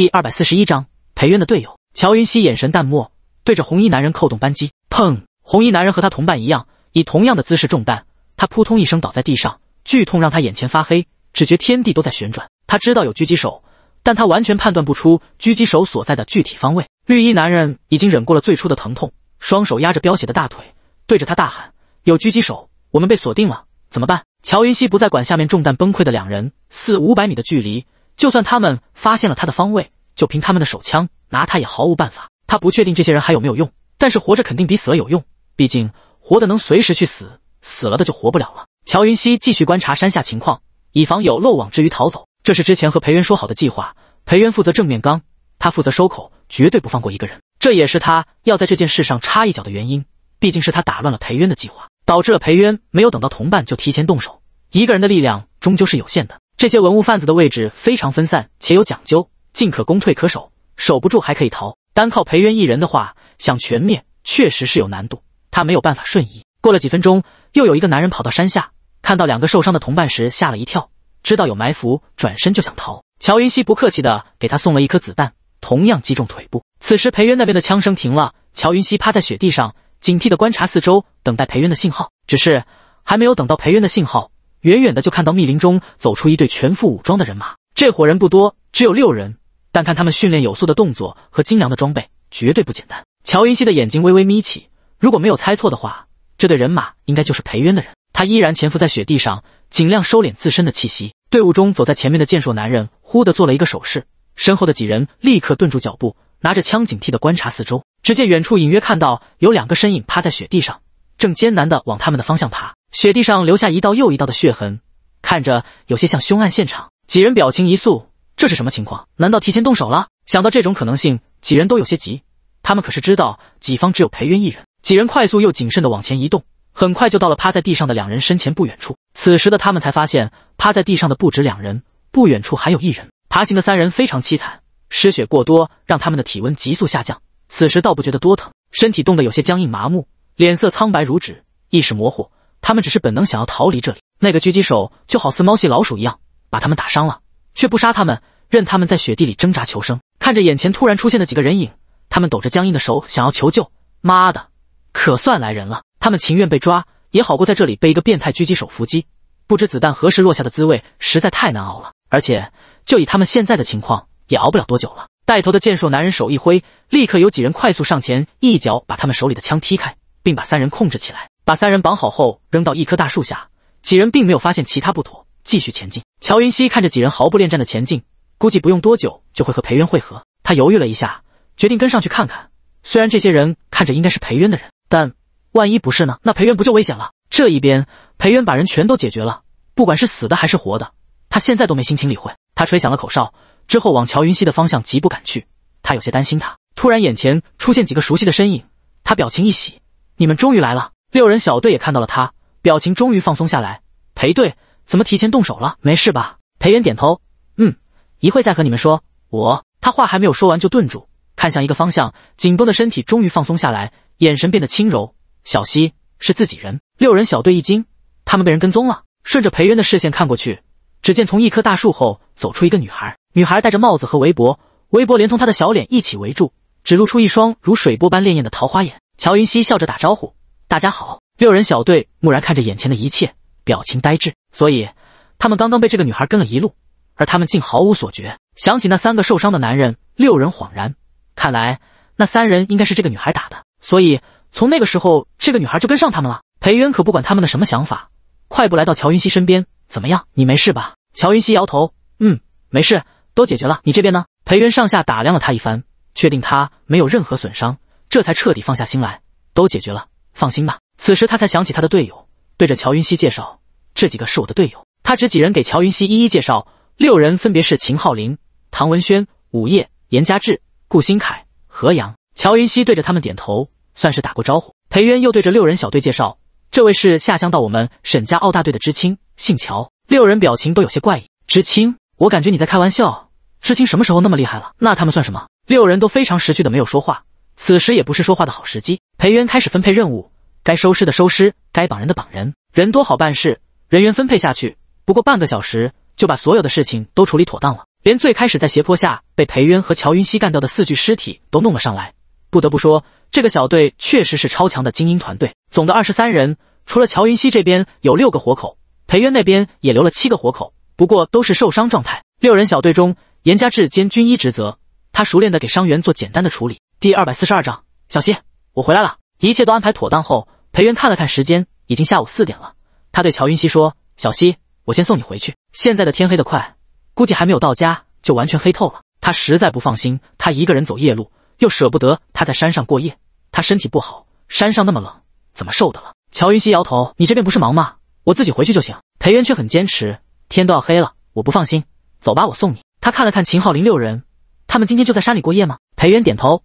第二百四十一章，裴渊的队友乔云熙眼神淡漠，对着红衣男人扣动扳机，砰！红衣男人和他同伴一样，以同样的姿势中弹，他扑通一声倒在地上，剧痛让他眼前发黑，只觉天地都在旋转。他知道有狙击手，但他完全判断不出狙击手所在的具体方位。绿衣男人已经忍过了最初的疼痛，双手压着飙血的大腿，对着他大喊：“有狙击手，我们被锁定了，怎么办？”乔云熙不再管下面中弹崩溃的两人，四五百米的距离。就算他们发现了他的方位，就凭他们的手枪拿他也毫无办法。他不确定这些人还有没有用，但是活着肯定比死了有用。毕竟活的能随时去死，死了的就活不了了。乔云熙继续观察山下情况，以防有漏网之鱼逃走。这是之前和裴渊说好的计划，裴渊负责正面刚，他负责收口，绝对不放过一个人。这也是他要在这件事上插一脚的原因。毕竟是他打乱了裴渊的计划，导致了裴渊没有等到同伴就提前动手。一个人的力量终究是有限的。这些文物贩子的位置非常分散，且有讲究，进可攻，退可守，守不住还可以逃。单靠裴渊一人的话，想全灭确实是有难度。他没有办法瞬移。过了几分钟，又有一个男人跑到山下，看到两个受伤的同伴时吓了一跳，知道有埋伏，转身就想逃。乔云熙不客气的给他送了一颗子弹，同样击中腿部。此时裴渊那边的枪声停了，乔云熙趴在雪地上，警惕的观察四周，等待裴渊的信号。只是还没有等到裴渊的信号。远远的就看到密林中走出一队全副武装的人马，这伙人不多，只有六人，但看他们训练有素的动作和精良的装备，绝对不简单。乔云熙的眼睛微微眯起，如果没有猜错的话，这队人马应该就是裴渊的人。他依然潜伏在雪地上，尽量收敛自身的气息。队伍中走在前面的健硕男人忽地做了一个手势，身后的几人立刻顿住脚步，拿着枪警惕地观察四周。只见远处隐约看到有两个身影趴在雪地上，正艰难地往他们的方向爬。雪地上留下一道又一道的血痕，看着有些像凶案现场。几人表情一肃，这是什么情况？难道提前动手了？想到这种可能性，几人都有些急。他们可是知道己方只有裴渊一人。几人快速又谨慎的往前移动，很快就到了趴在地上的两人身前不远处。此时的他们才发现，趴在地上的不止两人，不远处还有一人。爬行的三人非常凄惨，失血过多让他们的体温急速下降。此时倒不觉得多疼，身体冻得有些僵硬麻木，脸色苍白如纸，意识模糊。他们只是本能想要逃离这里，那个狙击手就好似猫系老鼠一样，把他们打伤了，却不杀他们，任他们在雪地里挣扎求生。看着眼前突然出现的几个人影，他们抖着僵硬的手想要求救。妈的，可算来人了！他们情愿被抓也好过在这里被一个变态狙击手伏击。不知子弹何时落下的滋味实在太难熬了，而且就以他们现在的情况，也熬不了多久了。带头的健硕男人手一挥，立刻有几人快速上前，一脚把他们手里的枪踢开，并把三人控制起来。把三人绑好后扔到一棵大树下，几人并没有发现其他不妥，继续前进。乔云熙看着几人毫不恋战的前进，估计不用多久就会和裴渊汇合。他犹豫了一下，决定跟上去看看。虽然这些人看着应该是裴渊的人，但万一不是呢？那裴渊不就危险了？这一边，裴渊把人全都解决了，不管是死的还是活的，他现在都没心情理会。他吹响了口哨，之后往乔云熙的方向疾步赶去。他有些担心，他突然眼前出现几个熟悉的身影，他表情一喜：“你们终于来了！”六人小队也看到了他，表情终于放松下来。裴队怎么提前动手了？没事吧？裴元点头，嗯，一会再和你们说。我他话还没有说完就顿住，看向一个方向，紧绷的身体终于放松下来，眼神变得轻柔。小溪是自己人。六人小队一惊，他们被人跟踪了。顺着裴元的视线看过去，只见从一棵大树后走出一个女孩，女孩戴着帽子和围脖，围脖连同她的小脸一起围住，只露出一双如水波般潋滟的桃花眼。乔云溪笑着打招呼。大家好，六人小队蓦然看着眼前的一切，表情呆滞。所以，他们刚刚被这个女孩跟了一路，而他们竟毫无所觉。想起那三个受伤的男人，六人恍然，看来那三人应该是这个女孩打的。所以，从那个时候，这个女孩就跟上他们了。裴渊可不管他们的什么想法，快步来到乔云熙身边。怎么样，你没事吧？乔云熙摇头，嗯，没事，都解决了。你这边呢？裴渊上下打量了他一番，确定他没有任何损伤，这才彻底放下心来。都解决了。放心吧，此时他才想起他的队友，对着乔云熙介绍，这几个是我的队友。他指几人给乔云熙一一介绍，六人分别是秦浩林、唐文轩、午夜、严家志、顾新凯、何阳。乔云熙对着他们点头，算是打过招呼。裴渊又对着六人小队介绍，这位是下乡到我们沈家坳大队的知青，姓乔。六人表情都有些怪异，知青？我感觉你在开玩笑，知青什么时候那么厉害了？那他们算什么？六人都非常识趣的没有说话。此时也不是说话的好时机。裴渊开始分配任务，该收尸的收尸，该绑人的绑人，人多好办事。人员分配下去，不过半个小时就把所有的事情都处理妥当了，连最开始在斜坡下被裴渊和乔云熙干掉的四具尸体都弄了上来。不得不说，这个小队确实是超强的精英团队。总的二十三人，除了乔云熙这边有六个活口，裴渊那边也留了七个活口，不过都是受伤状态。六人小队中，严家志兼军医职责，他熟练的给伤员做简单的处理。第二百四十二章，小溪，我回来了，一切都安排妥当后，裴元看了看时间，已经下午四点了。他对乔云溪说：“小溪，我先送你回去。现在的天黑得快，估计还没有到家就完全黑透了。他实在不放心，他一个人走夜路，又舍不得他在山上过夜。他身体不好，山上那么冷，怎么受得了？”乔云溪摇头：“你这边不是忙吗？我自己回去就行。”裴元却很坚持：“天都要黑了，我不放心。走吧，我送你。”他看了看秦昊林六人，他们今天就在山里过夜吗？裴元点头。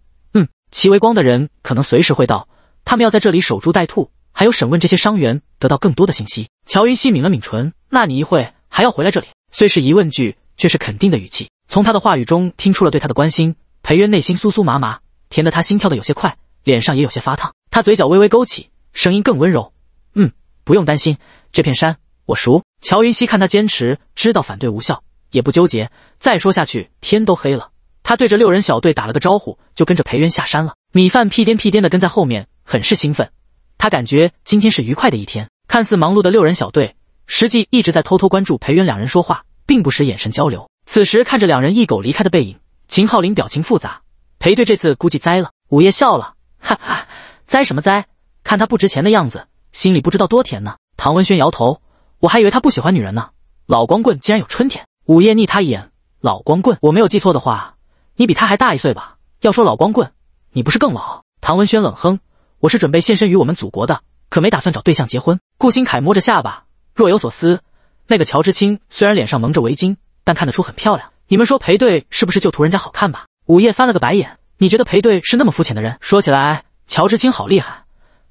齐为光的人可能随时会到，他们要在这里守株待兔，还有审问这些伤员，得到更多的信息。乔云熙抿了抿唇，那你一会还要回来这里？虽是疑问句，却是肯定的语气。从他的话语中听出了对他的关心。裴渊内心酥酥麻麻，甜得他心跳的有些快，脸上也有些发烫。他嘴角微微勾起，声音更温柔：“嗯，不用担心，这片山我熟。”乔云熙看他坚持，知道反对无效，也不纠结。再说下去，天都黑了。他对着六人小队打了个招呼，就跟着裴渊下山了。米饭屁颠屁颠的跟在后面，很是兴奋。他感觉今天是愉快的一天。看似忙碌的六人小队，实际一直在偷偷关注裴渊两人说话，并不时眼神交流。此时看着两人一狗离开的背影，秦昊林表情复杂。裴队这次估计栽了。午夜笑了，哈哈，栽什么栽？看他不值钱的样子，心里不知道多甜呢。唐文轩摇头，我还以为他不喜欢女人呢，老光棍竟然有春天。午夜睨他一眼，老光棍，我没有记错的话。你比他还大一岁吧？要说老光棍，你不是更老？唐文轩冷哼：“我是准备献身于我们祖国的，可没打算找对象结婚。”顾星凯摸着下巴，若有所思：“那个乔知青虽然脸上蒙着围巾，但看得出很漂亮。你们说，裴队是不是就图人家好看吧？”午夜翻了个白眼：“你觉得裴队是那么肤浅的人？说起来，乔知青好厉害，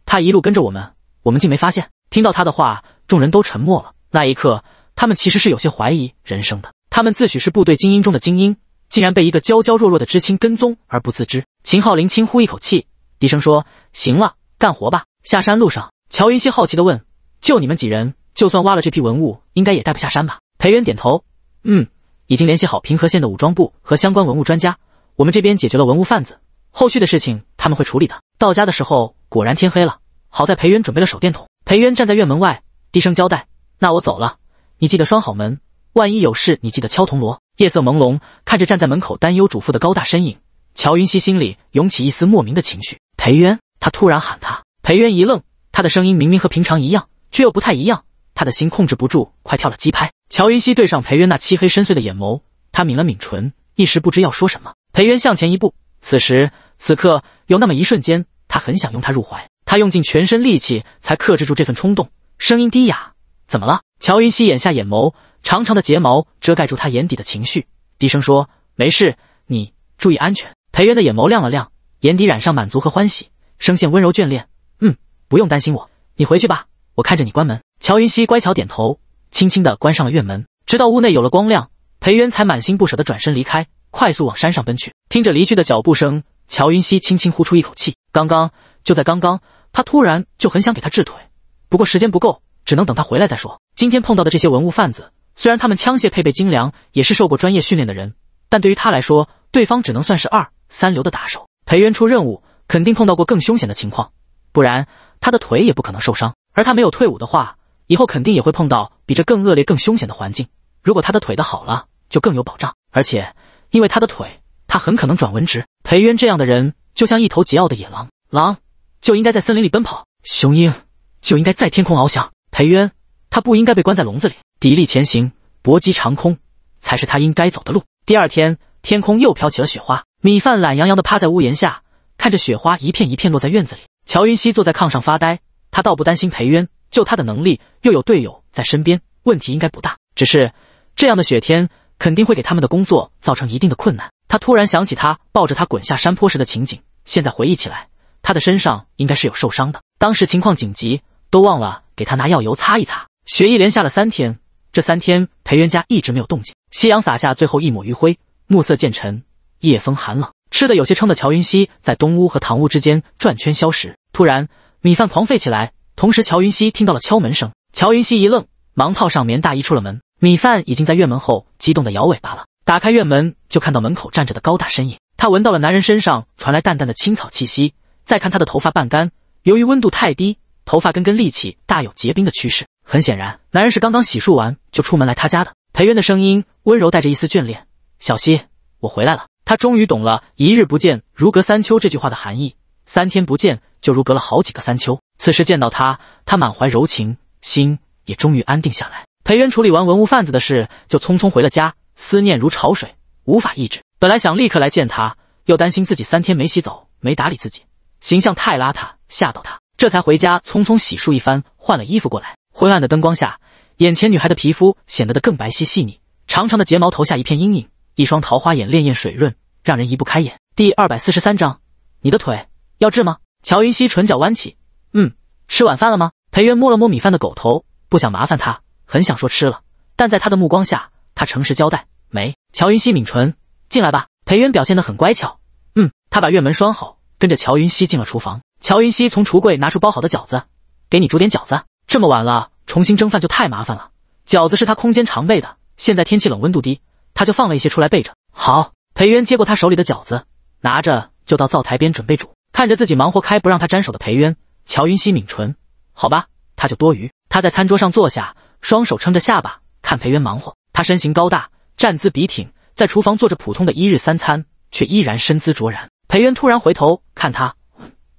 他一路跟着我们，我们竟没发现。”听到他的话，众人都沉默了。那一刻，他们其实是有些怀疑人生的。他们自诩是部队精英中的精英。竟然被一个娇娇弱弱的知青跟踪而不自知，秦浩林轻呼一口气，低声说：“行了，干活吧。”下山路上，乔云溪好奇地问：“就你们几人，就算挖了这批文物，应该也带不下山吧？”裴元点头：“嗯，已经联系好平和县的武装部和相关文物专家，我们这边解决了文物贩子，后续的事情他们会处理的。”到家的时候，果然天黑了，好在裴元准备了手电筒。裴元站在院门外，低声交代：“那我走了，你记得拴好门，万一有事，你记得敲铜锣。”夜色朦胧，看着站在门口担忧嘱咐的高大身影，乔云熙心里涌起一丝莫名的情绪。裴渊，他突然喊他。裴渊一愣，他的声音明明和平常一样，却又不太一样。他的心控制不住，快跳了鸡拍。乔云熙对上裴渊那漆黑深邃的眼眸，他抿了抿唇，一时不知要说什么。裴渊向前一步，此时此刻，有那么一瞬间，他很想拥她入怀。他用尽全身力气才克制住这份冲动，声音低哑：“怎么了？”乔云熙眼下眼眸。长长的睫毛遮盖住他眼底的情绪，低声说：“没事，你注意安全。”裴渊的眼眸亮了亮，眼底染上满足和欢喜，声线温柔眷恋：“嗯，不用担心我，你回去吧，我看着你关门。”乔云溪乖巧点头，轻轻的关上了院门，直到屋内有了光亮，裴渊才满心不舍的转身离开，快速往山上奔去。听着离去的脚步声，乔云溪轻轻呼出一口气，刚刚就在刚刚，他突然就很想给他治腿，不过时间不够，只能等他回来再说。今天碰到的这些文物贩子。虽然他们枪械配备精良，也是受过专业训练的人，但对于他来说，对方只能算是二三流的打手。裴渊出任务，肯定碰到过更凶险的情况，不然他的腿也不可能受伤。而他没有退伍的话，以后肯定也会碰到比这更恶劣、更凶险的环境。如果他的腿的好了，就更有保障。而且因为他的腿，他很可能转文职。裴渊这样的人，就像一头桀骜的野狼，狼就应该在森林里奔跑，雄鹰就应该在天空翱翔。裴渊。他不应该被关在笼子里，砥砺前行，搏击长空，才是他应该走的路。第二天，天空又飘起了雪花。米饭懒洋洋地趴在屋檐下，看着雪花一片一片落在院子里。乔云熙坐在炕上发呆，他倒不担心裴渊，就他的能力，又有队友在身边，问题应该不大。只是这样的雪天肯定会给他们的工作造成一定的困难。他突然想起他抱着他滚下山坡时的情景，现在回忆起来，他的身上应该是有受伤的。当时情况紧急，都忘了给他拿药油擦一擦。雪一连下了三天，这三天裴元家一直没有动静。夕阳洒下最后一抹余晖，暮色渐沉，夜风寒冷。吃的有些撑的乔云熙在东屋和堂屋之间转圈消食。突然，米饭狂吠起来，同时乔云熙听到了敲门声。乔云熙一愣，忙套上棉大衣出了门。米饭已经在院门后激动的摇尾巴了。打开院门，就看到门口站着的高大身影。他闻到了男人身上传来淡淡的青草气息，再看他的头发半干，由于温度太低，头发根根立起，大有结冰的趋势。很显然，男人是刚刚洗漱完就出门来他家的。裴渊的声音温柔，带着一丝眷恋。小溪，我回来了。他终于懂了“一日不见，如隔三秋”这句话的含义。三天不见，就如隔了好几个三秋。此时见到他，他满怀柔情，心也终于安定下来。裴渊处理完文物贩子的事，就匆匆回了家。思念如潮水，无法抑制。本来想立刻来见他，又担心自己三天没洗澡，没打理自己，形象太邋遢，吓到他。这才回家，匆匆洗漱一番，换了衣服过来。昏暗的灯光下，眼前女孩的皮肤显得的更白皙细腻，长长的睫毛投下一片阴影，一双桃花眼潋滟水润，让人移不开眼。第二百四十三章，你的腿要治吗？乔云熙唇角弯起，嗯，吃晚饭了吗？裴渊摸了摸米饭的狗头，不想麻烦他，很想说吃了，但在他的目光下，他诚实交代没。乔云熙抿唇，进来吧。裴渊表现的很乖巧，嗯，他把院门拴好，跟着乔云熙进了厨房。乔云熙从橱柜拿出包好的饺子，给你煮点饺子。这么晚了，重新蒸饭就太麻烦了。饺子是他空间常备的，现在天气冷，温度低，他就放了一些出来备着。好，裴渊接过他手里的饺子，拿着就到灶台边准备煮。看着自己忙活开不让他沾手的裴渊，乔云汐抿唇，好吧，他就多余。他在餐桌上坐下，双手撑着下巴看裴渊忙活。他身形高大，站姿笔挺，在厨房做着普通的一日三餐，却依然身姿卓然。裴渊突然回头看他，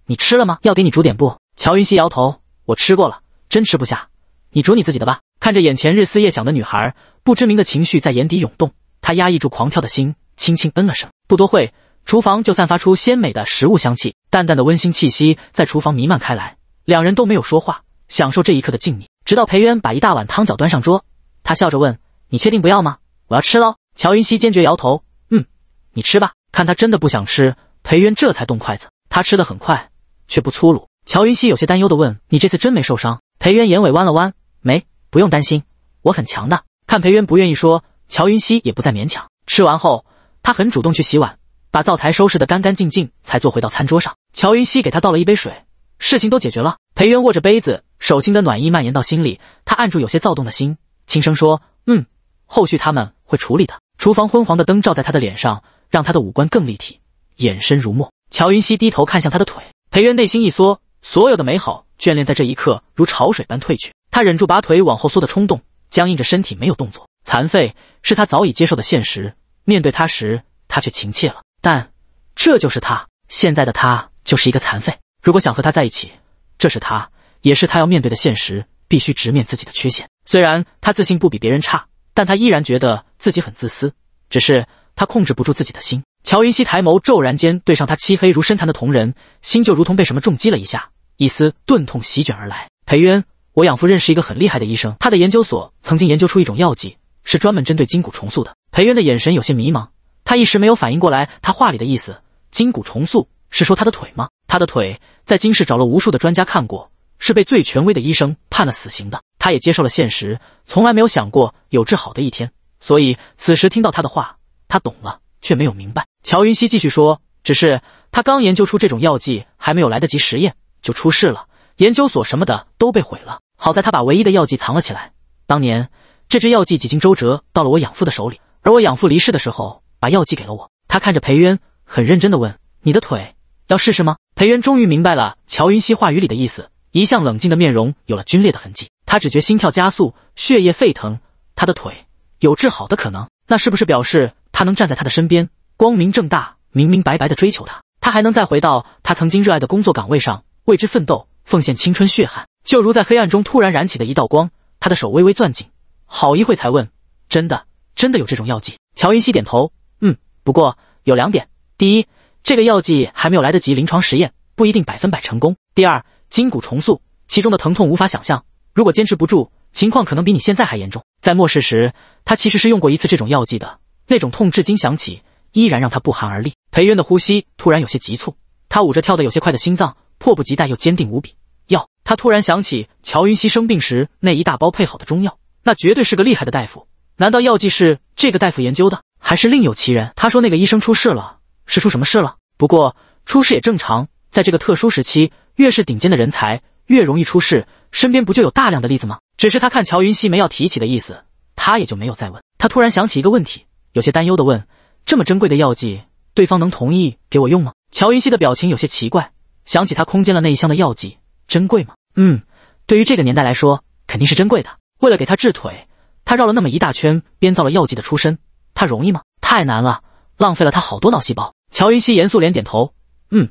你吃了吗？要给你煮点不？乔云汐摇头，我吃过了。真吃不下，你煮你自己的吧。看着眼前日思夜想的女孩，不知名的情绪在眼底涌动。他压抑住狂跳的心，轻轻嗯了声。不多会，厨房就散发出鲜美的食物香气，淡淡的温馨气息在厨房弥漫开来。两人都没有说话，享受这一刻的静谧。直到裴渊把一大碗汤饺端上桌，他笑着问：“你确定不要吗？”“我要吃喽。”乔云熙坚决摇头，“嗯，你吃吧。”看他真的不想吃，裴渊这才动筷子。他吃得很快，却不粗鲁。乔云熙有些担忧的问：“你这次真没受伤？”裴渊眼尾弯了弯，没不用担心，我很强的。看裴渊不愿意说，乔云溪也不再勉强。吃完后，他很主动去洗碗，把灶台收拾得干干净净，才坐回到餐桌上。乔云溪给他倒了一杯水，事情都解决了。裴渊握着杯子，手心的暖意蔓延到心里，他按住有些躁动的心，轻声说：“嗯，后续他们会处理的。”厨房昏黄的灯照在他的脸上，让他的五官更立体，眼深如墨。乔云溪低头看向他的腿，裴渊内心一缩，所有的美好。眷恋在这一刻如潮水般退去，他忍住把腿往后缩的冲动，僵硬着身体没有动作。残废是他早已接受的现实，面对他时，他却情怯了。但这就是他现在的他，就是一个残废。如果想和他在一起，这是他，也是他要面对的现实，必须直面自己的缺陷。虽然他自信不比别人差，但他依然觉得自己很自私，只是他控制不住自己的心。乔云熙抬眸，骤然间对上他漆黑如深潭的瞳仁，心就如同被什么重击了一下。一丝钝痛席卷而来。裴渊，我养父认识一个很厉害的医生，他的研究所曾经研究出一种药剂，是专门针对筋骨重塑的。裴渊的眼神有些迷茫，他一时没有反应过来，他话里的意思：筋骨重塑是说他的腿吗？他的腿在京市找了无数的专家看过，是被最权威的医生判了死刑的。他也接受了现实，从来没有想过有治好的一天。所以此时听到他的话，他懂了，却没有明白。乔云熙继续说：只是他刚研究出这种药剂，还没有来得及实验。就出事了，研究所什么的都被毁了。好在他把唯一的药剂藏了起来。当年这支药剂几经周折到了我养父的手里，而我养父离世的时候把药剂给了我。他看着裴渊，很认真的问：“你的腿要试试吗？”裴渊终于明白了乔云汐话语里的意思，一向冷静的面容有了皲裂的痕迹。他只觉心跳加速，血液沸腾。他的腿有治好的可能，那是不是表示他能站在他的身边，光明正大、明明白白的追求他？他还能再回到他曾经热爱的工作岗位上？为之奋斗，奉献青春血汗，就如在黑暗中突然燃起的一道光。他的手微微攥紧，好一会才问：“真的，真的有这种药剂？”乔云熙点头：“嗯，不过有两点：第一，这个药剂还没有来得及临床实验，不一定百分百成功；第二，筋骨重塑其中的疼痛无法想象，如果坚持不住，情况可能比你现在还严重。”在末世时，他其实是用过一次这种药剂的，那种痛至今想起，依然让他不寒而栗。裴渊的呼吸突然有些急促，他捂着跳得有些快的心脏。迫不及待又坚定无比，药。他突然想起乔云溪生病时那一大包配好的中药，那绝对是个厉害的大夫。难道药剂是这个大夫研究的，还是另有其人？他说那个医生出事了，是出什么事了？不过出事也正常，在这个特殊时期，越是顶尖的人才越容易出事，身边不就有大量的例子吗？只是他看乔云溪没要提起的意思，他也就没有再问。他突然想起一个问题，有些担忧的问：“这么珍贵的药剂，对方能同意给我用吗？”乔云溪的表情有些奇怪。想起他空间了那一箱的药剂，珍贵吗？嗯，对于这个年代来说，肯定是珍贵的。为了给他治腿，他绕了那么一大圈，编造了药剂的出身，他容易吗？太难了，浪费了他好多脑细胞。乔云熙严肃脸点头，嗯，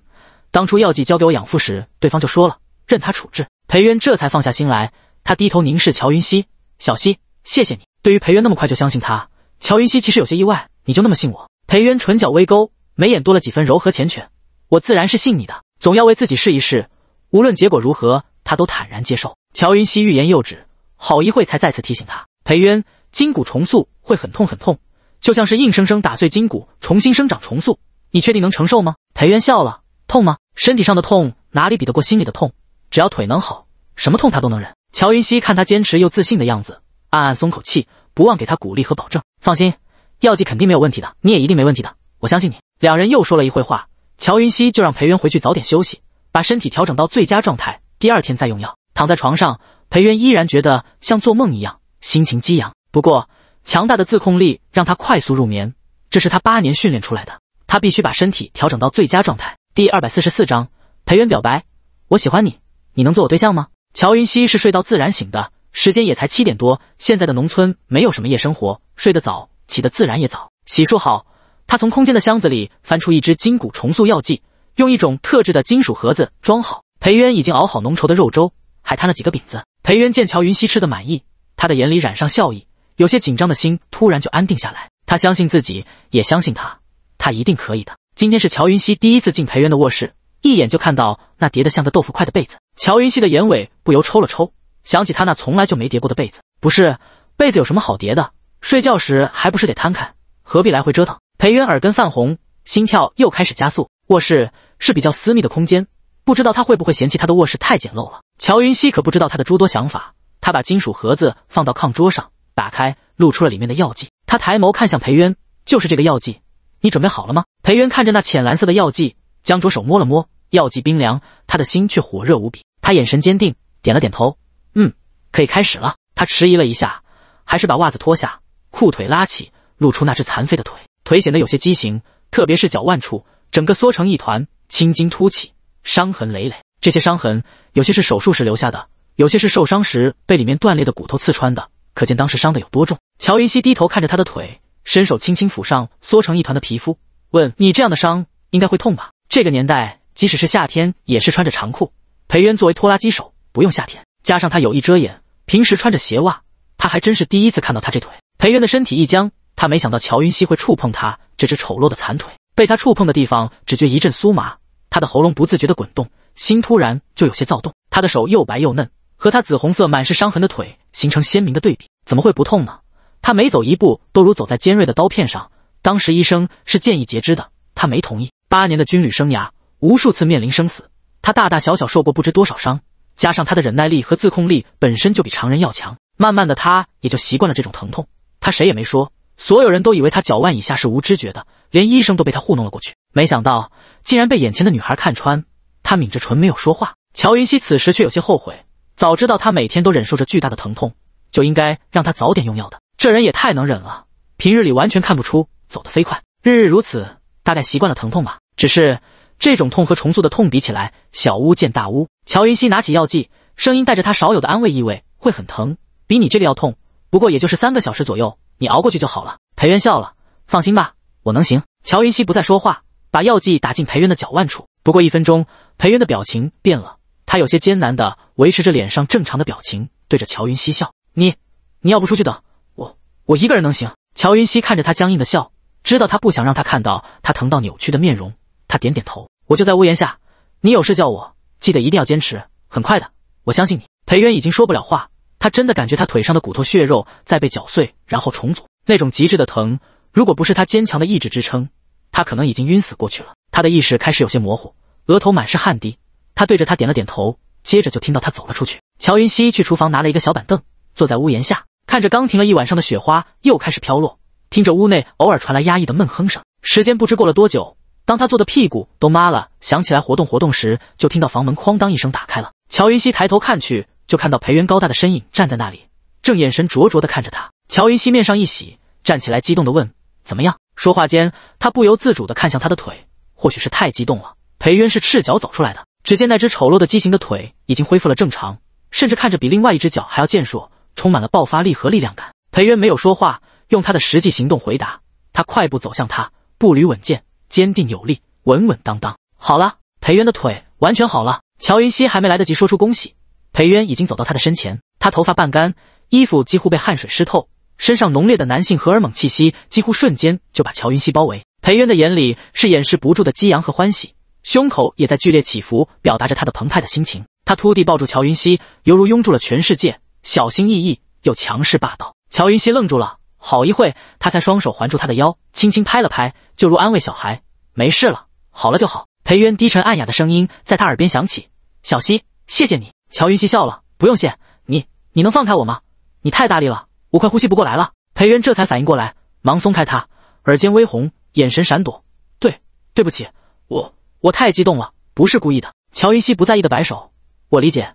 当初药剂交给我养父时，对方就说了任他处置。裴渊这才放下心来，他低头凝视乔云熙，小溪，谢谢你。对于裴渊那么快就相信他，乔云熙其实有些意外。你就那么信我？裴渊唇角微勾，眉眼多了几分柔和缱绻，我自然是信你的。总要为自己试一试，无论结果如何，他都坦然接受。乔云溪欲言又止，好一会才再次提醒他：“裴渊，筋骨重塑会很痛很痛，就像是硬生生打碎筋骨重新生长重塑，你确定能承受吗？”裴渊笑了：“痛吗？身体上的痛哪里比得过心里的痛？只要腿能好，什么痛他都能忍。”乔云溪看他坚持又自信的样子，暗暗松口气，不忘给他鼓励和保证：“放心，药剂肯定没有问题的，你也一定没问题的，我相信你。”两人又说了一会话。乔云溪就让裴渊回去早点休息，把身体调整到最佳状态，第二天再用药。躺在床上，裴渊依然觉得像做梦一样，心情激昂。不过，强大的自控力让他快速入眠，这是他八年训练出来的。他必须把身体调整到最佳状态。第二百四十四章，裴渊表白：“我喜欢你，你能做我对象吗？”乔云溪是睡到自然醒的，时间也才七点多。现在的农村没有什么夜生活，睡得早，起得自然也早。洗漱好。他从空间的箱子里翻出一支筋骨重塑药剂，用一种特制的金属盒子装好。裴渊已经熬好浓稠的肉粥，还摊了几个饼子。裴渊见乔云汐吃得满意，他的眼里染上笑意，有些紧张的心突然就安定下来。他相信自己，也相信他，他一定可以的。今天是乔云汐第一次进裴渊的卧室，一眼就看到那叠得像个豆腐块的被子。乔云汐的眼尾不由抽了抽，想起他那从来就没叠过的被子。不是被子有什么好叠的？睡觉时还不是得摊开，何必来回折腾？裴渊耳根泛红，心跳又开始加速。卧室是比较私密的空间，不知道他会不会嫌弃他的卧室太简陋了。乔云熙可不知道他的诸多想法，他把金属盒子放到炕桌上，打开，露出了里面的药剂。他抬眸看向裴渊，就是这个药剂，你准备好了吗？裴渊看着那浅蓝色的药剂，将着手摸了摸，药剂冰凉，他的心却火热无比。他眼神坚定，点了点头，嗯，可以开始了。他迟疑了一下，还是把袜子脱下，裤腿拉起，露出那只残废的腿。腿显得有些畸形，特别是脚腕处，整个缩成一团，青筋凸起，伤痕累累。这些伤痕有些是手术时留下的，有些是受伤时被里面断裂的骨头刺穿的，可见当时伤的有多重。乔云熙低头看着他的腿，伸手轻轻抚上缩成一团的皮肤，问：“你这样的伤应该会痛吧？”这个年代，即使是夏天也是穿着长裤。裴渊作为拖拉机手，不用夏天，加上他有意遮掩，平时穿着鞋袜，他还真是第一次看到他这腿。裴渊的身体一僵。他没想到乔云溪会触碰他这只丑陋的残腿，被他触碰的地方只觉一阵酥麻，他的喉咙不自觉的滚动，心突然就有些躁动。他的手又白又嫩，和他紫红色满是伤痕的腿形成鲜明的对比，怎么会不痛呢？他每走一步都如走在尖锐的刀片上。当时医生是建议截肢的，他没同意。八年的军旅生涯，无数次面临生死，他大大小小受过不知多少伤，加上他的忍耐力和自控力本身就比常人要强，慢慢的他也就习惯了这种疼痛。他谁也没说。所有人都以为他脚腕以下是无知觉的，连医生都被他糊弄了过去。没想到竟然被眼前的女孩看穿，他抿着唇没有说话。乔云溪此时却有些后悔，早知道他每天都忍受着巨大的疼痛，就应该让他早点用药的。这人也太能忍了，平日里完全看不出，走得飞快，日日如此，大概习惯了疼痛吧。只是这种痛和重塑的痛比起来，小巫见大巫。乔云溪拿起药剂，声音带着他少有的安慰意味：“会很疼，比你这个要痛，不过也就是三个小时左右。”你熬过去就好了。裴渊笑了，放心吧，我能行。乔云熙不再说话，把药剂打进裴渊的脚腕处。不过一分钟，裴渊的表情变了，他有些艰难地维持着脸上正常的表情，对着乔云熙笑。你，你要不出去等我？我一个人能行？乔云熙看着他僵硬的笑，知道他不想让他看到他疼到扭曲的面容。他点点头，我就在屋檐下，你有事叫我，记得一定要坚持，很快的，我相信你。裴渊已经说不了话。他真的感觉他腿上的骨头血肉在被绞碎，然后重组，那种极致的疼。如果不是他坚强的意志支撑，他可能已经晕死过去了。他的意识开始有些模糊，额头满是汗滴。他对着他点了点头，接着就听到他走了出去。乔云熙去厨房拿了一个小板凳，坐在屋檐下，看着刚停了一晚上的雪花又开始飘落，听着屋内偶尔传来压抑的闷哼声。时间不知过了多久，当他坐的屁股都麻了，想起来活动活动时，就听到房门哐当一声打开了。乔云熙抬头看去。就看到裴元高大的身影站在那里，正眼神灼灼的看着他。乔云熙面上一喜，站起来激动的问：“怎么样？”说话间，他不由自主的看向他的腿，或许是太激动了，裴渊是赤脚走出来的。只见那只丑陋的畸形的腿已经恢复了正常，甚至看着比另外一只脚还要健硕，充满了爆发力和力量感。裴渊没有说话，用他的实际行动回答。他快步走向他，步履稳健、坚定有力、稳稳当当。好了，裴渊的腿完全好了。乔云熙还没来得及说出恭喜。裴渊已经走到他的身前，他头发半干，衣服几乎被汗水湿透，身上浓烈的男性荷尔蒙气息几乎瞬间就把乔云溪包围。裴渊的眼里是掩饰不住的激扬和欢喜，胸口也在剧烈起伏，表达着他的澎湃的心情。他突地抱住乔云溪，犹如拥住了全世界，小心翼翼又强势霸道。乔云溪愣住了，好一会，他才双手环住他的腰，轻轻拍了拍，就如安慰小孩：“没事了，好了就好。”裴渊低沉暗哑的声音在他耳边响起：“小溪，谢谢你。”乔云溪笑了，不用谢你，你能放开我吗？你太大力了，我快呼吸不过来了。裴渊这才反应过来，忙松开他，耳尖微红，眼神闪躲。对，对不起，我我太激动了，不是故意的。乔云溪不在意的摆手，我理解。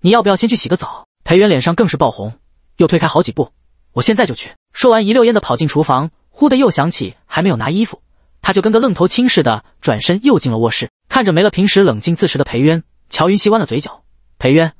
你要不要先去洗个澡？裴渊脸上更是爆红，又推开好几步。我现在就去。说完，一溜烟的跑进厨房，忽的又想起还没有拿衣服，他就跟个愣头青似的，转身又进了卧室。看着没了平时冷静自持的裴渊，乔云溪弯了嘴角。裴渊，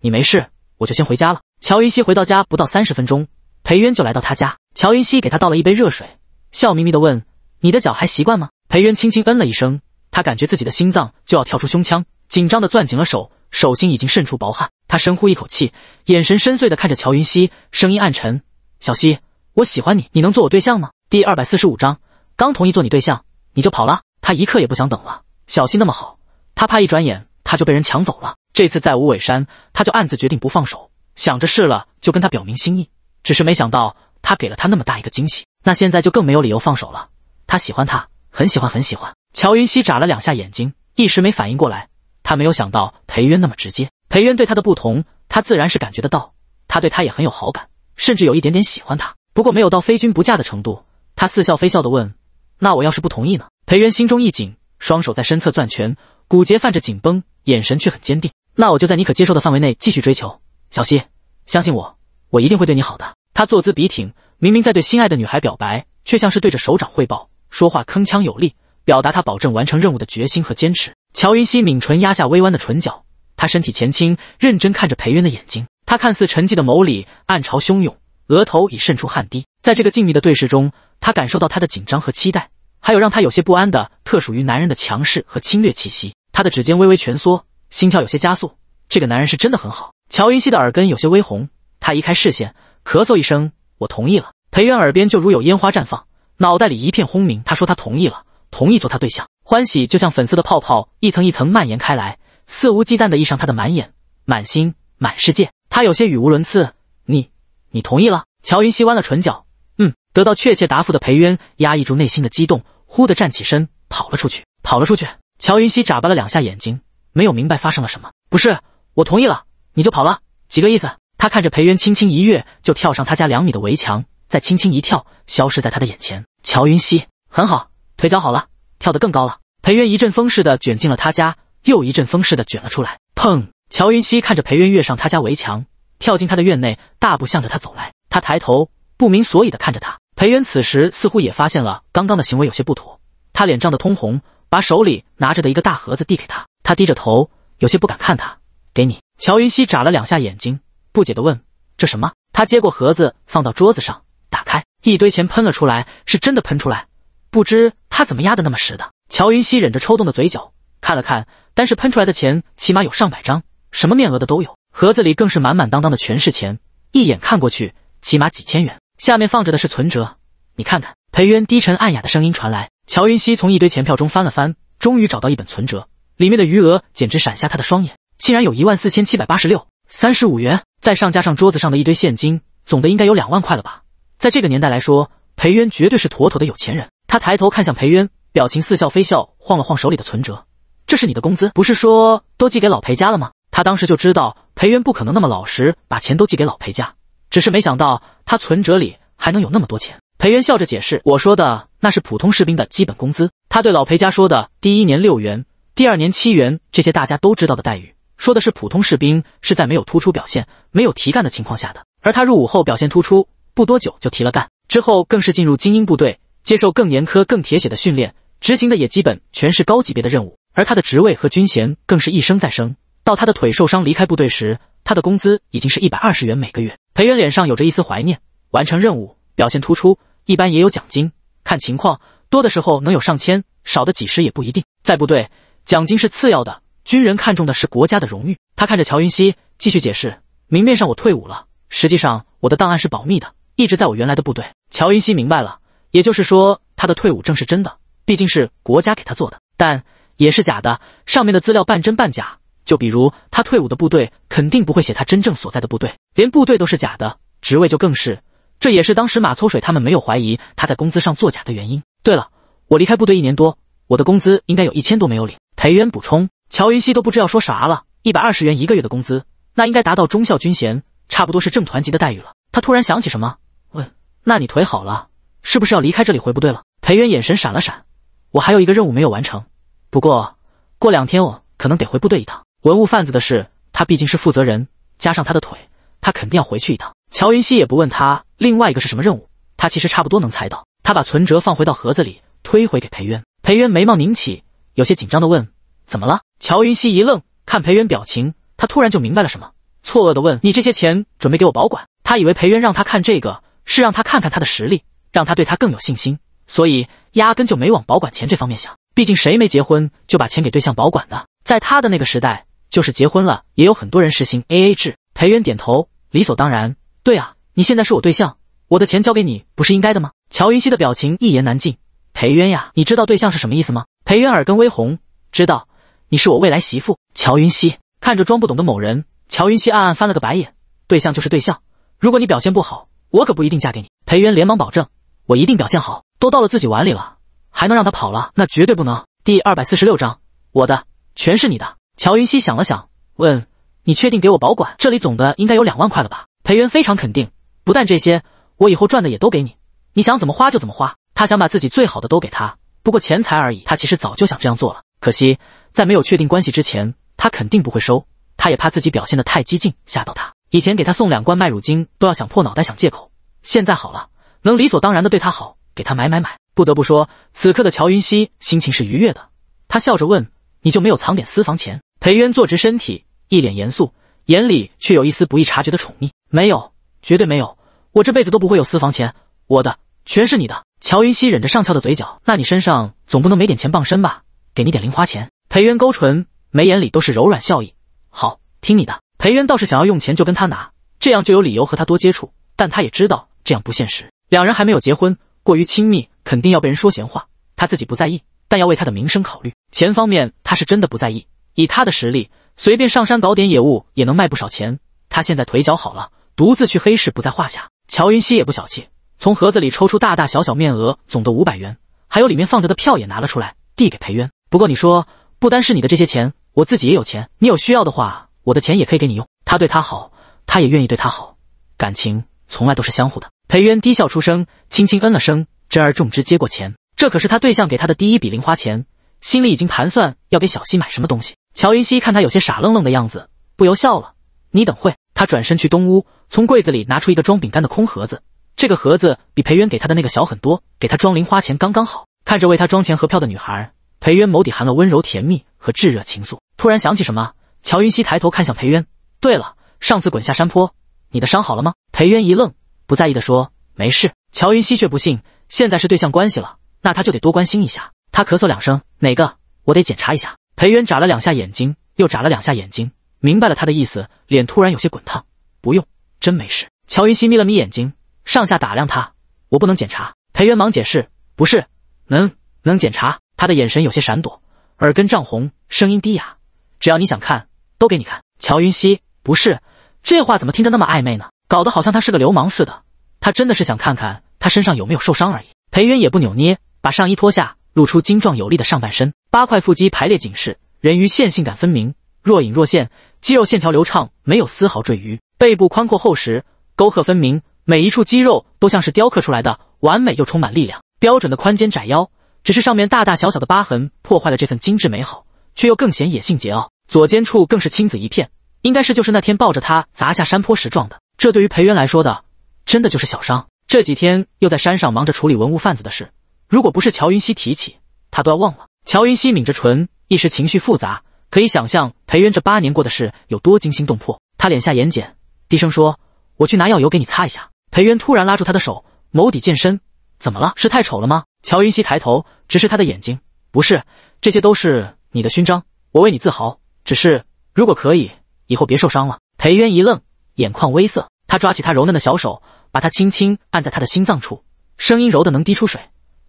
你没事，我就先回家了。乔云溪回到家不到三十分钟，裴渊就来到他家。乔云溪给他倒了一杯热水，笑眯眯的问：“你的脚还习惯吗？”裴渊轻轻嗯了一声，他感觉自己的心脏就要跳出胸腔，紧张的攥紧了手，手心已经渗出薄汗。他深呼一口气，眼神深邃的看着乔云溪，声音暗沉：“小溪，我喜欢你，你能做我对象吗？”第二百四十五章，刚同意做你对象，你就跑了。他一刻也不想等了，小溪那么好，他怕一转眼他就被人抢走了。这次在无尾山，他就暗自决定不放手，想着试了就跟他表明心意。只是没想到他给了他那么大一个惊喜，那现在就更没有理由放手了。他喜欢他，很喜欢，很喜欢。乔云熙眨了两下眼睛，一时没反应过来。他没有想到裴渊那么直接。裴渊对他的不同，他自然是感觉得到。他对他也很有好感，甚至有一点点喜欢他。不过没有到非君不嫁的程度。他似笑非笑的问：“那我要是不同意呢？”裴渊心中一紧，双手在身侧攥拳，骨节泛着紧绷，眼神却很坚定。那我就在你可接受的范围内继续追求小溪，相信我，我一定会对你好的。他坐姿笔挺，明明在对心爱的女孩表白，却像是对着首长汇报，说话铿锵有力，表达他保证完成任务的决心和坚持。乔云熙抿唇，压下微弯的唇角，他身体前倾，认真看着裴渊的眼睛。他看似沉寂的眸里暗潮汹涌，额头已渗出汗滴。在这个静谧的对视中，他感受到他的紧张和期待，还有让他有些不安的特属于男人的强势和侵略气息。他的指尖微微蜷缩。心跳有些加速，这个男人是真的很好。乔云熙的耳根有些微红，他移开视线，咳嗽一声，我同意了。裴渊耳边就如有烟花绽放，脑袋里一片轰鸣。他说他同意了，同意做他对象，欢喜就像粉色的泡泡，一层一层蔓延开来，肆无忌惮地溢上他的满眼、满心、满世界。他有些语无伦次，你，你同意了？乔云熙弯了唇角，嗯。得到确切答复的裴渊压抑住内心的激动，忽地站起身，跑了出去，跑了出去。乔云熙眨巴了两下眼睛。没有明白发生了什么？不是我同意了，你就跑了，几个意思？他看着裴渊轻轻一跃就跳上他家两米的围墙，再轻轻一跳，消失在他的眼前。乔云溪很好，腿脚好了，跳得更高了。裴渊一阵风似的卷进了他家，又一阵风似的卷了出来。砰！乔云溪看着裴渊跃上他家围墙，跳进他的院内，大步向着他走来。他抬头不明所以的看着他。裴渊此时似乎也发现了刚刚的行为有些不妥，他脸涨得通红，把手里拿着的一个大盒子递给他。他低着头，有些不敢看他。给你，乔云熙眨了两下眼睛，不解地问：“这什么？”他接过盒子，放到桌子上，打开，一堆钱喷了出来，是真的喷出来。不知他怎么压的那么实的。乔云熙忍着抽动的嘴角，看了看，单是喷出来的钱，起码有上百张，什么面额的都有。盒子里更是满满当当的，全是钱，一眼看过去，起码几千元。下面放着的是存折，你看看。裴渊低沉暗哑的声音传来。乔云熙从一堆钱票中翻了翻，终于找到一本存折。里面的余额简直闪瞎他的双眼，竟然有一万四千七百八十六三十五元，再上加上桌子上的一堆现金，总的应该有两万块了吧？在这个年代来说，裴渊绝对是妥妥的有钱人。他抬头看向裴渊，表情似笑非笑，晃了晃手里的存折：“这是你的工资，不是说都寄给老裴家了吗？”他当时就知道裴渊不可能那么老实，把钱都寄给老裴家，只是没想到他存折里还能有那么多钱。裴渊笑着解释：“我说的那是普通士兵的基本工资，他对老裴家说的第一年六元。”第二年七元，这些大家都知道的待遇，说的是普通士兵是在没有突出表现、没有提干的情况下的。而他入伍后表现突出，不多久就提了干，之后更是进入精英部队，接受更严苛、更铁血的训练，执行的也基本全是高级别的任务。而他的职位和军衔更是一升再升。到他的腿受伤离开部队时，他的工资已经是一百二十元每个月。裴元脸上有着一丝怀念。完成任务表现突出，一般也有奖金，看情况，多的时候能有上千，少的几十也不一定。在部队。奖金是次要的，军人看重的是国家的荣誉。他看着乔云熙，继续解释：“明面上我退伍了，实际上我的档案是保密的，一直在我原来的部队。”乔云熙明白了，也就是说，他的退伍证是真的，毕竟是国家给他做的，但也是假的，上面的资料半真半假。就比如他退伍的部队，肯定不会写他真正所在的部队，连部队都是假的，职位就更是。这也是当时马搓水他们没有怀疑他在工资上作假的原因。对了，我离开部队一年多，我的工资应该有一千多没有领。裴渊补充，乔云溪都不知要说啥了。一百二十元一个月的工资，那应该达到中校军衔，差不多是正团级的待遇了。他突然想起什么，问：“那你腿好了，是不是要离开这里回部队了？”裴渊眼神闪了闪：“我还有一个任务没有完成，不过过两天我可能得回部队一趟。文物贩子的事，他毕竟是负责人，加上他的腿，他肯定要回去一趟。”乔云溪也不问他另外一个是什么任务，他其实差不多能猜到。他把存折放回到盒子里，推回给裴渊。裴渊眉毛拧起。有些紧张的问：“怎么了？”乔云熙一愣，看裴元表情，他突然就明白了什么，错愕的问：“你这些钱准备给我保管？”他以为裴元让他看这个是让他看看他的实力，让他对他更有信心，所以压根就没往保管钱这方面想。毕竟谁没结婚就把钱给对象保管的？在他的那个时代，就是结婚了也有很多人实行 A A 制。裴元点头，理所当然：“对啊，你现在是我对象，我的钱交给你不是应该的吗？”乔云熙的表情一言难尽。裴渊呀，你知道对象是什么意思吗？裴渊耳根微红，知道你是我未来媳妇。乔云溪看着装不懂的某人，乔云溪暗暗翻了个白眼。对象就是对象，如果你表现不好，我可不一定嫁给你。裴渊连忙保证，我一定表现好。都到了自己碗里了，还能让他跑了？那绝对不能。第二百四十六章，我的全是你的。乔云溪想了想，问：“你确定给我保管？这里总的应该有两万块了吧？”裴渊非常肯定，不但这些，我以后赚的也都给你，你想怎么花就怎么花。他想把自己最好的都给他。不过钱财而已，他其实早就想这样做了。可惜在没有确定关系之前，他肯定不会收。他也怕自己表现的太激进，吓到他。以前给他送两罐麦乳精都要想破脑袋想借口，现在好了，能理所当然的对他好，给他买买买。不得不说，此刻的乔云溪心情是愉悦的。他笑着问：“你就没有藏点私房钱？”裴渊坐直身体，一脸严肃，眼里却有一丝不易察觉的宠溺。没有，绝对没有，我这辈子都不会有私房钱，我的全是你的。乔云溪忍着上翘的嘴角，那你身上总不能没点钱傍身吧？给你点零花钱。裴渊勾唇，眉眼里都是柔软笑意。好，听你的。裴渊倒是想要用钱就跟他拿，这样就有理由和他多接触。但他也知道这样不现实。两人还没有结婚，过于亲密肯定要被人说闲话。他自己不在意，但要为他的名声考虑。钱方面他是真的不在意，以他的实力，随便上山搞点野物也能卖不少钱。他现在腿脚好了，独自去黑市不在话下。乔云溪也不小气。从盒子里抽出大大小小面额总的五百元，还有里面放着的票也拿了出来，递给裴渊。不过你说，不单是你的这些钱，我自己也有钱。你有需要的话，我的钱也可以给你用。他对他好，他也愿意对他好，感情从来都是相互的。裴渊低笑出声，轻轻嗯了声。珍儿重之接过钱，这可是他对象给他的第一笔零花钱，心里已经盘算要给小希买什么东西。乔云熙看他有些傻愣愣的样子，不由笑了。你等会，他转身去东屋，从柜子里拿出一个装饼干的空盒子。这个盒子比裴渊给他的那个小很多，给他装零花钱刚刚好。看着为他装钱和票的女孩，裴渊眸底含了温柔、甜蜜和炙热情愫。突然想起什么，乔云熙抬头看向裴渊：“对了，上次滚下山坡，你的伤好了吗？”裴渊一愣，不在意的说：“没事。”乔云熙却不信。现在是对象关系了，那他就得多关心一下。他咳嗽两声：“哪个？我得检查一下。”裴渊眨了两下眼睛，又眨了两下眼睛，明白了他的意思，脸突然有些滚烫：“不用，真没事。”乔云熙眯了眯眼睛。上下打量他，我不能检查。裴元忙解释：“不是，能能检查。”他的眼神有些闪躲，耳根涨红，声音低哑：“只要你想看，都给你看。”乔云溪，不是，这话怎么听着那么暧昧呢？搞得好像他是个流氓似的。他真的是想看看他身上有没有受伤而已。裴元也不扭捏，把上衣脱下，露出精壮有力的上半身，八块腹肌排列紧实，人鱼线性感分明，若隐若现，肌肉线条流畅，没有丝毫赘余。背部宽阔厚实，沟壑分明。每一处肌肉都像是雕刻出来的，完美又充满力量，标准的宽肩窄腰。只是上面大大小小的疤痕破坏了这份精致美好，却又更显野性桀骜。左肩处更是青紫一片，应该是就是那天抱着他砸下山坡时撞的。这对于裴渊来说的，真的就是小伤。这几天又在山上忙着处理文物贩子的事，如果不是乔云熙提起，他都要忘了。乔云熙抿着唇，一时情绪复杂。可以想象裴渊这八年过的事有多惊心动魄。他敛下眼睑，低声说：“我去拿药油给你擦一下。”裴渊突然拉住他的手，眸底渐深。怎么了？是太丑了吗？乔云熙抬头，直视他的眼睛。不是，这些都是你的勋章，我为你自豪。只是，如果可以，以后别受伤了。裴渊一愣，眼眶微涩。他抓起他柔嫩的小手，把他轻轻按在他的心脏处，声音柔的能滴出水。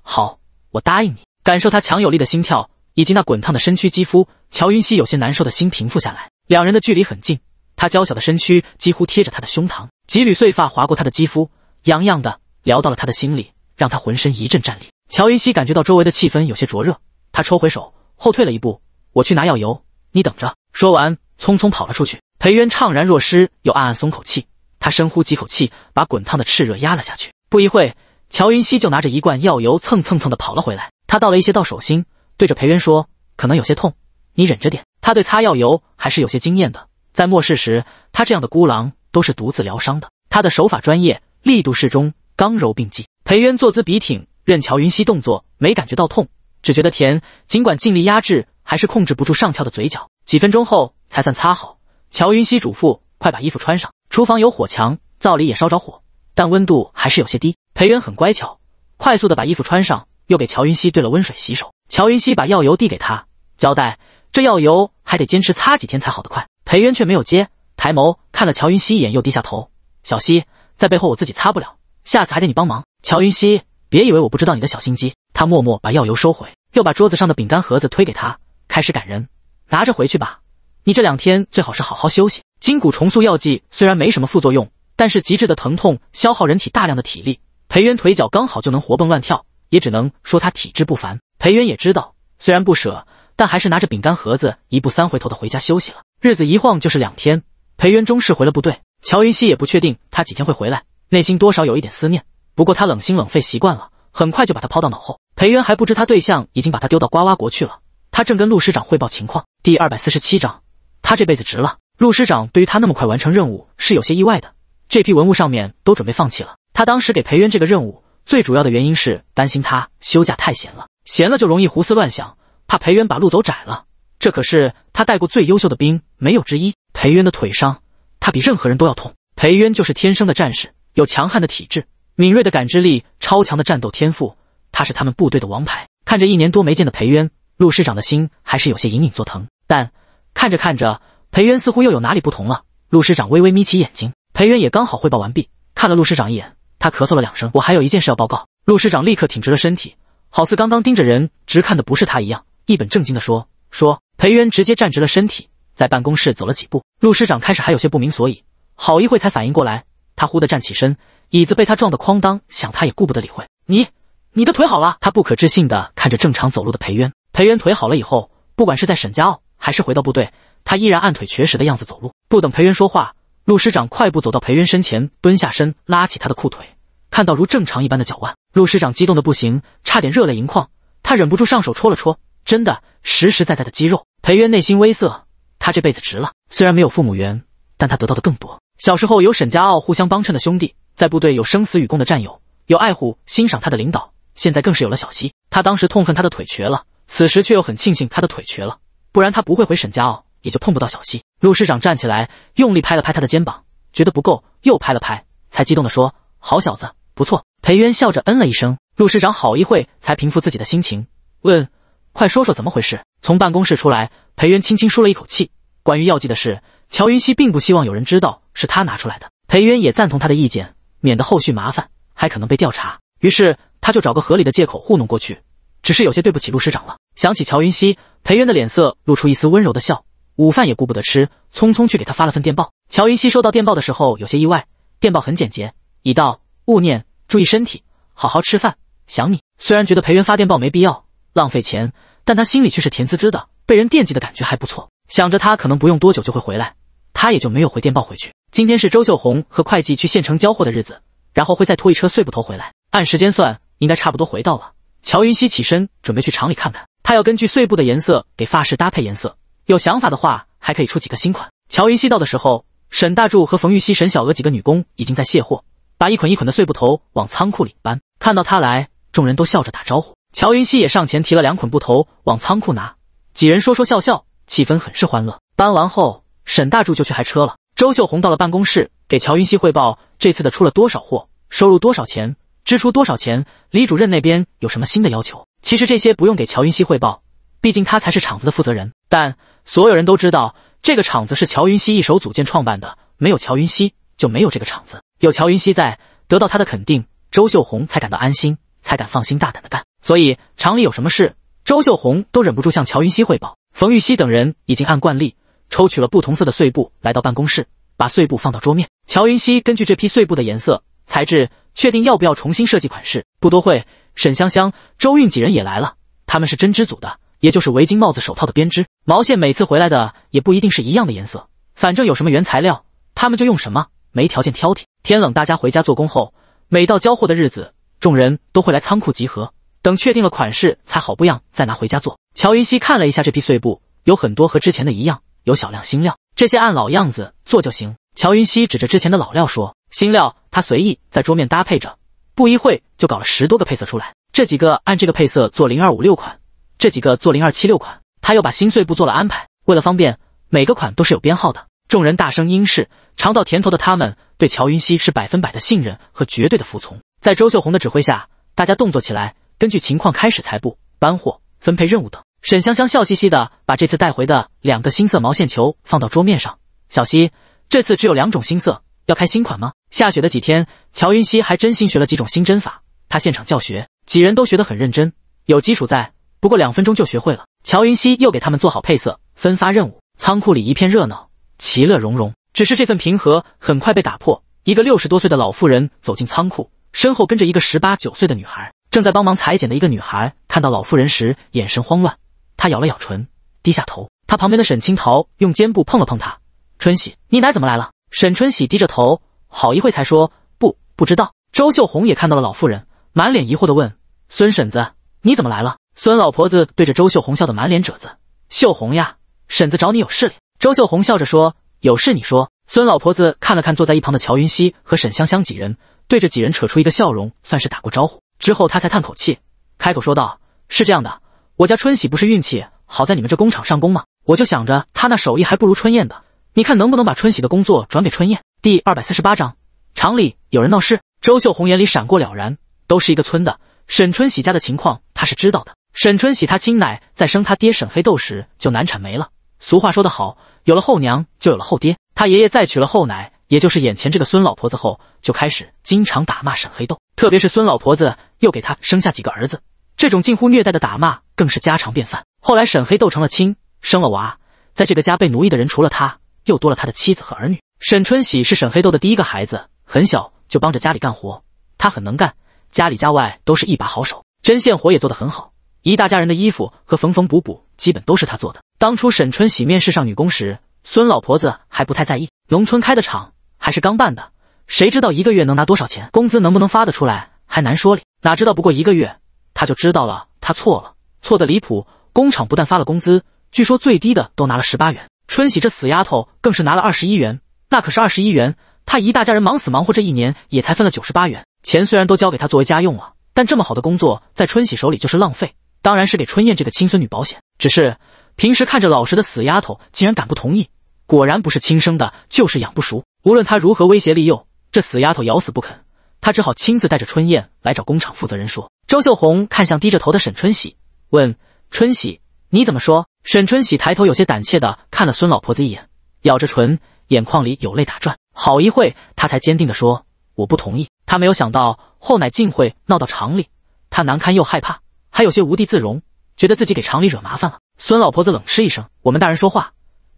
好，我答应你。感受他强有力的心跳，以及那滚烫的身躯肌肤，乔云熙有些难受的心平复下来。两人的距离很近。他娇小的身躯几乎贴着他的胸膛，几缕碎发划过他的肌肤，痒痒的，撩到了他的心里，让他浑身一阵战栗。乔云熙感觉到周围的气氛有些灼热，他抽回手，后退了一步：“我去拿药油，你等着。”说完，匆匆跑了出去。裴渊怅然若失，又暗暗松口气。他深呼几口气，把滚烫的炽热压了下去。不一会乔云熙就拿着一罐药油蹭蹭蹭的跑了回来。他倒了一些到手心，对着裴渊说：“可能有些痛，你忍着点。”他对擦药油还是有些经验的。在末世时，他这样的孤狼都是独自疗伤的。他的手法专业，力度适中，刚柔并济。裴渊坐姿笔挺，任乔云汐动作，没感觉到痛，只觉得甜。尽管尽力压制，还是控制不住上翘的嘴角。几分钟后才算擦好。乔云汐嘱咐：“快把衣服穿上，厨房有火墙，灶里也烧着火，但温度还是有些低。”裴渊很乖巧，快速的把衣服穿上，又给乔云汐兑了温水洗手。乔云汐把药油递给他，交代：“这药油还得坚持擦几天才好得快。”裴渊却没有接，抬眸看了乔云溪一眼，又低下头。小溪在背后，我自己擦不了，下次还得你帮忙。乔云溪，别以为我不知道你的小心机。他默默把药油收回，又把桌子上的饼干盒子推给他，开始赶人。拿着回去吧，你这两天最好是好好休息。筋骨重塑药剂虽然没什么副作用，但是极致的疼痛消耗人体大量的体力。裴渊腿脚刚好就能活蹦乱跳，也只能说他体质不凡。裴渊也知道，虽然不舍。但还是拿着饼干盒子，一步三回头的回家休息了。日子一晃就是两天，裴元终是回了部队。乔云熙也不确定他几天会回来，内心多少有一点思念。不过他冷心冷肺习惯了，很快就把他抛到脑后。裴元还不知他对象已经把他丢到瓜哇国去了，他正跟陆师长汇报情况。第二百四十七章，他这辈子值了。陆师长对于他那么快完成任务是有些意外的。这批文物上面都准备放弃了，他当时给裴渊这个任务，最主要的原因是担心他休假太闲了，闲了就容易胡思乱想。怕裴渊把路走窄了，这可是他带过最优秀的兵，没有之一。裴渊的腿伤，他比任何人都要痛。裴渊就是天生的战士，有强悍的体质、敏锐的感知力、超强的战斗天赋，他是他们部队的王牌。看着一年多没见的裴渊，陆师长的心还是有些隐隐作疼。但看着看着，裴渊似乎又有哪里不同了。陆师长微微眯起眼睛。裴渊也刚好汇报完毕，看了陆师长一眼，他咳嗽了两声：“我还有一件事要报告。”陆师长立刻挺直了身体，好似刚刚盯着人直看的不是他一样。一本正经地说：“说。”裴渊直接站直了身体，在办公室走了几步。陆师长开始还有些不明所以，好一会才反应过来。他忽地站起身，椅子被他撞得哐当响。他也顾不得理会你，你的腿好了？他不可置信地看着正常走路的裴渊。裴渊腿好了以后，不管是在沈家坳还是回到部队，他依然按腿瘸时的样子走路。不等裴渊说话，陆师长快步走到裴渊身前，蹲下身拉起他的裤腿，看到如正常一般的脚腕，陆师长激动的不行，差点热泪盈眶。他忍不住上手戳了戳。真的，实实在在的肌肉。裴渊内心微涩，他这辈子值了。虽然没有父母缘，但他得到的更多。小时候有沈家傲互相帮衬的兄弟，在部队有生死与共的战友，有爱护欣赏他的领导，现在更是有了小溪。他当时痛恨他的腿瘸了，此时却又很庆幸他的腿瘸了，不然他不会回沈家傲，也就碰不到小溪。陆师长站起来，用力拍了拍他的肩膀，觉得不够，又拍了拍，才激动的说：“好小子，不错。”裴渊笑着嗯了一声。陆师长好一会才平复自己的心情，问。快说说怎么回事！从办公室出来，裴渊轻轻舒了一口气。关于药剂的事，乔云溪并不希望有人知道是他拿出来的。裴渊也赞同他的意见，免得后续麻烦，还可能被调查。于是他就找个合理的借口糊弄过去。只是有些对不起陆师长了。想起乔云溪，裴渊的脸色露出一丝温柔的笑。午饭也顾不得吃，匆匆去给他发了份电报。乔云溪收到电报的时候有些意外，电报很简洁，已到勿念，注意身体，好好吃饭，想你。虽然觉得裴渊发电报没必要，浪费钱。但他心里却是甜滋滋的，被人惦记的感觉还不错。想着他可能不用多久就会回来，他也就没有回电报回去。今天是周秀红和会计去县城交货的日子，然后会再拖一车碎布头回来。按时间算，应该差不多回到了。乔云熙起身准备去厂里看看，他要根据碎布的颜色给发饰搭配颜色，有想法的话还可以出几个新款。乔云熙到的时候，沈大柱和冯玉溪、沈小娥几个女工已经在卸货，把一捆一捆的碎布头往仓库里搬。看到他来，众人都笑着打招呼。乔云熙也上前提了两捆布头往仓库拿，几人说说笑笑，气氛很是欢乐。搬完后，沈大柱就去还车了。周秀红到了办公室，给乔云熙汇报这次的出了多少货，收入多少钱，支出多少钱，李主任那边有什么新的要求。其实这些不用给乔云熙汇报，毕竟他才是厂子的负责人。但所有人都知道这个厂子是乔云熙一手组建创办的，没有乔云熙就没有这个厂子，有乔云熙在，得到他的肯定，周秀红才感到安心。才敢放心大胆的干，所以厂里有什么事，周秀红都忍不住向乔云熙汇报。冯玉溪等人已经按惯例抽取了不同色的碎布，来到办公室，把碎布放到桌面。乔云熙根据这批碎布的颜色、材质，确定要不要重新设计款式。不多会，沈香香、周韵几人也来了，他们是针织组的，也就是围巾、帽子、手套的编织。毛线每次回来的也不一定是一样的颜色，反正有什么原材料，他们就用什么，没条件挑剔。天冷，大家回家做工后，每到交货的日子。众人都会来仓库集合，等确定了款式才好布样，再拿回家做。乔云熙看了一下这批碎布，有很多和之前的一样，有小量新料，这些按老样子做就行。乔云熙指着之前的老料说：“新料，他随意在桌面搭配着，不一会就搞了十多个配色出来。这几个按这个配色做零二五六款，这几个做零二七六款。”他又把新碎布做了安排，为了方便，每个款都是有编号的。众人大声应是，尝到甜头的他们对乔云熙是百分百的信任和绝对的服从。在周秀红的指挥下，大家动作起来，根据情况开始裁布、搬货、分配任务等。沈香香笑嘻嘻的把这次带回的两个新色毛线球放到桌面上。小溪，这次只有两种新色，要开新款吗？下雪的几天，乔云溪还真新学了几种新针法，她现场教学，几人都学得很认真，有基础在，不过两分钟就学会了。乔云溪又给他们做好配色、分发任务，仓库里一片热闹，其乐融融。只是这份平和很快被打破，一个六十多岁的老妇人走进仓库。身后跟着一个十八九岁的女孩，正在帮忙裁剪的一个女孩看到老妇人时眼神慌乱，她咬了咬唇，低下头。她旁边的沈清桃用肩部碰了碰她，春喜，你奶怎么来了？沈春喜低着头，好一会才说不不知道。周秀红也看到了老妇人，满脸疑惑的问孙婶子，你怎么来了？孙老婆子对着周秀红笑的满脸褶子，秀红呀，婶子找你有事哩。周秀红笑着说有事你说。孙老婆子看了看坐在一旁的乔云溪和沈香香几人。对着几人扯出一个笑容，算是打过招呼之后，他才叹口气，开口说道：“是这样的，我家春喜不是运气好，在你们这工厂上工吗？我就想着他那手艺还不如春燕的，你看能不能把春喜的工作转给春燕？”第二百四十八章，厂里有人闹事。周秀红眼里闪过了然，都是一个村的，沈春喜家的情况她是知道的。沈春喜他亲奶在生他爹沈黑豆时就难产没了。俗话说得好，有了后娘就有了后爹。他爷爷再娶了后奶。也就是眼前这个孙老婆子后，就开始经常打骂沈黑豆，特别是孙老婆子又给他生下几个儿子，这种近乎虐待的打骂更是家常便饭。后来沈黑豆成了亲，生了娃，在这个家被奴役的人除了他，又多了他的妻子和儿女。沈春喜是沈黑豆的第一个孩子，很小就帮着家里干活，他很能干，家里家外都是一把好手，针线活也做得很好，一大家人的衣服和缝缝补补基本都是他做的。当初沈春喜面试上女工时，孙老婆子还不太在意，农村开的厂。还是刚办的，谁知道一个月能拿多少钱？工资能不能发得出来还难说哩。哪知道不过一个月，他就知道了，他错了，错的离谱。工厂不但发了工资，据说最低的都拿了十八元，春喜这死丫头更是拿了二十一元。那可是二十一元，她一大家人忙死忙活这一年也才分了九十八元钱，虽然都交给她作为家用了，但这么好的工作在春喜手里就是浪费。当然是给春燕这个亲孙女保险，只是平时看着老实的死丫头竟然敢不同意。果然不是亲生的，就是养不熟。无论他如何威胁利诱，这死丫头咬死不肯。他只好亲自带着春燕来找工厂负责人说。周秀红看向低着头的沈春喜，问：“春喜，你怎么说？”沈春喜抬头，有些胆怯的看了孙老婆子一眼，咬着唇，眼眶里有泪打转。好一会，他才坚定的说：“我不同意。”他没有想到后奶竟会闹到厂里，他难堪又害怕，还有些无地自容，觉得自己给厂里惹麻烦了。孙老婆子冷嗤一声：“我们大人说话。”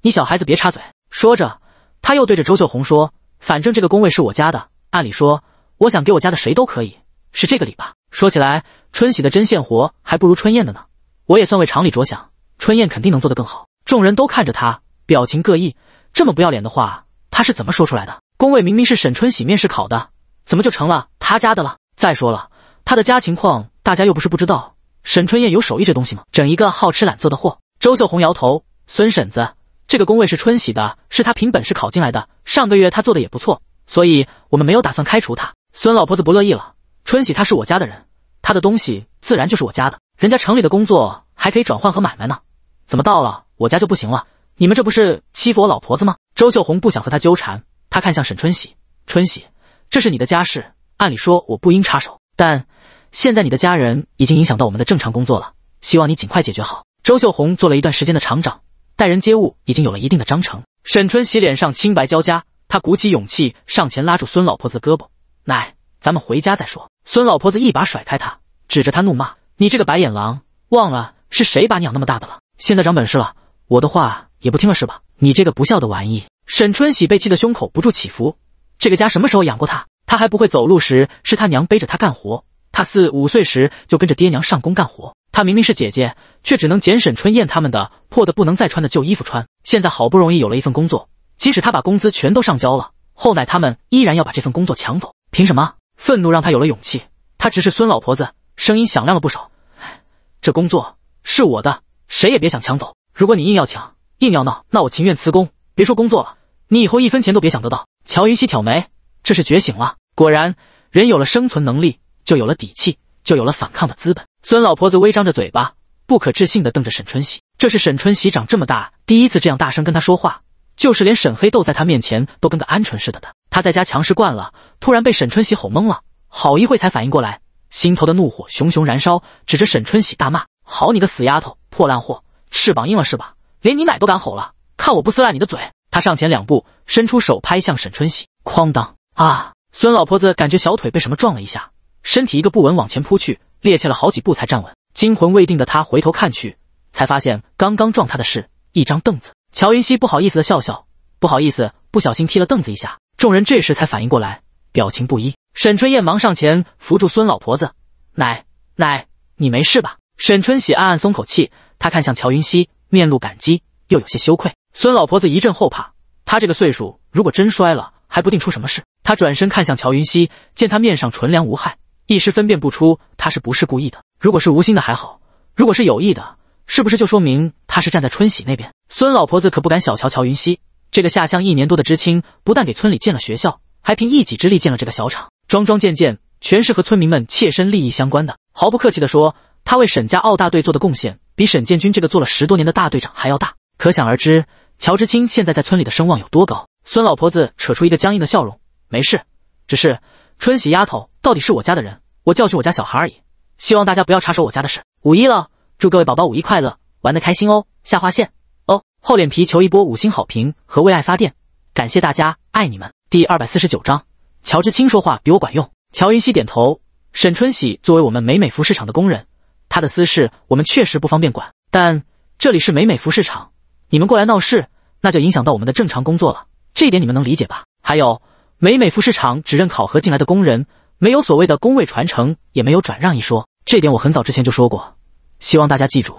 你小孩子别插嘴。说着，他又对着周秀红说：“反正这个工位是我家的，按理说我想给我家的谁都可以，是这个理吧？说起来，春喜的针线活还不如春燕的呢。我也算为厂里着想，春燕肯定能做得更好。”众人都看着他，表情各异。这么不要脸的话，他是怎么说出来的？工位明明是沈春喜面试考的，怎么就成了他家的了？再说了，他的家情况大家又不是不知道。沈春燕有手艺这东西吗？整一个好吃懒做的货。周秀红摇头：“孙婶子。”这个工位是春喜的，是他凭本事考进来的。上个月他做的也不错，所以我们没有打算开除他。孙老婆子不乐意了，春喜他是我家的人，他的东西自然就是我家的。人家城里的工作还可以转换和买卖呢，怎么到了我家就不行了？你们这不是欺负我老婆子吗？周秀红不想和他纠缠，他看向沈春喜，春喜，这是你的家事，按理说我不应插手，但现在你的家人已经影响到我们的正常工作了，希望你尽快解决好。周秀红做了一段时间的厂长。待人接物已经有了一定的章程。沈春喜脸上青白交加，他鼓起勇气上前拉住孙老婆子胳膊：“奶，咱们回家再说。”孙老婆子一把甩开他，指着他怒骂：“你这个白眼狼，忘了是谁把你养那么大的了？现在长本事了，我的话也不听了是吧？你这个不孝的玩意！”沈春喜被气得胸口不住起伏。这个家什么时候养过他？他还不会走路时，是他娘背着他干活。他四五岁时就跟着爹娘上工干活，他明明是姐姐，却只能捡沈春燕他们的破的不能再穿的旧衣服穿。现在好不容易有了一份工作，即使他把工资全都上交了，后奶他们依然要把这份工作抢走，凭什么？愤怒让他有了勇气。他直视孙老婆子，声音响亮了不少。这工作是我的，谁也别想抢走。如果你硬要抢，硬要闹，那我情愿辞工。别说工作了，你以后一分钱都别想得到。乔云熙挑眉，这是觉醒了。果然，人有了生存能力。就有了底气，就有了反抗的资本。孙老婆子微张着嘴巴，不可置信地瞪着沈春喜。这是沈春喜长这么大第一次这样大声跟他说话，就是连沈黑豆在他面前都跟个鹌鹑似的的。他在家强势惯了，突然被沈春喜吼懵了，好一会才反应过来，心头的怒火熊熊燃烧，指着沈春喜大骂：“好你个死丫头，破烂货，翅膀硬了是吧？连你奶都敢吼了，看我不撕烂你的嘴！”他上前两步，伸出手拍向沈春喜，哐当！啊！孙老婆子感觉小腿被什么撞了一下。身体一个不稳，往前扑去，趔趄了好几步才站稳。惊魂未定的他回头看去，才发现刚刚撞他的是一张凳子。乔云熙不好意思的笑笑，不好意思，不小心踢了凳子一下。众人这时才反应过来，表情不一。沈春燕忙上前扶住孙老婆子，奶奶，你没事吧？沈春喜暗暗松口气，他看向乔云熙，面露感激，又有些羞愧。孙老婆子一阵后怕，她这个岁数，如果真摔了，还不定出什么事。她转身看向乔云熙，见她面上纯良无害。一时分辨不出他是不是故意的。如果是无心的还好，如果是有意的，是不是就说明他是站在春喜那边？孙老婆子可不敢小瞧乔云溪这个下乡一年多的知青，不但给村里建了学校，还凭一己之力建了这个小厂，桩桩件件全是和村民们切身利益相关的。毫不客气地说，他为沈家奥大队做的贡献比沈建军这个做了十多年的大队长还要大。可想而知，乔知青现在在村里的声望有多高。孙老婆子扯出一个僵硬的笑容：“没事，只是春喜丫头。”到底是我家的人，我教训我家小孩而已，希望大家不要插手我家的事。五一了，祝各位宝宝五一快乐，玩得开心哦！下划线哦，厚脸皮求一波五星好评和为爱发电，感谢大家，爱你们。第二百四十九章，乔之清说话比我管用。乔云熙点头。沈春喜作为我们美美服饰厂的工人，他的私事我们确实不方便管，但这里是美美服饰厂，你们过来闹事，那就影响到我们的正常工作了，这点你们能理解吧？还有，美美服饰厂只认考核进来的工人。没有所谓的工位传承，也没有转让一说，这点我很早之前就说过，希望大家记住，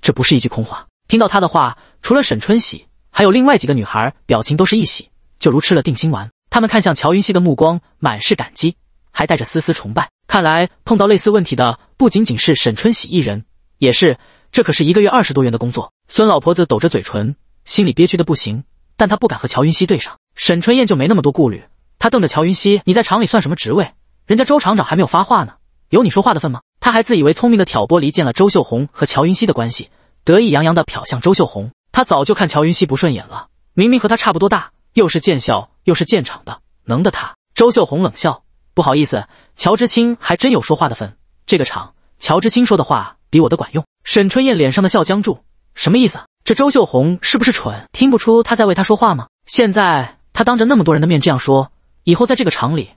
这不是一句空话。听到他的话，除了沈春喜，还有另外几个女孩，表情都是一喜，就如吃了定心丸。他们看向乔云熙的目光满是感激，还带着丝丝崇拜。看来碰到类似问题的不仅仅是沈春喜一人，也是这可是一个月二十多元的工作。孙老婆子抖着嘴唇，心里憋屈的不行，但她不敢和乔云熙对上。沈春燕就没那么多顾虑，她瞪着乔云熙：“你在厂里算什么职位？”人家周厂长还没有发话呢，有你说话的份吗？他还自以为聪明的挑拨离间了周秀红和乔云熙的关系，得意洋洋的瞟向周秀红。他早就看乔云熙不顺眼了，明明和他差不多大，又是建校又是建厂的，能的他。周秀红冷笑：“不好意思，乔知青还真有说话的份。这个厂，乔知青说的话比我的管用。”沈春燕脸上的笑僵住，什么意思？这周秀红是不是蠢？听不出他在为他说话吗？现在他当着那么多人的面这样说，以后在这个厂里……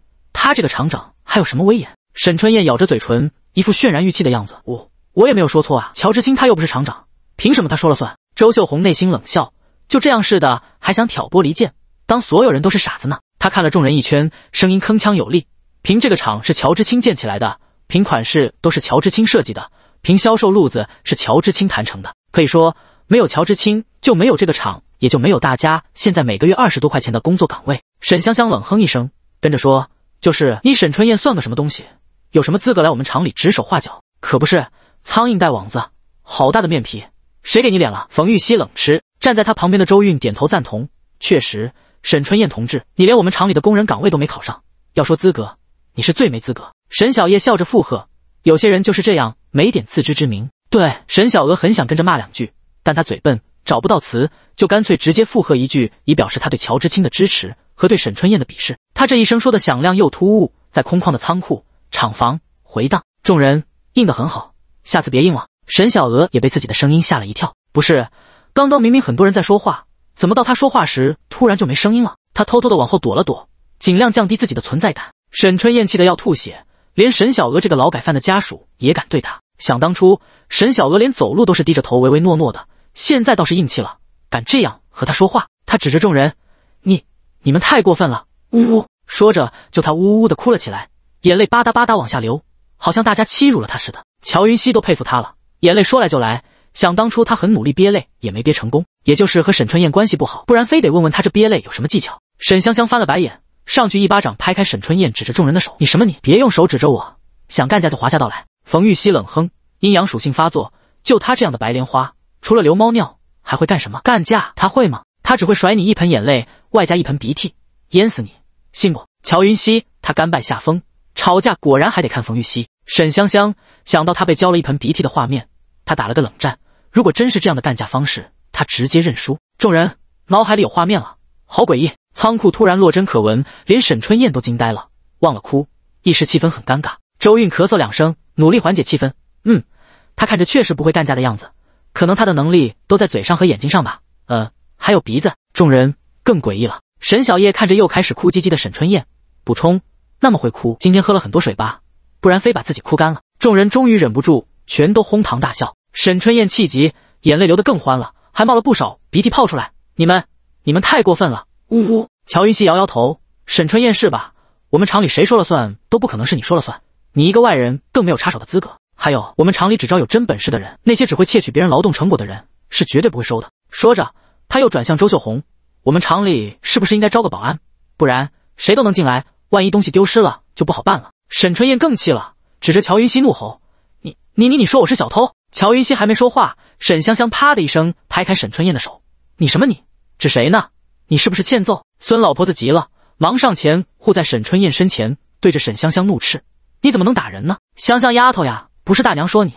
他这个厂长还有什么威严？沈春燕咬着嘴唇，一副泫然欲泣的样子。我我也没有说错啊，乔知清他又不是厂长，凭什么他说了算？周秀红内心冷笑，就这样似的还想挑拨离间，当所有人都是傻子呢？他看了众人一圈，声音铿锵有力：凭这个厂是乔知清建起来的，凭款式都是乔知清设计的，凭销售路子是乔知清谈成的，可以说没有乔知清就没有这个厂，也就没有大家现在每个月二十多块钱的工作岗位。沈香香冷哼一声，跟着说。就是你沈春燕算个什么东西？有什么资格来我们厂里指手画脚？可不是，苍蝇带网子，好大的面皮，谁给你脸了？冯玉溪冷吃。站在他旁边的周韵点头赞同。确实，沈春燕同志，你连我们厂里的工人岗位都没考上，要说资格，你是最没资格。沈小叶笑着附和，有些人就是这样，没点自知之明。对，沈小娥很想跟着骂两句，但她嘴笨，找不到词，就干脆直接附和一句，以表示他对乔知青的支持。和对沈春燕的鄙视，他这一声说的响亮又突兀，在空旷的仓库、厂房回荡。众人硬的很好，下次别硬了。沈小娥也被自己的声音吓了一跳，不是，刚刚明明很多人在说话，怎么到他说话时突然就没声音了？他偷偷的往后躲了躲，尽量降低自己的存在感。沈春燕气得要吐血，连沈小娥这个劳改犯的家属也敢对他。想当初，沈小娥连走路都是低着头、唯唯诺诺的，现在倒是硬气了，敢这样和他说话。他指着众人。你们太过分了！呜呜，说着就他呜呜的哭了起来，眼泪吧嗒吧嗒往下流，好像大家欺辱了他似的。乔云溪都佩服他了，眼泪说来就来。想当初他很努力憋泪也没憋成功，也就是和沈春燕关系不好，不然非得问问他这憋泪有什么技巧。沈香香翻了白眼，上去一巴掌拍开沈春燕，指着众人的手：“你什么你？别用手指着我，想干架就滑下道来。”冯玉溪冷哼，阴阳属性发作，就他这样的白莲花，除了流猫尿还会干什么？干架他会吗？他只会甩你一盆眼泪，外加一盆鼻涕，淹死你，信不？乔云溪，他甘拜下风。吵架果然还得看冯玉溪。沈香香想到他被浇了一盆鼻涕的画面，他打了个冷战。如果真是这样的干架方式，他直接认输。众人脑海里有画面了，好诡异。仓库突然落针可闻，连沈春燕都惊呆了，忘了哭，一时气氛很尴尬。周韵咳嗽两声，努力缓解气氛。嗯，他看着确实不会干架的样子，可能他的能力都在嘴上和眼睛上吧。呃，还有鼻子，众人更诡异了。沈小叶看着又开始哭唧唧的沈春燕，补充：“那么会哭，今天喝了很多水吧？不然非把自己哭干了。”众人终于忍不住，全都哄堂大笑。沈春燕气急，眼泪流得更欢了，还冒了不少鼻涕泡出来。你们，你们太过分了！呜呜。乔云熙摇摇头：“沈春燕是吧？我们厂里谁说了算，都不可能是你说了算。你一个外人，更没有插手的资格。还有，我们厂里只招有真本事的人，那些只会窃取别人劳动成果的人，是绝对不会收的。”说着。他又转向周秀红：“我们厂里是不是应该招个保安？不然谁都能进来，万一东西丢失了，就不好办了。”沈春燕更气了，指着乔云熙怒吼：“你你你，你说我是小偷！”乔云熙还没说话，沈香香啪的一声拍开沈春燕的手：“你什么你？指谁呢？你是不是欠揍？”孙老婆子急了，忙上前护在沈春燕身前，对着沈香香怒斥：“你怎么能打人呢？香香丫头呀，不是大娘说你，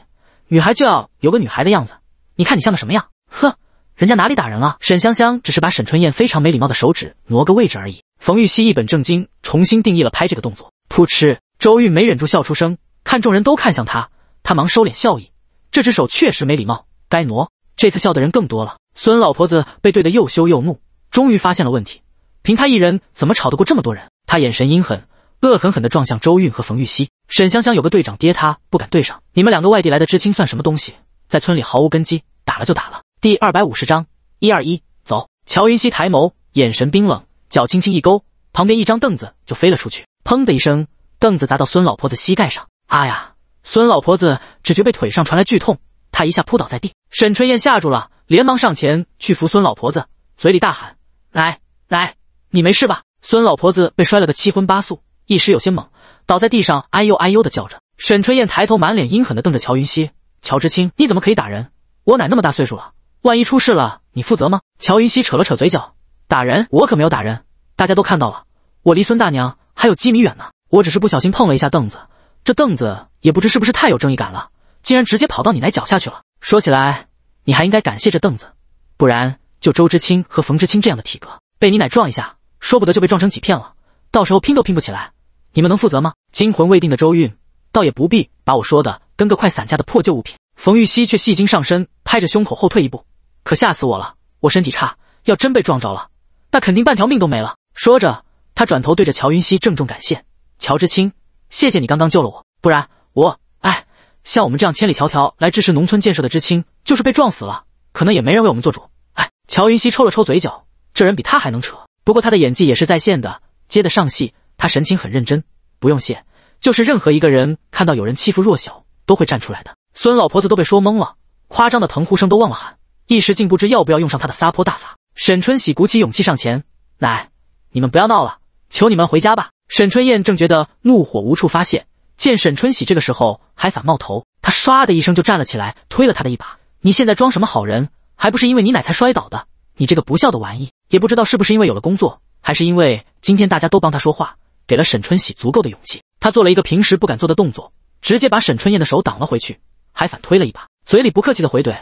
女孩就要有个女孩的样子。你看你像个什么样？哼！”人家哪里打人了？沈香香只是把沈春燕非常没礼貌的手指挪个位置而已。冯玉溪一本正经重新定义了拍这个动作。噗嗤，周韵没忍住笑出声，看众人都看向他，他忙收敛笑意。这只手确实没礼貌，该挪。这次笑的人更多了。孙老婆子被怼得又羞又怒，终于发现了问题，凭他一人怎么吵得过这么多人？他眼神阴狠，恶狠狠地撞向周韵和冯玉溪。沈香香有个队长爹，他不敢对上你们两个外地来的知青算什么东西？在村里毫无根基，打了就打了。第二百五十章，一二一，走。乔云溪抬眸，眼神冰冷，脚轻轻一勾，旁边一张凳子就飞了出去，砰的一声，凳子砸到孙老婆子膝盖上。啊呀！孙老婆子只觉被腿上传来剧痛，她一下扑倒在地。沈春燕吓住了，连忙上前去扶孙老婆子，嘴里大喊：“奶奶，你没事吧？”孙老婆子被摔了个七荤八素，一时有些懵，倒在地上，哎呦哎呦的叫着。沈春燕抬头，满脸阴狠的瞪着乔云溪：“乔知青，你怎么可以打人？我奶那么大岁数了。”万一出事了，你负责吗？乔云溪扯了扯嘴角，打人我可没有打人，大家都看到了，我离孙大娘还有几米远呢，我只是不小心碰了一下凳子，这凳子也不知是不是太有正义感了，竟然直接跑到你奶脚下去了。说起来，你还应该感谢这凳子，不然就周知青和冯知青这样的体格，被你奶撞一下，说不得就被撞成几片了，到时候拼都拼不起来，你们能负责吗？惊魂未定的周韵，倒也不必把我说的跟个快散架的破旧物品。冯玉溪却戏精上身，拍着胸口后退一步。可吓死我了！我身体差，要真被撞着了，那肯定半条命都没了。说着，他转头对着乔云熙郑重感谢：“乔知青，谢谢你刚刚救了我，不然我……哎，像我们这样千里迢迢来支持农村建设的知青，就是被撞死了，可能也没人为我们做主。”哎，乔云熙抽了抽嘴角，这人比他还能扯。不过他的演技也是在线的，接得上戏。他神情很认真，不用谢，就是任何一个人看到有人欺负弱小，都会站出来的。孙老婆子都被说懵了，夸张的疼呼声都忘了喊。一时竟不知要不要用上他的撒泼大法。沈春喜鼓起勇气上前：“奶，你们不要闹了，求你们回家吧。”沈春燕正觉得怒火无处发泄，见沈春喜这个时候还反冒头，她唰的一声就站了起来，推了他的一把：“你现在装什么好人？还不是因为你奶才摔倒的？你这个不孝的玩意！也不知道是不是因为有了工作，还是因为今天大家都帮他说话，给了沈春喜足够的勇气。他做了一个平时不敢做的动作，直接把沈春燕的手挡了回去，还反推了一把，嘴里不客气的回怼。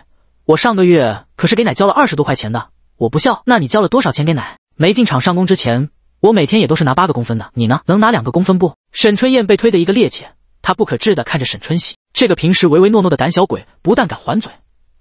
我上个月可是给奶交了二十多块钱的，我不孝。那你交了多少钱给奶？没进厂上工之前，我每天也都是拿八个工分的。你呢？能拿两个工分不？沈春燕被推的一个趔趄，她不可置的看着沈春喜，这个平时唯唯诺诺的胆小鬼，不但敢还嘴，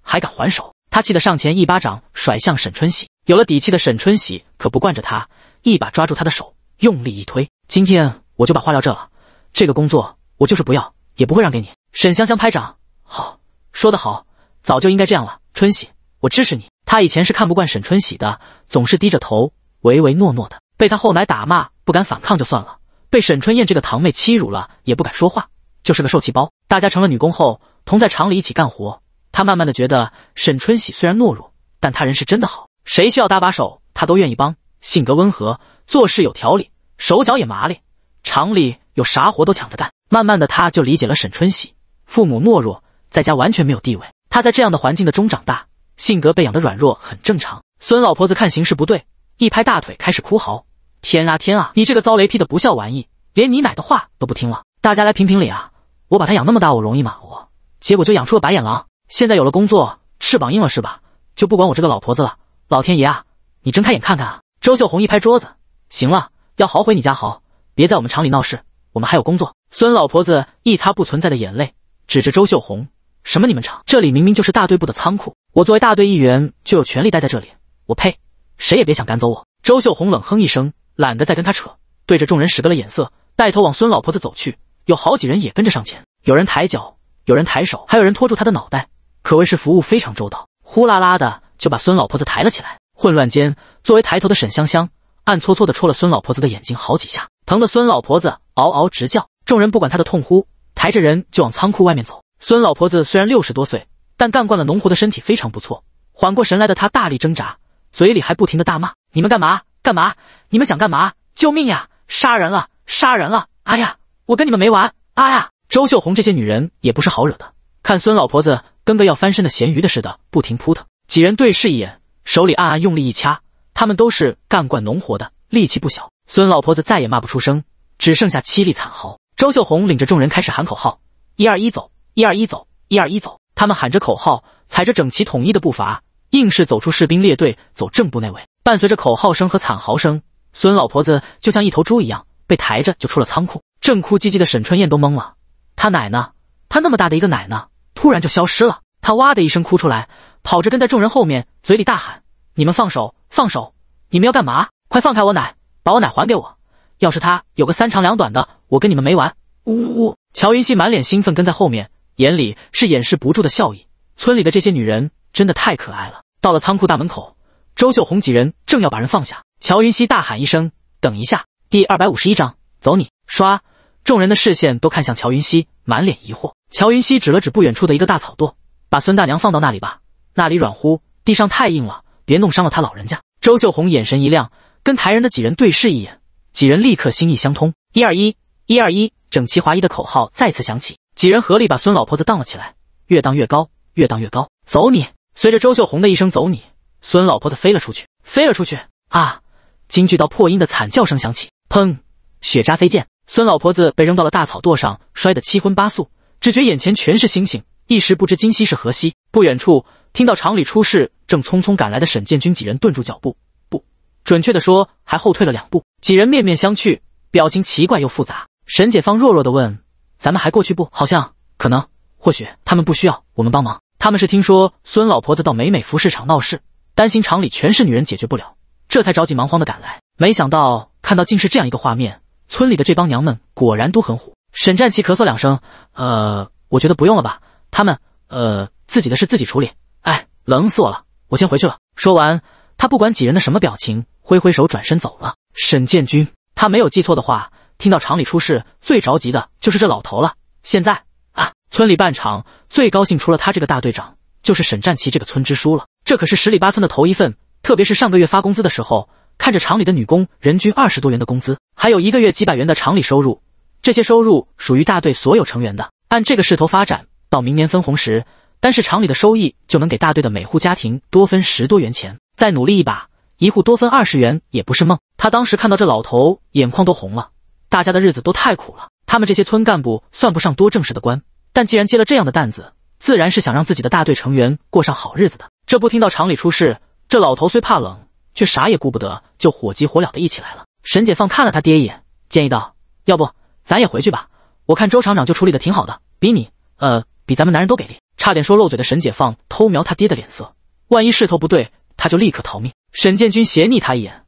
还敢还手。她气得上前一巴掌甩向沈春喜。有了底气的沈春喜可不惯着他，一把抓住他的手，用力一推。今天我就把话撂这了，这个工作我就是不要，也不会让给你。沈香香拍掌，好，说得好。早就应该这样了，春喜，我支持你。他以前是看不惯沈春喜的，总是低着头，唯唯诺诺的，被他后奶打骂不敢反抗就算了，被沈春燕这个堂妹欺辱了也不敢说话，就是个受气包。大家成了女工后，同在厂里一起干活，他慢慢的觉得沈春喜虽然懦弱，但她人是真的好，谁需要搭把手，她都愿意帮。性格温和，做事有条理，手脚也麻利，厂里有啥活都抢着干。慢慢的，他就理解了沈春喜，父母懦弱，在家完全没有地位。他在这样的环境的中长大，性格被养的软弱很正常。孙老婆子看形势不对，一拍大腿开始哭嚎：“天啊天啊，你这个遭雷劈的不孝玩意，连你奶的话都不听了！大家来评评理啊！我把他养那么大，我容易吗？我结果就养出了白眼狼。现在有了工作，翅膀硬了是吧？就不管我这个老婆子了？老天爷啊，你睁开眼看看啊！”周秀红一拍桌子：“行了，要嚎回你家嚎，别在我们厂里闹事，我们还有工作。”孙老婆子一擦不存在的眼泪，指着周秀红。什么？你们厂这里明明就是大队部的仓库，我作为大队一员就有权利待在这里。我呸！谁也别想赶走我！周秀红冷哼一声，懒得再跟他扯，对着众人使了个眼色，带头往孙老婆子走去。有好几人也跟着上前，有人抬脚，有人抬手，还有人拖住他的脑袋，可谓是服务非常周到。呼啦啦的就把孙老婆子抬了起来。混乱间，作为抬头的沈香香暗搓搓的戳了孙老婆子的眼睛好几下，疼的孙老婆子嗷嗷直叫。众人不管他的痛呼，抬着人就往仓库外面走。孙老婆子虽然六十多岁，但干惯了农活的身体非常不错。缓过神来的她大力挣扎，嘴里还不停的大骂：“你们干嘛干嘛？你们想干嘛？救命呀！杀人了，杀人了！哎呀，我跟你们没完！哎呀！”周秀红这些女人也不是好惹的，看孙老婆子跟个要翻身的咸鱼的似的，不停扑腾。几人对视一眼，手里暗暗用力一掐。他们都是干惯农活的，力气不小。孙老婆子再也骂不出声，只剩下凄厉惨嚎。周秀红领着众人开始喊口号：“一二一，走！”一二一走，一二一走，他们喊着口号，踩着整齐统一的步伐，硬是走出士兵列队走正步那位。伴随着口号声和惨嚎声，孙老婆子就像一头猪一样被抬着就出了仓库。正哭唧唧的沈春燕都懵了，她奶呢？她那么大的一个奶呢，突然就消失了。她哇的一声哭出来，跑着跟在众人后面，嘴里大喊：“你们放手，放手！你们要干嘛？快放开我奶，把我奶还给我！要是她有个三长两短的，我跟你们没完！”呜呜。乔云熙满脸兴奋跟在后面。眼里是掩饰不住的笑意。村里的这些女人真的太可爱了。到了仓库大门口，周秀红几人正要把人放下，乔云熙大喊一声：“等一下！”第二百五十一章，走你！刷，众人的视线都看向乔云熙，满脸疑惑。乔云熙指了指不远处的一个大草垛：“把孙大娘放到那里吧，那里软乎，地上太硬了，别弄伤了她老人家。”周秀红眼神一亮，跟抬人的几人对视一眼，几人立刻心意相通。一二一，一二一，整齐划一的口号再次响起。几人合力把孙老婆子荡了起来，越荡越高，越荡越高。走你！随着周秀红的一声“走你”，孙老婆子飞了出去，飞了出去啊！京剧到破音的惨叫声响起，砰，雪渣飞溅，孙老婆子被扔到了大草垛上，摔得七荤八素，只觉眼前全是星星，一时不知今夕是何夕。不远处听到厂里出事，正匆匆赶来的沈建军几人顿住脚步，不，准确的说还后退了两步。几人面面相觑，表情奇怪又复杂。沈解放弱弱的问。咱们还过去不？好像可能，或许他们不需要我们帮忙。他们是听说孙老婆子到美美服饰厂闹事，担心厂里全是女人解决不了，这才着急忙慌的赶来。没想到看到竟是这样一个画面，村里的这帮娘们果然都很虎。沈战奇咳嗽两声，呃，我觉得不用了吧，他们，呃，自己的事自己处理。哎，冷死我了，我先回去了。说完，他不管几人的什么表情，挥挥手转身走了。沈建军，他没有记错的话。听到厂里出事，最着急的就是这老头了。现在啊，村里办厂最高兴除了他这个大队长，就是沈占奇这个村支书了。这可是十里八村的头一份，特别是上个月发工资的时候，看着厂里的女工人均二十多元的工资，还有一个月几百元的厂里收入，这些收入属于大队所有成员的。按这个势头发展，到明年分红时，单是厂里的收益就能给大队的每户家庭多分十多元钱。再努力一把，一户多分二十元也不是梦。他当时看到这老头，眼眶都红了。大家的日子都太苦了，他们这些村干部算不上多正式的官，但既然接了这样的担子，自然是想让自己的大队成员过上好日子的。这不，听到厂里出事，这老头虽怕冷，却啥也顾不得，就火急火燎的一起来了。沈解放看了他爹一眼，建议道：“要不咱也回去吧？我看周厂长就处理的挺好的，比你……呃，比咱们男人都给力。”差点说漏嘴的沈解放偷瞄他爹的脸色，万一势头不对，他就立刻逃命。沈建军斜睨他一眼，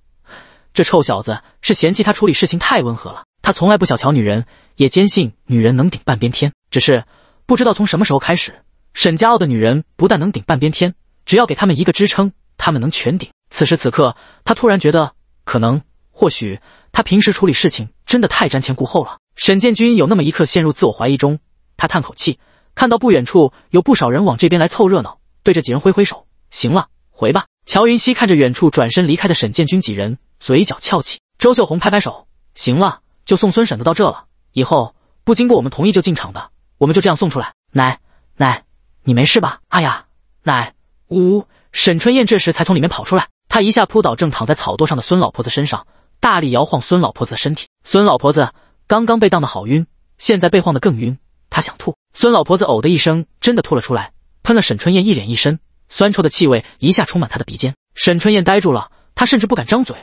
这臭小子是嫌弃他处理事情太温和了。他从来不小瞧女人，也坚信女人能顶半边天。只是不知道从什么时候开始，沈家傲的女人不但能顶半边天，只要给他们一个支撑，他们能全顶。此时此刻，他突然觉得，可能，或许，他平时处理事情真的太瞻前顾后了。沈建军有那么一刻陷入自我怀疑中，他叹口气，看到不远处有不少人往这边来凑热闹，对着几人挥挥手：“行了，回吧。”乔云熙看着远处转身离开的沈建军几人，嘴角翘起。周秀红拍拍手：“行了。”就送孙婶子到这了，以后不经过我们同意就进厂的，我们就这样送出来。奶奶，你没事吧？哎呀，奶，呜！沈春燕这时才从里面跑出来，她一下扑倒正躺在草垛上的孙老婆子身上，大力摇晃孙老婆子的身体。孙老婆子刚刚被荡得好晕，现在被晃得更晕，她想吐。孙老婆子呕的一声，真的吐了出来，喷了沈春燕一脸一身，酸臭的气味一下充满她的鼻尖。沈春燕呆住了，她甚至不敢张嘴，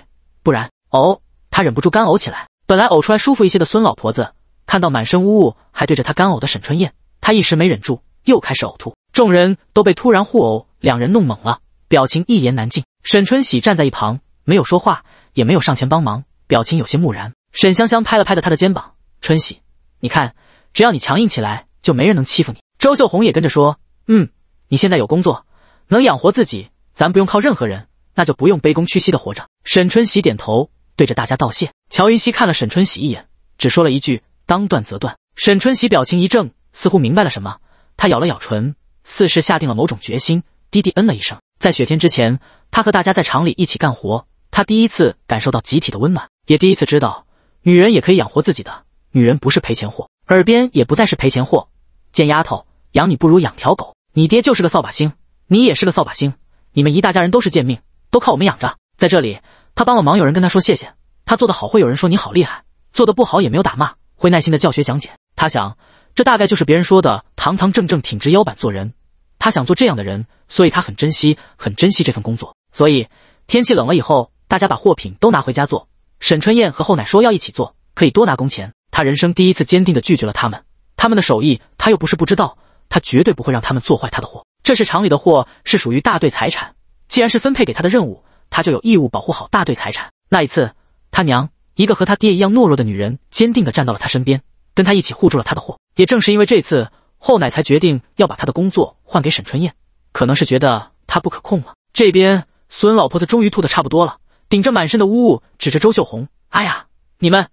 不然呕，她忍不住干呕起来。本来呕出来舒服一些的孙老婆子，看到满身污物还对着她干呕的沈春燕，她一时没忍住，又开始呕吐。众人都被突然互呕两人弄懵了，表情一言难尽。沈春喜站在一旁，没有说话，也没有上前帮忙，表情有些木然。沈香香拍了拍她的肩膀：“春喜，你看，只要你强硬起来，就没人能欺负你。”周秀红也跟着说：“嗯，你现在有工作，能养活自己，咱不用靠任何人，那就不用卑躬屈膝的活着。”沈春喜点头。对着大家道谢。乔云熙看了沈春喜一眼，只说了一句：“当断则断。”沈春喜表情一怔，似乎明白了什么。他咬了咬唇，似是下定了某种决心，低低嗯了一声。在雪天之前，他和大家在厂里一起干活，他第一次感受到集体的温暖，也第一次知道女人也可以养活自己的，女人不是赔钱货，耳边也不再是赔钱货。贱丫头，养你不如养条狗。你爹就是个扫把星，你也是个扫把星。你们一大家人都是贱命，都靠我们养着，在这里。他帮了忙，有人跟他说谢谢。他做得好，会有人说你好厉害；做得不好也没有打骂，会耐心的教学讲解。他想，这大概就是别人说的堂堂正正、挺直腰板做人。他想做这样的人，所以他很珍惜，很珍惜这份工作。所以天气冷了以后，大家把货品都拿回家做。沈春燕和后奶说要一起做，可以多拿工钱。他人生第一次坚定地拒绝了他们。他们的手艺他又不是不知道，他绝对不会让他们做坏他的货。这是厂里的货，是属于大队财产。既然是分配给他的任务。他就有义务保护好大队财产。那一次，他娘一个和他爹一样懦弱的女人，坚定地站到了他身边，跟他一起护住了他的货。也正是因为这次，后奶才决定要把他的工作换给沈春燕，可能是觉得他不可控了。这边孙老婆子终于吐的差不多了，顶着满身的污物，指着周秀红：“哎呀，你们，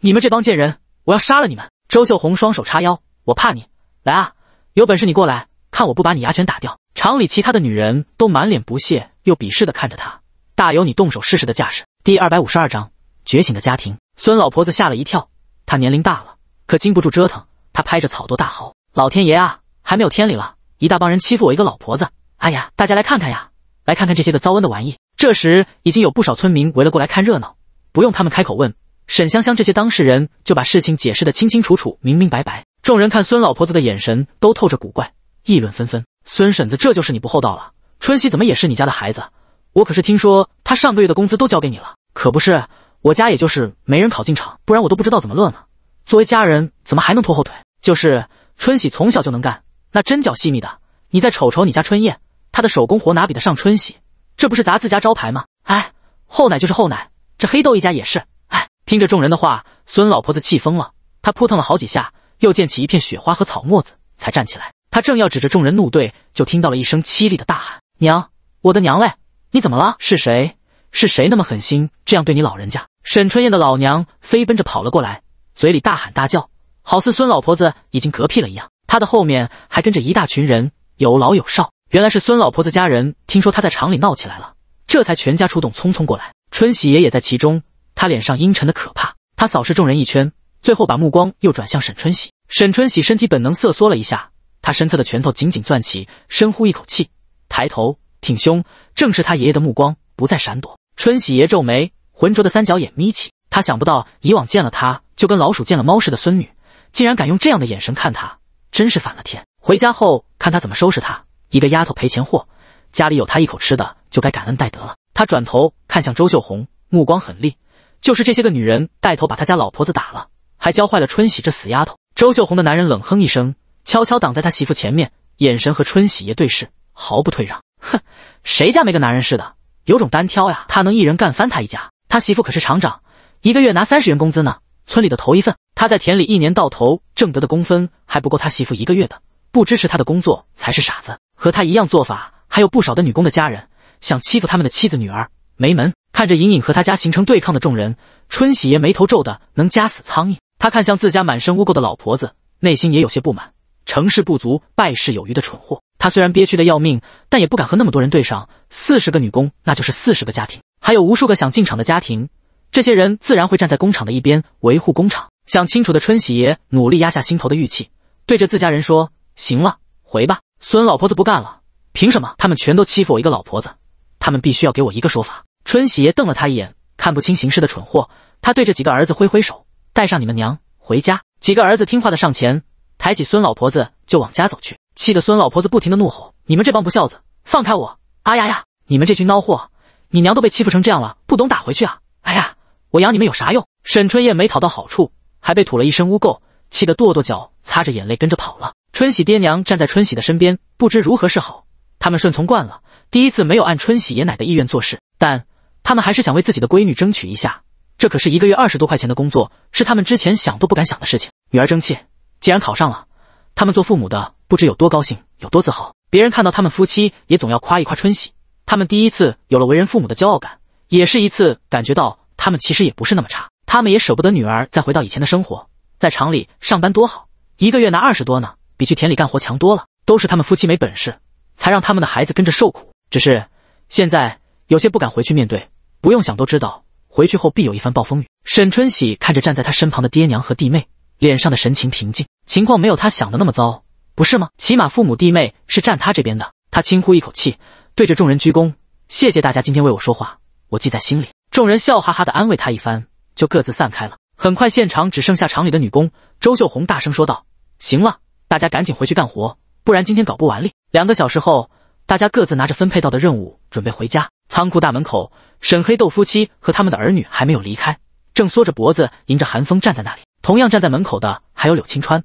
你们这帮贱人，我要杀了你们！”周秀红双手叉腰：“我怕你？来啊，有本事你过来，看我不把你牙全打掉！”厂里其他的女人都满脸不屑又鄙视的看着他。大有你动手试试的架势。第二百五十二章觉醒的家庭。孙老婆子吓了一跳，她年龄大了，可经不住折腾。她拍着草垛大嚎：“老天爷啊，还没有天理了！一大帮人欺负我一个老婆子！哎呀，大家来看看呀，来看看这些个遭瘟的玩意！”这时已经有不少村民围了过来看热闹。不用他们开口问，沈香香这些当事人就把事情解释得清清楚楚、明明白白。众人看孙老婆子的眼神都透着古怪，议论纷纷：“孙婶子，这就是你不厚道了。春熙怎么也是你家的孩子？”我可是听说他上个月的工资都交给你了，可不是，我家也就是没人考进厂，不然我都不知道怎么乐呢。作为家人，怎么还能拖后腿？就是春喜从小就能干，那针脚细密的。你再瞅瞅你家春燕，她的手工活哪比得上春喜？这不是砸自家招牌吗？哎，后奶就是后奶，这黑豆一家也是。哎，听着众人的话，孙老婆子气疯了，她扑腾了好几下，又溅起一片雪花和草沫子，才站起来。她正要指着众人怒对，就听到了一声凄厉的大喊：“娘，我的娘嘞！”你怎么了？是谁？是谁那么狠心这样对你老人家？沈春燕的老娘飞奔着跑了过来，嘴里大喊大叫，好似孙老婆子已经嗝屁了一样。她的后面还跟着一大群人，有老有少。原来是孙老婆子家人听说他在厂里闹起来了，这才全家出动，匆匆过来。春喜爷也在其中，他脸上阴沉的可怕。他扫视众人一圈，最后把目光又转向沈春喜。沈春喜身体本能瑟缩了一下，他身侧的拳头紧紧攥起，深呼一口气，抬头。挺胸，正是他爷爷的目光，不再闪躲。春喜爷皱眉，浑浊的三角眼眯起。他想不到，以往见了他就跟老鼠见了猫似的孙女，竟然敢用这样的眼神看他，真是反了天！回家后看他怎么收拾他，一个丫头赔钱货，家里有她一口吃的就该感恩戴德了。他转头看向周秀红，目光狠厉。就是这些个女人带头把他家老婆子打了，还教坏了春喜这死丫头。周秀红的男人冷哼一声，悄悄挡在他媳妇前面，眼神和春喜爷对视，毫不退让。哼，谁家没个男人似的？有种单挑呀！他能一人干翻他一家？他媳妇可是厂长，一个月拿三十元工资呢，村里的头一份。他在田里一年到头挣得的工分还不够他媳妇一个月的。不支持他的工作才是傻子。和他一样做法还有不少的女工的家人，想欺负他们的妻子女儿，没门！看着隐隐和他家形成对抗的众人，春喜爷眉头皱的能夹死苍蝇。他看向自家满身污垢的老婆子，内心也有些不满：成事不足，败事有余的蠢货。他虽然憋屈的要命，但也不敢和那么多人对上。四十个女工，那就是四十个家庭，还有无数个想进厂的家庭。这些人自然会站在工厂的一边，维护工厂。想清楚的春喜爷努力压下心头的郁气，对着自家人说：“行了，回吧。”孙老婆子不干了，凭什么？他们全都欺负我一个老婆子，他们必须要给我一个说法。春喜爷瞪了他一眼，看不清形势的蠢货。他对着几个儿子挥挥手：“带上你们娘回家。”几个儿子听话的上前，抬起孙老婆子就往家走去。气得孙老婆子不停地怒吼：“你们这帮不孝子，放开我！啊呀呀！你们这群孬货，你娘都被欺负成这样了，不懂打回去啊！哎呀，我养你们有啥用？”沈春燕没讨到好处，还被吐了一身污垢，气得跺跺脚，擦着眼泪跟着跑了。春喜爹娘站在春喜的身边，不知如何是好。他们顺从惯了，第一次没有按春喜爷奶的意愿做事，但他们还是想为自己的闺女争取一下。这可是一个月二十多块钱的工作，是他们之前想都不敢想的事情。女儿争气，既然考上了。他们做父母的不知有多高兴，有多自豪。别人看到他们夫妻，也总要夸一夸春喜。他们第一次有了为人父母的骄傲感，也是一次感觉到他们其实也不是那么差。他们也舍不得女儿再回到以前的生活，在厂里上班多好，一个月拿二十多呢，比去田里干活强多了。都是他们夫妻没本事，才让他们的孩子跟着受苦。只是现在有些不敢回去面对，不用想都知道回去后必有一番暴风雨。沈春喜看着站在他身旁的爹娘和弟妹。脸上的神情平静，情况没有他想的那么糟，不是吗？起码父母弟妹是站他这边的。他轻呼一口气，对着众人鞠躬：“谢谢大家今天为我说话，我记在心里。”众人笑哈哈的安慰他一番，就各自散开了。很快，现场只剩下厂里的女工周秀红大声说道：“行了，大家赶紧回去干活，不然今天搞不完哩。”两个小时后，大家各自拿着分配到的任务准备回家。仓库大门口，沈黑豆夫妻和他们的儿女还没有离开，正缩着脖子迎着寒风站在那里。同样站在门口的还有柳青川，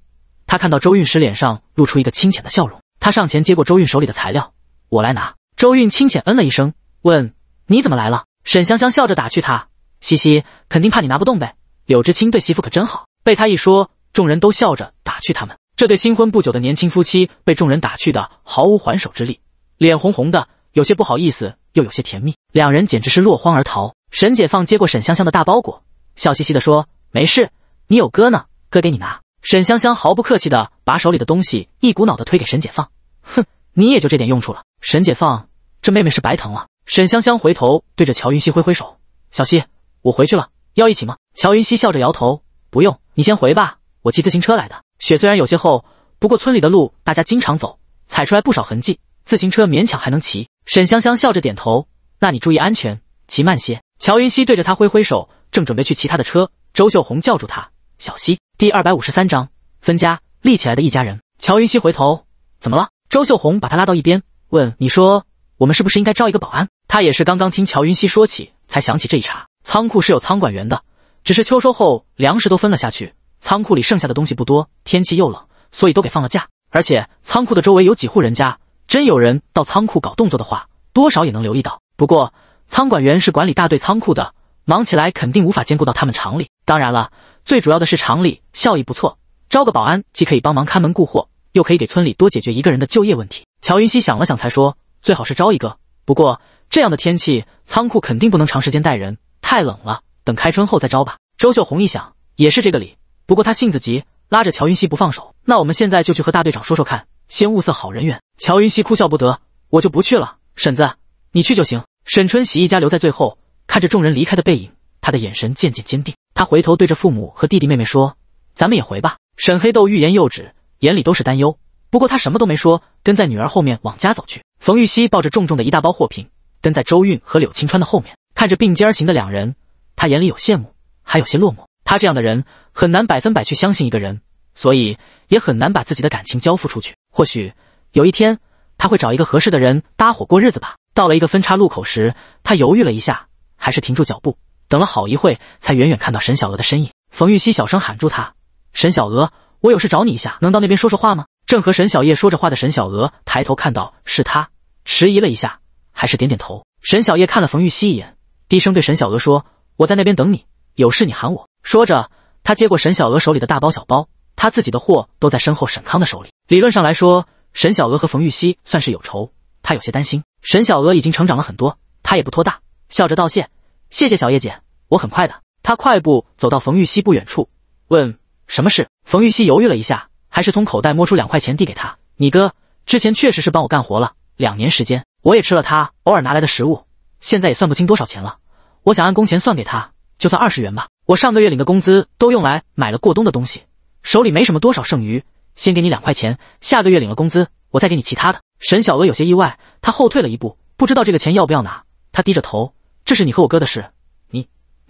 他看到周韵时脸上露出一个清浅的笑容。他上前接过周韵手里的材料，我来拿。周韵清浅嗯了一声，问：“你怎么来了？”沈香香笑着打趣他：“嘻嘻，肯定怕你拿不动呗。”柳知青对媳妇可真好，被他一说，众人都笑着打趣他们这对新婚不久的年轻夫妻，被众人打趣的毫无还手之力，脸红红的，有些不好意思，又有些甜蜜，两人简直是落荒而逃。沈解放接过沈香香的大包裹，笑嘻嘻的说：“没事。”你有哥呢，哥给你拿。沈香香毫不客气地把手里的东西一股脑地推给沈解放。哼，你也就这点用处了。沈解放，这妹妹是白疼了。沈香香回头对着乔云熙挥挥手，小溪，我回去了，要一起吗？乔云熙笑着摇头，不用，你先回吧。我骑自行车来的，雪虽然有些厚，不过村里的路大家经常走，踩出来不少痕迹，自行车勉强还能骑。沈香香笑着点头，那你注意安全，骑慢些。乔云熙对着他挥挥手，正准备去骑他的车，周秀红叫住他。小溪。第二百五十三章分家立起来的一家人。乔云熙回头，怎么了？周秀红把他拉到一边，问：“你说，我们是不是应该招一个保安？”他也是刚刚听乔云熙说起，才想起这一茬。仓库是有仓管员的，只是秋收后粮食都分了下去，仓库里剩下的东西不多，天气又冷，所以都给放了假。而且仓库的周围有几户人家，真有人到仓库搞动作的话，多少也能留意到。不过仓管员是管理大队仓库的，忙起来肯定无法兼顾到他们厂里。当然了。最主要的是厂里效益不错，招个保安既可以帮忙看门顾货，又可以给村里多解决一个人的就业问题。乔云熙想了想才说：“最好是招一个，不过这样的天气，仓库肯定不能长时间待人，太冷了。等开春后再招吧。”周秀红一想，也是这个理。不过她性子急，拉着乔云熙不放手。那我们现在就去和大队长说说看，先物色好人缘。乔云熙哭笑不得：“我就不去了，婶子你去就行。”沈春喜一家留在最后，看着众人离开的背影，他的眼神渐渐坚定。他回头对着父母和弟弟妹妹说：“咱们也回吧。”沈黑豆欲言又止，眼里都是担忧。不过他什么都没说，跟在女儿后面往家走去。冯玉溪抱着重重的一大包货品，跟在周韵和柳青川的后面，看着并肩而行的两人，他眼里有羡慕，还有些落寞。他这样的人很难百分百去相信一个人，所以也很难把自己的感情交付出去。或许有一天他会找一个合适的人搭伙过日子吧。到了一个分叉路口时，他犹豫了一下，还是停住脚步。等了好一会才远远看到沈小娥的身影。冯玉溪小声喊住她：“沈小娥，我有事找你一下，能到那边说说话吗？”正和沈小叶说着话的沈小娥抬头看到是他，迟疑了一下，还是点点头。沈小叶看了冯玉溪一眼，低声对沈小娥说：“我在那边等你，有事你喊我。”说着，他接过沈小娥手里的大包小包，他自己的货都在身后沈康的手里。理论上来说，沈小娥和冯玉溪算是有仇，他有些担心。沈小娥已经成长了很多，他也不拖大，笑着道谢：“谢谢小叶姐。”我很快的，他快步走到冯玉溪不远处，问什么事。冯玉溪犹豫了一下，还是从口袋摸出两块钱递给他。你哥之前确实是帮我干活了两年时间，我也吃了他偶尔拿来的食物，现在也算不清多少钱了。我想按工钱算给他，就算二十元吧。我上个月领的工资都用来买了过冬的东西，手里没什么多少剩余，先给你两块钱，下个月领了工资我再给你其他的。沈小娥有些意外，她后退了一步，不知道这个钱要不要拿。她低着头，这是你和我哥的事。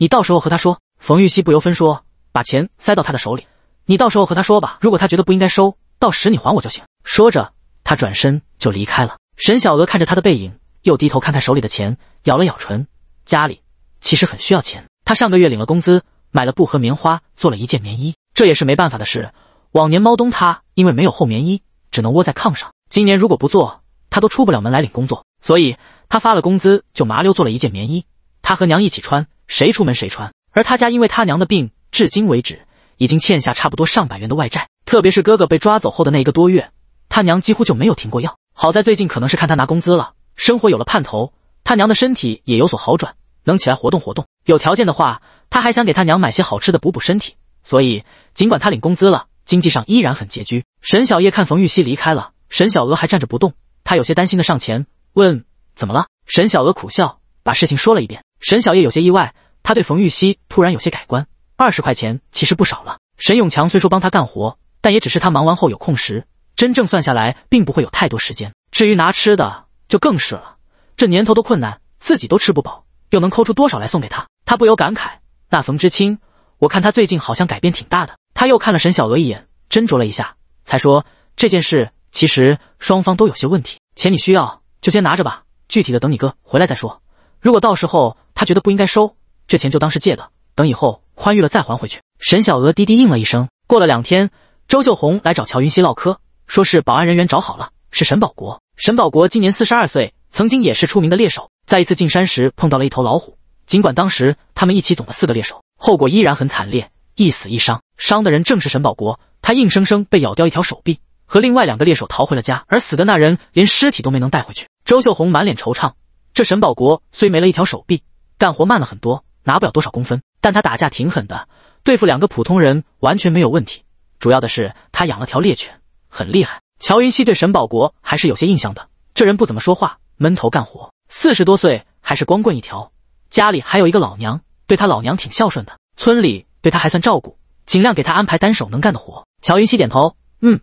你到时候和他说。冯玉溪不由分说，把钱塞到他的手里。你到时候和他说吧，如果他觉得不应该收，到时你还我就行。说着，他转身就离开了。沈小娥看着他的背影，又低头看看手里的钱，咬了咬唇。家里其实很需要钱。他上个月领了工资，买了布和棉花，做了一件棉衣。这也是没办法的事。往年猫冬他因为没有厚棉衣，只能窝在炕上。今年如果不做，他都出不了门来领工作。所以他发了工资就麻溜做了一件棉衣。他和娘一起穿，谁出门谁穿。而他家因为他娘的病，至今为止已经欠下差不多上百元的外债。特别是哥哥被抓走后的那一个多月，他娘几乎就没有停过药。好在最近可能是看他拿工资了，生活有了盼头，他娘的身体也有所好转，能起来活动活动。有条件的话，他还想给他娘买些好吃的补补身体。所以尽管他领工资了，经济上依然很拮据。沈小叶看冯玉溪离开了，沈小娥还站着不动，他有些担心的上前问：“怎么了？”沈小娥苦笑，把事情说了一遍。沈小叶有些意外，他对冯玉溪突然有些改观。二十块钱其实不少了。沈永强虽说帮他干活，但也只是他忙完后有空时，真正算下来，并不会有太多时间。至于拿吃的，就更是了。这年头都困难，自己都吃不饱，又能抠出多少来送给他？他不由感慨：“那冯知青，我看他最近好像改变挺大的。”他又看了沈小娥一眼，斟酌了一下，才说：“这件事其实双方都有些问题。钱你需要就先拿着吧，具体的等你哥回来再说。”如果到时候他觉得不应该收这钱，就当是借的，等以后宽裕了再还回去。沈小娥低低应了一声。过了两天，周秀红来找乔云熙唠嗑，说是保安人员找好了，是沈保国。沈保国今年四十二岁，曾经也是出名的猎手，在一次进山时碰到了一头老虎。尽管当时他们一起走的四个猎手，后果依然很惨烈，一死一伤，伤的人正是沈保国，他硬生生被咬掉一条手臂，和另外两个猎手逃回了家，而死的那人连尸体都没能带回去。周秀红满脸惆怅。这沈宝国虽没了一条手臂，干活慢了很多，拿不了多少工分，但他打架挺狠的，对付两个普通人完全没有问题。主要的是他养了条猎犬，很厉害。乔云熙对沈宝国还是有些印象的，这人不怎么说话，闷头干活，四十多岁还是光棍一条，家里还有一个老娘，对他老娘挺孝顺的。村里对他还算照顾，尽量给他安排单手能干的活。乔云熙点头，嗯，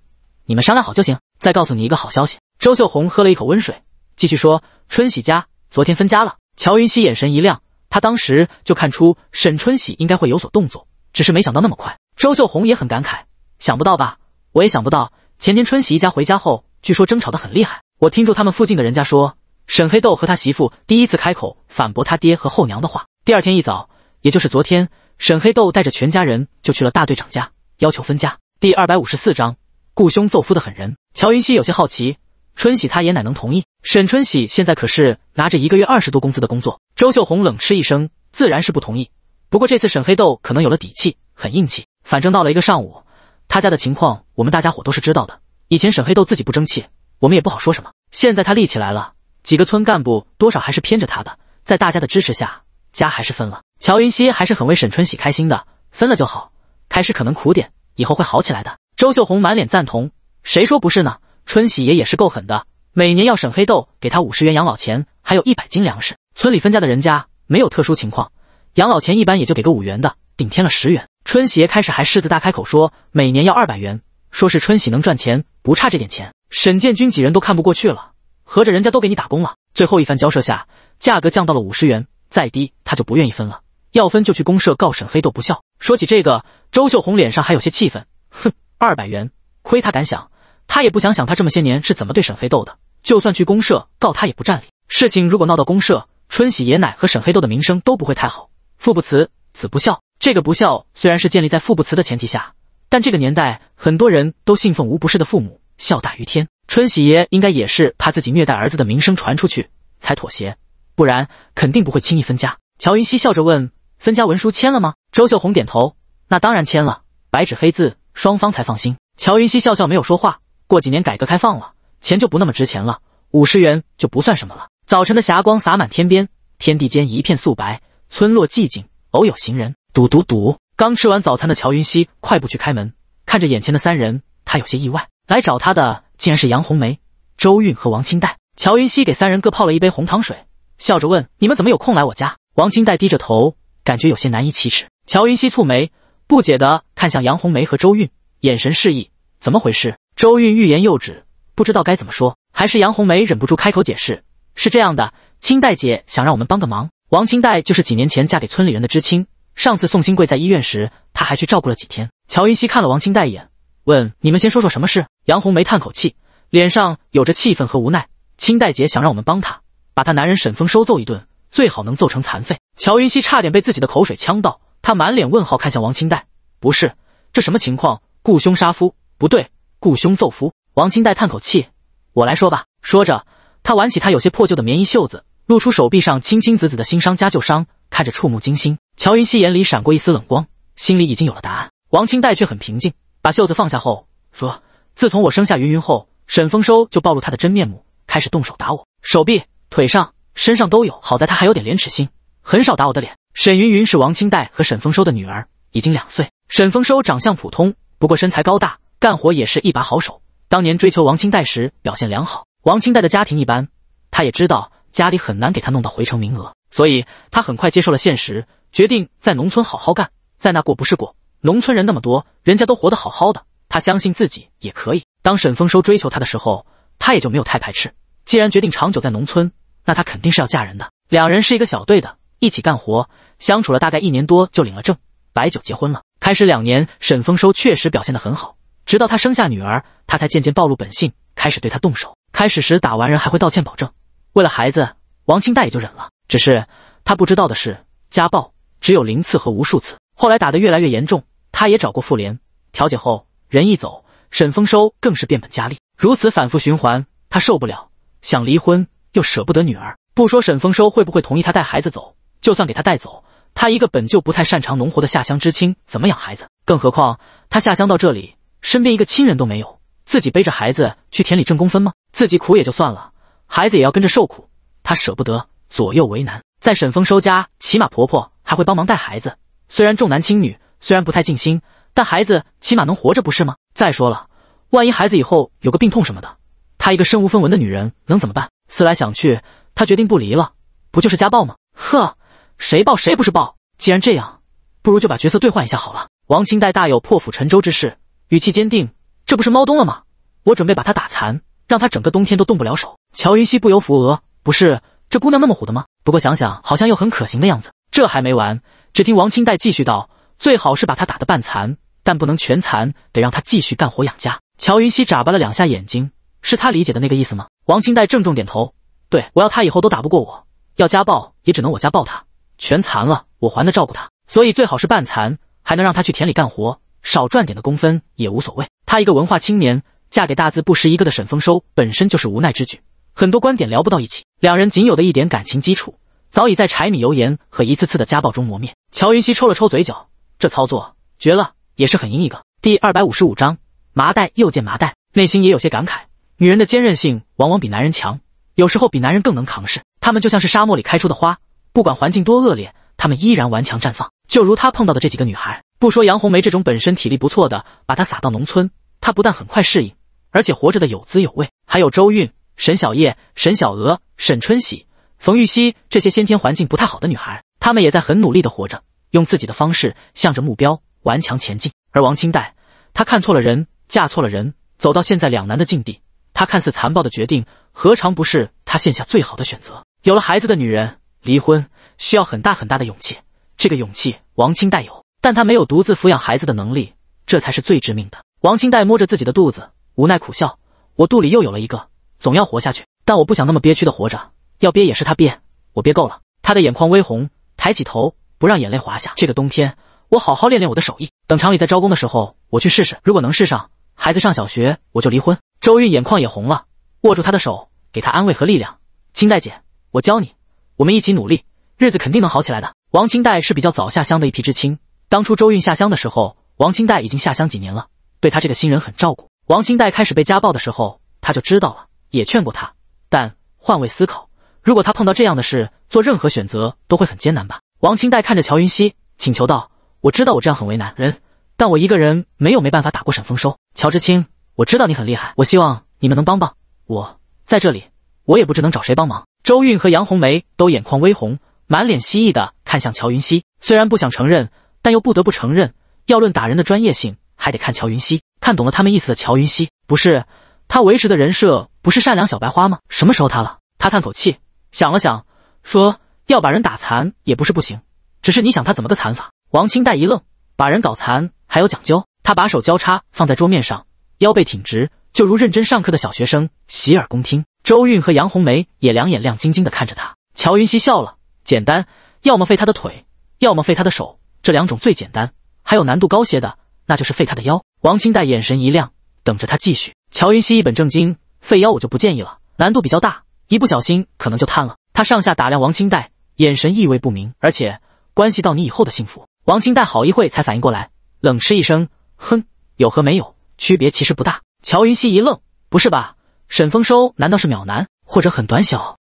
你们商量好就行。再告诉你一个好消息。周秀红喝了一口温水，继续说：春喜家。昨天分家了，乔云熙眼神一亮，他当时就看出沈春喜应该会有所动作，只是没想到那么快。周秀红也很感慨，想不到吧？我也想不到。前天春喜一家回家后，据说争吵得很厉害，我听住他们附近的人家说，沈黑豆和他媳妇第一次开口反驳他爹和后娘的话。第二天一早，也就是昨天，沈黑豆带着全家人就去了大队长家，要求分家。第二百五十四章，雇凶揍夫的狠人。乔云熙有些好奇。春喜他爷奶能同意？沈春喜现在可是拿着一个月二十多工资的工作。周秀红冷嗤一声，自然是不同意。不过这次沈黑豆可能有了底气，很硬气。反正到了一个上午，他家的情况我们大家伙都是知道的。以前沈黑豆自己不争气，我们也不好说什么。现在他立起来了，几个村干部多少还是偏着他的。在大家的支持下，家还是分了。乔云溪还是很为沈春喜开心的，分了就好，开始可能苦点，以后会好起来的。周秀红满脸赞同，谁说不是呢？春喜爷也是够狠的，每年要沈黑豆给他五十元养老钱，还有一百斤粮食。村里分家的人家没有特殊情况，养老钱一般也就给个五元的，顶天了十元。春喜爷开始还狮子大开口说每年要二百元，说是春喜能赚钱，不差这点钱。沈建军几人都看不过去了，合着人家都给你打工了。最后一番交涉下，价格降到了五十元，再低他就不愿意分了，要分就去公社告沈黑豆不孝。说起这个，周秀红脸上还有些气愤，哼，二百元，亏他敢想。他也不想想，他这么些年是怎么对沈黑豆的。就算去公社告他，也不占理。事情如果闹到公社，春喜爷奶和沈黑豆的名声都不会太好。父不慈，子不孝。这个不孝虽然是建立在父不慈的前提下，但这个年代很多人都信奉无不是的父母，孝大于天。春喜爷应该也是怕自己虐待儿子的名声传出去，才妥协，不然肯定不会轻易分家。乔云熙笑着问：“分家文书签了吗？”周秀红点头：“那当然签了，白纸黑字，双方才放心。”乔云熙笑笑，没有说话。过几年改革开放了，钱就不那么值钱了，五十元就不算什么了。早晨的霞光洒满天边，天地间一片素白，村落寂静，偶有行人。堵堵堵！刚吃完早餐的乔云熙快步去开门，看着眼前的三人，他有些意外，来找他的竟然是杨红梅、周韵和王清代。乔云熙给三人各泡了一杯红糖水，笑着问：“你们怎么有空来我家？”王清代低着头，感觉有些难以启齿。乔云熙蹙眉，不解地看向杨红梅和周韵，眼神示意：“怎么回事？”周韵欲言又止，不知道该怎么说。还是杨红梅忍不住开口解释：“是这样的，青黛姐想让我们帮个忙。王清黛就是几年前嫁给村里人的知青，上次宋新贵在医院时，她还去照顾了几天。”乔云熙看了王清黛一眼，问：“你们先说说什么事？”杨红梅叹口气，脸上有着气愤和无奈。青黛姐想让我们帮她，把她男人沈峰收揍一顿，最好能揍成残废。乔云熙差点被自己的口水呛到，他满脸问号看向王清黛：“不是，这什么情况？雇凶杀夫？不对。”雇凶奏夫，王清代叹口气：“我来说吧。”说着，他挽起他有些破旧的棉衣袖子，露出手臂上青青紫紫的新伤加旧伤，看着触目惊心。乔云熙眼里闪过一丝冷光，心里已经有了答案。王清代却很平静，把袖子放下后说：“自从我生下云云后，沈丰收就暴露他的真面目，开始动手打我，手臂、腿上、身上都有。好在他还有点廉耻心，很少打我的脸。”沈云云是王清代和沈丰收的女儿，已经两岁。沈丰收长相普通，不过身材高大。干活也是一把好手。当年追求王清代时表现良好。王清代的家庭一般，他也知道家里很难给他弄到回城名额，所以他很快接受了现实，决定在农村好好干，在那过不是过。农村人那么多，人家都活得好好的，他相信自己也可以。当沈丰收追求他的时候，他也就没有太排斥。既然决定长久在农村，那他肯定是要嫁人的。两人是一个小队的，一起干活，相处了大概一年多就领了证，白酒结婚了。开始两年，沈丰收确实表现的很好。直到他生下女儿，他才渐渐暴露本性，开始对他动手。开始时打完人还会道歉，保证为了孩子，王清黛也就忍了。只是他不知道的是，家暴只有零次和无数次。后来打得越来越严重，他也找过妇联调解，后人一走，沈丰收更是变本加厉。如此反复循环，他受不了，想离婚又舍不得女儿。不说沈丰收会不会同意他带孩子走，就算给他带走，他一个本就不太擅长农活的下乡知青，怎么养孩子？更何况他下乡到这里。身边一个亲人都没有，自己背着孩子去田里挣工分吗？自己苦也就算了，孩子也要跟着受苦，他舍不得，左右为难。在沈峰收家，起码婆婆还会帮忙带孩子，虽然重男轻女，虽然不太尽心，但孩子起码能活着，不是吗？再说了，万一孩子以后有个病痛什么的，她一个身无分文的女人能怎么办？思来想去，她决定不离了，不就是家暴吗？呵，谁暴谁不是暴？既然这样，不如就把角色兑换一下好了。王清代大有破釜沉舟之势。语气坚定，这不是猫冬了吗？我准备把他打残，让他整个冬天都动不了手。乔云溪不由扶额，不是这姑娘那么虎的吗？不过想想好像又很可行的样子。这还没完，只听王清黛继续道：“最好是把他打得半残，但不能全残，得让他继续干活养家。”乔云溪眨巴了两下眼睛，是他理解的那个意思吗？王清黛郑重点头，对我要他以后都打不过我，要家暴也只能我家暴他，全残了我还得照顾他，所以最好是半残，还能让他去田里干活。少赚点的工分也无所谓。她一个文化青年，嫁给大字不识一个的沈丰收，本身就是无奈之举。很多观点聊不到一起，两人仅有的一点感情基础，早已在柴米油盐和一次次的家暴中磨灭。乔云熙抽了抽嘴角，这操作绝了，也是很阴一个。第二百五十五章，麻袋又见麻袋，内心也有些感慨。女人的坚韧性往往比男人强，有时候比男人更能扛事。他们就像是沙漠里开出的花，不管环境多恶劣，他们依然顽强绽放。就如他碰到的这几个女孩。不说杨红梅这种本身体力不错的，把她撒到农村，她不但很快适应，而且活着的有滋有味。还有周韵、沈小叶、沈小娥、沈春喜、冯玉溪这些先天环境不太好的女孩，她们也在很努力的活着，用自己的方式向着目标顽强前进。而王清代，她看错了人，嫁错了人，走到现在两难的境地。她看似残暴的决定，何尝不是她现下最好的选择？有了孩子的女人离婚需要很大很大的勇气，这个勇气王清代有。但他没有独自抚养孩子的能力，这才是最致命的。王清代摸着自己的肚子，无奈苦笑：“我肚里又有了一个，总要活下去。但我不想那么憋屈的活着，要憋也是他憋，我憋够了。”他的眼眶微红，抬起头，不让眼泪滑下。这个冬天，我好好练练我的手艺，等厂里在招工的时候，我去试试。如果能试上，孩子上小学，我就离婚。周玉眼眶也红了，握住他的手，给他安慰和力量：“清代姐，我教你，我们一起努力，日子肯定能好起来的。”王清代是比较早下乡的一批知青。当初周韵下乡的时候，王清代已经下乡几年了，对他这个新人很照顾。王清代开始被家暴的时候，他就知道了，也劝过他。但换位思考，如果他碰到这样的事，做任何选择都会很艰难吧？王清代看着乔云熙，请求道：“我知道我这样很为难人，但我一个人没有没办法打过沈丰收。乔知青，我知道你很厉害，我希望你们能帮帮我。在这里，我也不知能找谁帮忙。”周韵和杨红梅都眼眶微红，满脸希冀的看向乔云熙。虽然不想承认。但又不得不承认，要论打人的专业性，还得看乔云溪。看懂了他们意思的乔云溪，不是他维持的人设不是善良小白花吗？什么时候他了？他叹口气，想了想，说：“要把人打残也不是不行，只是你想他怎么个残法？”王清黛一愣，把人搞残还有讲究？他把手交叉放在桌面上，腰背挺直，就如认真上课的小学生，洗耳恭听。周韵和杨红梅也两眼亮晶晶地看着他。乔云溪笑了，简单，要么废他的腿，要么废他的手。这两种最简单，还有难度高些的，那就是废他的腰。王清黛眼神一亮，等着他继续。乔云熙一本正经：“废腰我就不建议了，难度比较大，一不小心可能就瘫了。”他上下打量王清黛，眼神意味不明，而且关系到你以后的幸福。王清黛好一会才反应过来，冷嗤一声：“哼，有和没有区别其实不大。”乔云熙一愣：“不是吧？沈丰收难道是秒男，或者很短小？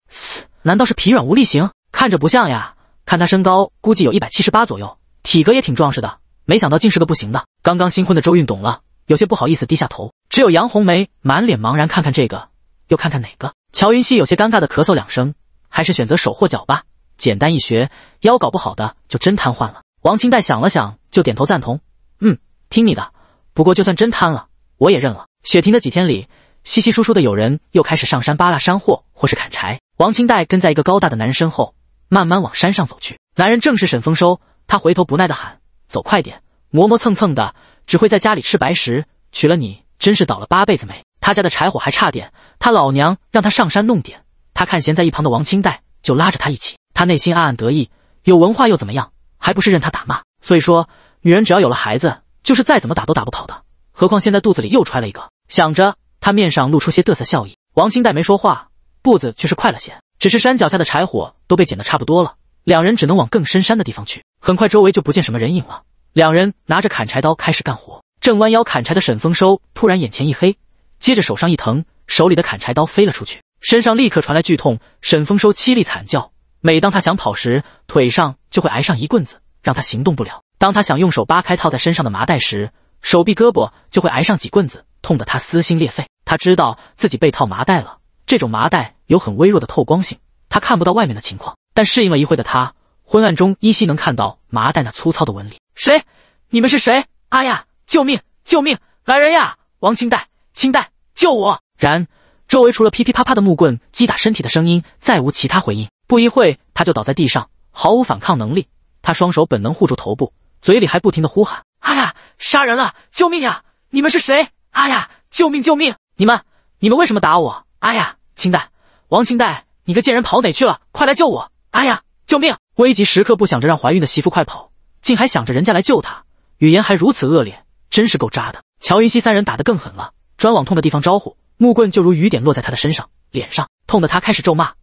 难道是疲软无力型？看着不像呀，看他身高估计有一百七十八左右。”体格也挺壮实的，没想到竟是个不行的。刚刚新婚的周韵懂了，有些不好意思低下头。只有杨红梅满脸茫然，看看这个，又看看哪个。乔云熙有些尴尬的咳嗽两声，还是选择手或脚吧，简单一学，腰搞不好的就真瘫痪了。王清黛想了想，就点头赞同，嗯，听你的。不过就算真瘫了，我也认了。雪停的几天里，稀稀疏疏的有人又开始上山扒拉山货或是砍柴。王清黛跟在一个高大的男人身后，慢慢往山上走去。男人正是沈丰收。他回头不耐地喊：“走快点，磨磨蹭蹭的，只会在家里吃白食。娶了你真是倒了八辈子霉。”他家的柴火还差点，他老娘让他上山弄点。他看闲在一旁的王清代，就拉着他一起。他内心暗暗得意：有文化又怎么样，还不是任他打骂？所以说，女人只要有了孩子，就是再怎么打都打不跑的。何况现在肚子里又揣了一个。想着，他面上露出些得瑟笑意。王清代没说话，步子却是快了些。只是山脚下的柴火都被捡得差不多了。两人只能往更深山的地方去。很快，周围就不见什么人影了。两人拿着砍柴刀开始干活，正弯腰砍柴的沈丰收突然眼前一黑，接着手上一疼，手里的砍柴刀飞了出去，身上立刻传来剧痛。沈丰收凄厉惨叫。每当他想跑时，腿上就会挨上一棍子，让他行动不了；当他想用手扒开套在身上的麻袋时，手臂胳膊就会挨上几棍子，痛得他撕心裂肺。他知道自己被套麻袋了。这种麻袋有很微弱的透光性，他看不到外面的情况。但适应了一会的他，昏暗中依稀能看到麻袋那粗糙的纹理。谁？你们是谁？阿雅，救命！救命！来人呀！王清代，清代，救我！然，周围除了噼噼啪啪的木棍击打身体的声音，再无其他回应。不一会，他就倒在地上，毫无反抗能力。他双手本能护住头部，嘴里还不停地呼喊：“阿雅，杀人了！救命呀！你们是谁？阿雅，救命！救命！你们，你们为什么打我？阿雅，清代，王清代，你个贱人，跑哪去了？快来救我！”哎呀！救命！危急时刻不想着让怀孕的媳妇快跑，竟还想着人家来救他，语言还如此恶劣，真是够渣的。乔云熙三人打得更狠了，专往痛的地方招呼，木棍就如雨点落在他的身上、脸上，痛得他开始咒骂：“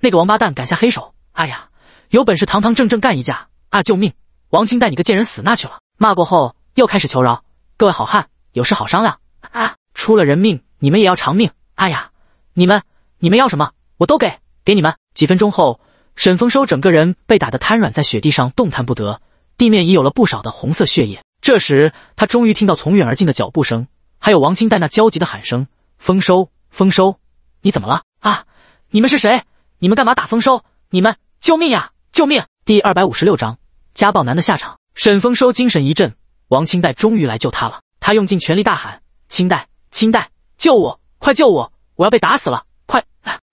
那个王八蛋敢下黑手！”哎呀，有本事堂堂正正干一架！啊，救命！王青带你个贱人死那去了！骂过后又开始求饶：“各位好汉，有事好商量啊！出了人命你们也要偿命！哎呀，你们你们要什么我都给给你们。”几分钟后。沈丰收整个人被打得瘫软在雪地上，动弹不得，地面已有了不少的红色血液。这时，他终于听到从远而近的脚步声，还有王清代那焦急的喊声：“丰收，丰收，你怎么了啊？你们是谁？你们干嘛打丰收？你们救命呀！救命！”第二百五十六章家暴男的下场。沈丰收精神一振，王清代终于来救他了。他用尽全力大喊：“清代，清代，救我！快救我！我要被打死了！快！”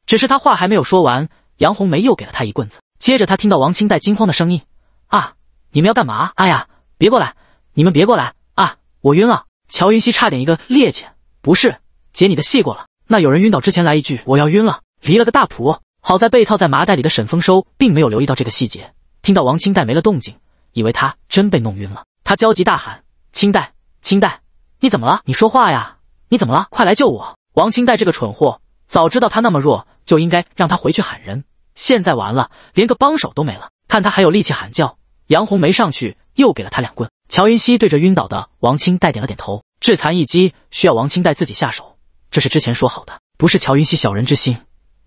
只是他话还没有说完。杨红梅又给了他一棍子，接着他听到王清代惊慌的声音：“啊，你们要干嘛？哎呀，别过来！你们别过来！啊，我晕了！”乔云溪差点一个趔趄。不是，姐，你的戏过了。那有人晕倒之前来一句“我要晕了”，离了个大谱。好在被套在麻袋里的沈丰收并没有留意到这个细节，听到王清代没了动静，以为他真被弄晕了，他焦急大喊：“清代，清代，你怎么了？你说话呀！你怎么了？快来救我！”王清代这个蠢货，早知道他那么弱。就应该让他回去喊人。现在完了，连个帮手都没了。看他还有力气喊叫，杨红没上去，又给了他两棍。乔云熙对着晕倒的王清黛点了点头。致残一击需要王清黛自己下手，这是之前说好的，不是乔云熙小人之心，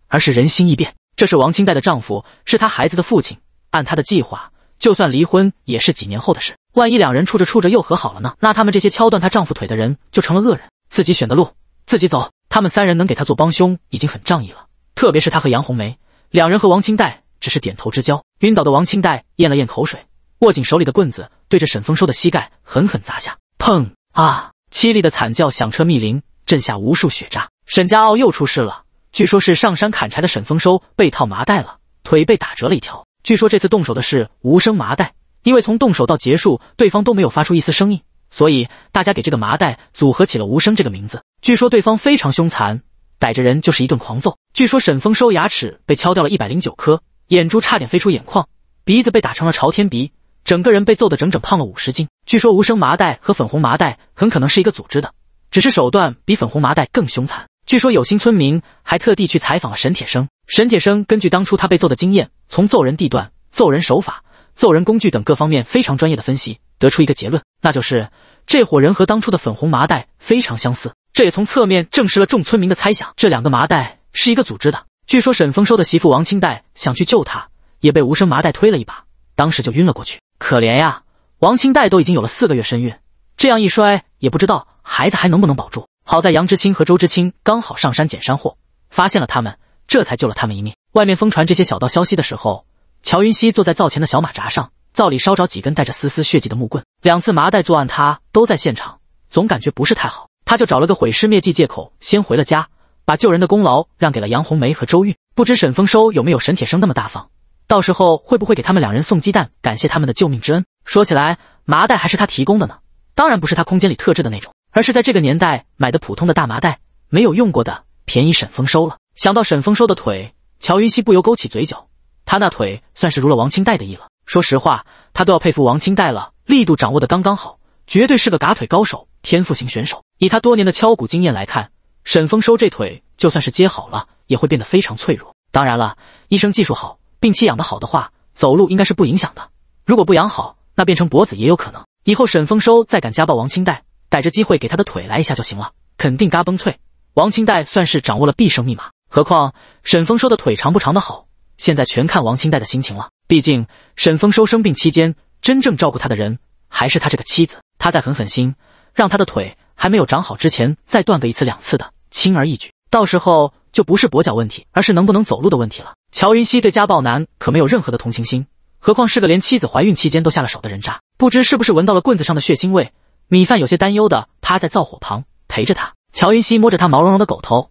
而是人心易变。这是王清黛的丈夫，是她孩子的父亲。按她的计划，就算离婚也是几年后的事。万一两人处着处着又和好了呢？那他们这些敲断她丈夫腿的人就成了恶人。自己选的路，自己走。他们三人能给她做帮凶，已经很仗义了。特别是他和杨红梅两人和王清代只是点头之交。晕倒的王清代咽了咽口水，握紧手里的棍子，对着沈丰收的膝盖狠狠砸下。砰！啊！凄厉的惨叫响彻密林，震下无数血渣。沈家傲又出事了，据说是上山砍柴的沈丰收被套麻袋了，腿被打折了一条。据说这次动手的是无声麻袋，因为从动手到结束，对方都没有发出一丝声音，所以大家给这个麻袋组合起了“无声”这个名字。据说对方非常凶残。逮着人就是一顿狂揍，据说沈峰收牙齿被敲掉了一百零九颗，眼珠差点飞出眼眶，鼻子被打成了朝天鼻，整个人被揍得整整胖了五十斤。据说无声麻袋和粉红麻袋很可能是一个组织的，只是手段比粉红麻袋更凶残。据说有心村民还特地去采访了沈铁生，沈铁生根据当初他被揍的经验，从揍人地段、揍人手法、揍人工具等各方面非常专业的分析，得出一个结论，那就是这伙人和当初的粉红麻袋非常相似。这也从侧面证实了众村民的猜想，这两个麻袋是一个组织的。据说沈丰收的媳妇王清黛想去救他，也被无声麻袋推了一把，当时就晕了过去。可怜呀，王清黛都已经有了四个月身孕，这样一摔，也不知道孩子还能不能保住。好在杨知青和周知青刚好上山捡山货，发现了他们，这才救了他们一命。外面疯传这些小道消息的时候，乔云溪坐在灶前的小马扎上，灶里烧着几根带着丝丝血迹的木棍。两次麻袋作案，他都在现场，总感觉不是太好。他就找了个毁尸灭迹借口，先回了家，把救人的功劳让给了杨红梅和周玉。不知沈丰收有没有沈铁生那么大方，到时候会不会给他们两人送鸡蛋，感谢他们的救命之恩？说起来，麻袋还是他提供的呢，当然不是他空间里特制的那种，而是在这个年代买的普通的大麻袋，没有用过的，便宜沈丰收了。想到沈丰收的腿，乔云熙不由勾起嘴角，他那腿算是如了王清代的意了。说实话，他都要佩服王清代了，力度掌握的刚刚好，绝对是个嘎腿高手。天赋型选手，以他多年的敲骨经验来看，沈丰收这腿就算是接好了，也会变得非常脆弱。当然了，医生技术好，病期养得好的话，走路应该是不影响的。如果不养好，那变成脖子也有可能。以后沈丰收再敢家暴王清代，逮着机会给他的腿来一下就行了，肯定嘎嘣脆。王清代算是掌握了毕生密码。何况沈丰收的腿长不长的好，现在全看王清代的心情了。毕竟沈丰收生病期间，真正照顾他的人还是他这个妻子。他再狠狠心。让他的腿还没有长好之前再断个一次两次的，轻而易举，到时候就不是跛脚问题，而是能不能走路的问题了。乔云熙对家暴男可没有任何的同情心，何况是个连妻子怀孕期间都下了手的人渣。不知是不是闻到了棍子上的血腥味，米饭有些担忧的趴在灶火旁陪着他。乔云熙摸着他毛茸茸的狗头，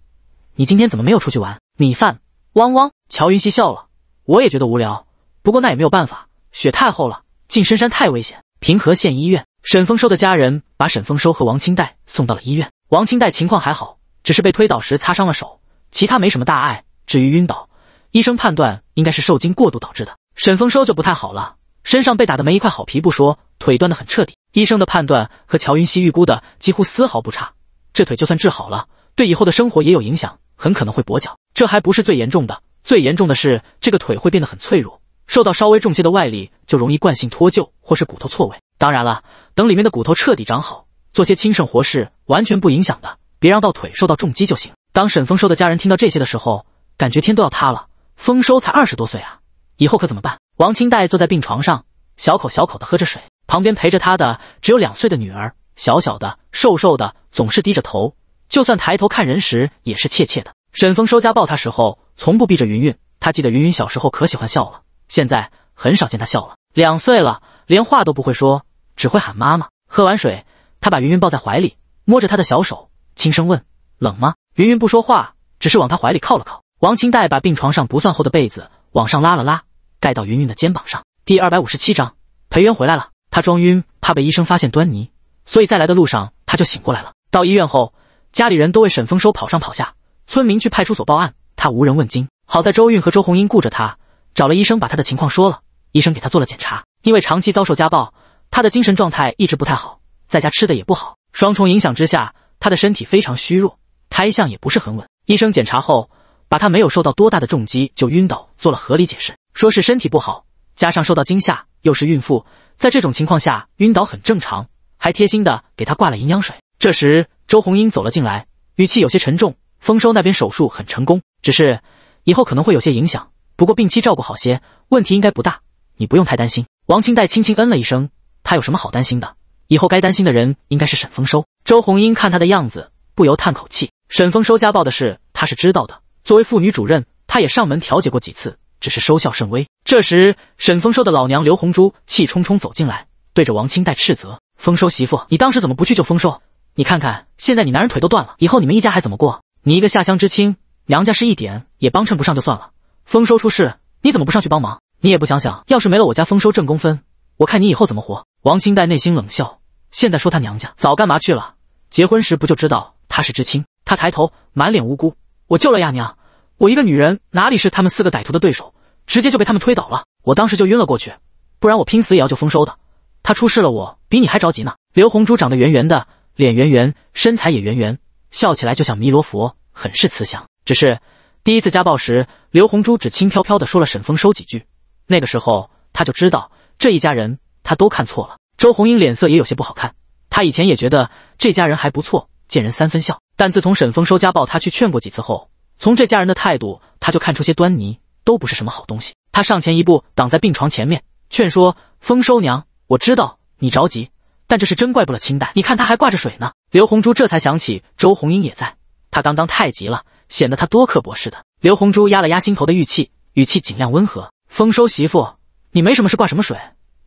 你今天怎么没有出去玩？米饭，汪汪。乔云熙笑了，我也觉得无聊，不过那也没有办法，雪太厚了，进深山太危险。平和县医院。沈丰收的家人把沈丰收和王清黛送到了医院。王清黛情况还好，只是被推倒时擦伤了手，其他没什么大碍。至于晕倒，医生判断应该是受惊过度导致的。沈丰收就不太好了，身上被打的没一块好皮不说，腿断的很彻底。医生的判断和乔云熙预估的几乎丝毫不差。这腿就算治好了，对以后的生活也有影响，很可能会跛脚。这还不是最严重的，最严重的是这个腿会变得很脆弱，受到稍微重些的外力就容易惯性脱臼或是骨头错位。当然了，等里面的骨头彻底长好，做些轻生活事完全不影响的，别让到腿受到重击就行。当沈丰收的家人听到这些的时候，感觉天都要塌了。丰收才二十多岁啊，以后可怎么办？王清代坐在病床上，小口小口的喝着水，旁边陪着他的只有两岁的女儿，小小的、瘦瘦的，总是低着头，就算抬头看人时也是怯怯的。沈丰收家抱他时候，从不避着云云，他记得云云小时候可喜欢笑了，现在很少见他笑了，两岁了，连话都不会说。只会喊妈妈。喝完水，他把云云抱在怀里，摸着她的小手，轻声问：“冷吗？”云云不说话，只是往他怀里靠了靠。王清黛把病床上不算厚的被子往上拉了拉，盖到云云的肩膀上。第二百五十七章，裴渊回来了。他装晕，怕被医生发现端倪，所以在来的路上他就醒过来了。到医院后，家里人都为沈丰收跑上跑下，村民去派出所报案，他无人问津。好在周运和周红英顾着他，找了医生，把他的情况说了。医生给他做了检查，因为长期遭受家暴。她的精神状态一直不太好，在家吃的也不好，双重影响之下，她的身体非常虚弱，胎相也不是很稳。医生检查后，把她没有受到多大的重击就晕倒做了合理解释，说是身体不好，加上受到惊吓，又是孕妇，在这种情况下晕倒很正常。还贴心的给她挂了营养水。这时周红英走了进来，语气有些沉重：“丰收那边手术很成功，只是以后可能会有些影响，不过病期照顾好些，问题应该不大，你不用太担心。”王清黛轻轻嗯了一声。他有什么好担心的？以后该担心的人应该是沈丰收。周红英看他的样子，不由叹口气。沈丰收家暴的事，她是知道的。作为妇女主任，她也上门调解过几次，只是收效甚微。这时，沈丰收的老娘刘红珠气冲冲走进来，对着王清带斥责：“丰收媳妇，你当时怎么不去救丰收？你看看现在，你男人腿都断了，以后你们一家还怎么过？你一个下乡知青，娘家是一点也帮衬不上就算了，丰收出事，你怎么不上去帮忙？你也不想想，要是没了我家丰收挣工分。”我看你以后怎么活！王清代内心冷笑。现在说她娘家早干嘛去了？结婚时不就知道她是知青？她抬头，满脸无辜：“我救了亚娘，我一个女人哪里是他们四个歹徒的对手？直接就被他们推倒了，我当时就晕了过去。不然我拼死也要救丰收的。他出事了，我比你还着急呢。”刘红珠长得圆圆的，脸圆圆，身材也圆圆，笑起来就像弥勒佛，很是慈祥。只是第一次家暴时，刘红珠只轻飘飘的说了沈丰收几句，那个时候她就知道。这一家人，他都看错了。周红英脸色也有些不好看。她以前也觉得这家人还不错，见人三分笑。但自从沈丰收家暴她去劝过几次后，从这家人的态度，她就看出些端倪，都不是什么好东西。她上前一步，挡在病床前面，劝说丰收娘：“我知道你着急，但这是真怪不了清代。你看他还挂着水呢。”刘红珠这才想起周红英也在，她刚刚太急了，显得她多刻薄似的。刘红珠压了压心头的郁气，语气尽量温和：“丰收媳妇。”你没什么事挂什么水？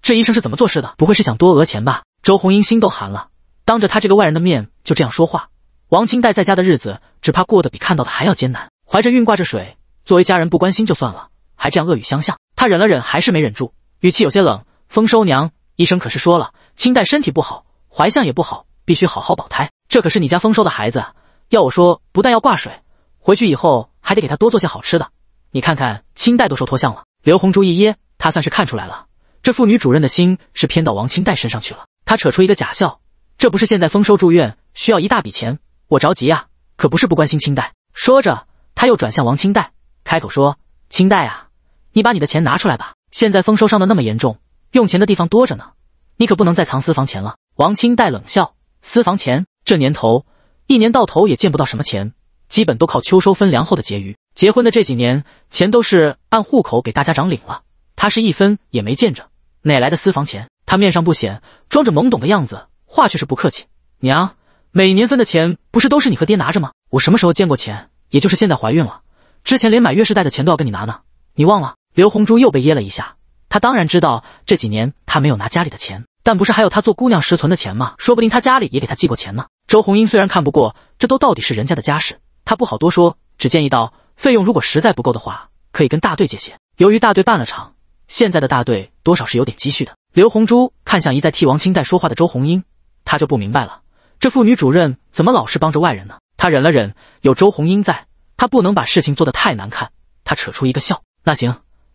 这医生是怎么做事的？不会是想多讹钱吧？周红英心都寒了，当着她这个外人的面就这样说话。王清代在家的日子，只怕过得比看到的还要艰难。怀着孕挂着水，作为家人不关心就算了，还这样恶语相向。她忍了忍，还是没忍住，语气有些冷。丰收娘，医生可是说了，清代身体不好，怀相也不好，必须好好保胎。这可是你家丰收的孩子，要我说，不但要挂水，回去以后还得给他多做些好吃的。你看看清代都瘦脱相了。刘红珠一噎，她算是看出来了，这妇女主任的心是偏到王清代身上去了。她扯出一个假笑，这不是现在丰收住院需要一大笔钱，我着急啊，可不是不关心清代。说着，她又转向王清代，开口说：“清代啊，你把你的钱拿出来吧，现在丰收伤的那么严重，用钱的地方多着呢，你可不能再藏私房钱了。”王清代冷笑：“私房钱？这年头，一年到头也见不到什么钱，基本都靠秋收分粮后的结余。”结婚的这几年，钱都是按户口给大家长领了，他是一分也没见着，哪来的私房钱？他面上不显，装着懵懂的样子，话却是不客气。娘，每年分的钱不是都是你和爹拿着吗？我什么时候见过钱？也就是现在怀孕了，之前连买月事贷的钱都要跟你拿呢，你忘了？刘红珠又被噎了一下，她当然知道这几年她没有拿家里的钱，但不是还有她做姑娘时存的钱吗？说不定她家里也给她寄过钱呢。周红英虽然看不过，这都到底是人家的家事，她不好多说，只建议道。费用如果实在不够的话，可以跟大队借些。由于大队办了厂，现在的大队多少是有点积蓄的。刘红珠看向一再替王清代说话的周红英，她就不明白了，这妇女主任怎么老是帮着外人呢？她忍了忍，有周红英在，她不能把事情做得太难看。她扯出一个笑：“那行，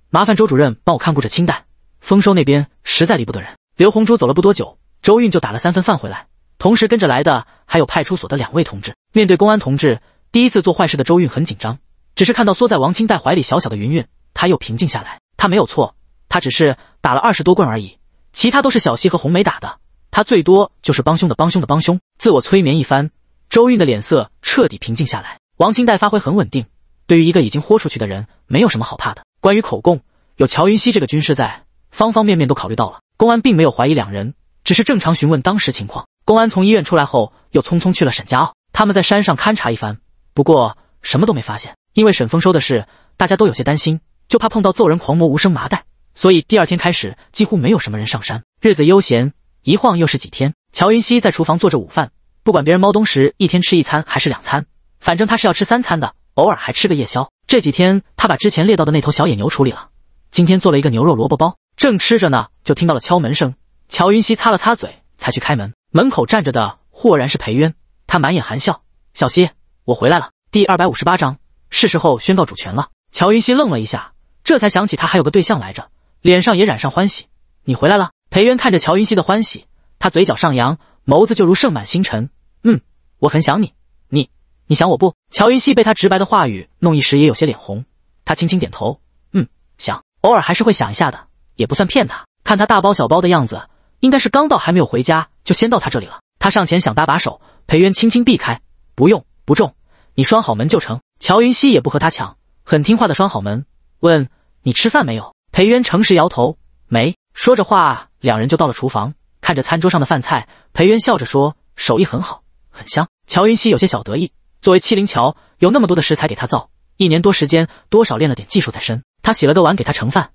麻烦周主任帮我看顾着清代丰收那边，实在离不得人。”刘红珠走了不多久，周运就打了三份饭回来，同时跟着来的还有派出所的两位同志。面对公安同志，第一次做坏事的周运很紧张。只是看到缩在王清代怀里小小的云云，他又平静下来。他没有错，他只是打了二十多棍而已，其他都是小溪和红梅打的，他最多就是帮凶的帮凶的帮凶。自我催眠一番，周韵的脸色彻底平静下来。王清代发挥很稳定，对于一个已经豁出去的人，没有什么好怕的。关于口供，有乔云溪这个军师在，方方面面都考虑到了。公安并没有怀疑两人，只是正常询问当时情况。公安从医院出来后，又匆匆去了沈家坳，他们在山上勘察一番，不过。什么都没发现，因为沈丰收的事，大家都有些担心，就怕碰到揍人狂魔无声麻袋，所以第二天开始几乎没有什么人上山。日子悠闲，一晃又是几天。乔云溪在厨房做着午饭，不管别人猫冬时一天吃一餐还是两餐，反正他是要吃三餐的，偶尔还吃个夜宵。这几天他把之前猎到的那头小野牛处理了，今天做了一个牛肉萝卜包，正吃着呢，就听到了敲门声。乔云溪擦了擦嘴，才去开门。门口站着的豁然是裴渊，他满眼含笑：“小溪，我回来了。”第二百五十八章，是时候宣告主权了。乔云熙愣了一下，这才想起他还有个对象来着，脸上也染上欢喜。你回来了。裴渊看着乔云熙的欢喜，他嘴角上扬，眸子就如盛满星辰。嗯，我很想你。你，你想我不？乔云熙被他直白的话语弄一时也有些脸红，他轻轻点头。嗯，想，偶尔还是会想一下的，也不算骗他。看他大包小包的样子，应该是刚到还没有回家，就先到他这里了。他上前想搭把手，裴渊轻轻避开，不用，不重。你拴好门就成。乔云熙也不和他抢，很听话的拴好门，问你吃饭没有？裴渊诚实摇头，没。说着话，两人就到了厨房，看着餐桌上的饭菜，裴渊笑着说：“手艺很好，很香。”乔云熙有些小得意，作为七零桥，有那么多的食材给他造，一年多时间，多少练了点技术在身。他洗了个碗给他盛饭，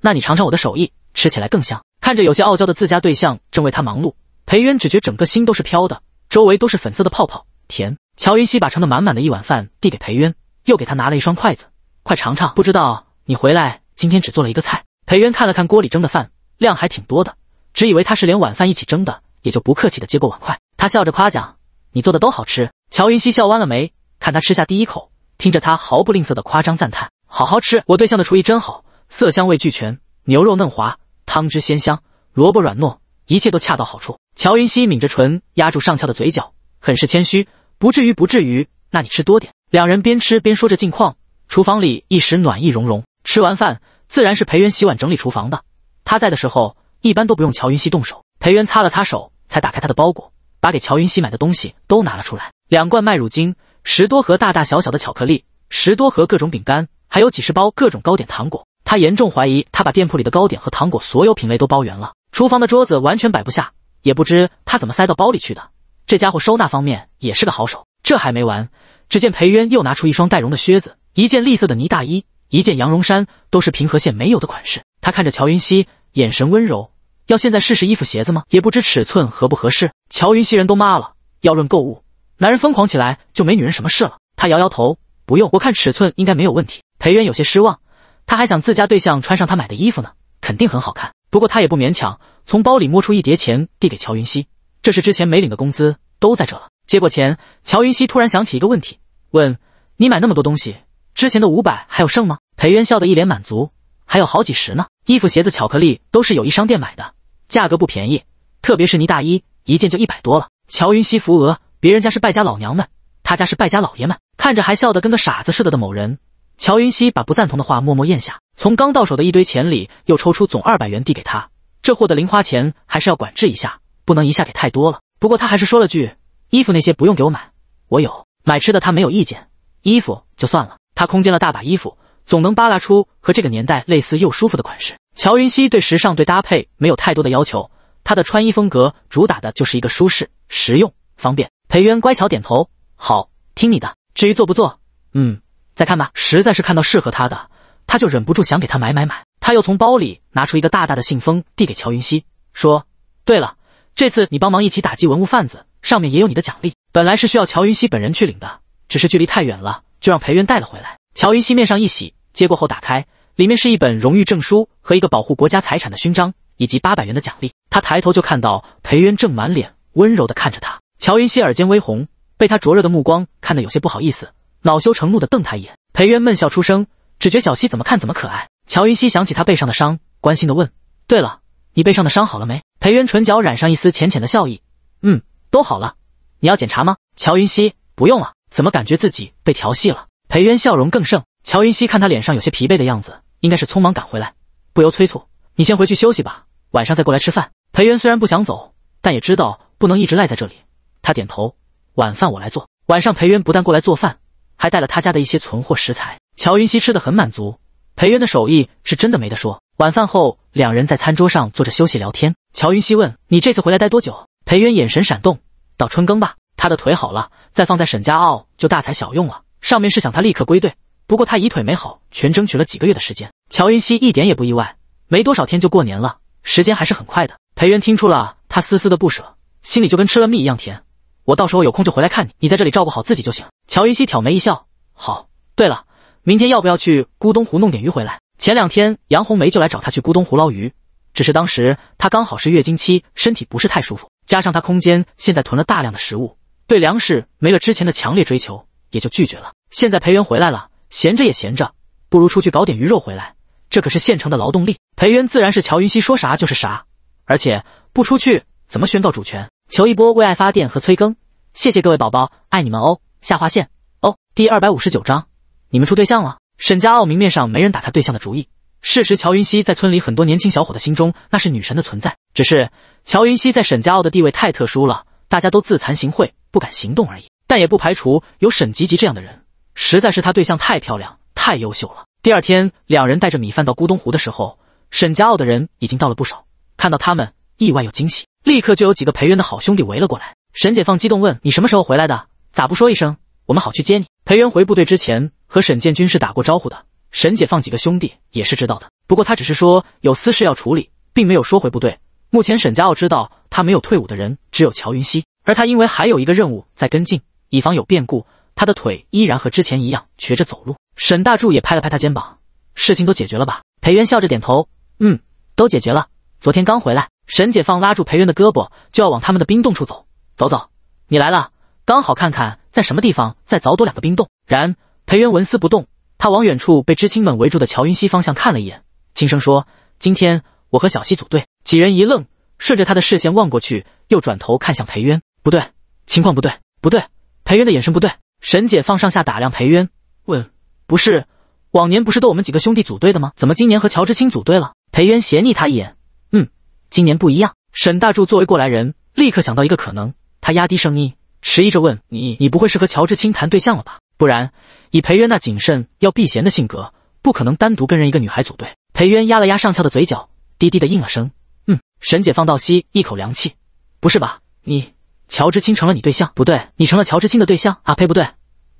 那你尝尝我的手艺，吃起来更香。看着有些傲娇的自家对象正为他忙碌，裴渊只觉整个心都是飘的，周围都是粉色的泡泡，甜。乔云熙把盛的满满的一碗饭递给裴渊，又给他拿了一双筷子，快尝尝。不知道你回来今天只做了一个菜。裴渊看了看锅里蒸的饭，量还挺多的，只以为他是连晚饭一起蒸的，也就不客气的接过碗筷。他笑着夸奖：“你做的都好吃。”乔云熙笑弯了眉，看他吃下第一口，听着他毫不吝啬的夸张赞叹：“好好吃，我对象的厨艺真好，色香味俱全，牛肉嫩滑，汤汁鲜香，萝卜软糯，一切都恰到好处。”乔云熙抿着唇，压住上翘的嘴角，很是谦虚。不至于，不至于。那你吃多点。两人边吃边说着近况，厨房里一时暖意融融。吃完饭，自然是裴元洗碗整理厨房的。他在的时候，一般都不用乔云熙动手。裴元擦了擦手，才打开他的包裹，把给乔云熙买的东西都拿了出来：两罐麦乳精，十多盒大大小小的巧克力，十多盒各种饼干，还有几十包各种糕点糖果。他严重怀疑他把店铺里的糕点和糖果所有品类都包圆了，厨房的桌子完全摆不下，也不知他怎么塞到包里去的。这家伙收纳方面也是个好手。这还没完，只见裴渊又拿出一双带绒的靴子，一件栗色的呢大衣，一件羊绒衫，都是平和县没有的款式。他看着乔云汐，眼神温柔。要现在试试衣服鞋子吗？也不知尺寸合不合适。乔云汐人都麻了。要论购物，男人疯狂起来就没女人什么事了。他摇摇头，不用，我看尺寸应该没有问题。裴渊有些失望，他还想自家对象穿上他买的衣服呢，肯定很好看。不过他也不勉强，从包里摸出一叠钱，递给乔云汐。这是之前没领的工资都在这了。接过钱，乔云熙突然想起一个问题，问：“你买那么多东西，之前的五百还有剩吗？”裴渊笑得一脸满足：“还有好几十呢。衣服、鞋子、巧克力都是友谊商店买的，价格不便宜，特别是呢大衣，一件就一百多了。”乔云熙扶额：“别人家是败家老娘们，他家是败家老爷们。”看着还笑得跟个傻子似的的某人，乔云熙把不赞同的话默默咽下，从刚到手的一堆钱里又抽出总二百元递给他：“这货的零花钱还是要管制一下。”不能一下给太多了，不过他还是说了句：“衣服那些不用给我买，我有买吃的，他没有意见。衣服就算了，他空间了大把衣服，总能扒拉出和这个年代类似又舒服的款式。”乔云熙对时尚对搭配没有太多的要求，他的穿衣风格主打的就是一个舒适、实用、方便。裴渊乖巧点头：“好，听你的。至于做不做，嗯，再看吧。实在是看到适合他的，他就忍不住想给他买买买。”他又从包里拿出一个大大的信封，递给乔云熙，说：“对了。”这次你帮忙一起打击文物贩子，上面也有你的奖励。本来是需要乔云溪本人去领的，只是距离太远了，就让裴渊带了回来。乔云溪面上一喜，接过后打开，里面是一本荣誉证书和一个保护国家财产的勋章，以及八百元的奖励。他抬头就看到裴渊正满脸温柔地看着他。乔云溪耳尖微红，被他灼热的目光看得有些不好意思，恼羞成怒地瞪他一眼。裴渊闷笑出声，只觉小溪怎么看怎么可爱。乔云溪想起他背上的伤，关心地问：“对了，你背上的伤好了没？”裴渊唇角染上一丝浅浅的笑意，嗯，都好了。你要检查吗？乔云溪，不用了。怎么感觉自己被调戏了？裴渊笑容更盛。乔云溪看他脸上有些疲惫的样子，应该是匆忙赶回来，不由催促：“你先回去休息吧，晚上再过来吃饭。”裴渊虽然不想走，但也知道不能一直赖在这里。他点头：“晚饭我来做。”晚上，裴渊不但过来做饭，还带了他家的一些存货食材。乔云溪吃的很满足，裴渊的手艺是真的没得说。晚饭后。两人在餐桌上坐着休息聊天，乔云熙问：“你这次回来待多久？”裴渊眼神闪动：“到春耕吧，他的腿好了，再放在沈家傲就大材小用了。上面是想他立刻归队，不过他以腿没好，全争取了几个月的时间。”乔云熙一点也不意外，没多少天就过年了，时间还是很快的。裴渊听出了他丝丝的不舍，心里就跟吃了蜜一样甜。我到时候有空就回来看你，你在这里照顾好自己就行。乔云熙挑眉一笑：“好。对了，明天要不要去咕咚湖弄点鱼回来？”前两天，杨红梅就来找他去咕咚湖捞鱼，只是当时他刚好是月经期，身体不是太舒服，加上他空间现在囤了大量的食物，对粮食没了之前的强烈追求，也就拒绝了。现在裴元回来了，闲着也闲着，不如出去搞点鱼肉回来，这可是现成的劳动力。裴元自然是乔云熙说啥就是啥，而且不出去怎么宣告主权？求一波为爱发电和催更，谢谢各位宝宝，爱你们哦。下划线哦。第二百五十九章，你们处对象了。沈家傲明面上没人打他对象的主意，事实乔云溪在村里很多年轻小伙的心中那是女神的存在。只是乔云溪在沈家傲的地位太特殊了，大家都自惭形秽，不敢行动而已。但也不排除有沈吉吉这样的人，实在是他对象太漂亮，太优秀了。第二天，两人带着米饭到咕咚湖的时候，沈家傲的人已经到了不少，看到他们，意外又惊喜，立刻就有几个裴元的好兄弟围了过来。沈解放激动问：“你什么时候回来的？咋不说一声，我们好去接你？”裴元回部队之前。和沈建军是打过招呼的，沈解放几个兄弟也是知道的。不过他只是说有私事要处理，并没有说回部队。目前沈家傲知道他没有退伍的人只有乔云溪，而他因为还有一个任务在跟进，以防有变故，他的腿依然和之前一样瘸着走路。沈大柱也拍了拍他肩膀：“事情都解决了吧？”裴渊笑着点头：“嗯，都解决了。昨天刚回来。”沈解放拉住裴渊的胳膊，就要往他们的冰洞处走：“走走，你来了，刚好看看在什么地方再凿多两个冰洞。”然。裴渊纹丝不动，他往远处被知青们围住的乔云溪方向看了一眼，轻声说：“今天我和小溪组队。”几人一愣，顺着他的视线望过去，又转头看向裴渊。不对，情况不对，不对，裴渊的眼神不对。沈姐放上下打量裴渊，问：“不是，往年不是都我们几个兄弟组队的吗？怎么今年和乔知青组队了？”裴渊斜睨他一眼，嗯，今年不一样。沈大柱作为过来人，立刻想到一个可能，他压低声音，迟疑着问：“你，你不会是和乔知青谈对象了吧？不然？”以裴渊那谨慎要避嫌的性格，不可能单独跟人一个女孩组队。裴渊压了压上翘的嘴角，低低的应了声：“嗯。”沈解放倒吸一口凉气：“不是吧？你乔知青成了你对象？不对，你成了乔知青的对象？啊呸，不对，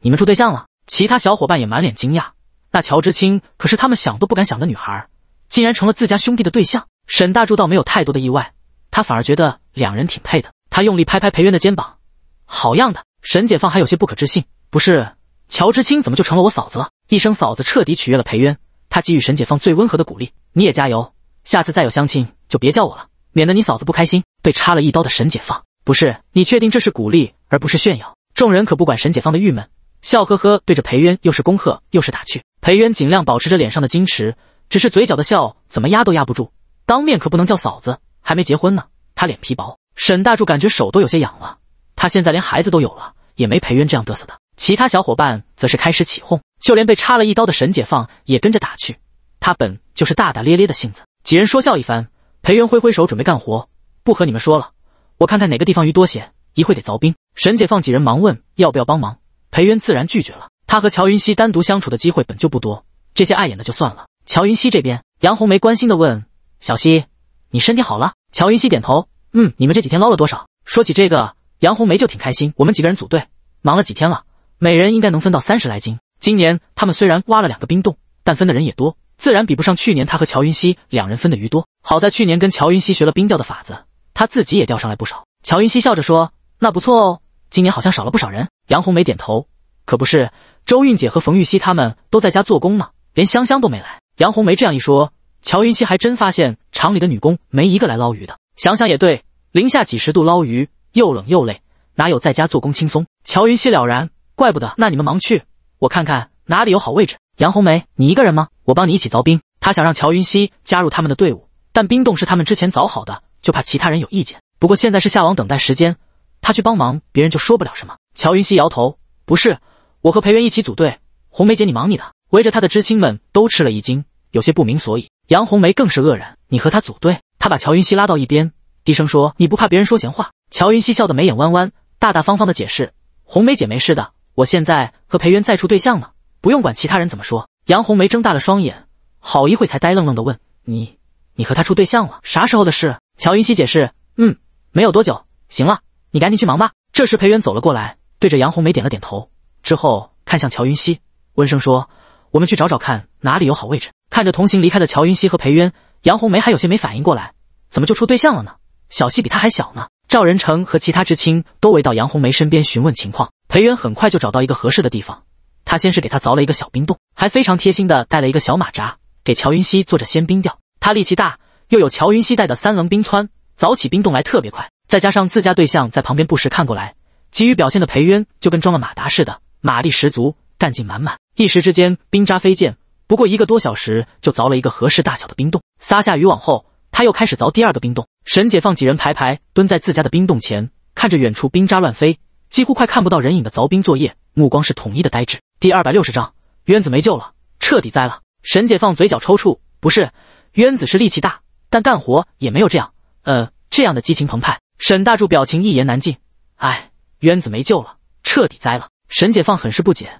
你们处对象了？”其他小伙伴也满脸惊讶。那乔知青可是他们想都不敢想的女孩，竟然成了自家兄弟的对象。沈大柱倒没有太多的意外，他反而觉得两人挺配的。他用力拍拍裴渊的肩膀：“好样的！”沈解放还有些不可置信：“不是？”乔之青怎么就成了我嫂子了？一声嫂子彻底取悦了裴渊，他给予沈解放最温和的鼓励：“你也加油，下次再有相亲就别叫我了，免得你嫂子不开心。”被插了一刀的沈解放，不是你确定这是鼓励而不是炫耀？众人可不管沈解放的郁闷，笑呵呵对着裴渊又是恭贺又是打趣。裴渊尽量保持着脸上的矜持，只是嘴角的笑怎么压都压不住。当面可不能叫嫂子，还没结婚呢。他脸皮薄。沈大柱感觉手都有些痒了，他现在连孩子都有了，也没裴渊这样嘚瑟的。其他小伙伴则是开始起哄，就连被插了一刀的沈解放也跟着打趣。他本就是大大咧咧的性子，几人说笑一番，裴元挥挥手准备干活，不和你们说了，我看看哪个地方鱼多些，一会得凿冰。沈解放几人忙问要不要帮忙，裴元自然拒绝了。他和乔云溪单独相处的机会本就不多，这些碍眼的就算了。乔云溪这边，杨红梅关心的问小溪，你身体好了？乔云溪点头，嗯，你们这几天捞了多少？说起这个，杨红梅就挺开心。我们几个人组队，忙了几天了。每人应该能分到三十来斤。今年他们虽然挖了两个冰洞，但分的人也多，自然比不上去年他和乔云熙两人分的鱼多。好在去年跟乔云熙学了冰钓的法子，他自己也钓上来不少。乔云熙笑着说：“那不错哦，今年好像少了不少人。”杨红梅点头：“可不是，周韵姐和冯玉溪他们都在家做工呢，连香香都没来。”杨红梅这样一说，乔云熙还真发现厂里的女工没一个来捞鱼的。想想也对，零下几十度捞鱼又冷又累，哪有在家做工轻松？乔云熙了然。怪不得，那你们忙去，我看看哪里有好位置。杨红梅，你一个人吗？我帮你一起凿冰。他想让乔云溪加入他们的队伍，但冰洞是他们之前凿好的，就怕其他人有意见。不过现在是下网等待时间，他去帮忙，别人就说不了什么。乔云溪摇头，不是，我和裴元一起组队。红梅姐，你忙你的。围着他的知青们都吃了一惊，有些不明所以。杨红梅更是愕然，你和他组队？他把乔云溪拉到一边，低声说：“你不怕别人说闲话？”乔云溪笑得眉眼弯弯，大大方方的解释：“红梅姐，没事的。”我现在和裴渊在处对象呢，不用管其他人怎么说。杨红梅睁大了双眼，好一会才呆愣愣的问：“你，你和他处对象了？啥时候的事？”乔云溪解释：“嗯，没有多久。行了，你赶紧去忙吧。”这时裴渊走了过来，对着杨红梅点了点头，之后看向乔云溪，温声说：“我们去找找看哪里有好位置。”看着同行离开的乔云溪和裴渊，杨红梅还有些没反应过来，怎么就处对象了呢？小溪比他还小呢。赵仁成和其他知青都围到杨红梅身边询问情况。裴渊很快就找到一个合适的地方，他先是给她凿了一个小冰洞，还非常贴心的带了一个小马扎给乔云熙做着鲜冰钓。他力气大，又有乔云熙带的三棱冰川，凿起冰洞来特别快。再加上自家对象在旁边不时看过来，急于表现的裴渊就跟装了马达似的，马力十足，干劲满满。一时之间，冰渣飞溅。不过一个多小时，就凿了一个合适大小的冰洞。撒下渔网后。他又开始凿第二个冰洞，沈解放几人排排蹲在自家的冰洞前，看着远处冰渣乱飞，几乎快看不到人影的凿冰作业，目光是统一的呆滞。第二百六十章，渊子没救了，彻底栽了。沈解放嘴角抽搐，不是，渊子是力气大，但干活也没有这样，呃，这样的激情澎湃。沈大柱表情一言难尽，哎，渊子没救了，彻底栽了。沈解放很是不解，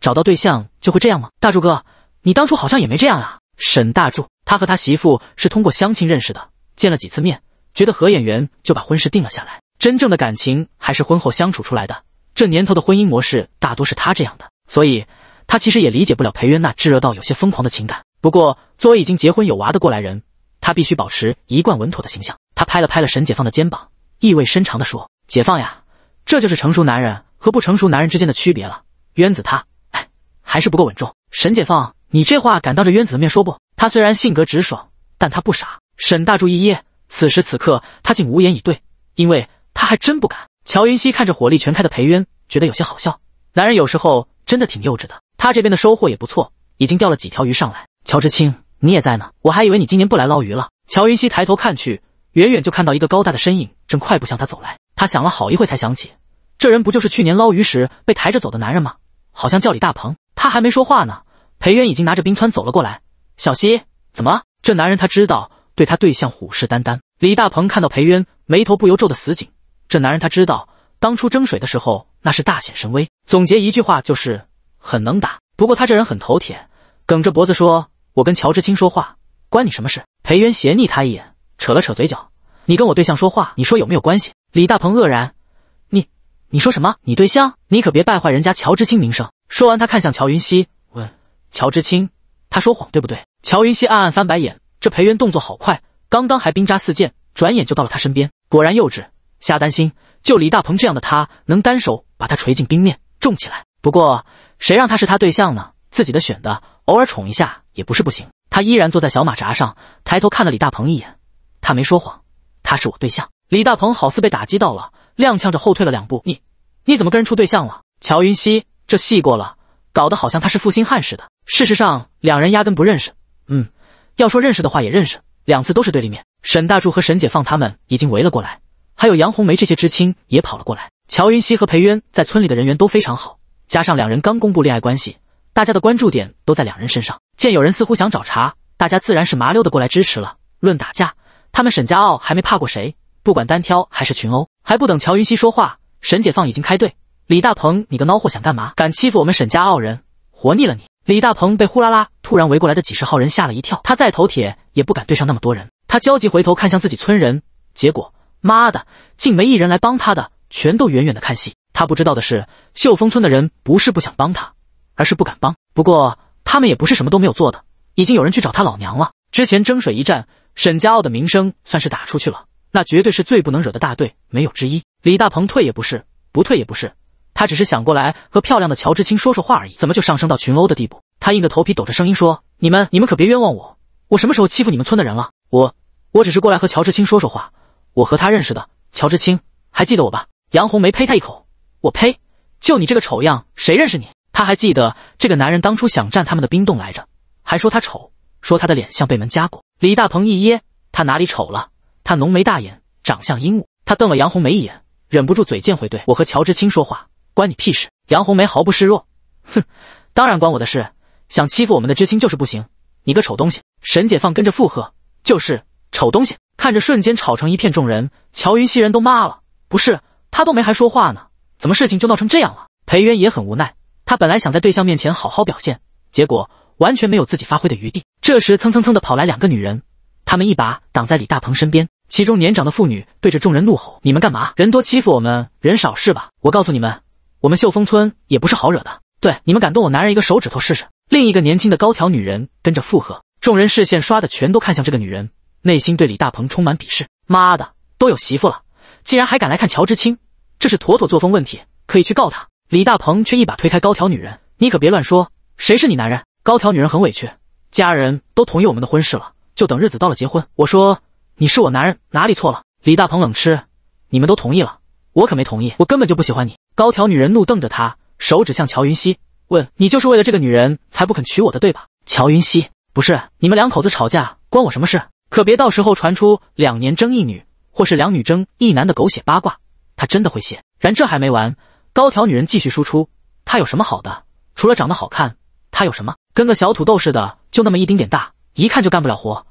找到对象就会这样吗？大柱哥，你当初好像也没这样啊。沈大柱，他和他媳妇是通过相亲认识的，见了几次面，觉得合眼缘，就把婚事定了下来。真正的感情还是婚后相处出来的。这年头的婚姻模式大多是他这样的，所以他其实也理解不了裴渊那炙热到有些疯狂的情感。不过，作为已经结婚有娃的过来人，他必须保持一贯稳妥的形象。他拍了拍了沈解放的肩膀，意味深长地说：“解放呀，这就是成熟男人和不成熟男人之间的区别了。渊子他，哎，还是不够稳重。”沈解放。你这话敢当着渊子的面说不？他虽然性格直爽，但他不傻。沈大柱一噎，此时此刻他竟无言以对，因为他还真不敢。乔云熙看着火力全开的裴渊，觉得有些好笑。男人有时候真的挺幼稚的。他这边的收获也不错，已经钓了几条鱼上来。乔之清，你也在呢？我还以为你今年不来捞鱼了。乔云熙抬头看去，远远就看到一个高大的身影正快步向他走来。他想了好一会才想起，这人不就是去年捞鱼时被抬着走的男人吗？好像叫李大鹏。他还没说话呢。裴渊已经拿着冰川走了过来，小溪怎么这男人他知道，对他对象虎视眈眈。李大鹏看到裴渊眉头不由皱的死紧，这男人他知道，当初争水的时候那是大显神威，总结一句话就是很能打。不过他这人很头铁，梗着脖子说：“我跟乔知清说话，关你什么事？”裴渊斜睨他一眼，扯了扯嘴角：“你跟我对象说话，你说有没有关系？”李大鹏愕然：“你，你说什么？你对象？你可别败坏人家乔知清名声。”说完，他看向乔云熙，乔知青，他说谎对不对？乔云溪暗暗翻白眼，这裴渊动作好快，刚刚还冰渣四溅，转眼就到了他身边。果然幼稚，瞎担心。就李大鹏这样的，他能单手把他锤进冰面，重起来？不过谁让他是他对象呢？自己的选的，偶尔宠一下也不是不行。他依然坐在小马扎上，抬头看了李大鹏一眼。他没说谎，他是我对象。李大鹏好似被打击到了，踉跄着后退了两步。你你怎么跟人处对象了？乔云溪，这戏过了。搞得好像他是负心汉似的。事实上，两人压根不认识。嗯，要说认识的话，也认识，两次都是对立面。沈大柱和沈解放他们已经围了过来，还有杨红梅这些知青也跑了过来。乔云溪和裴渊在村里的人缘都非常好，加上两人刚公布恋爱关系，大家的关注点都在两人身上。见有人似乎想找茬，大家自然是麻溜的过来支持了。论打架，他们沈家傲还没怕过谁，不管单挑还是群殴。还不等乔云溪说话，沈解放已经开队。李大鹏，你个孬货，想干嘛？敢欺负我们沈家傲人，活腻了你！李大鹏被呼啦啦突然围过来的几十号人吓了一跳，他再头铁也不敢对上那么多人。他焦急回头看向自己村人，结果妈的，竟没一人来帮他的，全都远远的看戏。他不知道的是，秀峰村的人不是不想帮他，而是不敢帮。不过他们也不是什么都没有做的，已经有人去找他老娘了。之前争水一战，沈家傲的名声算是打出去了，那绝对是最不能惹的大队，没有之一。李大鹏退也不是，不退也不是。他只是想过来和漂亮的乔治青说说话而已，怎么就上升到群殴的地步？他硬着头皮，抖着声音说：“你们，你们可别冤枉我，我什么时候欺负你们村的人了？我，我只是过来和乔治青说说话，我和他认识的。乔治青，还记得我吧？”杨红梅呸他一口：“我呸！就你这个丑样，谁认识你？”他还记得这个男人当初想占他们的冰冻来着，还说他丑，说他的脸像被门夹过。李大鹏一噎，他哪里丑了？他浓眉大眼，长相英武。他瞪了杨红梅一眼，忍不住嘴贱回：“怼：“我和乔治青说话。”关你屁事！杨红梅毫不示弱，哼，当然关我的事。想欺负我们的知青就是不行，你个丑东西！沈解放跟着附和，就是丑东西。看着瞬间吵成一片，众人乔云熙人都骂了，不是他都没还说话呢，怎么事情就闹成这样了？裴渊也很无奈，他本来想在对象面前好好表现，结果完全没有自己发挥的余地。这时蹭蹭蹭的跑来两个女人，他们一把挡在李大鹏身边，其中年长的妇女对着众人怒吼：“你们干嘛？人多欺负我们，人少是吧？我告诉你们！”我们秀峰村也不是好惹的，对你们敢动我男人一个手指头试试？另一个年轻的高挑女人跟着附和，众人视线刷的全都看向这个女人，内心对李大鹏充满鄙视。妈的，都有媳妇了，竟然还敢来看乔知青，这是妥妥作风问题，可以去告他。李大鹏却一把推开高挑女人：“你可别乱说，谁是你男人？”高挑女人很委屈，家人都同意我们的婚事了，就等日子到了结婚。我说你是我男人，哪里错了？李大鹏冷吃，你们都同意了，我可没同意，我根本就不喜欢你。”高挑女人怒瞪着他，手指向乔云溪，问：“你就是为了这个女人才不肯娶我的，对吧？”乔云溪：“不是，你们两口子吵架关我什么事？可别到时候传出‘两年争一女’或是‘两女争一男’的狗血八卦，他真的会谢，然这还没完，高挑女人继续输出：“她有什么好的？除了长得好看，她有什么？跟个小土豆似的，就那么一丁点大，一看就干不了活，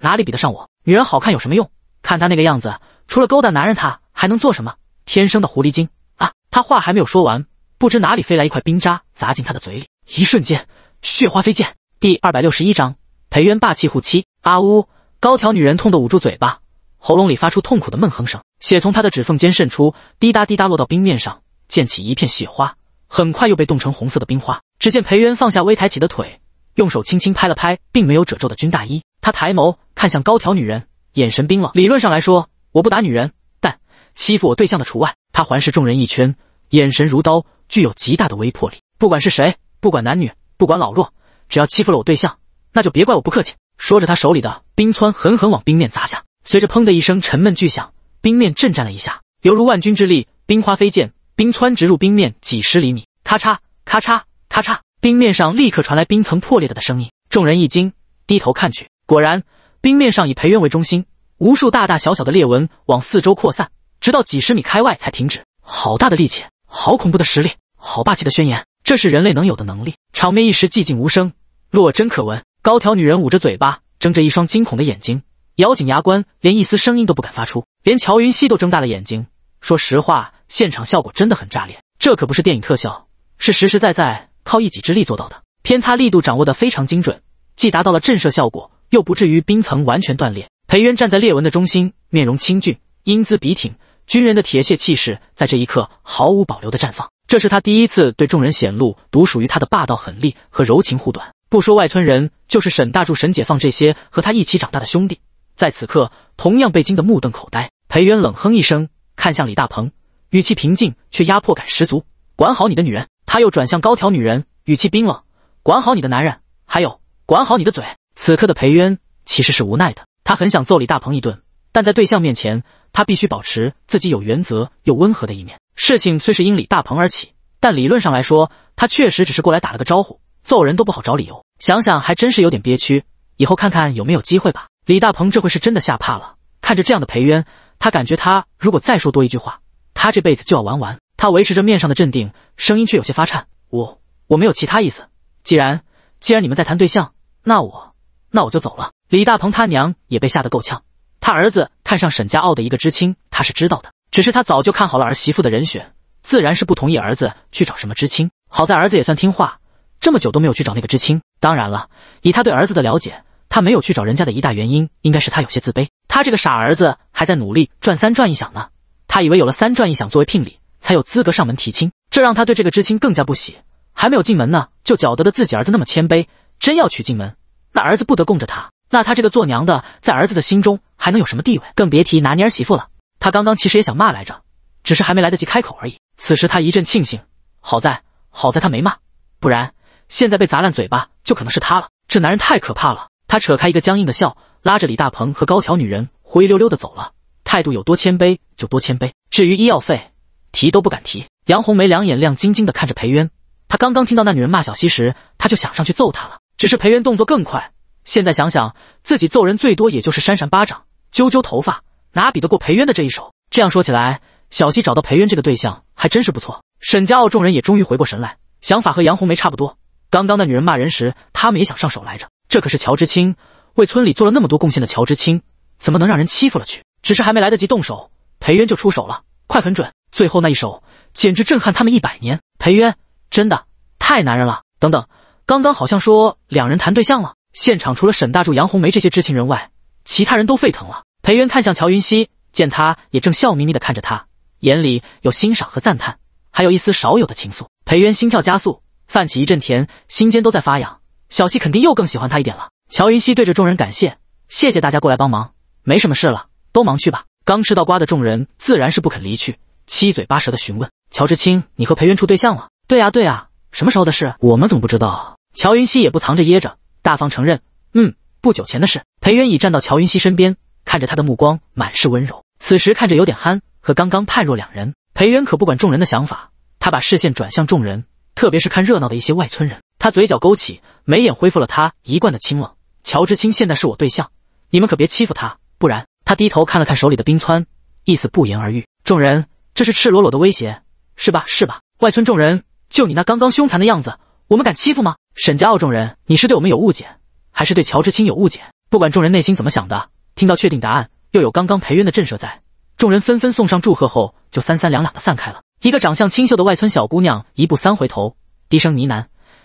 哪里比得上我？女人好看有什么用？看她那个样子，除了勾搭男人，她还能做什么？天生的狐狸精。”啊！他话还没有说完，不知哪里飞来一块冰渣砸进他的嘴里，一瞬间血花飞溅。第二百六十一章，裴渊霸气护妻。阿呜！高挑女人痛得捂住嘴巴，喉咙里发出痛苦的闷哼声，血从她的指缝间渗出，滴答滴答落到冰面上，溅起一片雪花，很快又被冻成红色的冰花。只见裴渊放下微抬起的腿，用手轻轻拍了拍并没有褶皱的军大衣，他抬眸看向高挑女人，眼神冰冷。理论上来说，我不打女人，但欺负我对象的除外。他环视众人一圈，眼神如刀，具有极大的威迫力。不管是谁，不管男女，不管老弱，只要欺负了我对象，那就别怪我不客气。说着，他手里的冰川狠狠往冰面砸下。随着“砰”的一声沉闷巨响，冰面震颤了一下，犹如万钧之力，冰花飞溅，冰川直入冰面几十厘米。咔嚓，咔嚓，咔嚓，冰面上立刻传来冰层破裂的声音。众人一惊，低头看去，果然，冰面上以裴渊为中心，无数大大小小的裂纹往四周扩散。直到几十米开外才停止，好大的力气，好恐怖的实力，好霸气的宣言，这是人类能有的能力。场面一时寂静无声，若真可闻。高挑女人捂着嘴巴，睁着一双惊恐的眼睛，咬紧牙关，连一丝声音都不敢发出。连乔云汐都睁大了眼睛。说实话，现场效果真的很炸裂，这可不是电影特效，是实实在在靠一己之力做到的。偏差力度掌握的非常精准，既达到了震慑效果，又不至于冰层完全断裂。裴渊站在裂纹的中心，面容清俊，英姿笔挺。军人的铁血气势在这一刻毫无保留的绽放，这是他第一次对众人显露独属于他的霸道狠厉和柔情护短。不说外村人，就是沈大柱、沈解放这些和他一起长大的兄弟，在此刻同样被惊得目瞪口呆。裴渊冷哼一声，看向李大鹏，语气平静却压迫感十足：“管好你的女人。”他又转向高挑女人，语气冰冷：“管好你的男人，还有管好你的嘴。”此刻的裴渊其实是无奈的，他很想揍李大鹏一顿。但在对象面前，他必须保持自己有原则又温和的一面。事情虽是因李大鹏而起，但理论上来说，他确实只是过来打了个招呼。揍人都不好找理由，想想还真是有点憋屈。以后看看有没有机会吧。李大鹏这回是真的吓怕了，看着这样的裴渊，他感觉他如果再说多一句话，他这辈子就要玩完。他维持着面上的镇定，声音却有些发颤：“我我没有其他意思，既然既然你们在谈对象，那我那我就走了。”李大鹏他娘也被吓得够呛。他儿子看上沈家傲的一个知青，他是知道的。只是他早就看好了儿媳妇的人选，自然是不同意儿子去找什么知青。好在儿子也算听话，这么久都没有去找那个知青。当然了，以他对儿子的了解，他没有去找人家的一大原因，应该是他有些自卑。他这个傻儿子还在努力赚三转一响呢，他以为有了三转一响作为聘礼，才有资格上门提亲。这让他对这个知青更加不喜。还没有进门呢，就搅得的自己儿子那么谦卑，真要娶进门，那儿子不得供着他？那他这个做娘的，在儿子的心中还能有什么地位？更别提拿捏儿媳妇了。他刚刚其实也想骂来着，只是还没来得及开口而已。此时他一阵庆幸，好在好在他没骂，不然现在被砸烂嘴巴就可能是他了。这男人太可怕了。他扯开一个僵硬的笑，拉着李大鹏和高挑女人灰溜溜的走了，态度有多谦卑就多谦卑。至于医药费，提都不敢提。杨红梅两眼亮晶晶的看着裴渊，她刚刚听到那女人骂小西时，她就想上去揍她了，只是裴渊动作更快。现在想想，自己揍人最多也就是扇扇巴掌、揪揪头发，哪比得过裴渊的这一手？这样说起来，小西找到裴渊这个对象还真是不错。沈家傲众人也终于回过神来，想法和杨红梅差不多。刚刚那女人骂人时，他们也想上手来着。这可是乔知青为村里做了那么多贡献的乔知青，怎么能让人欺负了去？只是还没来得及动手，裴渊就出手了，快很准，最后那一手简直震撼他们一百年。裴渊真的太男人了。等等，刚刚好像说两人谈对象了。现场除了沈大柱、杨红梅这些知情人外，其他人都沸腾了。裴渊看向乔云熙，见他也正笑眯眯地看着他，眼里有欣赏和赞叹，还有一丝少有的情愫。裴渊心跳加速，泛起一阵甜，心尖都在发痒。小溪肯定又更喜欢他一点了。乔云熙对着众人感谢：“谢谢大家过来帮忙，没什么事了，都忙去吧。”刚吃到瓜的众人自然是不肯离去，七嘴八舌的询问：“乔知青，你和裴渊处对象了？”“对呀，对呀，什么时候的事？我们怎么不知道？”乔云熙也不藏着掖着。大方承认，嗯，不久前的事。裴元已站到乔云熙身边，看着他的目光满是温柔。此时看着有点憨，和刚刚判若两人。裴元可不管众人的想法，他把视线转向众人，特别是看热闹的一些外村人。他嘴角勾起，眉眼恢复了他一贯的清冷。乔之清现在是我对象，你们可别欺负他，不然……他低头看了看手里的冰川，意思不言而喻。众人，这是赤裸裸的威胁，是吧？是吧？外村众人，就你那刚刚凶残的样子，我们敢欺负吗？沈家傲众人，你是对我们有误解，还是对乔知清有误解？不管众人内心怎么想的，听到确定答案，又有刚刚裴渊的震慑在，众人纷纷送上祝贺后，就三三两两的散开了。一个长相清秀的外村小姑娘，一步三回头，低声呢喃：“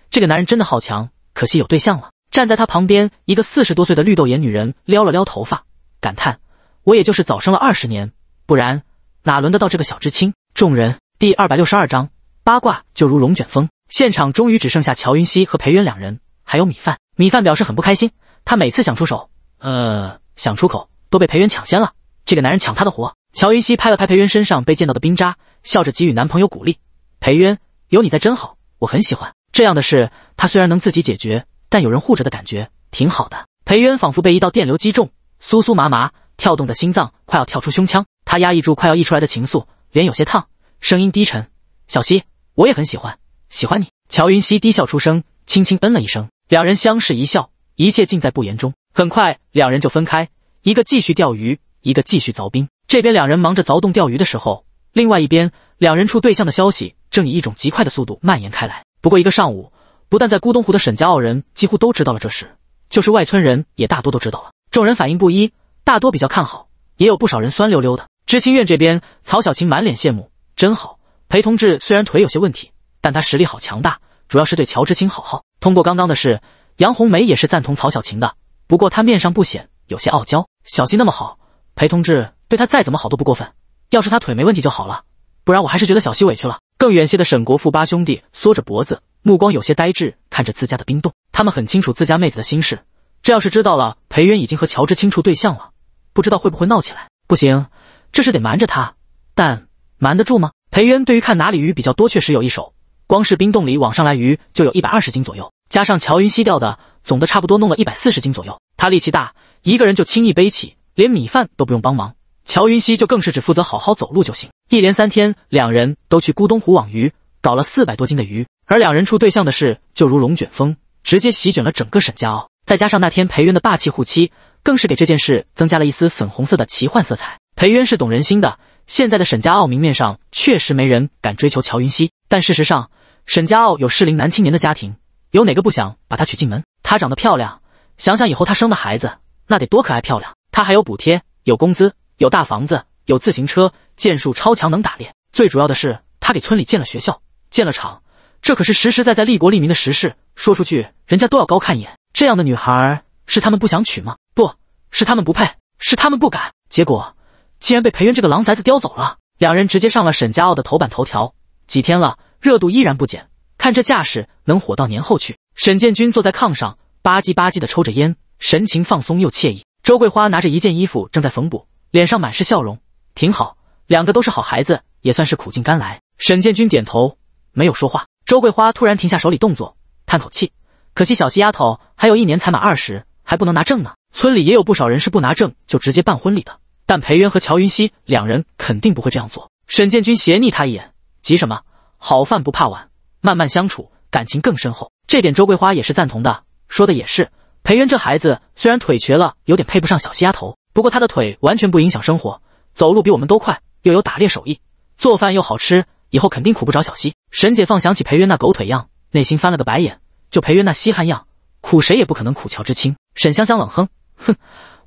这个男人真的好强，可惜有对象了。”站在他旁边，一个四十多岁的绿豆眼女人撩了撩头发，感叹：“我也就是早生了二十年，不然哪轮得到这个小知青。”众人第二百六十二章：八卦就如龙卷风。现场终于只剩下乔云溪和裴渊两人，还有米饭。米饭表示很不开心，他每次想出手，呃，想出口都被裴渊抢先了。这个男人抢他的活。乔云溪拍了拍裴渊身上被溅到的冰渣，笑着给予男朋友鼓励：“裴渊，有你在真好，我很喜欢这样的事。他虽然能自己解决，但有人护着的感觉挺好的。”裴渊仿佛被一道电流击中，酥酥麻麻，跳动的心脏快要跳出胸腔。他压抑住快要溢出来的情愫，脸有些烫，声音低沉：“小溪，我也很喜欢。”喜欢你，乔云溪低笑出声，轻轻嗯了一声。两人相视一笑，一切尽在不言中。很快，两人就分开，一个继续钓鱼，一个继续凿冰。这边两人忙着凿洞钓鱼的时候，另外一边，两人处对象的消息正以一种极快的速度蔓延开来。不过一个上午，不但在孤东湖的沈家傲人几乎都知道了这事，就是外村人也大多都知道了。众人反应不一，大多比较看好，也有不少人酸溜溜的。知青院这边，曹小琴满脸羡慕，真好。裴同志虽然腿有些问题。但他实力好强大，主要是对乔之清好。好，通过刚刚的事，杨红梅也是赞同曹小琴的。不过她面上不显，有些傲娇。小溪那么好，裴同志对她再怎么好都不过分。要是她腿没问题就好了，不然我还是觉得小溪委屈了。更远些的沈国富八兄弟缩着脖子，目光有些呆滞，看着自家的冰冻。他们很清楚自家妹子的心事，这要是知道了裴渊已经和乔之清处对象了，不知道会不会闹起来。不行，这事得瞒着他，但瞒得住吗？裴渊对于看哪里鱼比较多，确实有一手。光是冰冻里网上来鱼就有一百二十斤左右，加上乔云熙钓的，总的差不多弄了一百四十斤左右。他力气大，一个人就轻易背起，连米饭都不用帮忙。乔云熙就更是只负责好好走路就行。一连三天，两人都去咕咚湖网鱼，搞了四百多斤的鱼。而两人处对象的事，就如龙卷风，直接席卷了整个沈家傲。再加上那天裴渊的霸气护妻，更是给这件事增加了一丝粉红色的奇幻色彩。裴渊是懂人心的，现在的沈家傲明面上确实没人敢追求乔云熙，但事实上。沈家傲有适龄男青年的家庭，有哪个不想把她娶进门？她长得漂亮，想想以后她生的孩子，那得多可爱漂亮。她还有补贴，有工资，有大房子，有自行车，剑术超强，能打猎。最主要的是，她给村里建了学校，建了厂，这可是实实在在利国利民的实事，说出去人家都要高看一眼。这样的女孩是他们不想娶吗？不是他们不配，是他们不敢。结果竟然被裴渊这个狼崽子叼走了，两人直接上了沈家傲的头版头条。几天了。热度依然不减，看这架势，能火到年后去。沈建军坐在炕上，吧唧吧唧的抽着烟，神情放松又惬意。周桂花拿着一件衣服正在缝补，脸上满是笑容，挺好。两个都是好孩子，也算是苦尽甘来。沈建军点头，没有说话。周桂花突然停下手里动作，叹口气：“可惜小西丫头还有一年才满二十，还不能拿证呢。村里也有不少人是不拿证就直接办婚礼的，但裴渊和乔云溪两人肯定不会这样做。”沈建军斜睨他一眼，急什么？好饭不怕晚，慢慢相处，感情更深厚。这点周桂花也是赞同的，说的也是。裴渊这孩子虽然腿瘸了，有点配不上小西丫头，不过他的腿完全不影响生活，走路比我们都快，又有打猎手艺，做饭又好吃，以后肯定苦不着小西。沈解放想起裴渊那狗腿样，内心翻了个白眼。就裴渊那稀罕样，苦谁也不可能苦乔之青。沈香香冷哼，哼，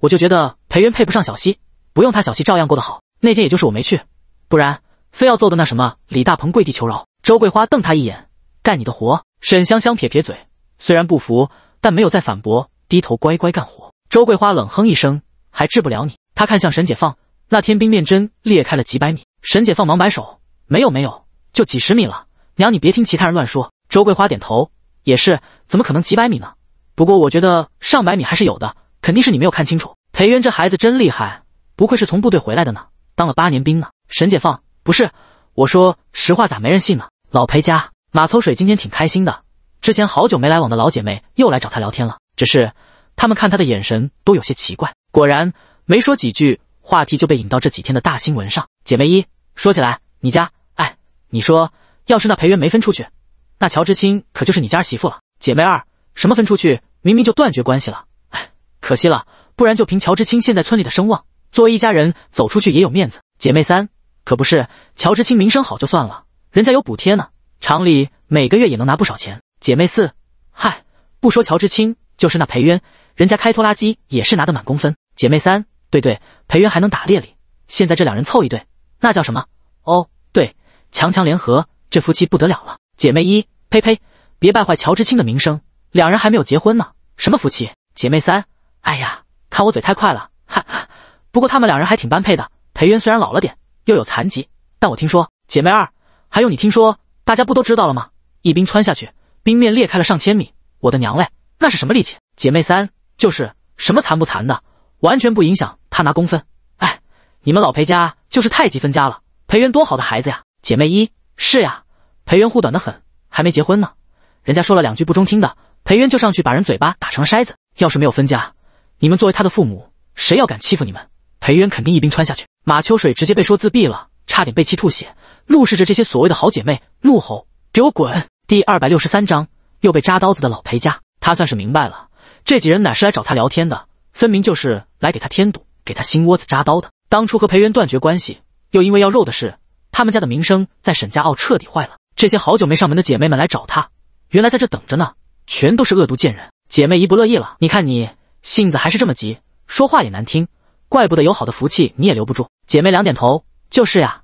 我就觉得裴渊配不上小西，不用他，小西照样过得好。那天也就是我没去，不然。非要做的那什么，李大鹏跪地求饶。周桂花瞪他一眼：“干你的活。”沈香香撇撇嘴，虽然不服，但没有再反驳，低头乖乖干活。周桂花冷哼一声：“还治不了你？”她看向沈解放，那天冰面针裂开了几百米。沈解放忙摆手：“没有没有，就几十米了。娘，你别听其他人乱说。”周桂花点头：“也是，怎么可能几百米呢？不过我觉得上百米还是有的，肯定是你没有看清楚。”裴渊这孩子真厉害，不愧是从部队回来的呢，当了八年兵呢。沈解放。不是我说实话，咋没人信呢？老裴家马抽水今天挺开心的，之前好久没来往的老姐妹又来找她聊天了。只是她们看她的眼神都有些奇怪。果然，没说几句，话题就被引到这几天的大新闻上。姐妹一说起来，你家哎，你说要是那裴渊没分出去，那乔知青可就是你家媳妇了。姐妹二，什么分出去，明明就断绝关系了。哎，可惜了，不然就凭乔知青现在村里的声望，作为一家人走出去也有面子。姐妹三。可不是，乔知青名声好就算了，人家有补贴呢，厂里每个月也能拿不少钱。姐妹四，嗨，不说乔知青，就是那裴渊，人家开拖拉机也是拿得满工分。姐妹三，对对，裴渊还能打猎哩。现在这两人凑一对，那叫什么？哦，对，强强联合，这夫妻不得了了。姐妹一，呸呸，别败坏乔知青的名声，两人还没有结婚呢，什么夫妻？姐妹三，哎呀，看我嘴太快了，哈哈。不过他们两人还挺般配的，裴渊虽然老了点。又有残疾，但我听说姐妹二还有你听说，大家不都知道了吗？一冰穿下去，冰面裂开了上千米，我的娘嘞，那是什么力气？姐妹三就是什么残不残的，完全不影响他拿工分。哎，你们老裴家就是太极分家了，裴元多好的孩子呀。姐妹一是呀，裴元护短的很，还没结婚呢，人家说了两句不中听的，裴元就上去把人嘴巴打成了筛子。要是没有分家，你们作为他的父母，谁要敢欺负你们，裴渊肯定一冰穿下去。马秋水直接被说自闭了，差点被气吐血，怒视着这些所谓的好姐妹，怒吼：“给我滚！”第二百六十三章，又被扎刀子的老裴家，他算是明白了，这几人哪是来找他聊天的，分明就是来给他添堵，给他心窝子扎刀的。当初和裴元断绝关系，又因为要肉的事，他们家的名声在沈家坳彻底坏了。这些好久没上门的姐妹们来找他，原来在这等着呢，全都是恶毒贱人。姐妹一不乐意了，你看你性子还是这么急，说话也难听。怪不得有好的福气你也留不住。姐妹两点头，就是呀，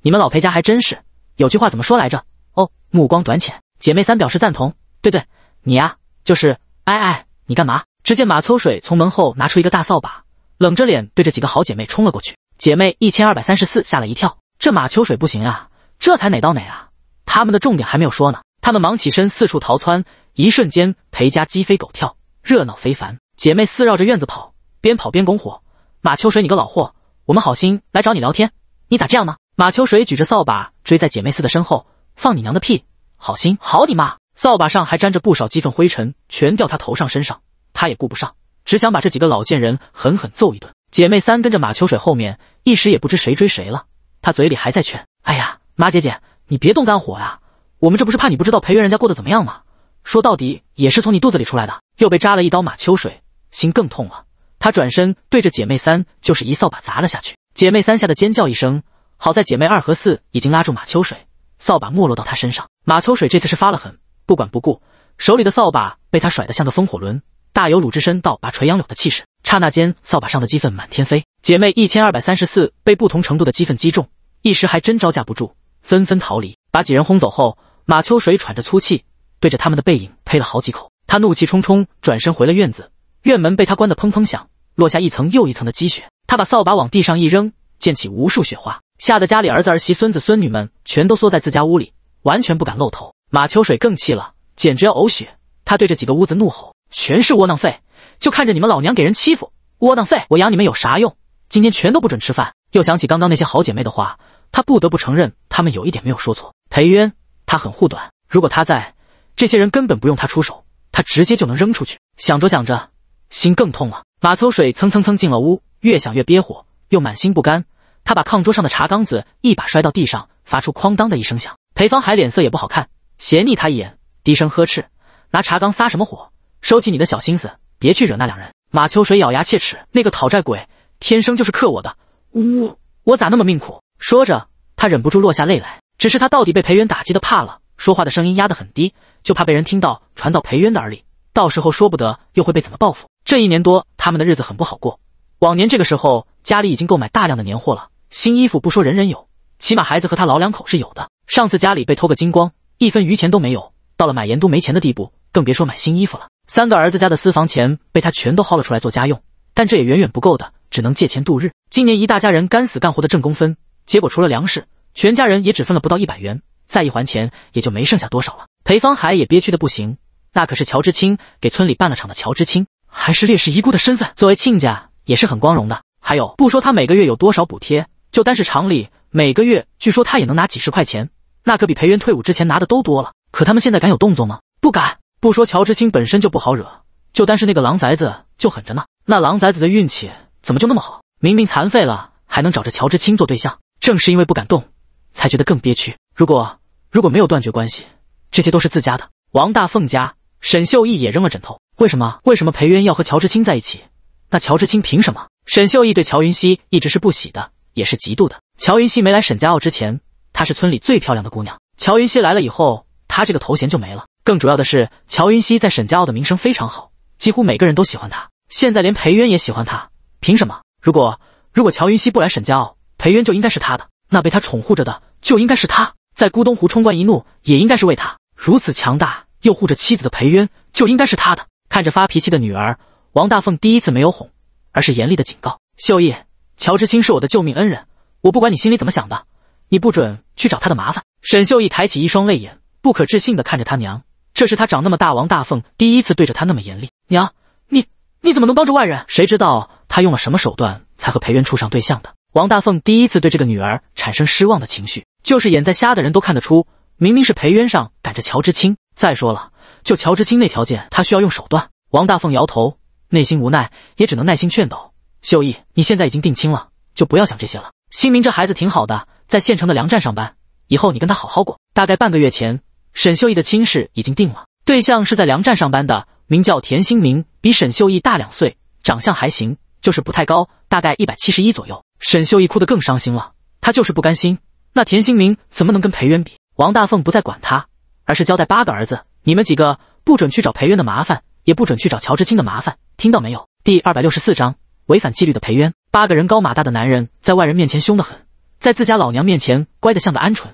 你们老裴家还真是有句话怎么说来着？哦，目光短浅。姐妹三表示赞同，对对，你呀，就是，哎哎，你干嘛？只见马秋水从门后拿出一个大扫把，冷着脸对着几个好姐妹冲了过去。姐妹一千二百三十四吓了一跳，这马秋水不行啊，这才哪到哪啊？他们的重点还没有说呢，他们忙起身四处逃窜，一瞬间裴家鸡飞狗跳，热闹非凡。姐妹四绕着院子跑，边跑边拱火。马秋水，你个老货！我们好心来找你聊天，你咋这样呢？马秋水举着扫把追在姐妹四的身后，放你娘的屁！好心好你妈！扫把上还沾着不少鸡粪灰尘，全掉他头上身上，他也顾不上，只想把这几个老贱人狠狠揍一顿。姐妹三跟着马秋水后面，一时也不知谁追谁了。他嘴里还在劝：“哎呀，马姐姐，你别动肝火呀，我们这不是怕你不知道裴元人家过得怎么样吗？说到底也是从你肚子里出来的，又被扎了一刀。”马秋水心更痛了。他转身对着姐妹三就是一扫把砸了下去，姐妹三吓得尖叫一声。好在姐妹二和四已经拉住马秋水，扫把没落到他身上。马秋水这次是发了狠，不管不顾，手里的扫把被他甩得像个风火轮，大有鲁智深倒拔垂杨柳的气势。刹那间，扫把上的鸡粪满天飞，姐妹一千二百三十四被不同程度的鸡粪击中，一时还真招架不住，纷纷逃离。把几人轰走后，马秋水喘着粗气，对着他们的背影呸了好几口。他怒气冲冲转身回了院子。院门被他关得砰砰响，落下一层又一层的积雪。他把扫把往地上一扔，溅起无数雪花，吓得家里儿子、儿媳、孙子、孙女们全都缩在自家屋里，完全不敢露头。马秋水更气了，简直要呕血。他对着几个屋子怒吼：“全是窝囊废，就看着你们老娘给人欺负！窝囊废，我养你们有啥用？今天全都不准吃饭！”又想起刚刚那些好姐妹的话，他不得不承认，她们有一点没有说错。裴渊，他很护短，如果他在，这些人根本不用他出手，他直接就能扔出去。想着想着。心更痛了。马秋水蹭蹭蹭进了屋，越想越憋火，又满心不甘。他把炕桌上的茶缸子一把摔到地上，发出哐当的一声响。裴方海脸色也不好看，斜睨他一眼，低声呵斥：“拿茶缸撒什么火？收起你的小心思，别去惹那两人。”马秋水咬牙切齿：“那个讨债鬼天生就是克我的，呜，我咋那么命苦？”说着，他忍不住落下泪来。只是他到底被裴渊打击的怕了，说话的声音压得很低，就怕被人听到传到裴渊的耳里，到时候说不得又会被怎么报复。这一年多，他们的日子很不好过。往年这个时候，家里已经购买大量的年货了，新衣服不说，人人有，起码孩子和他老两口是有的。上次家里被偷个精光，一分余钱都没有，到了买盐都没钱的地步，更别说买新衣服了。三个儿子家的私房钱被他全都薅了出来做家用，但这也远远不够的，只能借钱度日。今年一大家人干死干活的挣工分，结果除了粮食，全家人也只分了不到一百元，再一还钱，也就没剩下多少了。裴方海也憋屈的不行，那可是乔知青给村里办了场的乔知青。还是烈士遗孤的身份，作为亲家也是很光荣的。还有，不说他每个月有多少补贴，就单是厂里每个月，据说他也能拿几十块钱，那可比裴元退伍之前拿的都多了。可他们现在敢有动作吗？不敢。不说乔知青本身就不好惹，就单是那个狼崽子就狠着呢。那狼崽子的运气怎么就那么好？明明残废了，还能找着乔知青做对象。正是因为不敢动，才觉得更憋屈。如果如果没有断绝关系，这些都是自家的。王大凤家，沈秀义也扔了枕头。为什么？为什么裴渊要和乔志清在一起？那乔志清凭什么？沈秀意对乔云汐一直是不喜的，也是嫉妒的。乔云汐没来沈家傲之前，她是村里最漂亮的姑娘。乔云汐来了以后，她这个头衔就没了。更主要的是，乔云汐在沈家傲的名声非常好，几乎每个人都喜欢她。现在连裴渊也喜欢她，凭什么？如果如果乔云汐不来沈家傲，裴渊就应该是他的，那被他宠护着的就应该是他，在孤东湖冲冠一怒也应该是为他。如此强大又护着妻子的裴渊，就应该是他的。看着发脾气的女儿，王大凤第一次没有哄，而是严厉的警告：“秀意，乔知青是我的救命恩人，我不管你心里怎么想的，你不准去找他的麻烦。”沈秀意抬起一双泪眼，不可置信的看着他娘，这是她长那么大，王大凤第一次对着她那么严厉。娘，你你怎么能帮着外人？谁知道他用了什么手段才和裴渊处上对象的？王大凤第一次对这个女儿产生失望的情绪，就是眼在瞎的人都看得出，明明是裴渊上赶着乔知青。再说了。就乔知青那条件，他需要用手段。王大凤摇头，内心无奈，也只能耐心劝导秀义：“你现在已经定亲了，就不要想这些了。新明这孩子挺好的，在县城的粮站上班，以后你跟他好好过。”大概半个月前，沈秀义的亲事已经定了，对象是在粮站上班的，名叫田新明，比沈秀义大两岁，长相还行，就是不太高，大概一百七十一左右。沈秀义哭得更伤心了，他就是不甘心，那田新明怎么能跟裴渊比？王大凤不再管他，而是交代八个儿子。你们几个不准去找裴渊的麻烦，也不准去找乔之清的麻烦，听到没有？第二百六十四章违反纪律的裴渊。八个人高马大的男人在外人面前凶得很，在自家老娘面前乖得像个鹌鹑。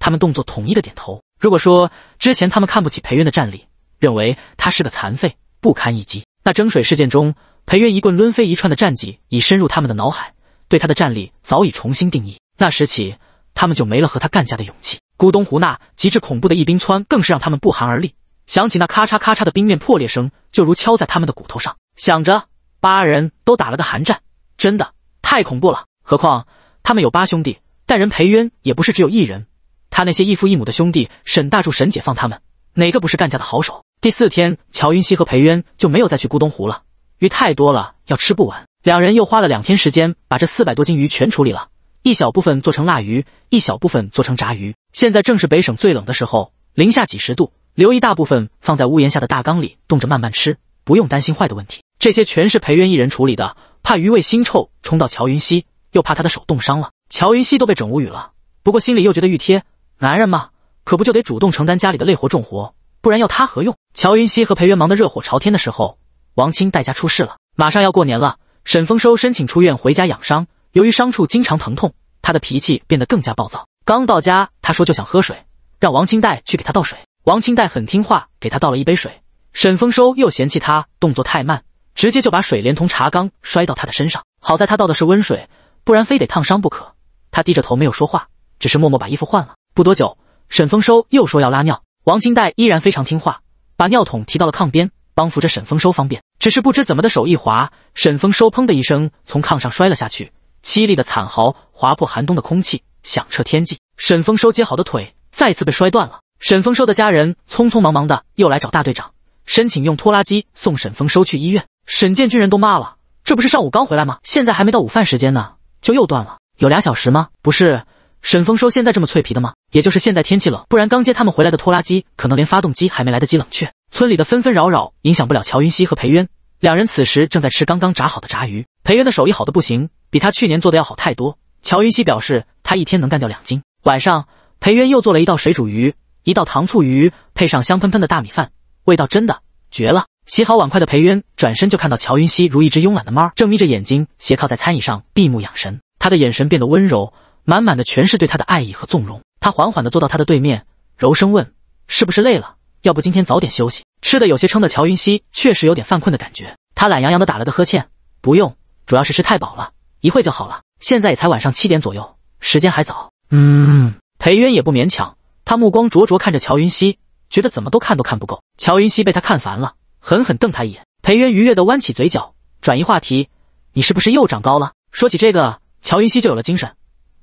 他们动作统一的点头。如果说之前他们看不起裴渊的战力，认为他是个残废，不堪一击，那争水事件中，裴渊一棍抡飞一串的战绩已深入他们的脑海，对他的战力早已重新定义。那时起，他们就没了和他干架的勇气。孤东湖那极致恐怖的一冰川更是让他们不寒而栗。想起那咔嚓咔嚓的冰面破裂声，就如敲在他们的骨头上。想着，八人都打了个寒战。真的太恐怖了。何况他们有八兄弟，但人裴渊也不是只有一人。他那些异父异母的兄弟沈大柱、沈解放他们，哪个不是干架的好手？第四天，乔云熙和裴渊就没有再去孤东湖了。鱼太多了，要吃不完。两人又花了两天时间，把这四百多斤鱼全处理了。一小部分做成腊鱼，一小部分做成炸鱼。现在正是北省最冷的时候，零下几十度，留一大部分放在屋檐下的大缸里冻着慢慢吃，不用担心坏的问题。这些全是裴渊一人处理的，怕鱼味腥臭冲到乔云熙，又怕他的手冻伤了。乔云熙都被整无语了，不过心里又觉得欲贴。男人嘛，可不就得主动承担家里的累活重活，不然要他何用？乔云熙和裴渊忙得热火朝天的时候，王清代家出事了。马上要过年了，沈丰收申请出院回家养伤。由于伤处经常疼痛，他的脾气变得更加暴躁。刚到家，他说就想喝水，让王清代去给他倒水。王清代很听话，给他倒了一杯水。沈丰收又嫌弃他动作太慢，直接就把水连同茶缸摔到他的身上。好在他倒的是温水，不然非得烫伤不可。他低着头没有说话，只是默默把衣服换了。不多久，沈丰收又说要拉尿。王清代依然非常听话，把尿桶提到了炕边，帮扶着沈丰收方便。只是不知怎么的手一滑，沈丰收砰的一声从炕上摔了下去。凄厉的惨嚎划破寒冬的空气，响彻天际。沈丰收接好的腿再次被摔断了。沈丰收的家人匆匆忙忙的又来找大队长，申请用拖拉机送沈丰收去医院。沈建军人都骂了，这不是上午刚回来吗？现在还没到午饭时间呢，就又断了，有俩小时吗？不是，沈丰收现在这么脆皮的吗？也就是现在天气冷，不然刚接他们回来的拖拉机可能连发动机还没来得及冷却。村里的纷纷扰扰影响不了乔云熙和裴渊两人，此时正在吃刚刚炸好的炸鱼。裴渊的手艺好的不行。比他去年做的要好太多。乔云熙表示，他一天能干掉两斤。晚上，裴渊又做了一道水煮鱼，一道糖醋鱼，配上香喷喷的大米饭，味道真的绝了。洗好碗筷的裴渊转身就看到乔云熙如一只慵懒的猫，正眯着眼睛斜靠在餐椅上闭目养神。他的眼神变得温柔，满满的全是对他的爱意和纵容。他缓缓地坐到他的对面，柔声问：“是不是累了？要不今天早点休息？”吃的有些撑的乔云熙确实有点犯困的感觉。他懒洋洋地打了个呵欠：“不用，主要是吃太饱了。”一会就好了，现在也才晚上七点左右，时间还早。嗯，裴渊也不勉强，他目光灼灼看着乔云熙，觉得怎么都看都看不够。乔云熙被他看烦了，狠狠瞪他一眼。裴渊愉悦的弯起嘴角，转移话题：“你是不是又长高了？”说起这个，乔云熙就有了精神。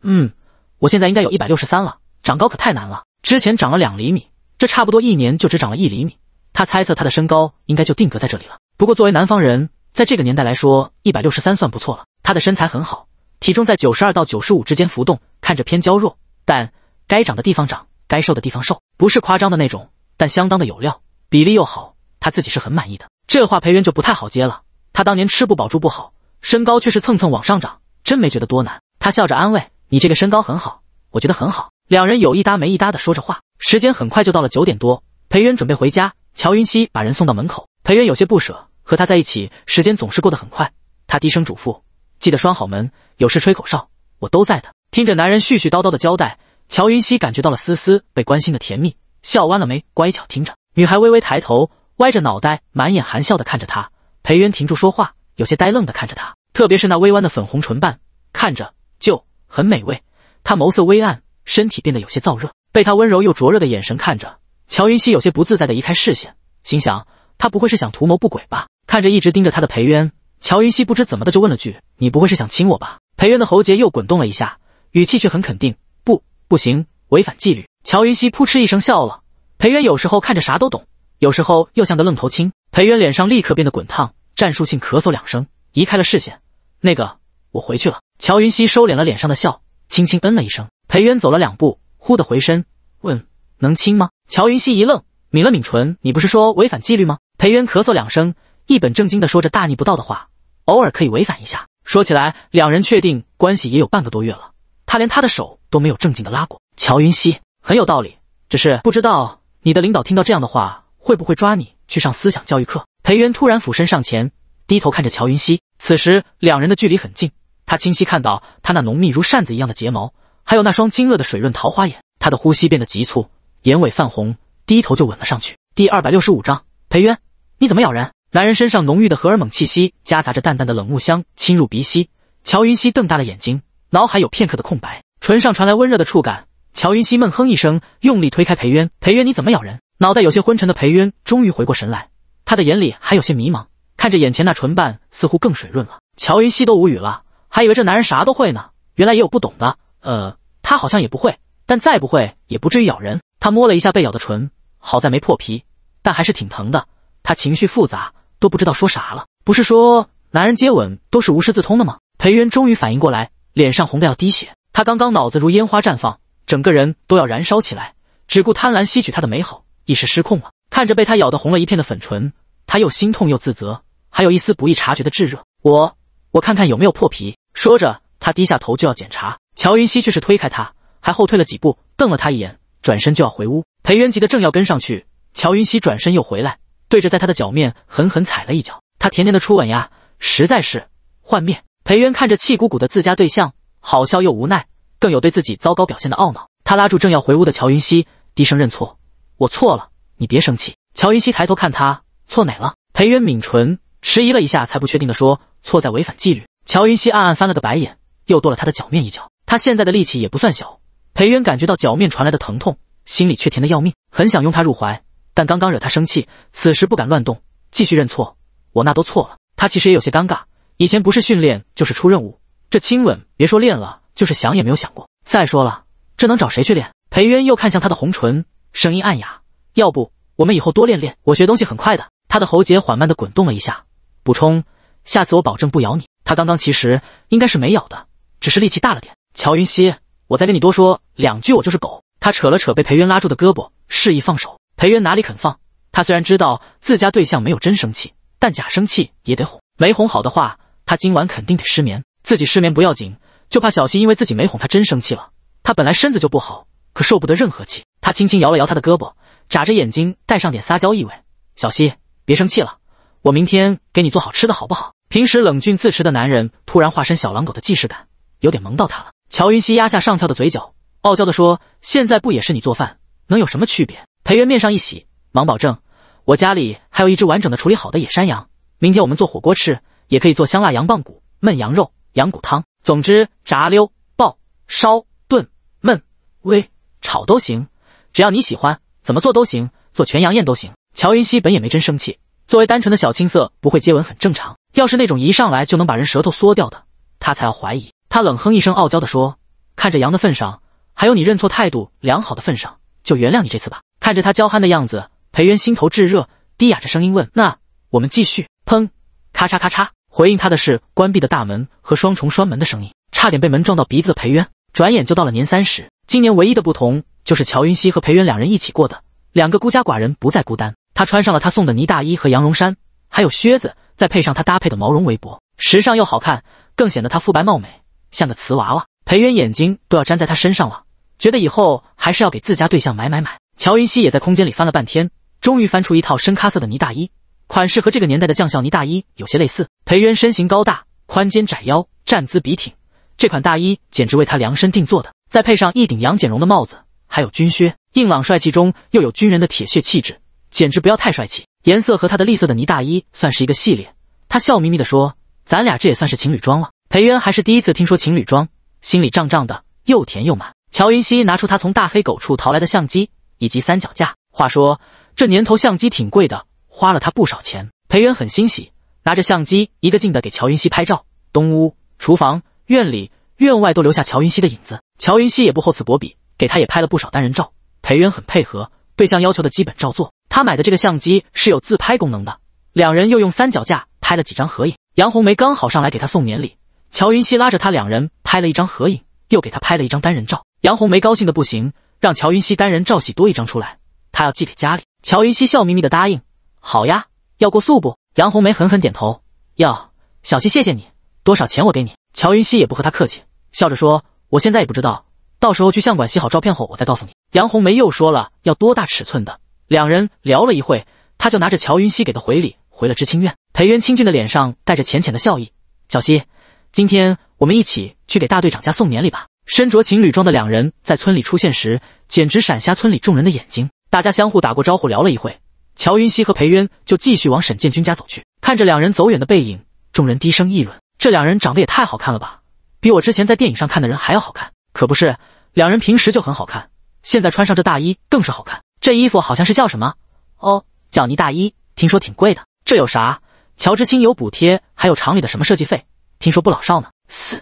嗯，我现在应该有一百六十三了，长高可太难了。之前长了两厘米，这差不多一年就只长了一厘米。他猜测他的身高应该就定格在这里了。不过作为南方人。在这个年代来说，一百六十三算不错了。他的身材很好，体重在九十二到九十五之间浮动，看着偏娇弱，但该长的地方长，该瘦的地方瘦，不是夸张的那种，但相当的有料，比例又好，他自己是很满意的。这话裴元就不太好接了。他当年吃不饱住不好，身高却是蹭蹭往上涨，真没觉得多难。他笑着安慰：“你这个身高很好，我觉得很好。”两人有一搭没一搭的说着话，时间很快就到了九点多，裴元准备回家，乔云熙把人送到门口，裴元有些不舍。和他在一起，时间总是过得很快。他低声嘱咐：“记得拴好门，有事吹口哨，我都在的。”听着男人絮絮叨叨的交代，乔云熙感觉到了丝丝被关心的甜蜜，笑弯了眉，乖巧听着。女孩微微抬头，歪着脑袋，满眼含笑的看着他。裴渊停住说话，有些呆愣的看着他，特别是那微弯的粉红唇瓣，看着就很美味。他眸色微暗，身体变得有些燥热，被他温柔又灼热的眼神看着，乔云熙有些不自在的移开视线，心想他不会是想图谋不轨吧？看着一直盯着他的裴渊，乔云溪不知怎么的就问了句：“你不会是想亲我吧？”裴渊的喉结又滚动了一下，语气却很肯定：“不，不行，违反纪律。”乔云溪扑哧一声笑了。裴渊有时候看着啥都懂，有时候又像个愣头青。裴渊脸上立刻变得滚烫，战术性咳嗽两声，移开了视线：“那个，我回去了。”乔云溪收敛了脸上的笑，轻轻嗯了一声。裴渊走了两步，忽的回身问：“能亲吗？”乔云溪一愣，抿了抿唇：“你不是说违反纪律吗？”裴渊咳嗽两声。一本正经地说着大逆不道的话，偶尔可以违反一下。说起来，两人确定关系也有半个多月了，他连他的手都没有正经的拉过。乔云溪很有道理，只是不知道你的领导听到这样的话会不会抓你去上思想教育课？裴渊突然俯身上前，低头看着乔云溪，此时两人的距离很近，他清晰看到他那浓密如扇子一样的睫毛，还有那双惊愕的水润桃花眼。他的呼吸变得急促，眼尾泛红，低头就吻了上去。第二百六十五章，裴渊，你怎么咬人？男人身上浓郁的荷尔蒙气息，夹杂着淡淡的冷木香，侵入鼻息。乔云熙瞪大了眼睛，脑海有片刻的空白，唇上传来温热的触感。乔云熙闷哼一声，用力推开裴渊。裴渊，你怎么咬人？脑袋有些昏沉的裴渊终于回过神来，他的眼里还有些迷茫，看着眼前那唇瓣，似乎更水润了。乔云熙都无语了，还以为这男人啥都会呢，原来也有不懂的。呃，他好像也不会，但再不会也不至于咬人。他摸了一下被咬的唇，好在没破皮，但还是挺疼的。他情绪复杂。都不知道说啥了。不是说男人接吻都是无师自通的吗？裴渊终于反应过来，脸上红的要滴血。他刚刚脑子如烟花绽放，整个人都要燃烧起来，只顾贪婪吸取她的美好，一时失控了。看着被他咬得红了一片的粉唇，他又心痛又自责，还有一丝不易察觉的炙热。我，我看看有没有破皮。说着，他低下头就要检查。乔云溪却是推开他，还后退了几步，瞪了他一眼，转身就要回屋。裴渊急得正要跟上去，乔云溪转身又回来。对着在他的脚面狠狠踩了一脚，他甜甜的初吻呀，实在是幻灭。裴渊看着气鼓鼓的自家对象，好笑又无奈，更有对自己糟糕表现的懊恼。他拉住正要回屋的乔云熙，低声认错：“我错了，你别生气。”乔云熙抬头看他，错哪了？裴渊抿唇，迟疑了一下，才不确定的说：“错在违反纪律。”乔云熙暗暗翻了个白眼，又跺了他的脚面一脚。他现在的力气也不算小，裴渊感觉到脚面传来的疼痛，心里却甜的要命，很想拥他入怀。但刚刚惹他生气，此时不敢乱动，继续认错。我那都错了，他其实也有些尴尬。以前不是训练，就是出任务，这亲吻别说练了，就是想也没有想过。再说了，这能找谁去练？裴渊又看向他的红唇，声音暗哑：“要不我们以后多练练？我学东西很快的。”他的喉结缓慢地滚动了一下，补充：“下次我保证不咬你。”他刚刚其实应该是没咬的，只是力气大了点。乔云溪，我再跟你多说两句，我就是狗。他扯了扯被裴渊拉住的胳膊，示意放手。裴元哪里肯放？他虽然知道自家对象没有真生气，但假生气也得哄。没哄好的话，他今晚肯定得失眠。自己失眠不要紧，就怕小溪因为自己没哄他真生气了。他本来身子就不好，可受不得任何气。他轻轻摇了摇他的胳膊，眨着眼睛，带上点撒娇意味：“小溪，别生气了，我明天给你做好吃的，好不好？”平时冷峻自持的男人突然化身小狼狗的既视感，有点萌到他了。乔云熙压下上翘的嘴角，傲娇地说：“现在不也是你做饭，能有什么区别？”裴元面上一喜，忙保证：“我家里还有一只完整的、处理好的野山羊，明天我们做火锅吃，也可以做香辣羊棒骨、焖羊肉、羊骨汤，总之炸、溜、爆、烧、炖、焖、煨、炒都行，只要你喜欢，怎么做都行，做全羊宴都行。”乔云熙本也没真生气，作为单纯的小青色，不会接吻很正常。要是那种一上来就能把人舌头缩掉的，他才要怀疑。他冷哼一声，傲娇地说：“看着羊的份上，还有你认错态度良好的份上。”就原谅你这次吧。看着他娇憨的样子，裴渊心头炙热，低哑着声音问：“那我们继续？”砰，咔嚓咔嚓，回应他的是关闭的大门和双重栓门的声音。差点被门撞到鼻子的裴渊，转眼就到了年三十。今年唯一的不同就是乔云熙和裴渊两人一起过的。两个孤家寡人不再孤单。他穿上了他送的呢大衣和羊绒衫，还有靴子，再配上他搭配的毛绒围脖，时尚又好看，更显得他肤白貌美，像个瓷娃娃。裴渊眼睛都要粘在他身上了。觉得以后还是要给自家对象买买买。乔云熙也在空间里翻了半天，终于翻出一套深咖色的呢大衣，款式和这个年代的将校呢大衣有些类似。裴渊身形高大，宽肩窄腰，站姿笔挺，这款大衣简直为他量身定做的。再配上一顶羊剪绒的帽子，还有军靴，硬朗帅气中又有军人的铁血气质，简直不要太帅气。颜色和他的栗色的呢大衣算是一个系列。他笑眯眯地说：“咱俩这也算是情侣装了。”裴渊还是第一次听说情侣装，心里胀胀的，又甜又满。乔云熙拿出他从大黑狗处淘来的相机以及三脚架。话说这年头相机挺贵的，花了他不少钱。裴元很欣喜，拿着相机一个劲的给乔云熙拍照，东屋、厨房、院里、院外都留下乔云熙的影子。乔云熙也不厚此薄彼，给他也拍了不少单人照。裴元很配合，对象要求的基本照做。他买的这个相机是有自拍功能的，两人又用三脚架拍了几张合影。杨红梅刚好上来给他送年礼，乔云熙拉着他两人拍了一张合影，又给他拍了一张单人照。杨红梅高兴的不行，让乔云熙单人照洗多一张出来，她要寄给家里。乔云熙笑眯眯的答应：“好呀，要过素不？”杨红梅狠狠点头：“要，小溪，谢谢你，多少钱我给你。”乔云熙也不和他客气，笑着说：“我现在也不知道，到时候去相馆洗好照片后，我再告诉你。”杨红梅又说了要多大尺寸的。两人聊了一会，他就拿着乔云熙给的回礼回了知青院。裴渊清俊的脸上带着浅浅的笑意：“小溪，今天我们一起去给大队长家送年礼吧。”身着情侣装的两人在村里出现时，简直闪瞎村里众人的眼睛。大家相互打过招呼，聊了一会，乔云溪和裴渊就继续往沈建军家走去。看着两人走远的背影，众人低声议论：“这两人长得也太好看了吧，比我之前在电影上看的人还要好看，可不是？两人平时就很好看，现在穿上这大衣更是好看。这衣服好像是叫什么？哦，叫呢大衣，听说挺贵的。这有啥？乔之清有补贴，还有厂里的什么设计费，听说不老少呢。”嘶。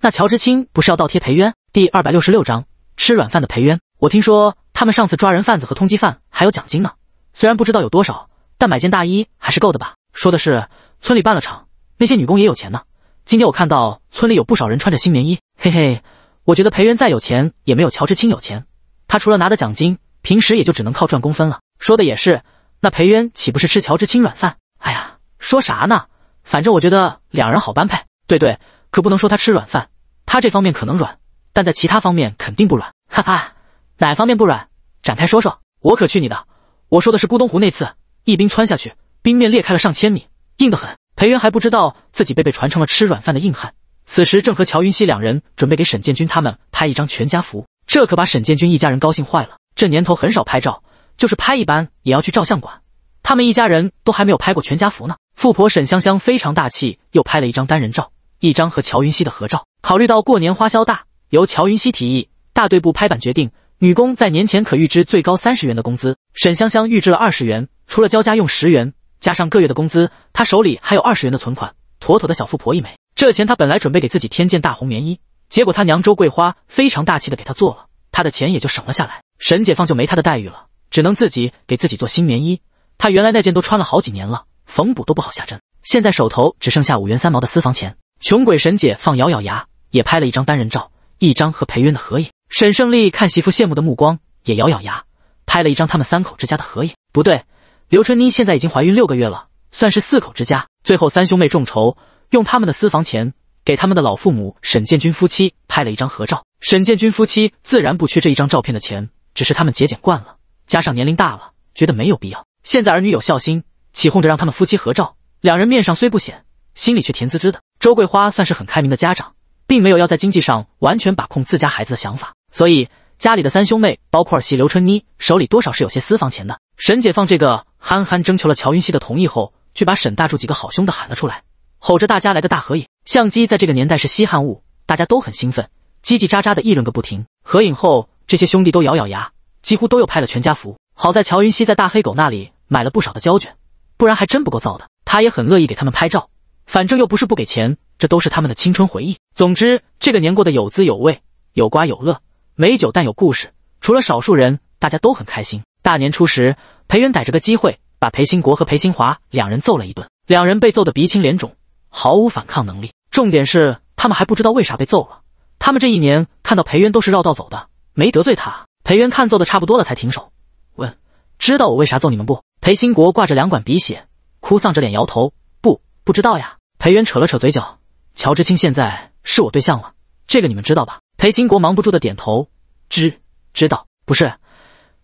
那乔之青不是要倒贴裴渊？第二百六十六章吃软饭的裴渊。我听说他们上次抓人贩子和通缉犯还有奖金呢，虽然不知道有多少，但买件大衣还是够的吧？说的是，村里办了厂，那些女工也有钱呢。今天我看到村里有不少人穿着新棉衣，嘿嘿，我觉得裴渊再有钱也没有乔之青有钱，他除了拿的奖金，平时也就只能靠赚工分了。说的也是，那裴渊岂不是吃乔之青软饭？哎呀，说啥呢？反正我觉得两人好般配。对对。可不能说他吃软饭，他这方面可能软，但在其他方面肯定不软。哈哈，哪方面不软？展开说说。我可去你的！我说的是咕咚湖那次，一冰窜下去，冰面裂开了上千米，硬得很。裴元还不知道自己被被传成了吃软饭的硬汉。此时正和乔云熙两人准备给沈建军他们拍一张全家福，这可把沈建军一家人高兴坏了。这年头很少拍照，就是拍一般也要去照相馆，他们一家人都还没有拍过全家福呢。富婆沈香香非常大气，又拍了一张单人照。一张和乔云溪的合照。考虑到过年花销大，由乔云溪提议，大队部拍板决定，女工在年前可预支最高三十元的工资。沈香香预支了二十元，除了交家用十元，加上个月的工资，她手里还有二十元的存款，妥妥的小富婆一枚。这钱她本来准备给自己添件大红棉衣，结果她娘周桂花非常大气的给她做了，她的钱也就省了下来。沈解放就没她的待遇了，只能自己给自己做新棉衣。她原来那件都穿了好几年了，缝补都不好下针。现在手头只剩下五元三毛的私房钱。穷鬼沈姐放咬咬牙，也拍了一张单人照，一张和裴渊的合影。沈胜利看媳妇羡慕的目光，也咬咬牙，拍了一张他们三口之家的合影。不对，刘春妮现在已经怀孕六个月了，算是四口之家。最后，三兄妹众筹，用他们的私房钱给他们的老父母沈建军夫妻拍了一张合照。沈建军夫妻自然不缺这一张照片的钱，只是他们节俭惯了，加上年龄大了，觉得没有必要。现在儿女有孝心，起哄着让他们夫妻合照，两人面上虽不显。心里却甜滋滋的。周桂花算是很开明的家长，并没有要在经济上完全把控自家孩子的想法，所以家里的三兄妹，包括儿媳刘春妮，手里多少是有些私房钱的。沈姐放这个憨憨征求了乔云熙的同意后，去把沈大柱几个好兄弟喊了出来，吼着大家来个大合影。相机在这个年代是稀罕物，大家都很兴奋，叽叽喳喳的议论个不停。合影后，这些兄弟都咬咬牙，几乎都又拍了全家福。好在乔云熙在大黑狗那里买了不少的胶卷，不然还真不够造的。他也很乐意给他们拍照。反正又不是不给钱，这都是他们的青春回忆。总之，这个年过得有滋有味，有瓜有乐，美酒但有故事。除了少数人，大家都很开心。大年初十，裴元逮着个机会，把裴兴国和裴兴华两人揍了一顿。两人被揍得鼻青脸肿，毫无反抗能力。重点是，他们还不知道为啥被揍了。他们这一年看到裴渊都是绕道走的，没得罪他。裴渊看揍的差不多了，才停手，问：“知道我为啥揍你们不？”裴兴国挂着两管鼻血，哭丧着脸摇头：“不，不知道呀。”裴元扯了扯嘴角，乔之清现在是我对象了，这个你们知道吧？裴兴国忙不住的点头，知知道。不是，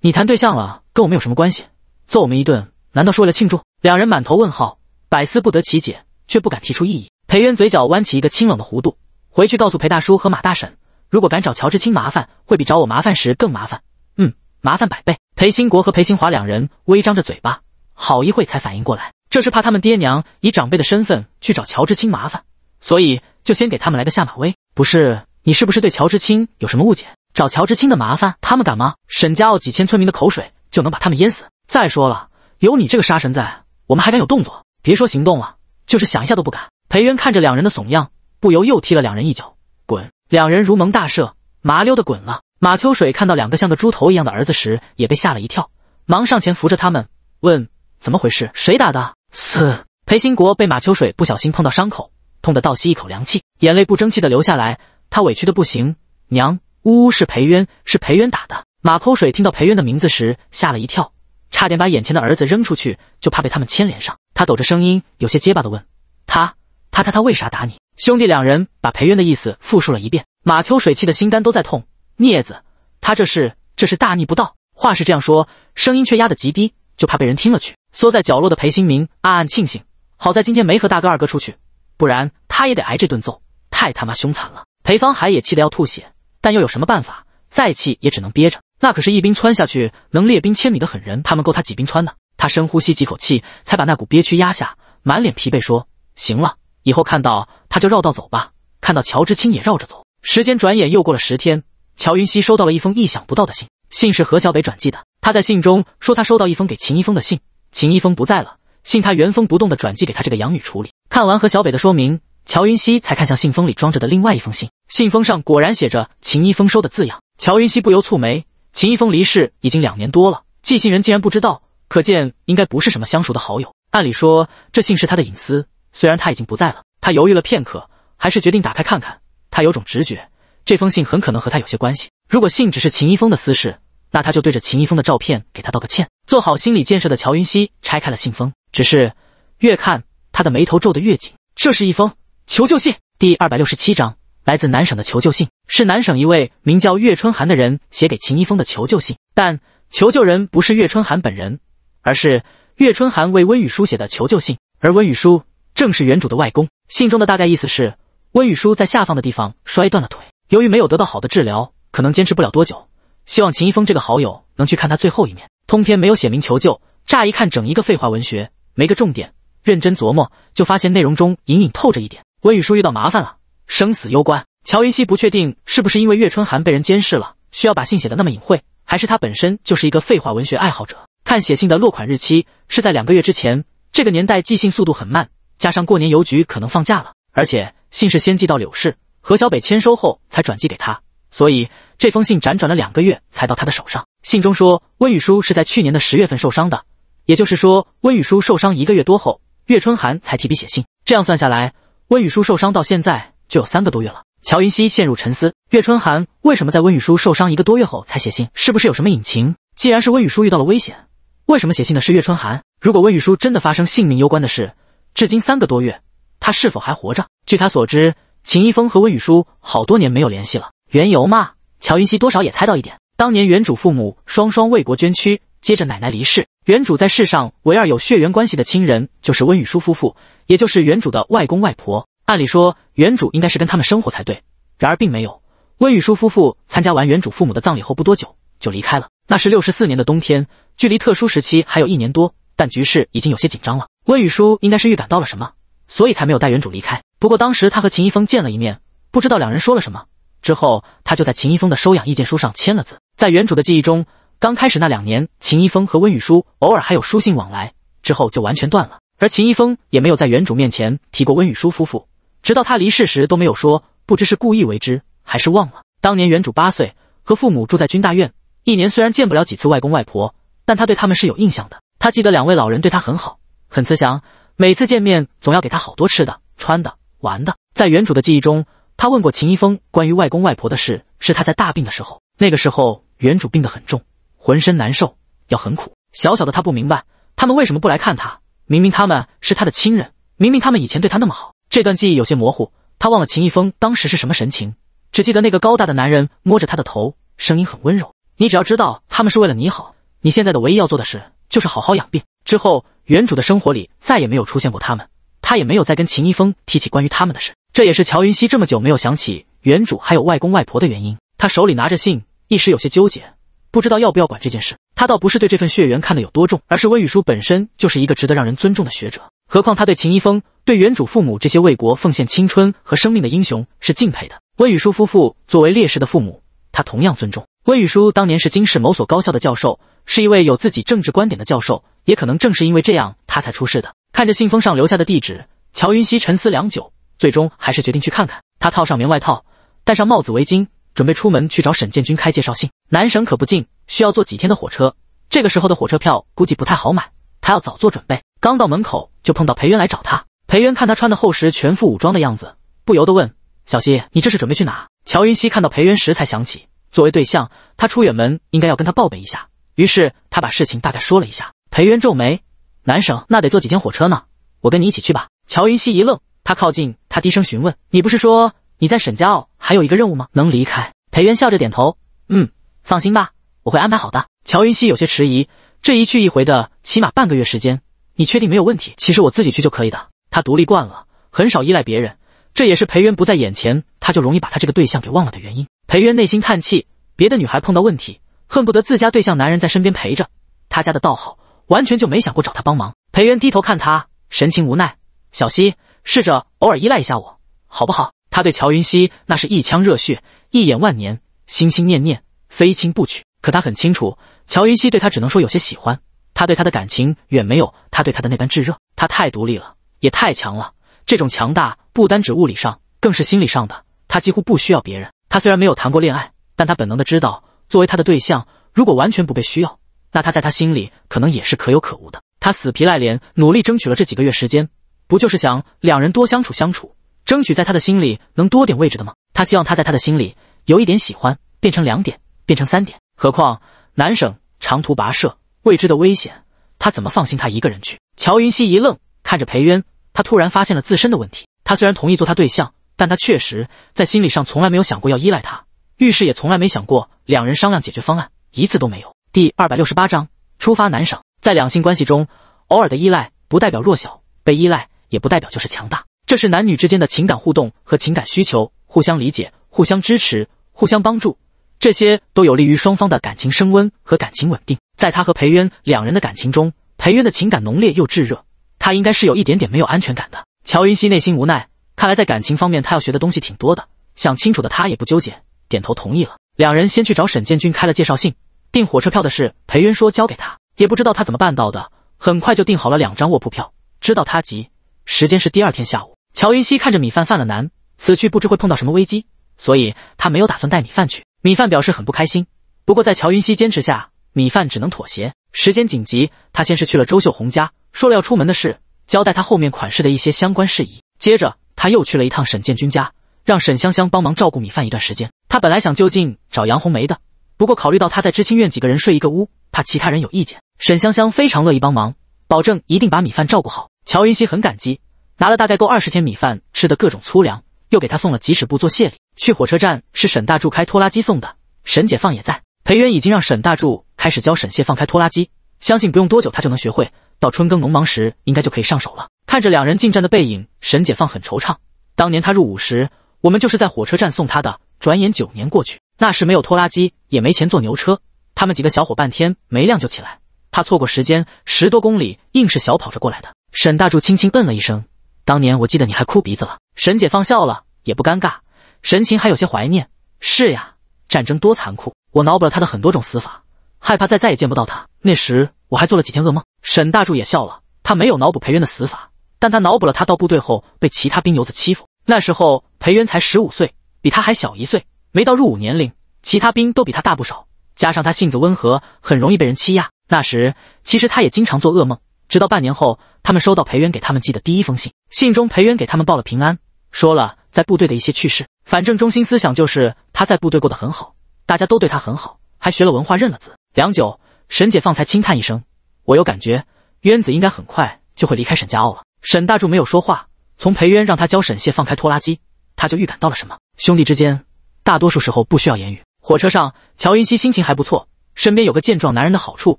你谈对象了，跟我们有什么关系？揍我们一顿，难道是为了庆祝？两人满头问号，百思不得其解，却不敢提出异议。裴元嘴角弯起一个清冷的弧度，回去告诉裴大叔和马大婶，如果敢找乔之清麻烦，会比找我麻烦时更麻烦，嗯，麻烦百倍。裴兴国和裴兴华两人微张着嘴巴，好一会才反应过来。这是怕他们爹娘以长辈的身份去找乔知清麻烦，所以就先给他们来个下马威。不是你是不是对乔知清有什么误解？找乔知清的麻烦，他们敢吗？沈家坳几千村民的口水就能把他们淹死。再说了，有你这个杀神在，我们还敢有动作？别说行动了，就是想一下都不敢。裴渊看着两人的怂样，不由又踢了两人一脚，滚！两人如蒙大赦，麻溜的滚了。马秋水看到两个像个猪头一样的儿子时，也被吓了一跳，忙上前扶着他们，问：怎么回事？谁打的？嘶！裴兴国被马秋水不小心碰到伤口，痛得倒吸一口凉气，眼泪不争气的流下来。他委屈的不行，娘，呜呜，是裴渊，是裴渊打的。马秋水听到裴渊的名字时，吓了一跳，差点把眼前的儿子扔出去，就怕被他们牵连上。他抖着声音，有些结巴的问他他他他为啥打你？兄弟两人把裴渊的意思复述了一遍。马秋水气的心肝都在痛，孽子，他这是这是大逆不道。话是这样说，声音却压得极低，就怕被人听了去。缩在角落的裴新明暗暗庆幸，好在今天没和大哥二哥出去，不然他也得挨这顿揍，太他妈凶残了。裴方海也气得要吐血，但又有什么办法？再气也只能憋着。那可是一兵窜下去能列兵千米的狠人，他们够他几兵窜的。他深呼吸几口气，才把那股憋屈压下，满脸疲惫说：“行了，以后看到他就绕道走吧。看到乔之清也绕着走。”时间转眼又过了十天，乔云熙收到了一封意想不到的信，信是何小北转寄的。他在信中说，他收到一封给秦一峰的信。秦一峰不在了，信他原封不动的转寄给他这个养女处理。看完和小北的说明，乔云溪才看向信封里装着的另外一封信。信封上果然写着“秦一峰收”的字样。乔云溪不由蹙眉。秦一峰离世已经两年多了，寄信人竟然不知道，可见应该不是什么相熟的好友。按理说这信是他的隐私，虽然他已经不在了。他犹豫了片刻，还是决定打开看看。他有种直觉，这封信很可能和他有些关系。如果信只是秦一峰的私事，那他就对着秦一峰的照片给他道个歉。做好心理建设的乔云溪拆开了信封，只是越看他的眉头皱得越紧。这是一封求救信。第二百六十七章，来自南省的求救信，是南省一位名叫岳春寒的人写给秦一峰的求救信。但求救人不是岳春寒本人，而是岳春寒为温雨书写的求救信。而温雨书正是原主的外公。信中的大概意思是，温雨书在下放的地方摔断了腿，由于没有得到好的治疗，可能坚持不了多久。希望秦一峰这个好友能去看他最后一面。通篇没有写明求救，乍一看整一个废话文学，没个重点。认真琢磨，就发现内容中隐隐透着一点：温雨舒遇到麻烦了，生死攸关。乔云溪不确定是不是因为岳春寒被人监视了，需要把信写的那么隐晦，还是他本身就是一个废话文学爱好者。看写信的落款日期是在两个月之前，这个年代寄信速度很慢，加上过年邮局可能放假了，而且信是先寄到柳市，何小北签收后才转寄给他，所以。这封信辗转了两个月才到他的手上。信中说，温雨书是在去年的十月份受伤的，也就是说，温雨书受伤一个月多后，岳春寒才提笔写信。这样算下来，温雨书受伤到现在就有三个多月了。乔云熙陷入沉思：岳春寒为什么在温雨书受伤一个多月后才写信？是不是有什么隐情？既然是温雨书遇到了危险，为什么写信的是岳春寒？如果温雨书真的发生性命攸关的事，至今三个多月，他是否还活着？据他所知，秦一峰和温雨书好多年没有联系了，缘由嘛？乔云熙多少也猜到一点，当年原主父母双双为国捐躯，接着奶奶离世，原主在世上唯二有血缘关系的亲人就是温雨舒夫妇，也就是原主的外公外婆。按理说，原主应该是跟他们生活才对，然而并没有。温雨舒夫妇参加完原主父母的葬礼后不多久就离开了。那是六十四年的冬天，距离特殊时期还有一年多，但局势已经有些紧张了。温雨舒应该是预感到了什么，所以才没有带原主离开。不过当时他和秦一峰见了一面，不知道两人说了什么。之后，他就在秦一峰的收养意见书上签了字。在原主的记忆中，刚开始那两年，秦一峰和温雨舒偶尔还有书信往来，之后就完全断了。而秦一峰也没有在原主面前提过温雨舒夫妇，直到他离世时都没有说。不知是故意为之，还是忘了。当年原主八岁，和父母住在军大院，一年虽然见不了几次外公外婆，但他对他们是有印象的。他记得两位老人对他很好，很慈祥，每次见面总要给他好多吃的、穿的、玩的。在原主的记忆中。他问过秦一峰关于外公外婆的事，是他在大病的时候。那个时候原主病得很重，浑身难受，药很苦。小小的他不明白，他们为什么不来看他？明明他们是他的亲人，明明他们以前对他那么好。这段记忆有些模糊，他忘了秦一峰当时是什么神情，只记得那个高大的男人摸着他的头，声音很温柔：“你只要知道他们是为了你好，你现在的唯一要做的事就是好好养病。”之后原主的生活里再也没有出现过他们，他也没有再跟秦一峰提起关于他们的事。这也是乔云熙这么久没有想起原主还有外公外婆的原因。他手里拿着信，一时有些纠结，不知道要不要管这件事。他倒不是对这份血缘看得有多重，而是温雨舒本身就是一个值得让人尊重的学者。何况他对秦一峰、对原主父母这些为国奉献青春和生命的英雄是敬佩的。温雨舒夫妇作为烈士的父母，他同样尊重。温雨舒当年是京市某所高校的教授，是一位有自己政治观点的教授。也可能正是因为这样，他才出事的。看着信封上留下的地址，乔云熙沉思良久。最终还是决定去看看。他套上棉外套，戴上帽子、围巾，准备出门去找沈建军开介绍信。南省可不近，需要坐几天的火车。这个时候的火车票估计不太好买，他要早做准备。刚到门口就碰到裴渊来找他。裴渊看他穿的厚实、全副武装的样子，不由得问：“小西，你这是准备去哪？”乔云熙看到裴渊时才想起，作为对象，他出远门应该要跟他报备一下。于是他把事情大概说了一下。裴渊皱眉：“南省那得坐几天火车呢？我跟你一起去吧。”乔云熙一愣。他靠近，他低声询问：“你不是说你在沈家坳还有一个任务吗？能离开？”裴渊笑着点头：“嗯，放心吧，我会安排好的。”乔云溪有些迟疑：“这一去一回的，起码半个月时间，你确定没有问题？”“其实我自己去就可以的。”他独立惯了，很少依赖别人，这也是裴渊不在眼前，他就容易把他这个对象给忘了的原因。裴渊内心叹气：别的女孩碰到问题，恨不得自家对象男人在身边陪着，他家的倒好，完全就没想过找他帮忙。裴渊低头看他，神情无奈：“小溪。”试着偶尔依赖一下我，好不好？他对乔云熙那是一腔热血，一眼万年，心心念念，非亲不娶。可他很清楚，乔云熙对他只能说有些喜欢。他对她的感情远没有他对她的那般炙热。他太独立了，也太强了。这种强大不单指物理上，更是心理上的。他几乎不需要别人。他虽然没有谈过恋爱，但他本能的知道，作为他的对象，如果完全不被需要，那他在他心里可能也是可有可无的。他死皮赖脸努力争取了这几个月时间。不就是想两人多相处相处，争取在他的心里能多点位置的吗？他希望他在他的心里由一点喜欢变成两点，变成三点。何况南省长途跋涉，未知的危险，他怎么放心他一个人去？乔云熙一愣，看着裴渊，他突然发现了自身的问题。他虽然同意做他对象，但他确实在心理上从来没有想过要依赖他，遇事也从来没想过两人商量解决方案，一次都没有。第二百六十八章出发南省。在两性关系中，偶尔的依赖不代表弱小，被依赖。也不代表就是强大，这是男女之间的情感互动和情感需求，互相理解、互相支持、互相帮助，这些都有利于双方的感情升温和感情稳定。在他和裴渊两人的感情中，裴渊的情感浓烈又炙热，他应该是有一点点没有安全感的。乔云熙内心无奈，看来在感情方面他要学的东西挺多的。想清楚的他也不纠结，点头同意了。两人先去找沈建军开了介绍信，订火车票的事，裴渊说交给他，也不知道他怎么办到的，很快就订好了两张卧铺票。知道他急。时间是第二天下午，乔云熙看着米饭犯了难，此去不知会碰到什么危机，所以他没有打算带米饭去。米饭表示很不开心，不过在乔云熙坚持下，米饭只能妥协。时间紧急，他先是去了周秀红家，说了要出门的事，交代他后面款式的一些相关事宜。接着他又去了一趟沈建军家，让沈香香帮忙照顾米饭一段时间。他本来想就近找杨红梅的，不过考虑到他在知青院几个人睡一个屋，怕其他人有意见。沈香香非常乐意帮忙，保证一定把米饭照顾好。乔云熙很感激，拿了大概够二十天米饭吃的各种粗粮，又给他送了几尺布做谢礼。去火车站是沈大柱开拖拉机送的，沈解放也在。裴渊已经让沈大柱开始教沈谢放开拖拉机，相信不用多久他就能学会。到春耕农忙时，应该就可以上手了。看着两人进站的背影，沈解放很惆怅。当年他入伍时，我们就是在火车站送他的。转眼九年过去，那时没有拖拉机，也没钱坐牛车，他们几个小伙半天没亮就起来，怕错过时间，十多公里硬是小跑着过来的。沈大柱轻轻嗯了一声。当年我记得你还哭鼻子了。沈解放笑了，也不尴尬，神情还有些怀念。是呀，战争多残酷。我脑补了他的很多种死法，害怕再再也见不到他。那时我还做了几天噩梦。沈大柱也笑了，他没有脑补裴渊的死法，但他脑补了他到部队后被其他兵游子欺负。那时候裴渊才十五岁，比他还小一岁，没到入伍年龄，其他兵都比他大不少，加上他性子温和，很容易被人欺压。那时其实他也经常做噩梦。直到半年后，他们收到裴渊给他们寄的第一封信，信中裴渊给他们报了平安，说了在部队的一些趣事。反正中心思想就是他在部队过得很好，大家都对他很好，还学了文化，认了字。良久，沈解放才轻叹一声：“我有感觉，渊子应该很快就会离开沈家坳了。”沈大柱没有说话，从裴渊让他教沈谢放开拖拉机，他就预感到了什么。兄弟之间，大多数时候不需要言语。火车上，乔云熙心情还不错，身边有个健壮男人的好处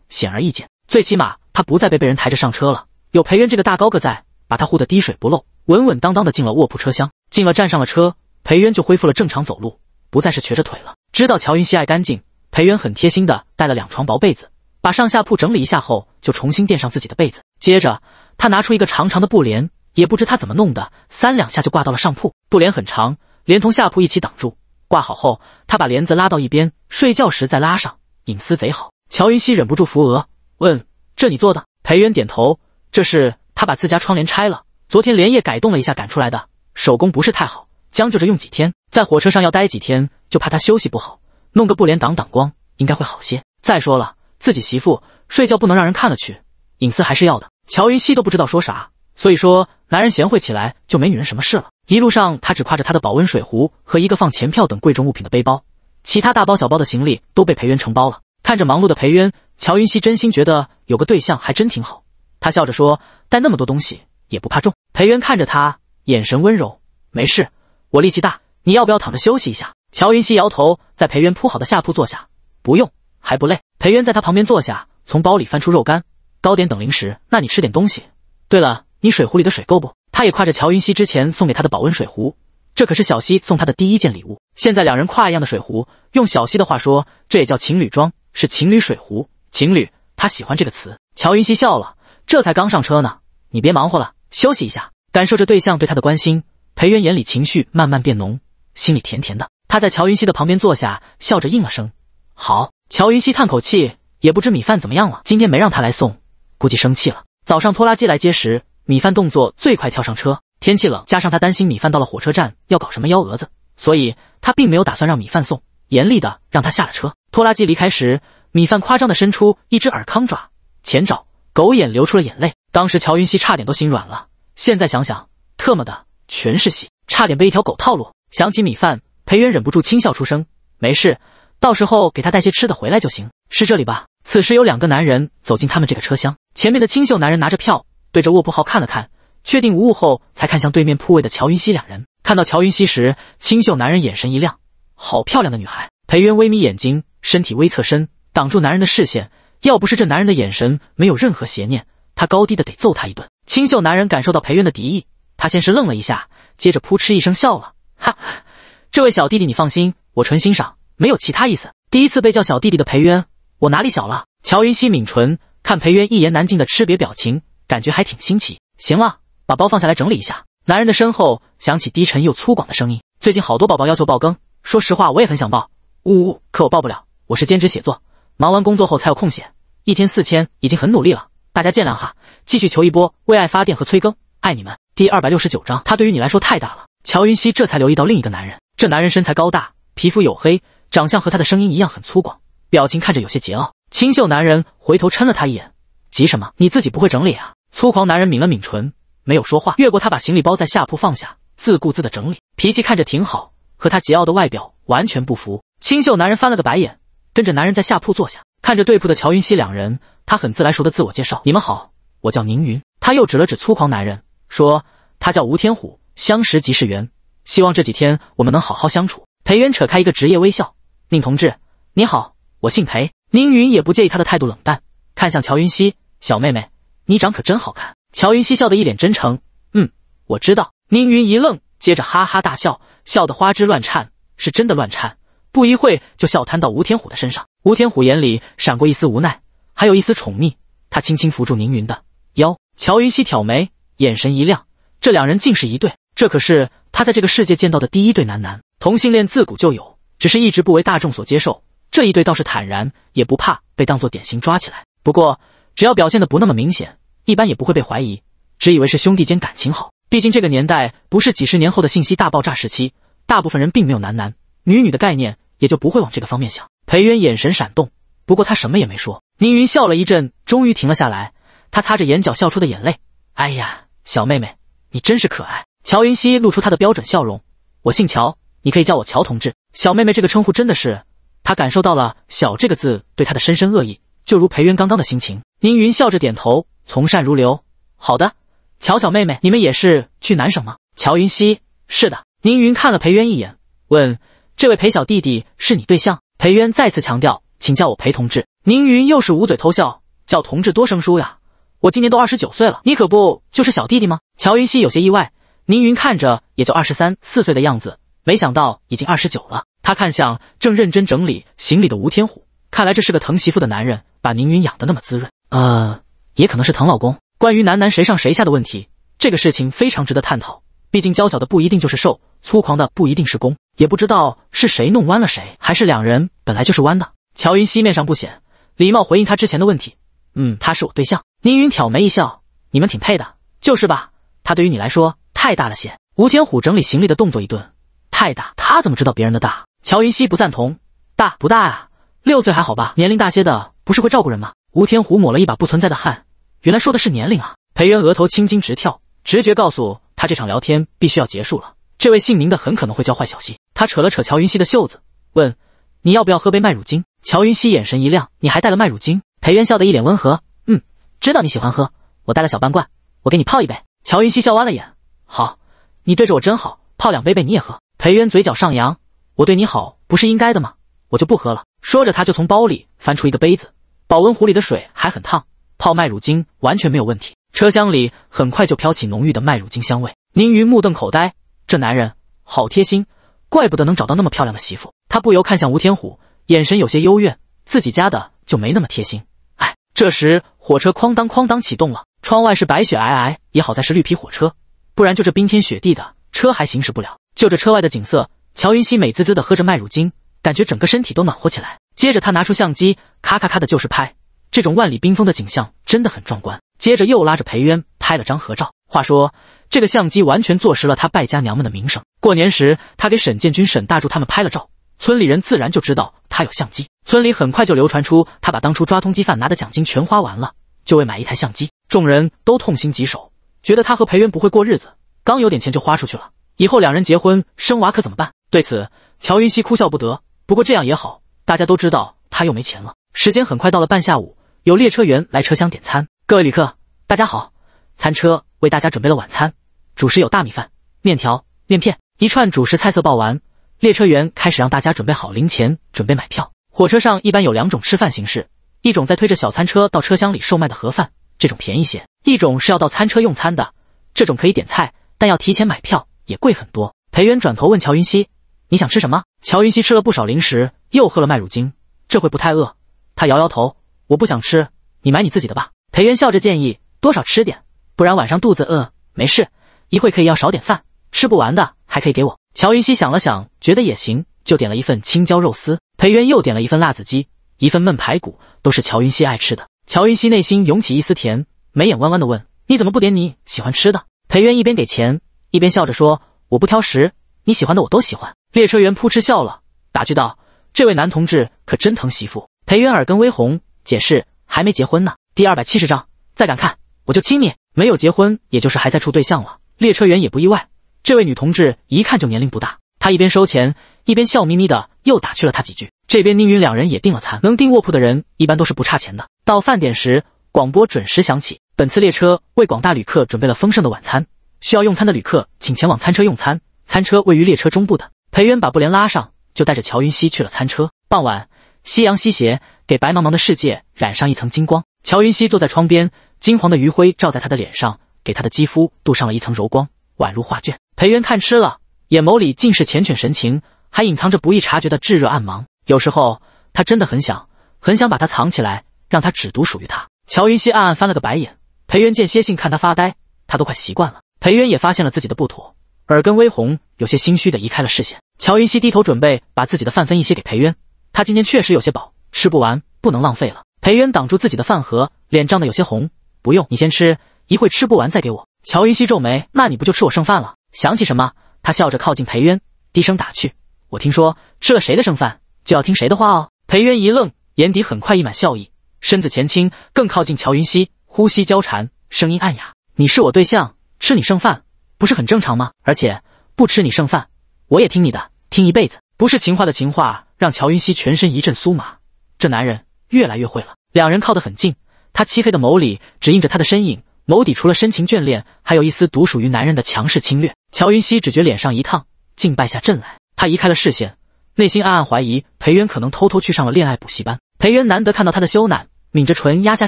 显而易见。最起码他不再被被人抬着上车了。有裴渊这个大高个在，把他护得滴水不漏，稳稳当当的进了卧铺车厢，进了站，上了车，裴渊就恢复了正常走路，不再是瘸着腿了。知道乔云溪爱干净，裴渊很贴心的带了两床薄被子，把上下铺整理一下后，就重新垫上自己的被子。接着他拿出一个长长的布帘，也不知他怎么弄的，三两下就挂到了上铺。布帘很长，连同下铺一起挡住。挂好后，他把帘子拉到一边，睡觉时再拉上，隐私贼好。乔云溪忍不住扶额。问这你做的？裴元点头。这是他把自家窗帘拆了，昨天连夜改动了一下，赶出来的。手工不是太好，将就着用几天。在火车上要待几天，就怕他休息不好，弄个布帘挡挡光，应该会好些。再说了，自己媳妇睡觉不能让人看了去，隐私还是要的。乔云熙都不知道说啥，所以说男人贤惠起来就没女人什么事了。一路上，他只挎着他的保温水壶和一个放钱票等贵重物品的背包，其他大包小包的行李都被裴渊承包了。看着忙碌的裴渊，乔云熙真心觉得有个对象还真挺好。他笑着说：“带那么多东西也不怕重。”裴渊看着他，眼神温柔：“没事，我力气大。你要不要躺着休息一下？”乔云熙摇头，在裴渊铺好的下铺坐下：“不用，还不累。”裴渊在他旁边坐下，从包里翻出肉干、糕点等零食：“那你吃点东西。对了，你水壶里的水够不？”他也挎着乔云熙之前送给他的保温水壶，这可是小溪送他的第一件礼物。现在两人挎一样的水壶，用小溪的话说，这也叫情侣装，是情侣水壶。情侣，他喜欢这个词。乔云熙笑了，这才刚上车呢，你别忙活了，休息一下。感受着对象对他的关心，裴元眼里情绪慢慢变浓，心里甜甜的。他在乔云熙的旁边坐下，笑着应了声好。乔云熙叹口气，也不知米饭怎么样了，今天没让他来送，估计生气了。早上拖拉机来接时，米饭动作最快，跳上车。天气冷，加上他担心米饭到了火车站要搞什么幺蛾子，所以他并没有打算让米饭送，严厉的让他下了车。拖拉机离开时。米饭夸张的伸出一只尔康爪，前爪狗眼流出了眼泪。当时乔云熙差点都心软了，现在想想，特么的全是戏，差点被一条狗套路。想起米饭，裴元忍不住轻笑出声：“没事，到时候给他带些吃的回来就行。”是这里吧？此时有两个男人走进他们这个车厢，前面的清秀男人拿着票，对着卧铺号看了看，确定无误后才看向对面铺位的乔云熙两人看到乔云熙时，清秀男人眼神一亮：“好漂亮的女孩。”裴渊微眯眼睛，身体微侧身。挡住男人的视线，要不是这男人的眼神没有任何邪念，他高低的得揍他一顿。清秀男人感受到裴渊的敌意，他先是愣了一下，接着噗嗤一声笑了：“哈哈，这位小弟弟，你放心，我纯欣赏，没有其他意思。”第一次被叫小弟弟的裴渊，我哪里小了？乔云汐抿唇，看裴渊一言难尽的吃瘪表情，感觉还挺新奇。行了，把包放下来，整理一下。男人的身后响起低沉又粗犷的声音：“最近好多宝宝要求爆更，说实话我也很想爆，呜呜，可我爆不了，我是兼职写作。”忙完工作后才有空闲，一天四千已经很努力了，大家见谅哈。继续求一波为爱发电和催更，爱你们。第二百六十九章，他对于你来说太大了。乔云溪这才留意到另一个男人，这男人身材高大，皮肤黝黑，长相和他的声音一样很粗犷，表情看着有些桀骜。清秀男人回头嗔了他一眼，急什么？你自己不会整理啊？粗狂男人抿了抿唇，没有说话，越过他把行李包在下铺放下，自顾自的整理，脾气看着挺好，和他桀骜的外表完全不符。清秀男人翻了个白眼。跟着男人在下铺坐下，看着对铺的乔云熙两人，他很自来熟的自我介绍：“你们好，我叫宁云。”他又指了指粗狂男人，说：“他叫吴天虎，相识即是缘，希望这几天我们能好好相处。”裴元扯开一个职业微笑：“宁同志，你好，我姓裴。”宁云也不介意他的态度冷淡，看向乔云熙：“小妹妹，你长可真好看。”乔云熙笑得一脸真诚：“嗯，我知道。”宁云一愣，接着哈哈大笑，笑得花枝乱颤，是真的乱颤。不一会就笑瘫到吴天虎的身上，吴天虎眼里闪过一丝无奈，还有一丝宠溺。他轻轻扶住宁云的腰。乔云熙挑眉，眼神一亮，这两人竟是一对。这可是他在这个世界见到的第一对男男同性恋。自古就有，只是一直不为大众所接受。这一对倒是坦然，也不怕被当作典型抓起来。不过，只要表现的不那么明显，一般也不会被怀疑，只以为是兄弟间感情好。毕竟这个年代不是几十年后的信息大爆炸时期，大部分人并没有男男、女女的概念。也就不会往这个方面想。裴渊眼神闪动，不过他什么也没说。宁云笑了一阵，终于停了下来，他擦着眼角笑出的眼泪。哎呀，小妹妹，你真是可爱。乔云溪露出她的标准笑容。我姓乔，你可以叫我乔同志。小妹妹这个称呼真的是……他感受到了“小”这个字对他的深深恶意，就如裴渊刚刚的心情。宁云笑着点头，从善如流。好的，乔小妹妹，你们也是去南省吗？乔云溪，是的。宁云看了裴渊一眼，问。这位裴小弟弟是你对象？裴渊再次强调，请叫我裴同志。宁云又是捂嘴偷笑，叫同志多生疏呀！我今年都二十九岁了，你可不就是小弟弟吗？乔云熙有些意外，宁云看着也就二十三四岁的样子，没想到已经二十九了。他看向正认真整理行李的吴天虎，看来这是个疼媳妇的男人，把宁云养得那么滋润。呃，也可能是疼老公。关于男男谁上谁下的问题，这个事情非常值得探讨，毕竟娇小的不一定就是瘦。粗狂的不一定是攻，也不知道是谁弄弯了谁，还是两人本来就是弯的。乔云熙面上不显，礼貌回应他之前的问题。嗯，他是我对象。宁云挑眉一笑，你们挺配的，就是吧？他对于你来说太大了些。吴天虎整理行李的动作一顿，太大，他怎么知道别人的大？乔云熙不赞同，大不大啊？六岁还好吧？年龄大些的不是会照顾人吗？吴天虎抹了一把不存在的汗，原来说的是年龄啊。裴渊额头青筋直跳，直觉告诉他这场聊天必须要结束了。这位姓宁的很可能会教坏小溪。他扯了扯乔云溪的袖子，问：“你要不要喝杯麦乳精？”乔云溪眼神一亮：“你还带了麦乳精？”裴渊笑得一脸温和：“嗯，知道你喜欢喝，我带了小半罐，我给你泡一杯。”乔云溪笑弯了眼：“好，你对着我真好，泡两杯杯你也喝。”裴渊嘴角上扬：“我对你好不是应该的吗？我就不喝了。”说着，他就从包里翻出一个杯子，保温壶里的水还很烫，泡麦乳精完全没有问题。车厢里很快就飘起浓郁的麦乳精香味。宁云目瞪口呆。这男人好贴心，怪不得能找到那么漂亮的媳妇。他不由看向吴天虎，眼神有些幽怨。自己家的就没那么贴心。哎，这时火车哐当哐当启动了，窗外是白雪皑皑，也好在是绿皮火车，不然就这冰天雪地的，车还行驶不了。就这车外的景色，乔云熙美滋滋的喝着麦乳精，感觉整个身体都暖和起来。接着他拿出相机，咔咔咔的就是拍。这种万里冰封的景象真的很壮观。接着又拉着裴渊拍了张合照。话说。这个相机完全坐实了他败家娘们的名声。过年时，他给沈建军、沈大柱他们拍了照，村里人自然就知道他有相机。村里很快就流传出他把当初抓通缉犯拿的奖金全花完了，就为买一台相机。众人都痛心疾首，觉得他和裴渊不会过日子，刚有点钱就花出去了，以后两人结婚生娃可怎么办？对此，乔云熙哭笑不得。不过这样也好，大家都知道他又没钱了。时间很快到了半下午，有列车员来车厢点餐。各位旅客，大家好。餐车为大家准备了晚餐，主食有大米饭、面条、面片，一串主食菜色报完，列车员开始让大家准备好零钱，准备买票。火车上一般有两种吃饭形式，一种在推着小餐车到车厢里售卖的盒饭，这种便宜些；一种是要到餐车用餐的，这种可以点菜，但要提前买票，也贵很多。裴元转头问乔云熙：“你想吃什么？”乔云熙吃了不少零食，又喝了麦乳精，这会不太饿。他摇摇头：“我不想吃，你买你自己的吧。”裴元笑着建议：“多少吃点。”不然晚上肚子饿，没事，一会可以要少点饭，吃不完的还可以给我。乔云熙想了想，觉得也行，就点了一份青椒肉丝。裴渊又点了一份辣子鸡，一份焖排骨，都是乔云熙爱吃的。乔云熙内心涌起一丝甜，眉眼弯弯的问：“你怎么不点你喜欢吃的？”裴渊一边给钱，一边笑着说：“我不挑食，你喜欢的我都喜欢。”列车员扑哧笑了，打趣道：“这位男同志可真疼媳妇。”裴渊耳根微红，解释：“还没结婚呢。”第二百七十章，再敢看。我就亲你，没有结婚，也就是还在处对象了。列车员也不意外，这位女同志一看就年龄不大。她一边收钱，一边笑眯眯的，又打趣了她几句。这边宁云两人也订了餐，能订卧铺的人一般都是不差钱的。到饭点时，广播准时响起，本次列车为广大旅客准备了丰盛的晚餐，需要用餐的旅客请前往餐车用餐。餐车位于列车中部的。裴渊把布帘拉上，就带着乔云熙去了餐车。傍晚，夕阳西斜，给白茫茫的世界染上一层金光。乔云熙坐在窗边。金黄的余晖照在他的脸上，给他的肌肤镀上了一层柔光，宛如画卷。裴渊看痴了，眼眸里尽是缱绻神情，还隐藏着不易察觉的炙热暗芒。有时候，他真的很想，很想把他藏起来，让他只独属于他。乔云溪暗暗翻了个白眼。裴渊见歇性看他发呆，他都快习惯了。裴渊也发现了自己的不妥，耳根微红，有些心虚的移开了视线。乔云溪低头准备把自己的饭分一些给裴渊，他今天确实有些饱，吃不完不能浪费了。裴渊挡住自己的饭盒，脸涨得有些红。不用，你先吃，一会吃不完再给我。乔云熙皱眉，那你不就吃我剩饭了？想起什么，他笑着靠近裴渊，低声打趣：“我听说吃了谁的剩饭就要听谁的话哦。”裴渊一愣，眼底很快溢满笑意，身子前倾，更靠近乔云熙，呼吸交缠，声音暗哑：“你是我对象，吃你剩饭不是很正常吗？而且不吃你剩饭，我也听你的，听一辈子。”不是情话的情话，让乔云熙全身一阵酥麻。这男人越来越会了。两人靠得很近。他漆黑的眸里只映着他的身影，眸底除了深情眷恋，还有一丝独属于男人的强势侵略。乔云熙只觉脸上一烫，竟败下阵来。他移开了视线，内心暗暗怀疑裴渊可能偷偷去上了恋爱补习班。裴渊难得看到他的羞赧，抿着唇压下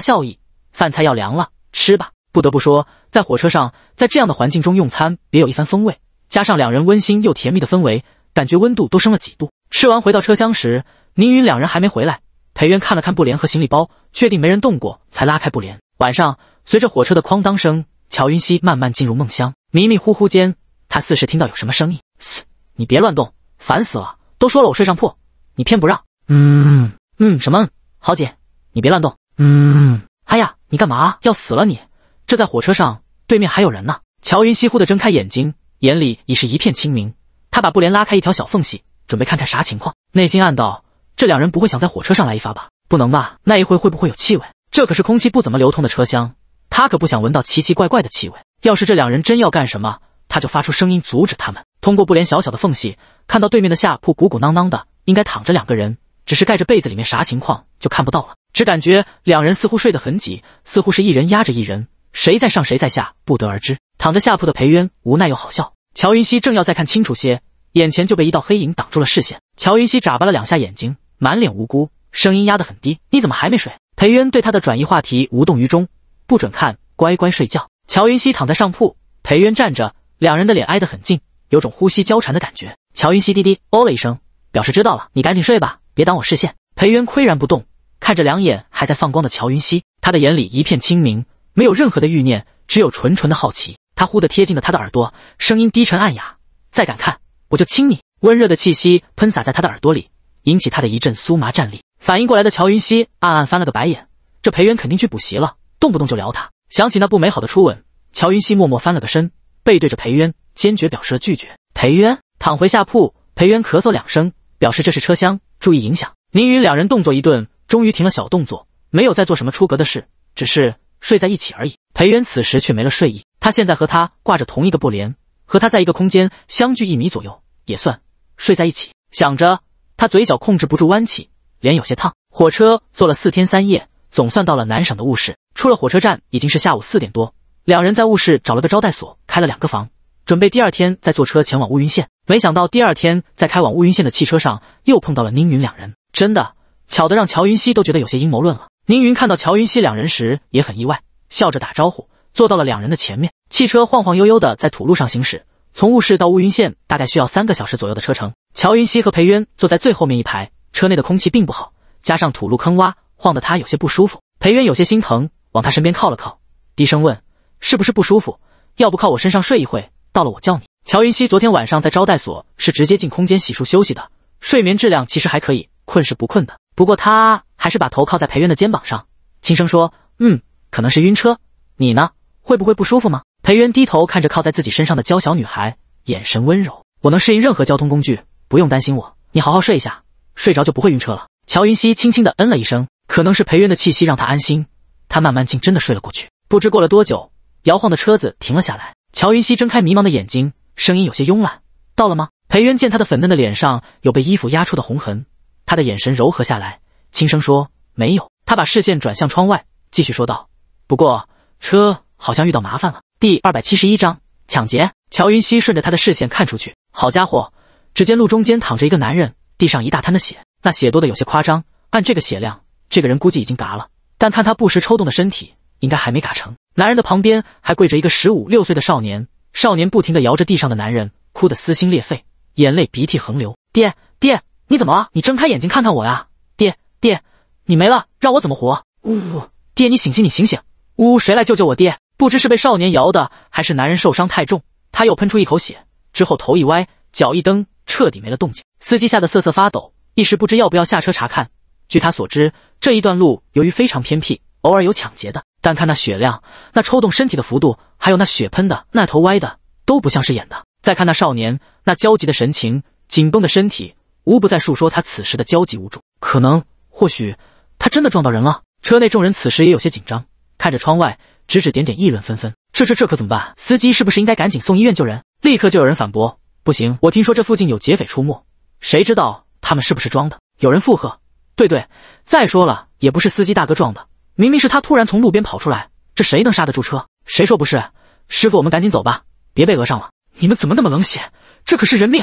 笑意。饭菜要凉了，吃吧。不得不说，在火车上，在这样的环境中用餐，别有一番风味。加上两人温馨又甜蜜的氛围，感觉温度都升了几度。吃完回到车厢时，宁云两人还没回来。裴渊看了看布帘和行李包，确定没人动过，才拉开布帘。晚上，随着火车的哐当声，乔云熙慢慢进入梦乡。迷迷糊糊间，他似是听到有什么声音：“嘶，你别乱动，烦死了！都说了我睡上铺，你偏不让。”“嗯嗯，什么？豪姐，你别乱动。”“嗯，哎呀，你干嘛？要死了你！这在火车上，对面还有人呢。”乔云熙忽地睁开眼睛，眼里已是一片清明。他把布帘拉开一条小缝隙，准备看看啥情况，内心暗道。这两人不会想在火车上来一发吧？不能吧？那一会会不会有气味？这可是空气不怎么流通的车厢，他可不想闻到奇奇怪怪的气味。要是这两人真要干什么，他就发出声音阻止他们。通过布帘小小的缝隙，看到对面的下铺鼓鼓囊囊的，应该躺着两个人，只是盖着被子，里面啥情况就看不到了。只感觉两人似乎睡得很挤，似乎是一人压着一人，谁在上谁在下不得而知。躺在下铺的裴渊无奈又好笑。乔云汐正要再看清楚些，眼前就被一道黑影挡住了视线。乔云汐眨巴了两下眼睛。满脸无辜，声音压得很低：“你怎么还没睡？”裴渊对他的转移话题无动于衷，不准看，乖乖睡觉。乔云熙躺在上铺，裴渊站着，两人的脸挨得很近，有种呼吸交缠的感觉。乔云熙滴滴哦了一声，表示知道了，你赶紧睡吧，别挡我视线。裴渊岿然不动，看着两眼还在放光的乔云熙，他的眼里一片清明，没有任何的欲念，只有纯纯的好奇。他忽地贴近了他的耳朵，声音低沉暗哑：“再敢看，我就亲你。”温热的气息喷洒在他的耳朵里。引起他的一阵酥麻战栗，反应过来的乔云汐暗暗翻了个白眼，这裴渊肯定去补习了，动不动就撩他。想起那不美好的初吻，乔云汐默默翻了个身，背对着裴渊，坚决表示了拒绝。裴渊躺回下铺，裴渊咳嗽两声，表示这是车厢，注意影响。凌云两人动作一顿，终于停了小动作，没有再做什么出格的事，只是睡在一起而已。裴渊此时却没了睡意，他现在和他挂着同一个布帘，和他在一个空间，相距一米左右，也算睡在一起。想着。他嘴角控制不住弯起，脸有些烫。火车坐了四天三夜，总算到了南省的雾市。出了火车站已经是下午四点多，两人在雾市找了个招待所，开了两个房，准备第二天再坐车前往乌云县。没想到第二天在开往乌云县的汽车上又碰到了宁云两人，真的巧得让乔云熙都觉得有些阴谋论了。宁云看到乔云熙两人时也很意外，笑着打招呼，坐到了两人的前面。汽车晃晃悠悠的在土路上行驶，从雾市到乌云县大概需要三个小时左右的车程。乔云溪和裴渊坐在最后面一排，车内的空气并不好，加上土路坑洼，晃得他有些不舒服。裴渊有些心疼，往他身边靠了靠，低声问：“是不是不舒服？要不靠我身上睡一会，到了我叫你。”乔云溪昨天晚上在招待所是直接进空间洗漱休息的，睡眠质量其实还可以，困是不困的。不过他还是把头靠在裴渊的肩膀上，轻声说：“嗯，可能是晕车。你呢，会不会不舒服吗？”裴渊低头看着靠在自己身上的娇小女孩，眼神温柔：“我能适应任何交通工具。”不用担心我，你好好睡一下，睡着就不会晕车了。乔云溪轻轻的嗯了一声，可能是裴渊的气息让她安心，她慢慢竟真的睡了过去。不知过了多久，摇晃的车子停了下来。乔云溪睁开迷茫的眼睛，声音有些慵懒：“到了吗？”裴渊见她的粉嫩的脸上有被衣服压出的红痕，他的眼神柔和下来，轻声说：“没有。”他把视线转向窗外，继续说道：“不过车好像遇到麻烦了。”第二百七十一章抢劫。乔云溪顺着他的视线看出去，好家伙！只见路中间躺着一个男人，地上一大滩的血，那血多的有些夸张。按这个血量，这个人估计已经嘎了。但看他不时抽动的身体，应该还没嘎成。男人的旁边还跪着一个十五六岁的少年，少年不停地摇着地上的男人，哭得撕心裂肺，眼泪鼻涕横流。爹爹，你怎么了？你睁开眼睛看看我呀！爹爹，你没了，让我怎么活？呜呜，爹你醒醒，你醒醒！呜呜，谁来救救我爹？不知是被少年摇的，还是男人受伤太重，他又喷出一口血，之后头一歪，脚一蹬。彻底没了动静，司机吓得瑟瑟发抖，一时不知要不要下车查看。据他所知，这一段路由于非常偏僻，偶尔有抢劫的。但看那血量，那抽动身体的幅度，还有那血喷的、那头歪的，都不像是演的。再看那少年，那焦急的神情，紧绷的身体，无不在述说他此时的焦急无助。可能，或许，他真的撞到人了。车内众人此时也有些紧张，看着窗外，指指点点，议论纷纷。这、这、这可怎么办？司机是不是应该赶紧送医院救人？立刻就有人反驳。不行，我听说这附近有劫匪出没，谁知道他们是不是装的？有人附和，对对，再说了，也不是司机大哥撞的，明明是他突然从路边跑出来，这谁能刹得住车？谁说不是？师傅，我们赶紧走吧，别被讹上了。你们怎么那么冷血？这可是人命！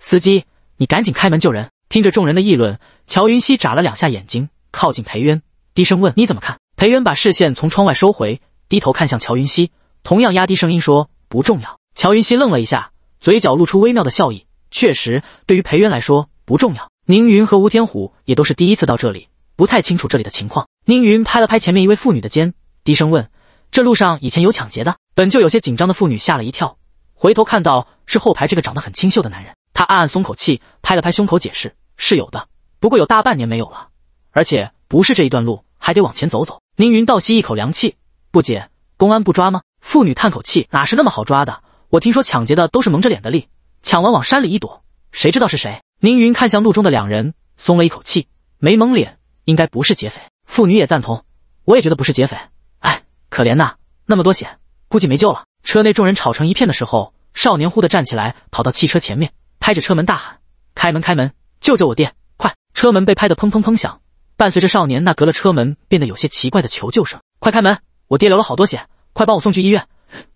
司机，你赶紧开门救人！听着众人的议论，乔云熙眨了两下眼睛，靠近裴渊，低声问：“你怎么看？”裴渊把视线从窗外收回，低头看向乔云熙，同样压低声音说：“不重要。”乔云熙愣了一下。嘴角露出微妙的笑意，确实，对于裴渊来说不重要。宁云和吴天虎也都是第一次到这里，不太清楚这里的情况。宁云拍了拍前面一位妇女的肩，低声问：“这路上以前有抢劫的？”本就有些紧张的妇女吓了一跳，回头看到是后排这个长得很清秀的男人，她暗暗松口气，拍了拍胸口解释：“是有的，不过有大半年没有了，而且不是这一段路，还得往前走走。”宁云倒吸一口凉气，不解：“公安不抓吗？”妇女叹口气：“哪是那么好抓的。”我听说抢劫的都是蒙着脸的，力抢完往山里一躲，谁知道是谁？宁云看向路中的两人，松了一口气，没蒙脸，应该不是劫匪。妇女也赞同，我也觉得不是劫匪。哎，可怜呐，那么多血，估计没救了。车内众人吵成一片的时候，少年忽地站起来，跑到汽车前面，拍着车门大喊：“开门，开门，救救我爹！快！”车门被拍得砰砰砰响，伴随着少年那隔了车门变得有些奇怪的求救声：“快开门，我爹流了好多血，快帮我送去医院！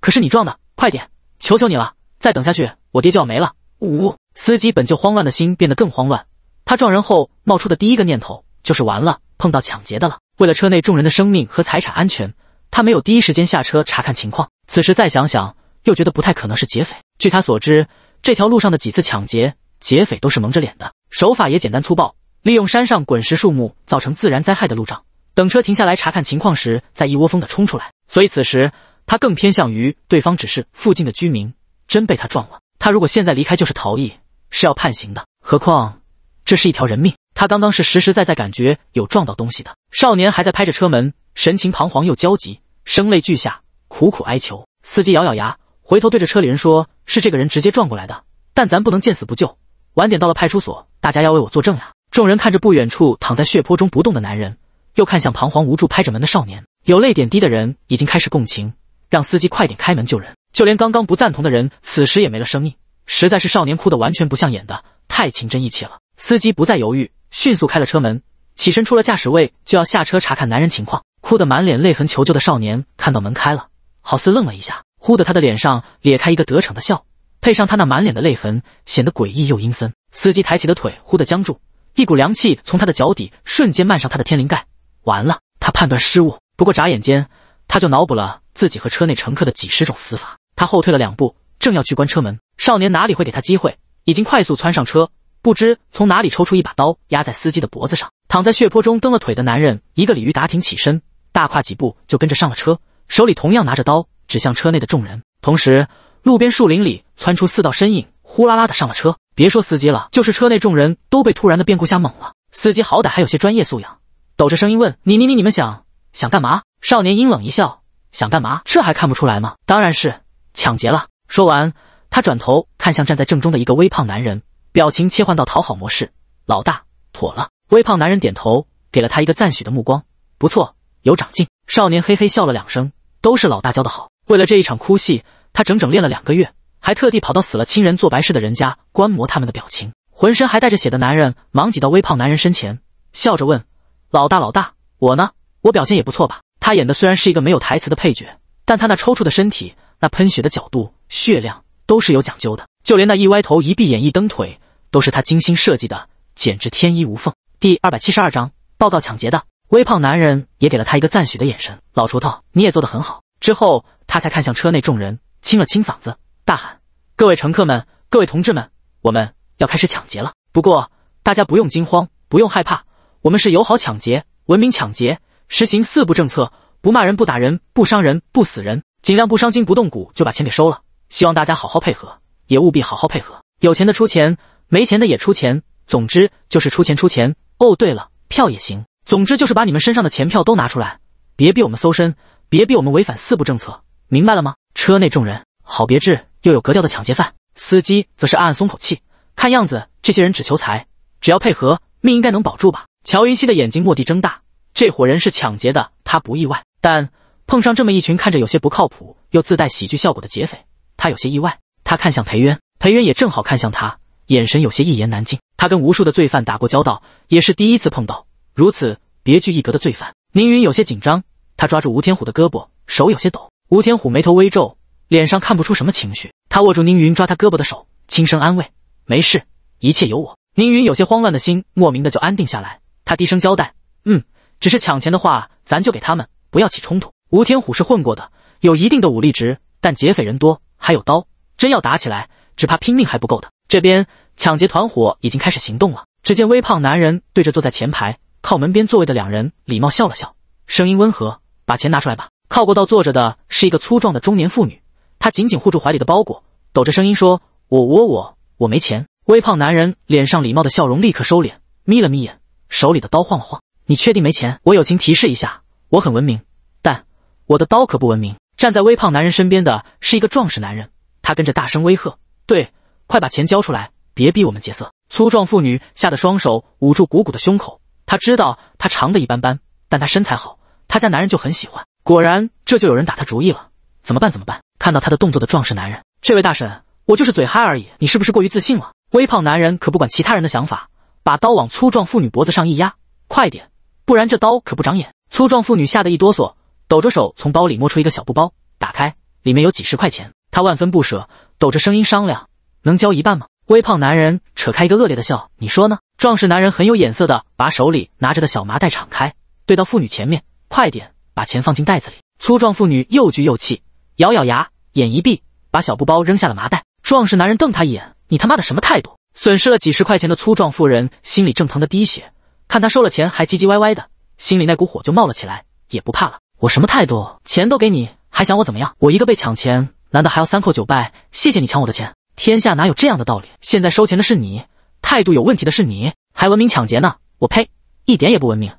可是你撞的，快点！”求求你了，再等下去，我爹就要没了！呜呜！司机本就慌乱的心变得更慌乱。他撞人后冒出的第一个念头就是完了，碰到抢劫的了。为了车内众人的生命和财产安全，他没有第一时间下车查看情况。此时再想想，又觉得不太可能是劫匪。据他所知，这条路上的几次抢劫，劫匪都是蒙着脸的，手法也简单粗暴，利用山上滚石、树木造成自然灾害的路障。等车停下来查看情况时，再一窝蜂的冲出来。所以此时。他更偏向于对方只是附近的居民，真被他撞了，他如果现在离开就是逃逸，是要判刑的。何况这是一条人命，他刚刚是实实在在感觉有撞到东西的。少年还在拍着车门，神情彷徨又焦急，声泪俱下，苦苦哀求。司机咬咬牙，回头对着车里人说：“是这个人直接撞过来的，但咱不能见死不救。晚点到了派出所，大家要为我作证呀。”众人看着不远处躺在血泊中不动的男人，又看向彷徨无助拍着门的少年，有泪点低的人已经开始共情。让司机快点开门救人！就连刚刚不赞同的人，此时也没了声音。实在是少年哭得完全不像演的，太情真意切了。司机不再犹豫，迅速开了车门，起身出了驾驶位，就要下车查看男人情况。哭得满脸泪痕、求救的少年看到门开了，好似愣了一下，忽的他的脸上咧开一个得逞的笑，配上他那满脸的泪痕，显得诡异又阴森。司机抬起的腿忽地僵住，一股凉气从他的脚底瞬间漫上他的天灵盖。完了，他判断失误。不过眨眼间。他就脑补了自己和车内乘客的几十种死法。他后退了两步，正要去关车门，少年哪里会给他机会，已经快速窜上车，不知从哪里抽出一把刀压在司机的脖子上。躺在血泊中蹬了腿的男人一个鲤鱼打挺起身，大跨几步就跟着上了车，手里同样拿着刀指向车内的众人。同时，路边树林里窜出四道身影，呼啦啦的上了车。别说司机了，就是车内众人都被突然的变故吓懵了。司机好歹还有些专业素养，抖着声音问：“你你你你们想想干嘛？”少年阴冷一笑，想干嘛？这还看不出来吗？当然是抢劫了。说完，他转头看向站在正中的一个微胖男人，表情切换到讨好模式。老大，妥了。微胖男人点头，给了他一个赞许的目光。不错，有长进。少年嘿嘿笑了两声，都是老大教的好。为了这一场哭戏，他整整练了两个月，还特地跑到死了亲人做白事的人家观摩他们的表情。浑身还带着血的男人忙挤到微胖男人身前，笑着问：“老大，老大，我呢？我表现也不错吧？”他演的虽然是一个没有台词的配角，但他那抽搐的身体、那喷血的角度、血量都是有讲究的。就连那一歪头、一闭眼、一蹬腿，都是他精心设计的，简直天衣无缝。第二百七十二章报告抢劫的微胖男人也给了他一个赞许的眼神：“老锄头，你也做得很好。”之后，他才看向车内众人，清了清嗓子，大喊：“各位乘客们，各位同志们，我们要开始抢劫了。不过大家不用惊慌，不用害怕，我们是友好抢劫，文明抢劫。”实行四不政策：不骂人，不打人，不伤人，不死人。尽量不伤筋不动骨，就把钱给收了。希望大家好好配合，也务必好好配合。有钱的出钱，没钱的也出钱。总之就是出钱出钱。哦，对了，票也行。总之就是把你们身上的钱票都拿出来，别逼我们搜身，别逼我们违反四不政策。明白了吗？车内众人，好别致又有格调的抢劫犯。司机则是暗暗松口气，看样子这些人只求财，只要配合，命应该能保住吧？乔云熙的眼睛蓦地睁大。这伙人是抢劫的，他不意外，但碰上这么一群看着有些不靠谱又自带喜剧效果的劫匪，他有些意外。他看向裴渊，裴渊也正好看向他，眼神有些一言难尽。他跟无数的罪犯打过交道，也是第一次碰到如此别具一格的罪犯。宁云有些紧张，他抓住吴天虎的胳膊，手有些抖。吴天虎眉头微皱，脸上看不出什么情绪。他握住宁云抓他胳膊的手，轻声安慰：“没事，一切有我。”宁云有些慌乱的心，莫名的就安定下来。他低声交代：“嗯。”只是抢钱的话，咱就给他们，不要起冲突。吴天虎是混过的，有一定的武力值，但劫匪人多，还有刀，真要打起来，只怕拼命还不够的。这边抢劫团伙已经开始行动了。只见微胖男人对着坐在前排靠门边座位的两人礼貌笑了笑，声音温和：“把钱拿出来吧。”靠过道坐着的是一个粗壮的中年妇女，她紧紧护住怀里的包裹，抖着声音说：“我我我我没钱。”微胖男人脸上礼貌的笑容立刻收敛，眯了眯眼，手里的刀晃了晃。你确定没钱？我友情提示一下，我很文明，但我的刀可不文明。站在微胖男人身边的是一个壮实男人，他跟着大声威吓：“对，快把钱交出来，别逼我们劫色！”粗壮妇女吓得双手捂住鼓鼓的胸口，她知道他长得一般般，但他身材好，他家男人就很喜欢。果然，这就有人打他主意了。怎么办？怎么办？看到他的动作的壮实男人：“这位大婶，我就是嘴嗨而已，你是不是过于自信了？”微胖男人可不管其他人的想法，把刀往粗壮妇女脖子上一压：“快点！”不然这刀可不长眼。粗壮妇女吓得一哆嗦，抖着手从包里摸出一个小布包，打开，里面有几十块钱。她万分不舍，抖着声音商量：“能交一半吗？”微胖男人扯开一个恶劣的笑：“你说呢？”壮士男人很有眼色的把手里拿着的小麻袋敞开，对到妇女前面：“快点把钱放进袋子里。”粗壮妇女又惧又气，咬咬牙，眼一闭，把小布包扔下了麻袋。壮士男人瞪他一眼：“你他妈的什么态度？”损失了几十块钱的粗壮妇人心里正疼的滴血。看他收了钱还唧唧歪歪的，心里那股火就冒了起来，也不怕了。我什么态度？钱都给你，还想我怎么样？我一个被抢钱，难道还要三叩九拜？谢谢你抢我的钱，天下哪有这样的道理？现在收钱的是你，态度有问题的是你，还文明抢劫呢？我呸！一点也不文明。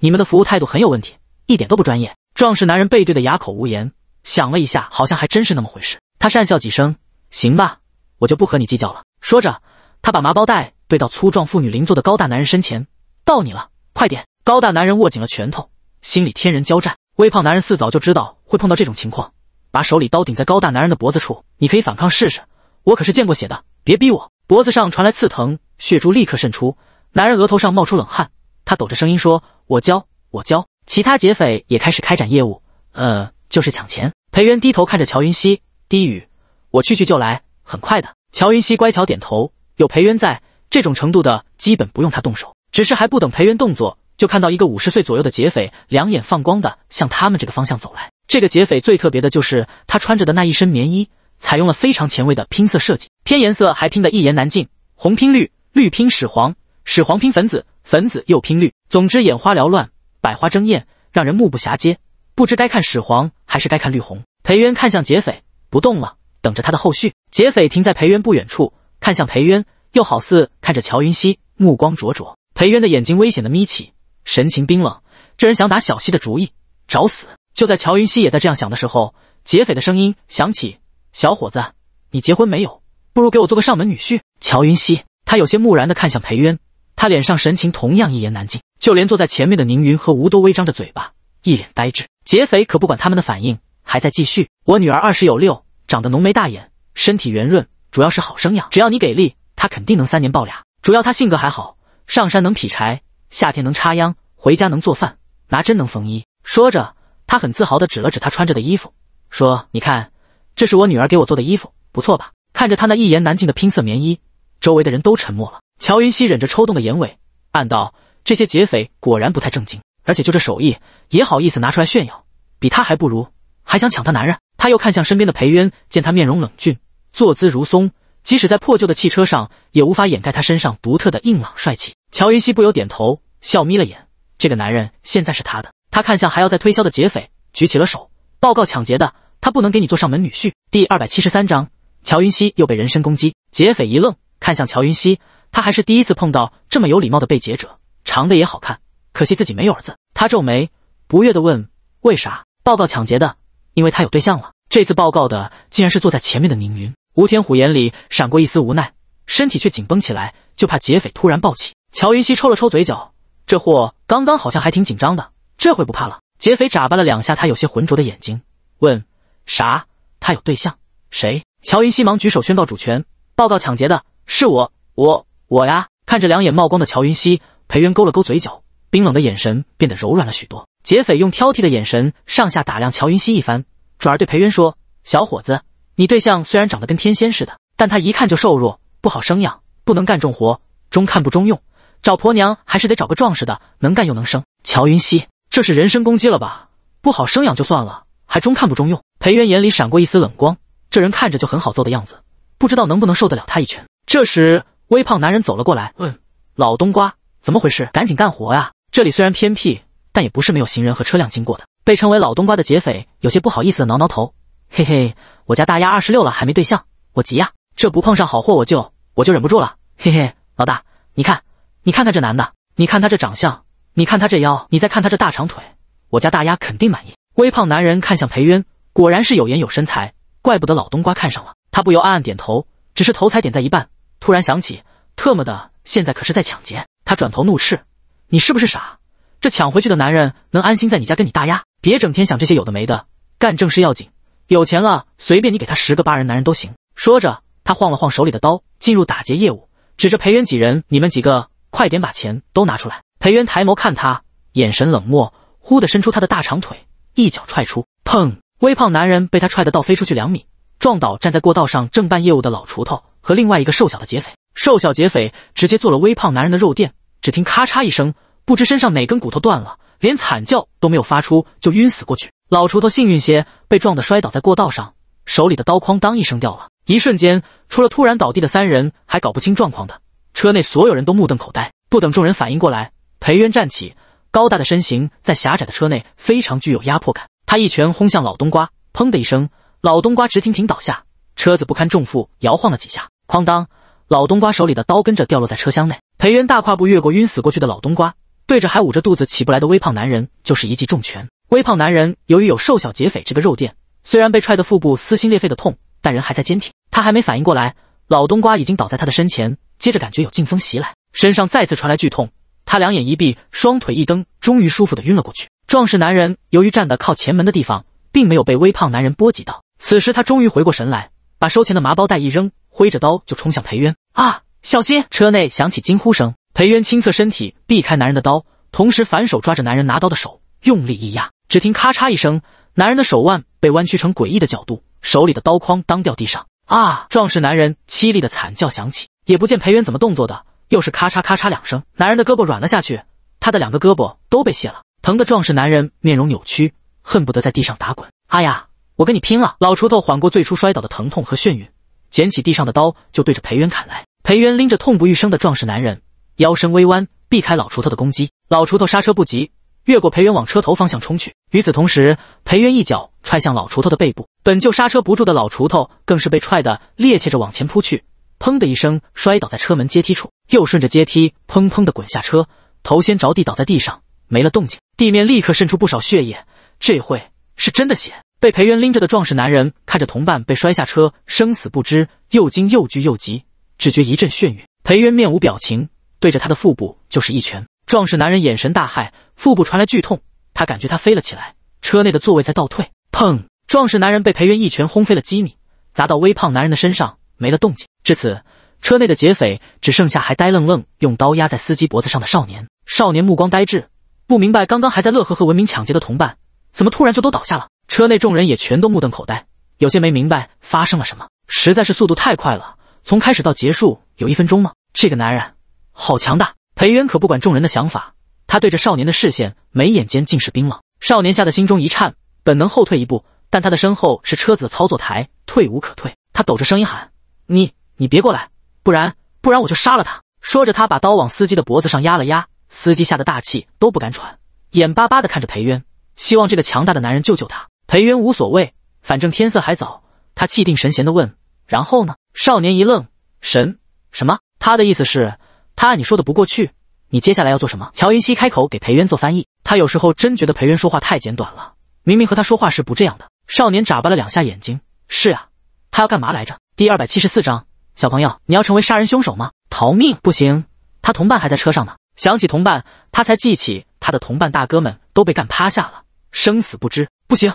你们的服务态度很有问题，一点都不专业。壮士男人背对的哑口无言，想了一下，好像还真是那么回事。他讪笑几声，行吧，我就不和你计较了。说着，他把麻包袋对到粗壮妇女邻座的高大男人身前。到你了，快点！高大男人握紧了拳头，心里天人交战。微胖男人似早就知道会碰到这种情况，把手里刀顶在高大男人的脖子处：“你可以反抗试试，我可是见过血的，别逼我！”脖子上传来刺疼，血珠立刻渗出，男人额头上冒出冷汗，他抖着声音说：“我教，我教。”其他劫匪也开始开展业务，呃，就是抢钱。裴渊低头看着乔云熙，低语：“我去，去就来，很快的。”乔云熙乖巧点头。有裴渊在，这种程度的基本不用他动手。只是还不等裴渊动作，就看到一个五十岁左右的劫匪，两眼放光的向他们这个方向走来。这个劫匪最特别的就是他穿着的那一身棉衣，采用了非常前卫的拼色设计，偏颜色还拼得一言难尽，红拼绿，绿拼屎黄，屎黄拼粉紫，粉紫又拼绿，总之眼花缭乱，百花争艳，让人目不暇接，不知该看屎黄还是该看绿红。裴渊看向劫匪，不动了，等着他的后续。劫匪停在裴渊不远处，看向裴渊，又好似看着乔云汐，目光灼灼。裴渊的眼睛危险的眯起，神情冰冷。这人想打小溪的主意，找死！就在乔云溪也在这样想的时候，劫匪的声音响起：“小伙子，你结婚没有？不如给我做个上门女婿。”乔云溪他有些木然的看向裴渊，他脸上神情同样一言难尽。就连坐在前面的宁云和吴都微张着嘴巴，一脸呆滞。劫匪可不管他们的反应，还在继续：“我女儿二十有六，长得浓眉大眼，身体圆润，主要是好生养。只要你给力，她肯定能三年抱俩。主要她性格还好。”上山能劈柴，夏天能插秧，回家能做饭，拿针能缝衣。说着，他很自豪地指了指他穿着的衣服，说：“你看，这是我女儿给我做的衣服，不错吧？”看着他那一言难尽的拼色棉衣，周围的人都沉默了。乔云熙忍着抽动的眼尾，暗道：这些劫匪果然不太正经，而且就这手艺，也好意思拿出来炫耀，比他还不如，还想抢他男人。他又看向身边的裴渊，见他面容冷峻，坐姿如松，即使在破旧的汽车上，也无法掩盖他身上独特的硬朗帅气。乔云溪不由点头，笑眯了眼。这个男人现在是他的。他看向还要再推销的劫匪，举起了手：“报告抢劫的，他不能给你做上门女婿。”第二百七十三章，乔云溪又被人身攻击。劫匪一愣，看向乔云溪，他还是第一次碰到这么有礼貌的被劫者，长得也好看，可惜自己没有儿子。他皱眉，不悦的问：“为啥报告抢劫的？因为他有对象了。”这次报告的竟然是坐在前面的宁云。吴天虎眼里闪过一丝无奈，身体却紧绷起来，就怕劫匪突然暴起。乔云熙抽了抽嘴角，这货刚刚好像还挺紧张的，这回不怕了。劫匪眨巴了两下他有些浑浊的眼睛，问：“啥？他有对象？谁？”乔云熙忙举手宣告主权：“报告抢劫的，是我，我，我呀！”看着两眼冒光的乔云熙，裴渊勾了勾嘴角，冰冷的眼神变得柔软了许多。劫匪用挑剔的眼神上下打量乔云熙一番，转而对裴渊说：“小伙子，你对象虽然长得跟天仙似的，但他一看就瘦弱，不好生养，不能干重活，中看不中用。”找婆娘还是得找个壮实的，能干又能生。乔云溪，这是人身攻击了吧？不好生养就算了，还中看不中用。裴元眼里闪过一丝冷光，这人看着就很好揍的样子，不知道能不能受得了他一拳。这时，微胖男人走了过来，问：“老冬瓜，怎么回事？赶紧干活呀！这里虽然偏僻，但也不是没有行人和车辆经过的。”被称为老冬瓜的劫匪有些不好意思的挠挠头：“嘿嘿，我家大丫二十六了还没对象，我急呀！这不碰上好货我就我就忍不住了。嘿嘿，老大，你看。”你看看这男的，你看他这长相，你看他这腰，你再看他这大长腿，我家大丫肯定满意。微胖男人看向裴渊，果然是有颜有身材，怪不得老冬瓜看上了他，不由暗暗点头。只是头才点在一半，突然想起特么的现在可是在抢劫，他转头怒斥：“你是不是傻？这抢回去的男人能安心在你家跟你大丫？别整天想这些有的没的，干正事要紧。有钱了随便你，给他十个八人男人都行。”说着，他晃了晃手里的刀，进入打劫业务，指着裴渊几人：“你们几个。”快点把钱都拿出来！裴元抬眸看他，眼神冷漠，忽地伸出他的大长腿，一脚踹出，砰！微胖男人被他踹得倒飞出去两米，撞倒站在过道上正办业务的老锄头和另外一个瘦小的劫匪。瘦小劫匪直接做了微胖男人的肉垫，只听咔嚓一声，不知身上哪根骨头断了，连惨叫都没有发出就晕死过去。老锄头幸运些，被撞得摔倒在过道上，手里的刀哐当一声掉了。一瞬间，除了突然倒地的三人，还搞不清状况的。车内所有人都目瞪口呆，不等众人反应过来，裴渊站起，高大的身形在狭窄的车内非常具有压迫感。他一拳轰向老冬瓜，砰的一声，老冬瓜直挺挺倒下，车子不堪重负摇晃了几下，哐当，老冬瓜手里的刀跟着掉落在车厢内。裴渊大跨步越过晕死过去的老冬瓜，对着还捂着肚子起不来的微胖男人就是一记重拳。微胖男人由于有瘦小劫匪这个肉垫，虽然被踹得腹部撕心裂肺的痛，但人还在坚挺。他还没反应过来。老冬瓜已经倒在他的身前，接着感觉有劲风袭来，身上再次传来剧痛，他两眼一闭，双腿一蹬，终于舒服的晕了过去。壮实男人由于站的靠前门的地方，并没有被微胖男人波及到。此时他终于回过神来，把收钱的麻包袋一扔，挥着刀就冲向裴渊。啊，小心！车内响起惊呼声。裴渊轻侧身体避开男人的刀，同时反手抓着男人拿刀的手，用力一压，只听咔嚓一声，男人的手腕被弯曲成诡异的角度，手里的刀框当掉地上。啊！壮士男人凄厉的惨叫响起，也不见裴元怎么动作的，又是咔嚓咔嚓两声，男人的胳膊软了下去，他的两个胳膊都被卸了，疼的壮士男人面容扭曲，恨不得在地上打滚。哎呀！我跟你拼了！老锄头缓过最初摔倒的疼痛和眩晕，捡起地上的刀就对着裴元砍来。裴元拎着痛不欲生的壮士男人，腰身微弯，避开老锄头的攻击。老锄头刹车不及。越过裴元往车头方向冲去，与此同时，裴元一脚踹向老锄头的背部，本就刹车不住的老锄头更是被踹得趔趄着往前扑去，砰的一声摔倒在车门阶梯处，又顺着阶梯砰砰的滚下车，头先着地倒在地上，没了动静，地面立刻渗出不少血液，这会是真的血。被裴元拎着的壮实男人看着同伴被摔下车，生死不知，又惊又惧又急，只觉一阵眩晕。裴元面无表情，对着他的腹部就是一拳。壮士男人眼神大骇，腹部传来剧痛，他感觉他飞了起来，车内的座位在倒退。砰！壮士男人被裴渊一拳轰飞了几米，砸到微胖男人的身上，没了动静。至此，车内的劫匪只剩下还呆愣愣用刀压在司机脖子上的少年。少年目光呆滞，不明白刚刚还在乐呵呵文明抢劫的同伴怎么突然就都倒下了。车内众人也全都目瞪口呆，有些没明白发生了什么，实在是速度太快了，从开始到结束有一分钟吗？这个男人好强大！裴渊可不管众人的想法，他对着少年的视线，眉眼间尽是冰冷。少年吓得心中一颤，本能后退一步，但他的身后是车子的操作台，退无可退。他抖着声音喊：“你你别过来，不然不然我就杀了他！”说着，他把刀往司机的脖子上压了压。司机吓得大气都不敢喘，眼巴巴地看着裴渊，希望这个强大的男人救救他。裴渊无所谓，反正天色还早。他气定神闲地问：“然后呢？”少年一愣：“神什么？他的意思是？”他按你说的不过去，你接下来要做什么？乔云溪开口给裴渊做翻译。他有时候真觉得裴渊说话太简短了，明明和他说话时不这样的。少年眨巴了两下眼睛。是啊，他要干嘛来着？第二百七十四章，小朋友，你要成为杀人凶手吗？逃命不行，他同伴还在车上呢。想起同伴，他才记起他的同伴大哥们都被干趴下了，生死不知。不行，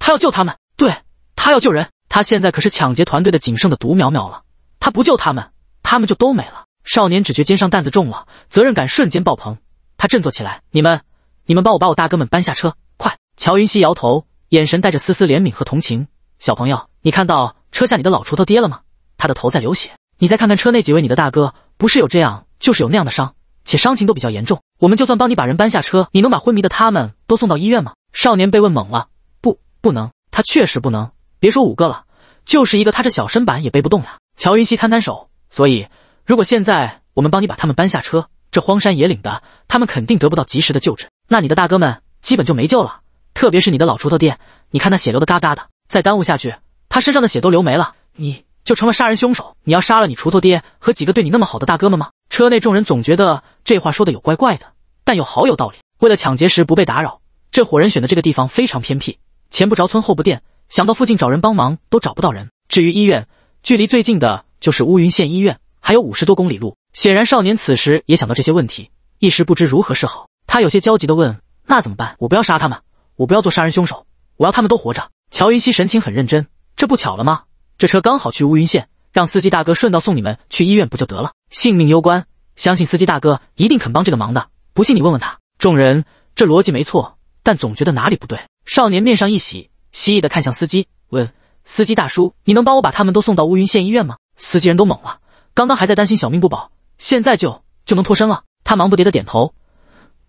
他要救他们。对，他要救人。他现在可是抢劫团队的仅剩的独苗苗了，他不救他们，他们就都没了。少年只觉肩上担子重了，责任感瞬间爆棚。他振作起来：“你们，你们帮我把我大哥们搬下车，快！”乔云熙摇头，眼神带着丝丝怜悯和同情：“小朋友，你看到车下你的老锄头爹了吗？他的头在流血。你再看看车内几位，你的大哥不是有这样，就是有那样的伤，且伤情都比较严重。我们就算帮你把人搬下车，你能把昏迷的他们都送到医院吗？”少年被问懵了：“不，不能。他确实不能。别说五个了，就是一个，他这小身板也背不动呀。”乔云熙摊摊手：“所以。”如果现在我们帮你把他们搬下车，这荒山野岭的，他们肯定得不到及时的救治，那你的大哥们基本就没救了。特别是你的老锄头爹，你看那血流的嘎嘎的，再耽误下去，他身上的血都流没了，你就成了杀人凶手。你要杀了你锄头爹和几个对你那么好的大哥们吗？车内众人总觉得这话说的有怪怪的，但又好有道理。为了抢劫时不被打扰，这伙人选的这个地方非常偏僻，前不着村后不店，想到附近找人帮忙都找不到人。至于医院，距离最近的就是乌云县医院。还有五十多公里路，显然少年此时也想到这些问题，一时不知如何是好。他有些焦急地问：“那怎么办？我不要杀他们，我不要做杀人凶手，我要他们都活着。”乔云溪神情很认真：“这不巧了吗？这车刚好去乌云县，让司机大哥顺道送你们去医院不就得了？性命攸关，相信司机大哥一定肯帮这个忙的。不信你问问他。”众人这逻辑没错，但总觉得哪里不对。少年面上一喜，蜥蜴地看向司机，问：“司机大叔，你能帮我把他们都送到乌云县医院吗？”司机人都懵了。刚刚还在担心小命不保，现在就就能脱身了。他忙不迭的点头，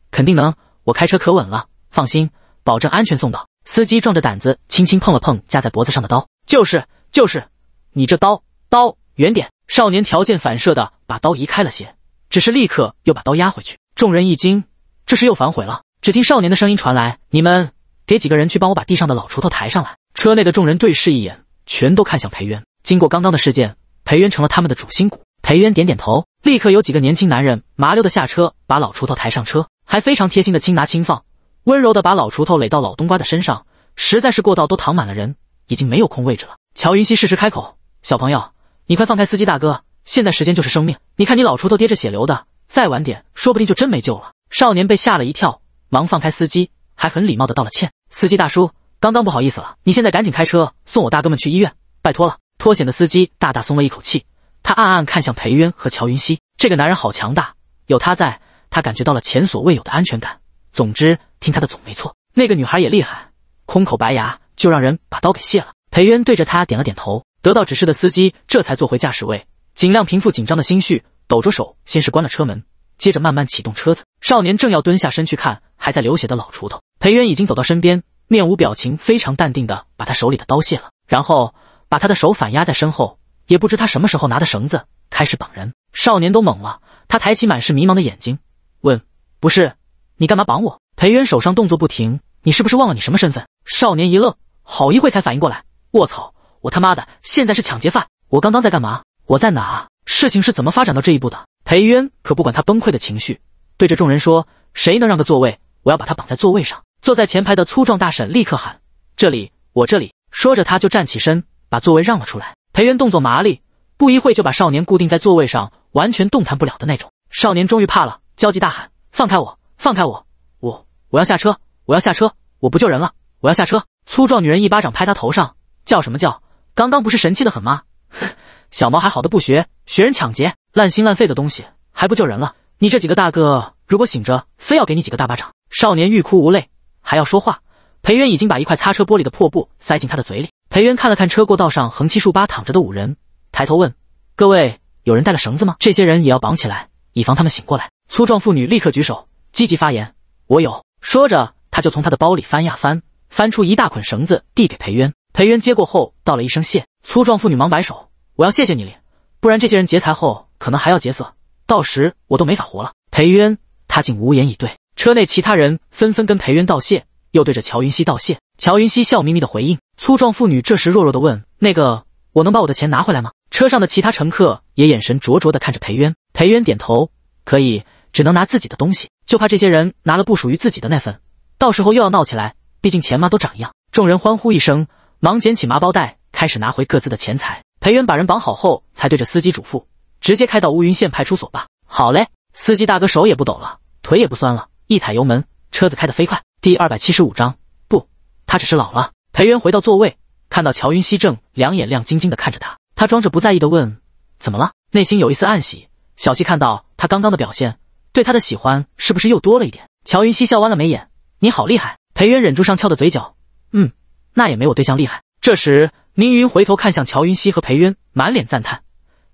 肯定能。我开车可稳了，放心，保证安全送到。司机壮着胆子，轻轻碰了碰架在脖子上的刀，就是就是，你这刀刀远点。少年条件反射的把刀移开了些，只是立刻又把刀压回去。众人一惊，这是又反悔了。只听少年的声音传来：“你们给几个人去帮我把地上的老锄头抬上来。”车内的众人对视一眼，全都看向裴渊。经过刚刚的事件。裴渊成了他们的主心骨。裴渊点点头，立刻有几个年轻男人麻溜的下车，把老锄头抬上车，还非常贴心的轻拿轻放，温柔的把老锄头垒到老冬瓜的身上。实在是过道都躺满了人，已经没有空位置了。乔云溪适时开口：“小朋友，你快放开司机大哥，现在时间就是生命。你看你老锄头跌着血流的，再晚点说不定就真没救了。”少年被吓了一跳，忙放开司机，还很礼貌的道了歉：“司机大叔，刚刚不好意思了。你现在赶紧开车送我大哥们去医院，拜托了。”脱险的司机大大松了一口气，他暗暗看向裴渊和乔云溪，这个男人好强大，有他在，他感觉到了前所未有的安全感。总之，听他的总没错。那个女孩也厉害，空口白牙就让人把刀给卸了。裴渊对着他点了点头，得到指示的司机这才坐回驾驶位，尽量平复紧张的心绪，抖着手，先是关了车门，接着慢慢启动车子。少年正要蹲下身去看还在流血的老锄头，裴渊已经走到身边，面无表情，非常淡定的把他手里的刀卸了，然后。把他的手反压在身后，也不知他什么时候拿的绳子开始绑人，少年都懵了。他抬起满是迷茫的眼睛问：“不是你干嘛绑我？”裴渊手上动作不停，你是不是忘了你什么身份？少年一愣，好一会才反应过来：“卧槽，我他妈的现在是抢劫犯！我刚刚在干嘛？我在哪？事情是怎么发展到这一步的？”裴渊可不管他崩溃的情绪，对着众人说：“谁能让个座位？我要把他绑在座位上。”坐在前排的粗壮大婶立刻喊：“这里！我这里！”说着，他就站起身。把座位让了出来，裴元动作麻利，不一会就把少年固定在座位上，完全动弹不了的那种。少年终于怕了，焦急大喊：“放开我！放开我！我我要下车！我要下车！我不救人了！我要下车！”粗壮女人一巴掌拍他头上，叫什么叫？刚刚不是神气的很吗？哼，小毛还好的不学，学人抢劫，烂心烂肺的东西还不救人了？你这几个大哥如果醒着，非要给你几个大巴掌！少年欲哭无泪，还要说话，裴渊已经把一块擦车玻璃的破布塞进他的嘴里。裴渊看了看车过道上横七竖八躺着的五人，抬头问：“各位，有人带了绳子吗？这些人也要绑起来，以防他们醒过来。”粗壮妇女立刻举手，积极发言：“我有。”说着，他就从他的包里翻呀翻，翻出一大捆绳子，递给裴渊。裴渊接过后，道了一声谢。粗壮妇女忙摆手：“我要谢谢你，哩，不然这些人劫财后可能还要劫色，到时我都没法活了。”裴渊他竟无言以对。车内其他人纷纷跟裴渊道谢，又对着乔云熙道谢。乔云熙笑眯眯地回应。粗壮妇女这时弱弱的问：“那个，我能把我的钱拿回来吗？”车上的其他乘客也眼神灼灼的看着裴渊。裴渊点头：“可以，只能拿自己的东西，就怕这些人拿了不属于自己的那份，到时候又要闹起来。毕竟钱嘛，都长一样。”众人欢呼一声，忙捡起麻包袋，开始拿回各自的钱财。裴渊把人绑好后，才对着司机嘱咐：“直接开到乌云县派出所吧。”“好嘞！”司机大哥手也不抖了，腿也不酸了，一踩油门，车子开得飞快。第二百七十五章，不，他只是老了。裴渊回到座位，看到乔云熙正两眼亮晶晶的看着他，他装着不在意的问：“怎么了？”内心有一丝暗喜。小溪看到他刚刚的表现，对他的喜欢是不是又多了一点？乔云熙笑弯了眉眼：“你好厉害！”裴渊忍住上翘的嘴角：“嗯，那也没我对象厉害。”这时，宁云回头看向乔云熙和裴渊，满脸赞叹：“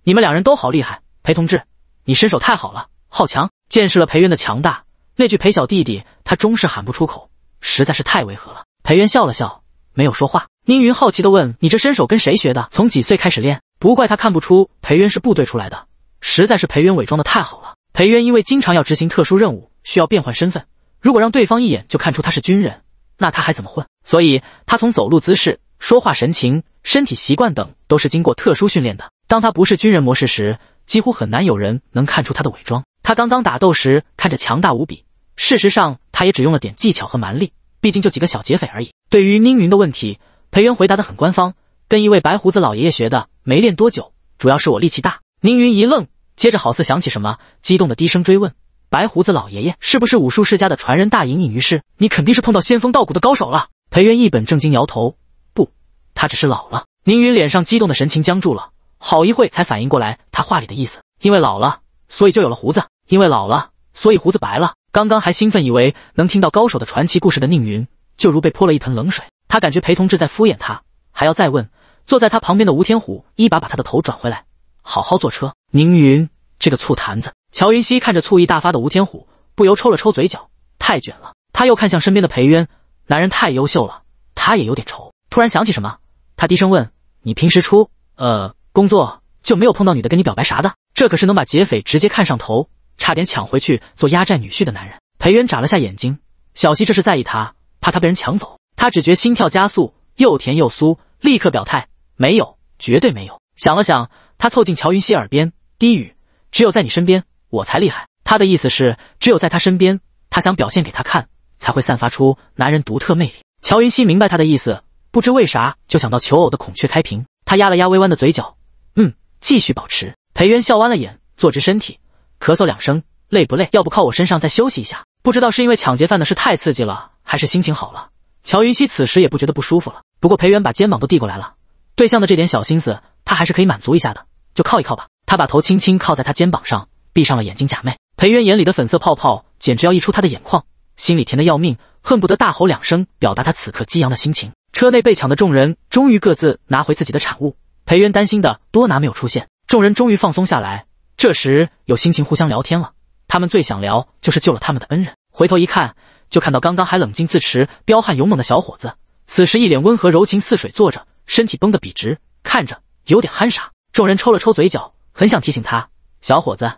你们两人都好厉害，裴同志，你身手太好了，好强！见识了裴渊的强大，那句‘裴小弟弟’他终是喊不出口，实在是太违和了。”裴渊笑了笑。没有说话，宁云好奇地问：“你这身手跟谁学的？从几岁开始练？”不怪他看不出裴渊是部队出来的，实在是裴渊伪装的太好了。裴渊因为经常要执行特殊任务，需要变换身份，如果让对方一眼就看出他是军人，那他还怎么混？所以他从走路姿势、说话神情、身体习惯等，都是经过特殊训练的。当他不是军人模式时，几乎很难有人能看出他的伪装。他刚刚打斗时看着强大无比，事实上他也只用了点技巧和蛮力。毕竟就几个小劫匪而已。对于宁云的问题，裴元回答得很官方，跟一位白胡子老爷爷学的，没练多久，主要是我力气大。宁云一愣，接着好似想起什么，激动的低声追问：“白胡子老爷爷是不是武术世家的传人？”大隐隐于市，你肯定是碰到仙风道骨的高手了。裴元一本正经摇头，不，他只是老了。宁云脸上激动的神情僵住了，好一会才反应过来他话里的意思，因为老了，所以就有了胡子；因为老了，所以胡子白了。刚刚还兴奋，以为能听到高手的传奇故事的宁云，就如被泼了一盆冷水。他感觉裴同志在敷衍他，还要再问。坐在他旁边的吴天虎一把把他的头转回来，好好坐车。宁云这个醋坛子。乔云熙看着醋意大发的吴天虎，不由抽了抽嘴角，太卷了。他又看向身边的裴渊，男人太优秀了，他也有点愁。突然想起什么，他低声问：“你平时出呃工作就没有碰到女的跟你表白啥的？这可是能把劫匪直接看上头。”差点抢回去做压寨女婿的男人，裴元眨了下眼睛，小溪这是在意他，怕他被人抢走。他只觉心跳加速，又甜又酥，立刻表态，没有，绝对没有。想了想，他凑近乔云溪耳边低语，只有在你身边，我才厉害。他的意思是，只有在他身边，他想表现给他看，才会散发出男人独特魅力。乔云溪明白他的意思，不知为啥就想到求偶的孔雀开屏。他压了压微弯的嘴角，嗯，继续保持。裴渊笑弯了眼，坐直身体。咳嗽两声，累不累？要不靠我身上再休息一下？不知道是因为抢劫犯的事太刺激了，还是心情好了，乔云溪此时也不觉得不舒服了。不过裴元把肩膀都递过来了，对象的这点小心思，他还是可以满足一下的，就靠一靠吧。他把头轻轻靠在他肩膀上，闭上了眼睛假寐。裴元眼里的粉色泡泡简直要溢出他的眼眶，心里甜得要命，恨不得大吼两声表达他此刻激昂的心情。车内被抢的众人终于各自拿回自己的产物，裴元担心的多拿没有出现，众人终于放松下来。这时有心情互相聊天了。他们最想聊就是救了他们的恩人。回头一看，就看到刚刚还冷静自持、彪悍勇猛的小伙子，此时一脸温和柔情似水，坐着身体绷得笔直，看着有点憨傻。众人抽了抽嘴角，很想提醒他：“小伙子，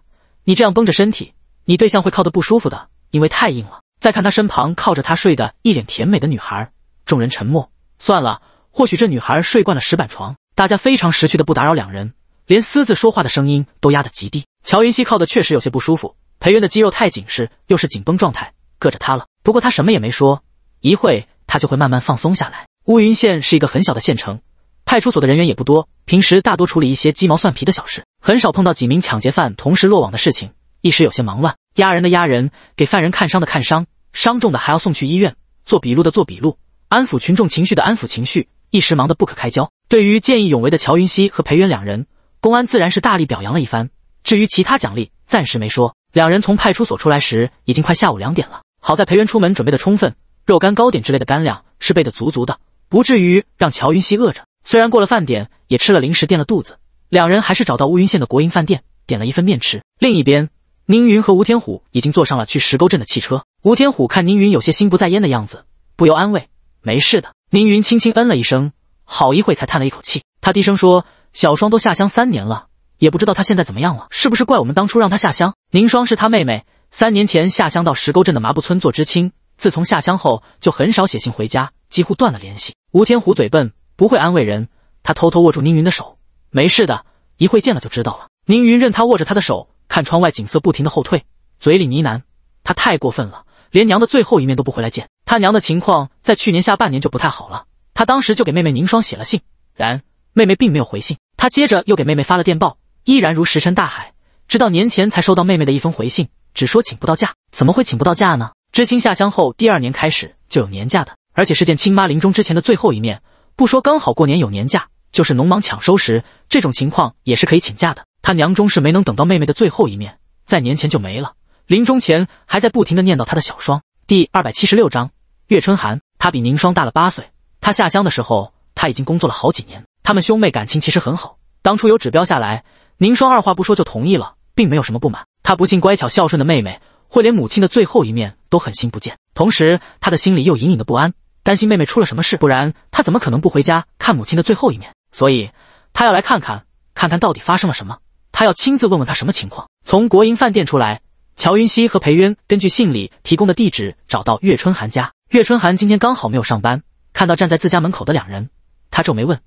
你这样绷着身体，你对象会靠得不舒服的，因为太硬了。”再看他身旁靠着他睡的一脸甜美的女孩，众人沉默。算了，或许这女孩睡惯了石板床。大家非常识趣的不打扰两人。连私自说话的声音都压得极低。乔云熙靠的确实有些不舒服，裴渊的肌肉太紧实，又是紧绷状态，硌着他了。不过他什么也没说，一会他就会慢慢放松下来。乌云县是一个很小的县城，派出所的人员也不多，平时大多处理一些鸡毛蒜皮的小事，很少碰到几名抢劫犯同时落网的事情，一时有些忙乱。压人的压人，给犯人看伤的看伤，伤重的还要送去医院做笔录的做笔录，安抚群众情绪的安抚情绪，一时忙得不可开交。对于见义勇为的乔云熙和裴渊两人。公安自然是大力表扬了一番，至于其他奖励，暂时没说。两人从派出所出来时，已经快下午两点了。好在裴元出门准备的充分，肉干、糕点之类的干粮是备的足足的，不至于让乔云熙饿着。虽然过了饭点，也吃了零食垫了肚子，两人还是找到乌云县的国营饭店，点了一份面吃。另一边，宁云和吴天虎已经坐上了去石沟镇的汽车。吴天虎看宁云有些心不在焉的样子，不由安慰：“没事的。”宁云轻轻嗯了一声，好一会才叹了一口气，他低声说。小双都下乡三年了，也不知道他现在怎么样了，是不是怪我们当初让他下乡？宁霜是他妹妹，三年前下乡到石沟镇的麻布村做知青，自从下乡后就很少写信回家，几乎断了联系。吴天虎嘴笨，不会安慰人，他偷偷握住宁云的手：“没事的，一会见了就知道了。”宁云任他握着他的手，看窗外景色，不停的后退，嘴里呢喃：“他太过分了，连娘的最后一面都不回来见。他娘的情况在去年下半年就不太好了，他当时就给妹妹宁霜写了信，然……”妹妹并没有回信，他接着又给妹妹发了电报，依然如石沉大海。直到年前才收到妹妹的一封回信，只说请不到假。怎么会请不到假呢？知青下乡后，第二年开始就有年假的，而且是见亲妈临终之前的最后一面。不说刚好过年有年假，就是农忙抢收时，这种情况也是可以请假的。他娘终是没能等到妹妹的最后一面，在年前就没了。临终前还在不停的念叨他的小双。第二百七十六章，岳春寒，他比凝霜大了八岁。他下乡的时候，他已经工作了好几年。他们兄妹感情其实很好，当初有指标下来，宁霜二话不说就同意了，并没有什么不满。她不信乖巧孝顺的妹妹会连母亲的最后一面都狠心不见。同时，他的心里又隐隐的不安，担心妹妹出了什么事，不然他怎么可能不回家看母亲的最后一面？所以，他要来看看，看看到底发生了什么，他要亲自问问他什么情况。从国营饭店出来，乔云熙和裴渊根据信里提供的地址找到岳春寒家。岳春寒今天刚好没有上班，看到站在自家门口的两人，他皱眉问。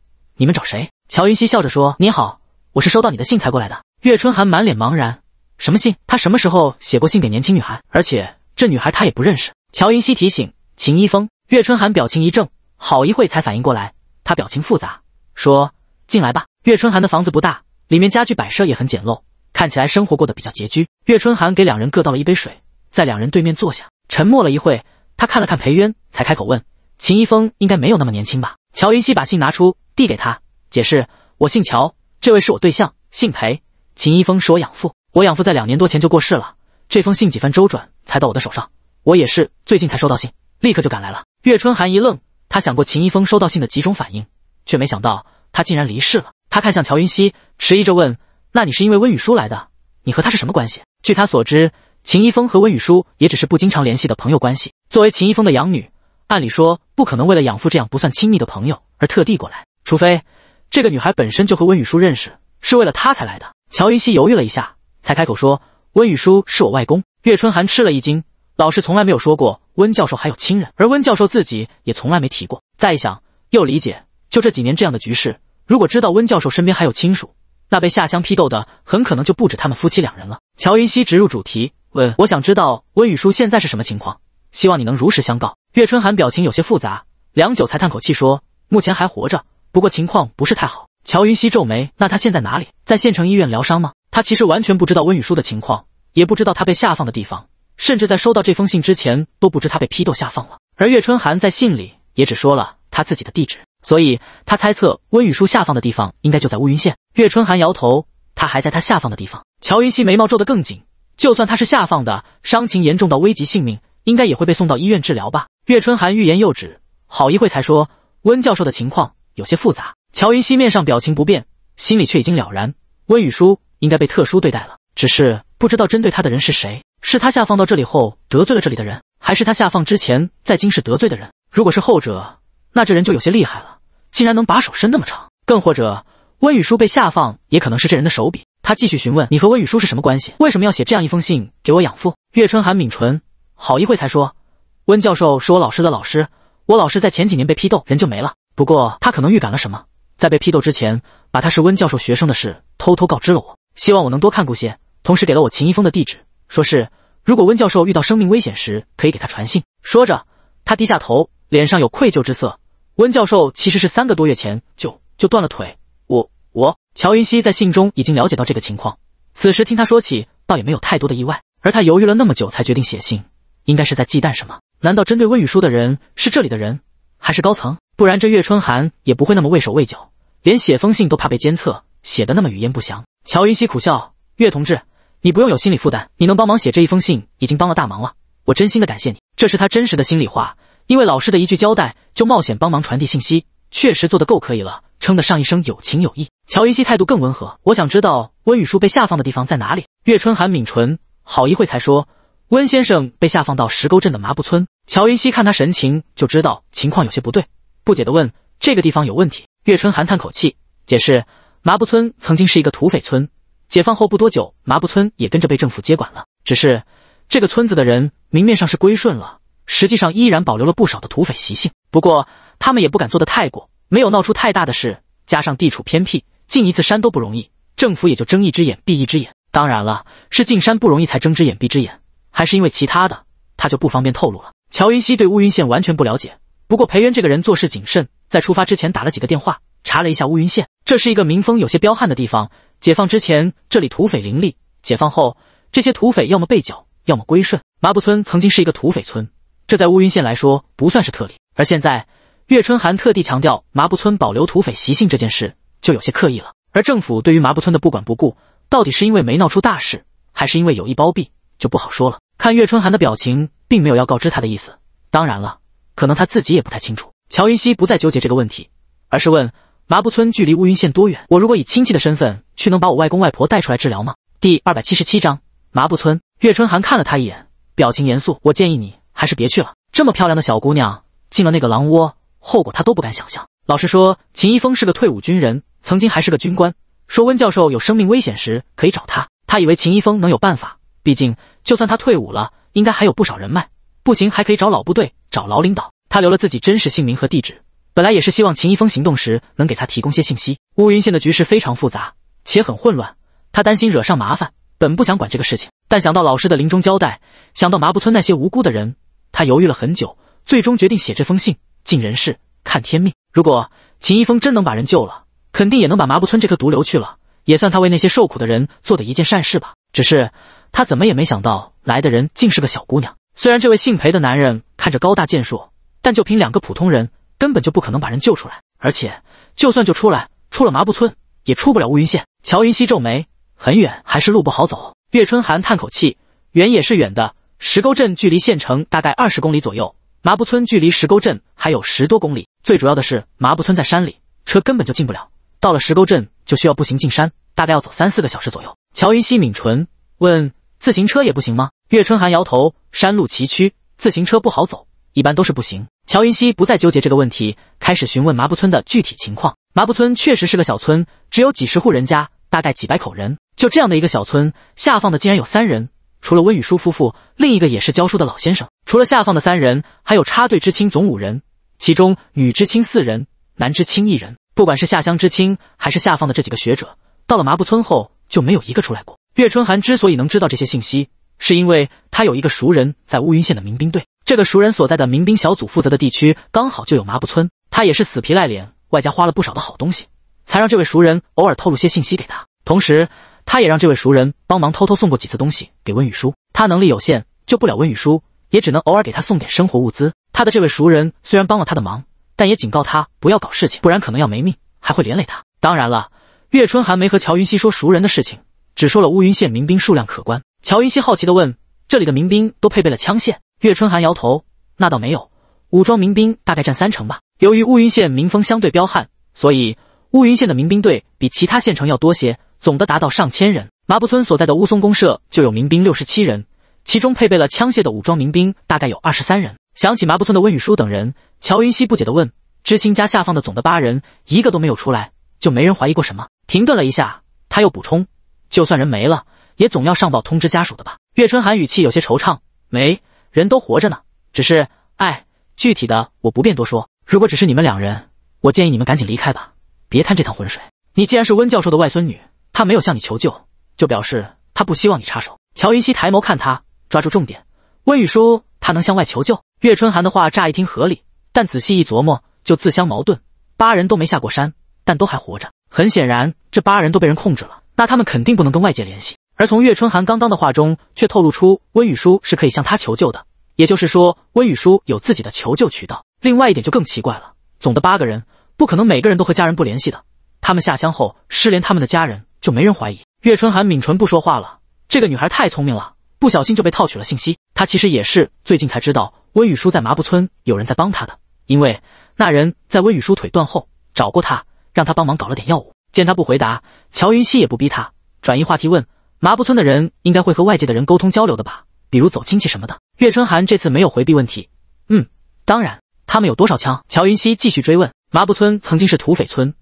你们找谁？乔云熙笑着说：“你好，我是收到你的信才过来的。”岳春寒满脸茫然：“什么信？他什么时候写过信给年轻女孩？而且这女孩他也不认识。”乔云熙提醒秦一峰，岳春寒表情一怔，好一会才反应过来，他表情复杂，说：“进来吧。”岳春寒的房子不大，里面家具摆设也很简陋，看起来生活过得比较拮据。岳春寒给两人各倒了一杯水，在两人对面坐下，沉默了一会，他看了看裴渊，才开口问：“秦一峰应该没有那么年轻吧？”乔云熙把信拿出。递给他解释：“我姓乔，这位是我对象，姓裴。秦一峰是我养父，我养父在两年多前就过世了。这封信几番周转才到我的手上，我也是最近才收到信，立刻就赶来了。”岳春寒一愣，他想过秦一峰收到信的几种反应，却没想到他竟然离世了。他看向乔云熙，迟疑着问：“那你是因为温雨舒来的？你和他是什么关系？”据他所知，秦一峰和温雨舒也只是不经常联系的朋友关系。作为秦一峰的养女，按理说不可能为了养父这样不算亲密的朋友而特地过来。除非这个女孩本身就和温雨舒认识，是为了他才来的。乔云熙犹豫了一下，才开口说：“温雨舒是我外公。”岳春寒吃了一惊，老师从来没有说过温教授还有亲人，而温教授自己也从来没提过。再一想，又理解。就这几年这样的局势，如果知道温教授身边还有亲属，那被下乡批斗的很可能就不止他们夫妻两人了。乔云熙直入主题问：“我想知道温雨舒现在是什么情况，希望你能如实相告。”岳春寒表情有些复杂，良久才叹口气说：“目前还活着。”不过情况不是太好，乔云溪皱眉。那他现在哪里？在县城医院疗伤吗？他其实完全不知道温雨舒的情况，也不知道他被下放的地方，甚至在收到这封信之前都不知他被批斗下放了。而岳春寒在信里也只说了他自己的地址，所以他猜测温雨舒下放的地方应该就在乌云县。岳春寒摇头，他还在他下放的地方。乔云溪眉毛皱得更紧。就算他是下放的，伤情严重到危及性命，应该也会被送到医院治疗吧？岳春寒欲言又止，好一会才说：温教授的情况。有些复杂，乔云溪面上表情不变，心里却已经了然。温雨书应该被特殊对待了，只是不知道针对他的人是谁。是他下放到这里后得罪了这里的人，还是他下放之前在京市得罪的人？如果是后者，那这人就有些厉害了，竟然能把手伸那么长。更或者，温雨书被下放也可能是这人的手笔。他继续询问：“你和温雨书是什么关系？为什么要写这样一封信给我养父？”岳春寒抿唇，好一会才说：“温教授是我老师的老师，我老师在前几年被批斗，人就没了。”不过他可能预感了什么，在被批斗之前，把他是温教授学生的事偷偷告知了我，希望我能多看顾些，同时给了我秦一峰的地址，说是如果温教授遇到生命危险时可以给他传信。说着，他低下头，脸上有愧疚之色。温教授其实是三个多月前就就断了腿。我我乔云熙在信中已经了解到这个情况，此时听他说起，倒也没有太多的意外。而他犹豫了那么久才决定写信，应该是在忌惮什么？难道针对温雨书的人是这里的人，还是高层？不然这岳春寒也不会那么畏手畏脚，连写封信都怕被监测，写的那么语焉不详。乔云熙苦笑：“岳同志，你不用有心理负担，你能帮忙写这一封信已经帮了大忙了，我真心的感谢你。”这是他真实的心里话，因为老师的一句交代，就冒险帮忙传递信息，确实做的够可以了，称得上一声有情有义。乔云熙态度更温和：“我想知道温雨舒被下放的地方在哪里？”岳春寒抿唇，好一会才说：“温先生被下放到石沟镇的麻布村。”乔云熙看他神情，就知道情况有些不对。不解地问：“这个地方有问题？”岳春寒叹口气，解释：“麻布村曾经是一个土匪村，解放后不多久，麻布村也跟着被政府接管了。只是这个村子的人明面上是归顺了，实际上依然保留了不少的土匪习性。不过他们也不敢做得太过，没有闹出太大的事。加上地处偏僻，进一次山都不容易，政府也就睁一只眼闭一只眼。当然了，是进山不容易才睁只眼闭只眼，还是因为其他的，他就不方便透露了。”乔云熙对乌云县完全不了解。不过，裴渊这个人做事谨慎，在出发之前打了几个电话，查了一下乌云县。这是一个民风有些彪悍的地方。解放之前，这里土匪林立；解放后，这些土匪要么被剿，要么归顺。麻布村曾经是一个土匪村，这在乌云县来说不算是特例。而现在，岳春寒特地强调麻布村保留土匪习性这件事，就有些刻意了。而政府对于麻布村的不管不顾，到底是因为没闹出大事，还是因为有意包庇，就不好说了。看岳春寒的表情，并没有要告知他的意思。当然了。可能他自己也不太清楚。乔云溪不再纠结这个问题，而是问：“麻布村距离乌云县多远？我如果以亲戚的身份去，能把我外公外婆带出来治疗吗？”第二百七十七章麻布村。岳春寒看了他一眼，表情严肃：“我建议你还是别去了。这么漂亮的小姑娘进了那个狼窝，后果她都不敢想象。”老实说，秦一峰是个退伍军人，曾经还是个军官。说温教授有生命危险时可以找他，他以为秦一峰能有办法。毕竟，就算他退伍了，应该还有不少人脉。不行，还可以找老部队，找老领导。他留了自己真实姓名和地址。本来也是希望秦一峰行动时能给他提供些信息。乌云县的局势非常复杂，且很混乱。他担心惹上麻烦，本不想管这个事情。但想到老师的临终交代，想到麻布村那些无辜的人，他犹豫了很久，最终决定写这封信。尽人事，看天命。如果秦一峰真能把人救了，肯定也能把麻布村这颗毒瘤去了，也算他为那些受苦的人做的一件善事吧。只是他怎么也没想到，来的人竟是个小姑娘。虽然这位姓裴的男人看着高大健硕，但就凭两个普通人，根本就不可能把人救出来。而且，就算救出来，出了麻布村，也出不了乌云县。乔云熙皱眉：“很远，还是路不好走。”岳春寒叹口气：“远也是远的，石沟镇距离县城大概二十公里左右，麻布村距离石沟镇还有十多公里。最主要的是，麻布村在山里，车根本就进不了。到了石沟镇，就需要步行进山，大概要走三四个小时左右。”乔云熙抿唇问。自行车也不行吗？岳春寒摇头，山路崎岖，自行车不好走，一般都是不行。乔云熙不再纠结这个问题，开始询问麻布村的具体情况。麻布村确实是个小村，只有几十户人家，大概几百口人。就这样的一个小村，下放的竟然有三人，除了温雨舒夫妇，另一个也是教书的老先生。除了下放的三人，还有插队知青总五人，其中女知青四人，男知青一人。不管是下乡知青还是下放的这几个学者，到了麻布村后就没有一个出来过。岳春寒之所以能知道这些信息，是因为他有一个熟人在乌云县的民兵队。这个熟人所在的民兵小组负责的地区刚好就有麻布村。他也是死皮赖脸，外加花了不少的好东西，才让这位熟人偶尔透露些信息给他。同时，他也让这位熟人帮忙偷偷送过几次东西给温雨舒。他能力有限，救不了温雨舒，也只能偶尔给他送点生活物资。他的这位熟人虽然帮了他的忙，但也警告他不要搞事情，不然可能要没命，还会连累他。当然了，岳春寒没和乔云熙说熟人的事情。只说了乌云县民兵数量可观。乔云熙好奇的问：“这里的民兵都配备了枪械？”岳春寒摇头：“那倒没有，武装民兵大概占三成吧。由于乌云县民风相对彪悍，所以乌云县的民兵队比其他县城要多些，总的达到上千人。麻布村所在的乌松公社就有民兵六十七人，其中配备了枪械的武装民兵大概有二十三人。想起麻布村的温雨书等人，乔云熙不解的问：“知青家下放的总的八人，一个都没有出来，就没人怀疑过什么？”停顿了一下，他又补充。就算人没了，也总要上报通知家属的吧？岳春寒语气有些惆怅，没人都活着呢，只是哎，具体的我不便多说。如果只是你们两人，我建议你们赶紧离开吧，别掺这趟浑水。你既然是温教授的外孙女，他没有向你求救，就表示他不希望你插手。乔云溪抬眸看他，抓住重点。温雨舒他能向外求救？岳春寒的话乍一听合理，但仔细一琢磨就自相矛盾。八人都没下过山，但都还活着，很显然这八人都被人控制了。那他们肯定不能跟外界联系，而从岳春寒刚刚的话中却透露出温雨舒是可以向他求救的，也就是说温雨舒有自己的求救渠道。另外一点就更奇怪了，总的八个人不可能每个人都和家人不联系的。他们下乡后失联，他们的家人就没人怀疑。岳春寒抿唇不说话了，这个女孩太聪明了，不小心就被套取了信息。她其实也是最近才知道温雨舒在麻布村有人在帮她的，因为那人在温雨舒腿断后找过她，让她帮忙搞了点药物。见他不回答，乔云溪也不逼他，转移话题问：“麻布村的人应该会和外界的人沟通交流的吧？比如走亲戚什么的。”岳春寒这次没有回避问题，嗯，当然，他们有多少枪？乔云溪继续追问：“麻布村曾经是土匪村，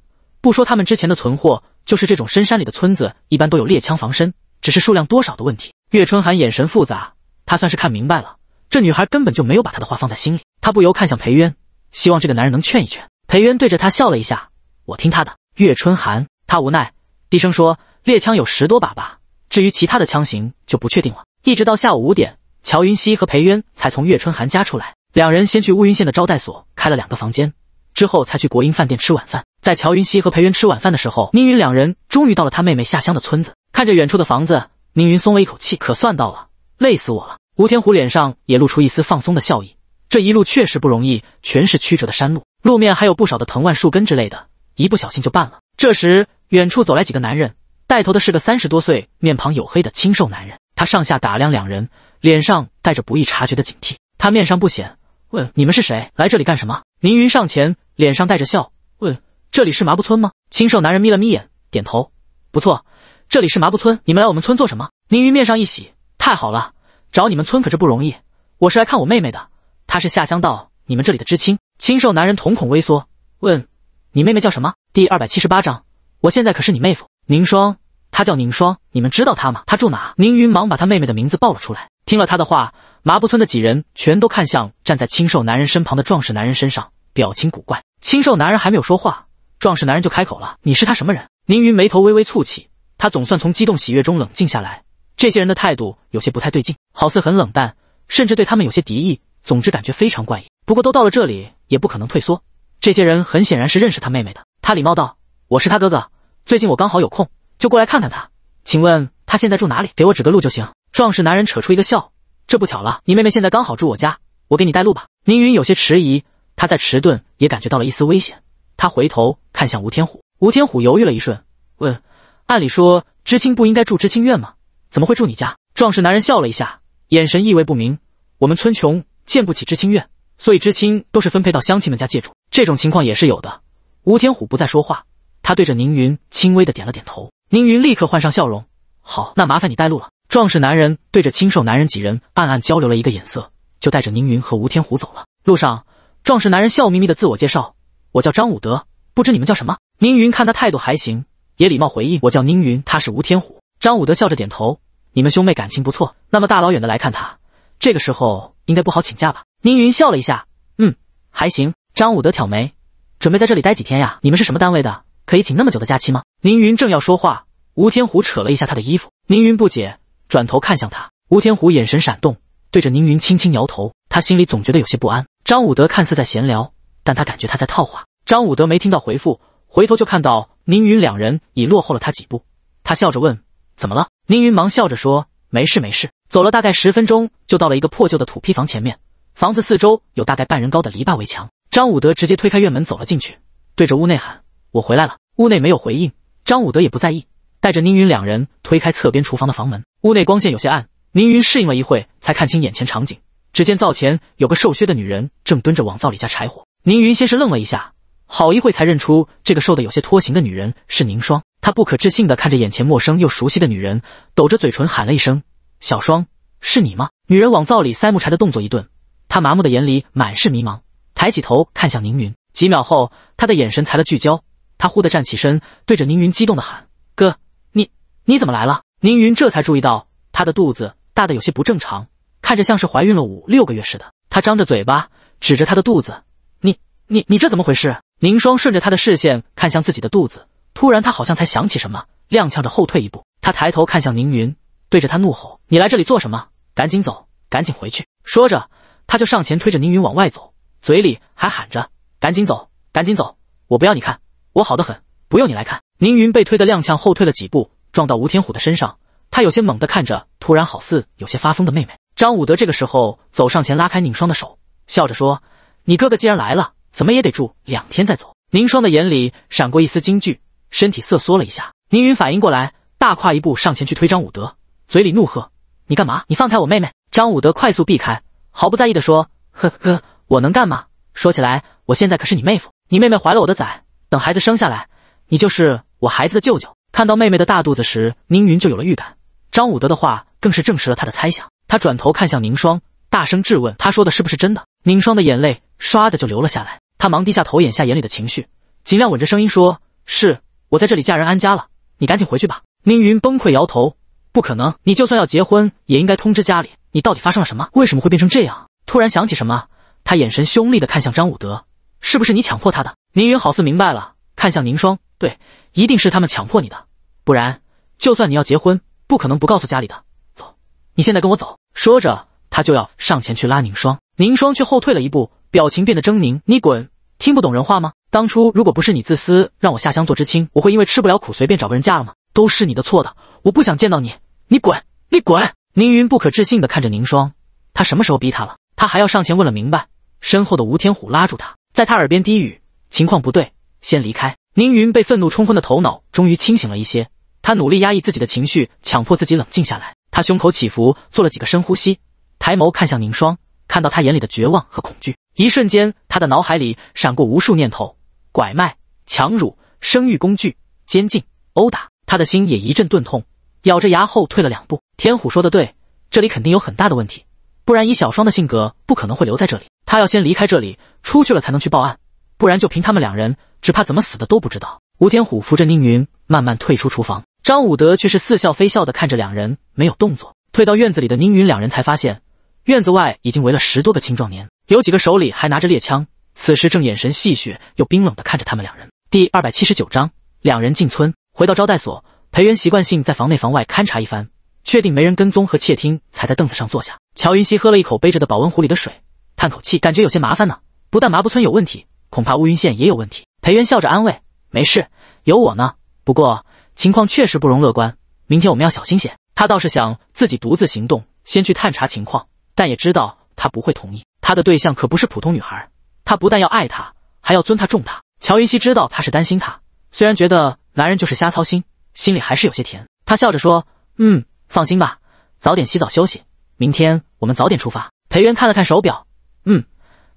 不说他们之前的存货，就是这种深山里的村子，一般都有猎枪防身，只是数量多少的问题。”岳春寒眼神复杂，他算是看明白了，这女孩根本就没有把他的话放在心里。他不由看向裴渊，希望这个男人能劝一劝。裴渊对着他笑了一下：“我听他的。”岳春寒他无奈低声说：“猎枪有十多把吧，至于其他的枪型就不确定了。”一直到下午五点，乔云熙和裴渊才从岳春寒家出来。两人先去乌云县的招待所开了两个房间，之后才去国营饭店吃晚饭。在乔云熙和裴渊吃晚饭的时候，宁云两人终于到了他妹妹下乡的村子。看着远处的房子，宁云松了一口气，可算到了，累死我了。吴天虎脸上也露出一丝放松的笑意。这一路确实不容易，全是曲折的山路，路面还有不少的藤蔓、树根之类的。一不小心就办了。这时，远处走来几个男人，带头的是个三十多岁、面庞黝黑的清瘦男人。他上下打量两人，脸上带着不易察觉的警惕。他面上不显，问：“你们是谁？来这里干什么？”宁云上前，脸上带着笑，问：“这里是麻布村吗？”清瘦男人眯了眯眼，点头：“不错，这里是麻布村。你们来我们村做什么？”宁云面上一喜：“太好了，找你们村可是不容易。我是来看我妹妹的，她是下乡到你们这里的知青。”清瘦男人瞳孔微缩，问。你妹妹叫什么？第二百七十八章，我现在可是你妹夫，凝霜，她叫凝霜，你们知道她吗？她住哪？宁云忙把她妹妹的名字报了出来。听了他的话，麻布村的几人全都看向站在清瘦男人身旁的壮实男人身上，表情古怪。清瘦男人还没有说话，壮实男人就开口了：“你是他什么人？”宁云眉头微微蹙起，他总算从激动喜悦中冷静下来。这些人的态度有些不太对劲，好似很冷淡，甚至对他们有些敌意。总之感觉非常怪异。不过都到了这里，也不可能退缩。这些人很显然是认识他妹妹的。他礼貌道：“我是他哥哥，最近我刚好有空，就过来看看他。请问他现在住哪里？给我指个路就行。”壮士男人扯出一个笑：“这不巧了，你妹妹现在刚好住我家，我给你带路吧。”宁云有些迟疑，他在迟钝，也感觉到了一丝危险。他回头看向吴天虎，吴天虎犹豫了一瞬，问：“按理说知青不应该住知青院吗？怎么会住你家？”壮士男人笑了一下，眼神意味不明：“我们村穷，建不起知青院。”所以知青都是分配到乡亲们家借住，这种情况也是有的。吴天虎不再说话，他对着宁云轻微的点了点头。宁云立刻换上笑容：“好，那麻烦你带路了。”壮士男人对着清瘦男人几人暗暗交流了一个眼色，就带着宁云和吴天虎走了。路上，壮士男人笑眯眯的自我介绍：“我叫张武德，不知你们叫什么？”宁云看他态度还行，也礼貌回应：“我叫宁云，他是吴天虎。”张武德笑着点头：“你们兄妹感情不错，那么大老远的来看他，这个时候应该不好请假吧？”宁云笑了一下，嗯，还行。张武德挑眉，准备在这里待几天呀？你们是什么单位的？可以请那么久的假期吗？宁云正要说话，吴天虎扯了一下他的衣服。宁云不解，转头看向他。吴天虎眼神闪动，对着宁云轻轻摇头。他心里总觉得有些不安。张武德看似在闲聊，但他感觉他在套话。张武德没听到回复，回头就看到宁云两人已落后了他几步。他笑着问：“怎么了？”宁云忙笑着说：“没事，没事。”走了大概十分钟，就到了一个破旧的土坯房前面。房子四周有大概半人高的篱笆围墙，张武德直接推开院门走了进去，对着屋内喊：“我回来了。”屋内没有回应，张武德也不在意，带着宁云两人推开侧边厨房的房门。屋内光线有些暗，宁云适应了一会才看清眼前场景。只见灶前有个瘦削的女人正蹲着往灶里加柴火。宁云先是愣了一下，好一会才认出这个瘦的有些脱形的女人是宁霜。他不可置信地看着眼前陌生又熟悉的女人，抖着嘴唇喊了一声：“小霜，是你吗？”女人往灶里塞木柴的动作一顿。他麻木的眼里满是迷茫，抬起头看向宁云。几秒后，他的眼神才了聚焦。他忽地站起身，对着宁云激动地喊：“哥，你你怎么来了？”宁云这才注意到他的肚子大得有些不正常，看着像是怀孕了五六个月似的。他张着嘴巴，指着他的肚子：“你、你、你这怎么回事？”宁霜顺着他的视线看向自己的肚子，突然他好像才想起什么，踉跄着后退一步。他抬头看向宁云，对着他怒吼：“你来这里做什么？赶紧走，赶紧回去！”说着。他就上前推着宁云往外走，嘴里还喊着：“赶紧走，赶紧走！我不要你看，我好的很，不用你来看。”宁云被推得踉跄后退了几步，撞到吴天虎的身上。他有些猛地看着，突然好似有些发疯的妹妹张武德。这个时候走上前拉开宁霜的手，笑着说：“你哥哥既然来了，怎么也得住两天再走。”宁霜的眼里闪过一丝惊惧，身体瑟缩了一下。宁云反应过来，大跨一步上前去推张武德，嘴里怒喝：“你干嘛？你放开我妹妹！”张武德快速避开。毫不在意地说：“呵呵，我能干吗？说起来，我现在可是你妹夫，你妹妹怀了我的崽，等孩子生下来，你就是我孩子的舅舅。”看到妹妹的大肚子时，宁云就有了预感，张武德的话更是证实了他的猜想。他转头看向宁霜，大声质问：“他说的是不是真的？”宁霜的眼泪唰的就流了下来，她忙低下头，掩下眼里的情绪，尽量稳着声音说：“是我在这里嫁人安家了，你赶紧回去吧。”宁云崩溃，摇头：“不可能，你就算要结婚，也应该通知家里。”你到底发生了什么？为什么会变成这样？突然想起什么，他眼神凶厉的看向张武德，是不是你强迫他的？宁云好似明白了，看向宁霜，对，一定是他们强迫你的，不然就算你要结婚，不可能不告诉家里的。走，你现在跟我走。说着，他就要上前去拉宁霜，宁霜却后退了一步，表情变得狰狞，你滚，听不懂人话吗？当初如果不是你自私，让我下乡做知青，我会因为吃不了苦随便找个人嫁了吗？都是你的错的，我不想见到你，你滚，你滚。宁云不可置信地看着宁霜，他什么时候逼他了？他还要上前问了明白。身后的吴天虎拉住他，在他耳边低语：“情况不对，先离开。”宁云被愤怒冲昏的头脑终于清醒了一些，他努力压抑自己的情绪，强迫自己冷静下来。他胸口起伏，做了几个深呼吸，抬眸看向宁霜，看到他眼里的绝望和恐惧。一瞬间，他的脑海里闪过无数念头：拐卖、强辱、生育工具、监禁、殴打。他的心也一阵钝痛。咬着牙后退了两步。天虎说的对，这里肯定有很大的问题，不然以小双的性格，不可能会留在这里。他要先离开这里，出去了才能去报案，不然就凭他们两人，只怕怎么死的都不知道。吴天虎扶着宁云慢慢退出厨房，张武德却是似笑非笑的看着两人，没有动作。退到院子里的宁云两人，才发现院子外已经围了十多个青壮年，有几个手里还拿着猎枪，此时正眼神戏谑又冰冷的看着他们两人。第二百七十九章，两人进村，回到招待所。裴元习惯性在房内房外勘察一番，确定没人跟踪和窃听，才在凳子上坐下。乔云熙喝了一口背着的保温壶里的水，叹口气，感觉有些麻烦呢。不但麻布村有问题，恐怕乌云县也有问题。裴元笑着安慰：“没事，有我呢。不过情况确实不容乐观，明天我们要小心些。”他倒是想自己独自行动，先去探查情况，但也知道他不会同意。他的对象可不是普通女孩，他不但要爱她，还要尊她、重她。乔云熙知道他是担心他，虽然觉得男人就是瞎操心。心里还是有些甜，他笑着说：“嗯，放心吧，早点洗澡休息，明天我们早点出发。”裴渊看了看手表，嗯，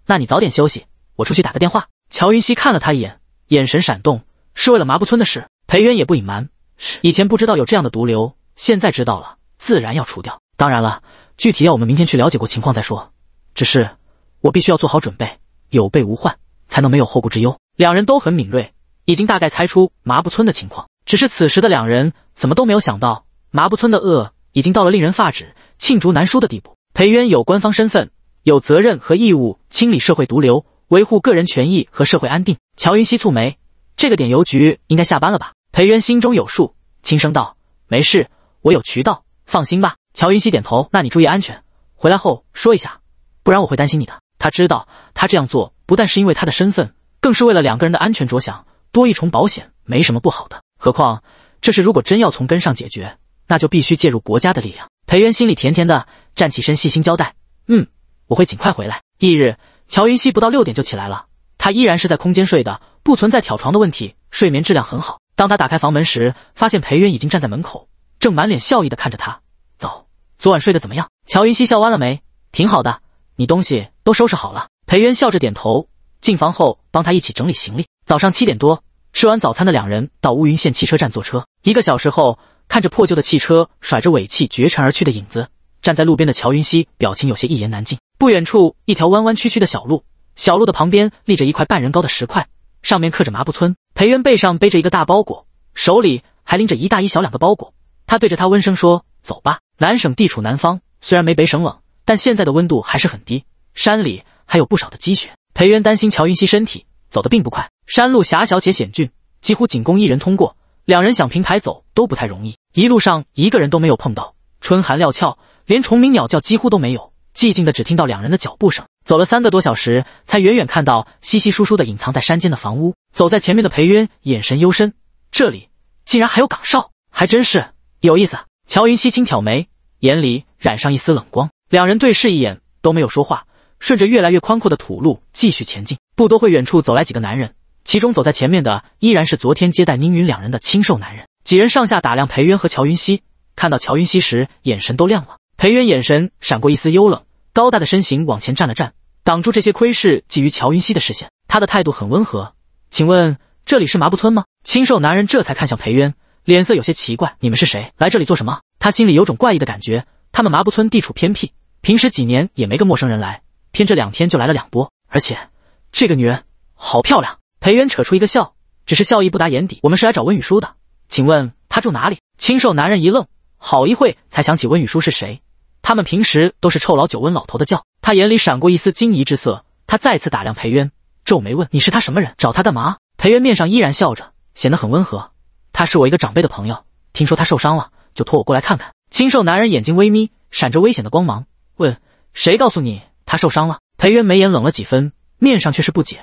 那你早点休息，我出去打个电话。乔云熙看了他一眼，眼神闪动，是为了麻布村的事。裴渊也不隐瞒，以前不知道有这样的毒瘤，现在知道了，自然要除掉。当然了，具体要我们明天去了解过情况再说。只是我必须要做好准备，有备无患，才能没有后顾之忧。两人都很敏锐，已经大概猜出麻布村的情况。只是此时的两人怎么都没有想到，麻布村的恶已经到了令人发指、罄竹难书的地步。裴渊有官方身份，有责任和义务清理社会毒瘤，维护个人权益和社会安定。乔云熙蹙眉：“这个点邮局应该下班了吧？”裴渊心中有数，轻声道：“没事，我有渠道，放心吧。”乔云熙点头：“那你注意安全，回来后说一下，不然我会担心你的。”他知道，他这样做不但是因为他的身份，更是为了两个人的安全着想，多一重保险，没什么不好的。何况，这事如果真要从根上解决，那就必须借助国家的力量。裴元心里甜甜的，站起身，细心交代：“嗯，我会尽快回来。”翌日，乔云熙不到六点就起来了，他依然是在空间睡的，不存在挑床的问题，睡眠质量很好。当他打开房门时，发现裴元已经站在门口，正满脸笑意的看着他：“早，昨晚睡得怎么样？”乔云熙笑弯了眉：“挺好的，你东西都收拾好了。”裴元笑着点头，进房后帮他一起整理行李。早上七点多。吃完早餐的两人到乌云县汽车站坐车。一个小时后，看着破旧的汽车甩着尾气绝尘而去的影子，站在路边的乔云熙表情有些一言难尽。不远处，一条弯弯曲曲的小路，小路的旁边立着一块半人高的石块，上面刻着“麻布村”。裴渊背上背着一个大包裹，手里还拎着一大一小两个包裹。他对着他温声说：“走吧。”南省地处南方，虽然没北省冷，但现在的温度还是很低，山里还有不少的积雪。裴渊担心乔云熙身体，走得并不快。山路狭小且险峻，几乎仅供一人通过。两人想平台走都不太容易。一路上一个人都没有碰到，春寒料峭，连虫鸣鸟叫几乎都没有，寂静的只听到两人的脚步声。走了三个多小时，才远远看到稀稀疏疏的隐藏在山间的房屋。走在前面的裴渊眼神幽深，这里竟然还有岗哨，还真是有意思。乔云溪轻挑眉，眼里染上一丝冷光。两人对视一眼，都没有说话，顺着越来越宽阔的土路继续前进。不多会，远处走来几个男人。其中走在前面的依然是昨天接待宁云两人的清瘦男人，几人上下打量裴渊和乔云熙，看到乔云熙时眼神都亮了。裴渊眼神闪过一丝幽冷，高大的身形往前站了站，挡住这些窥视觊觎乔云熙的视线。他的态度很温和，请问这里是麻布村吗？清瘦男人这才看向裴渊，脸色有些奇怪：“你们是谁？来这里做什么？”他心里有种怪异的感觉。他们麻布村地处偏僻，平时几年也没个陌生人来，偏这两天就来了两波，而且这个女人好漂亮。裴元扯出一个笑，只是笑意不达眼底。我们是来找温雨舒的，请问他住哪里？清瘦男人一愣，好一会才想起温雨舒是谁，他们平时都是臭老九、温老头的叫。他眼里闪过一丝惊疑之色，他再次打量裴渊，皱眉问：“你是他什么人？找他干嘛？”裴渊面上依然笑着，显得很温和。他是我一个长辈的朋友，听说他受伤了，就托我过来看看。清瘦男人眼睛微眯，闪着危险的光芒，问：“谁告诉你他受伤了？”裴渊眉眼冷了几分，面上却是不解。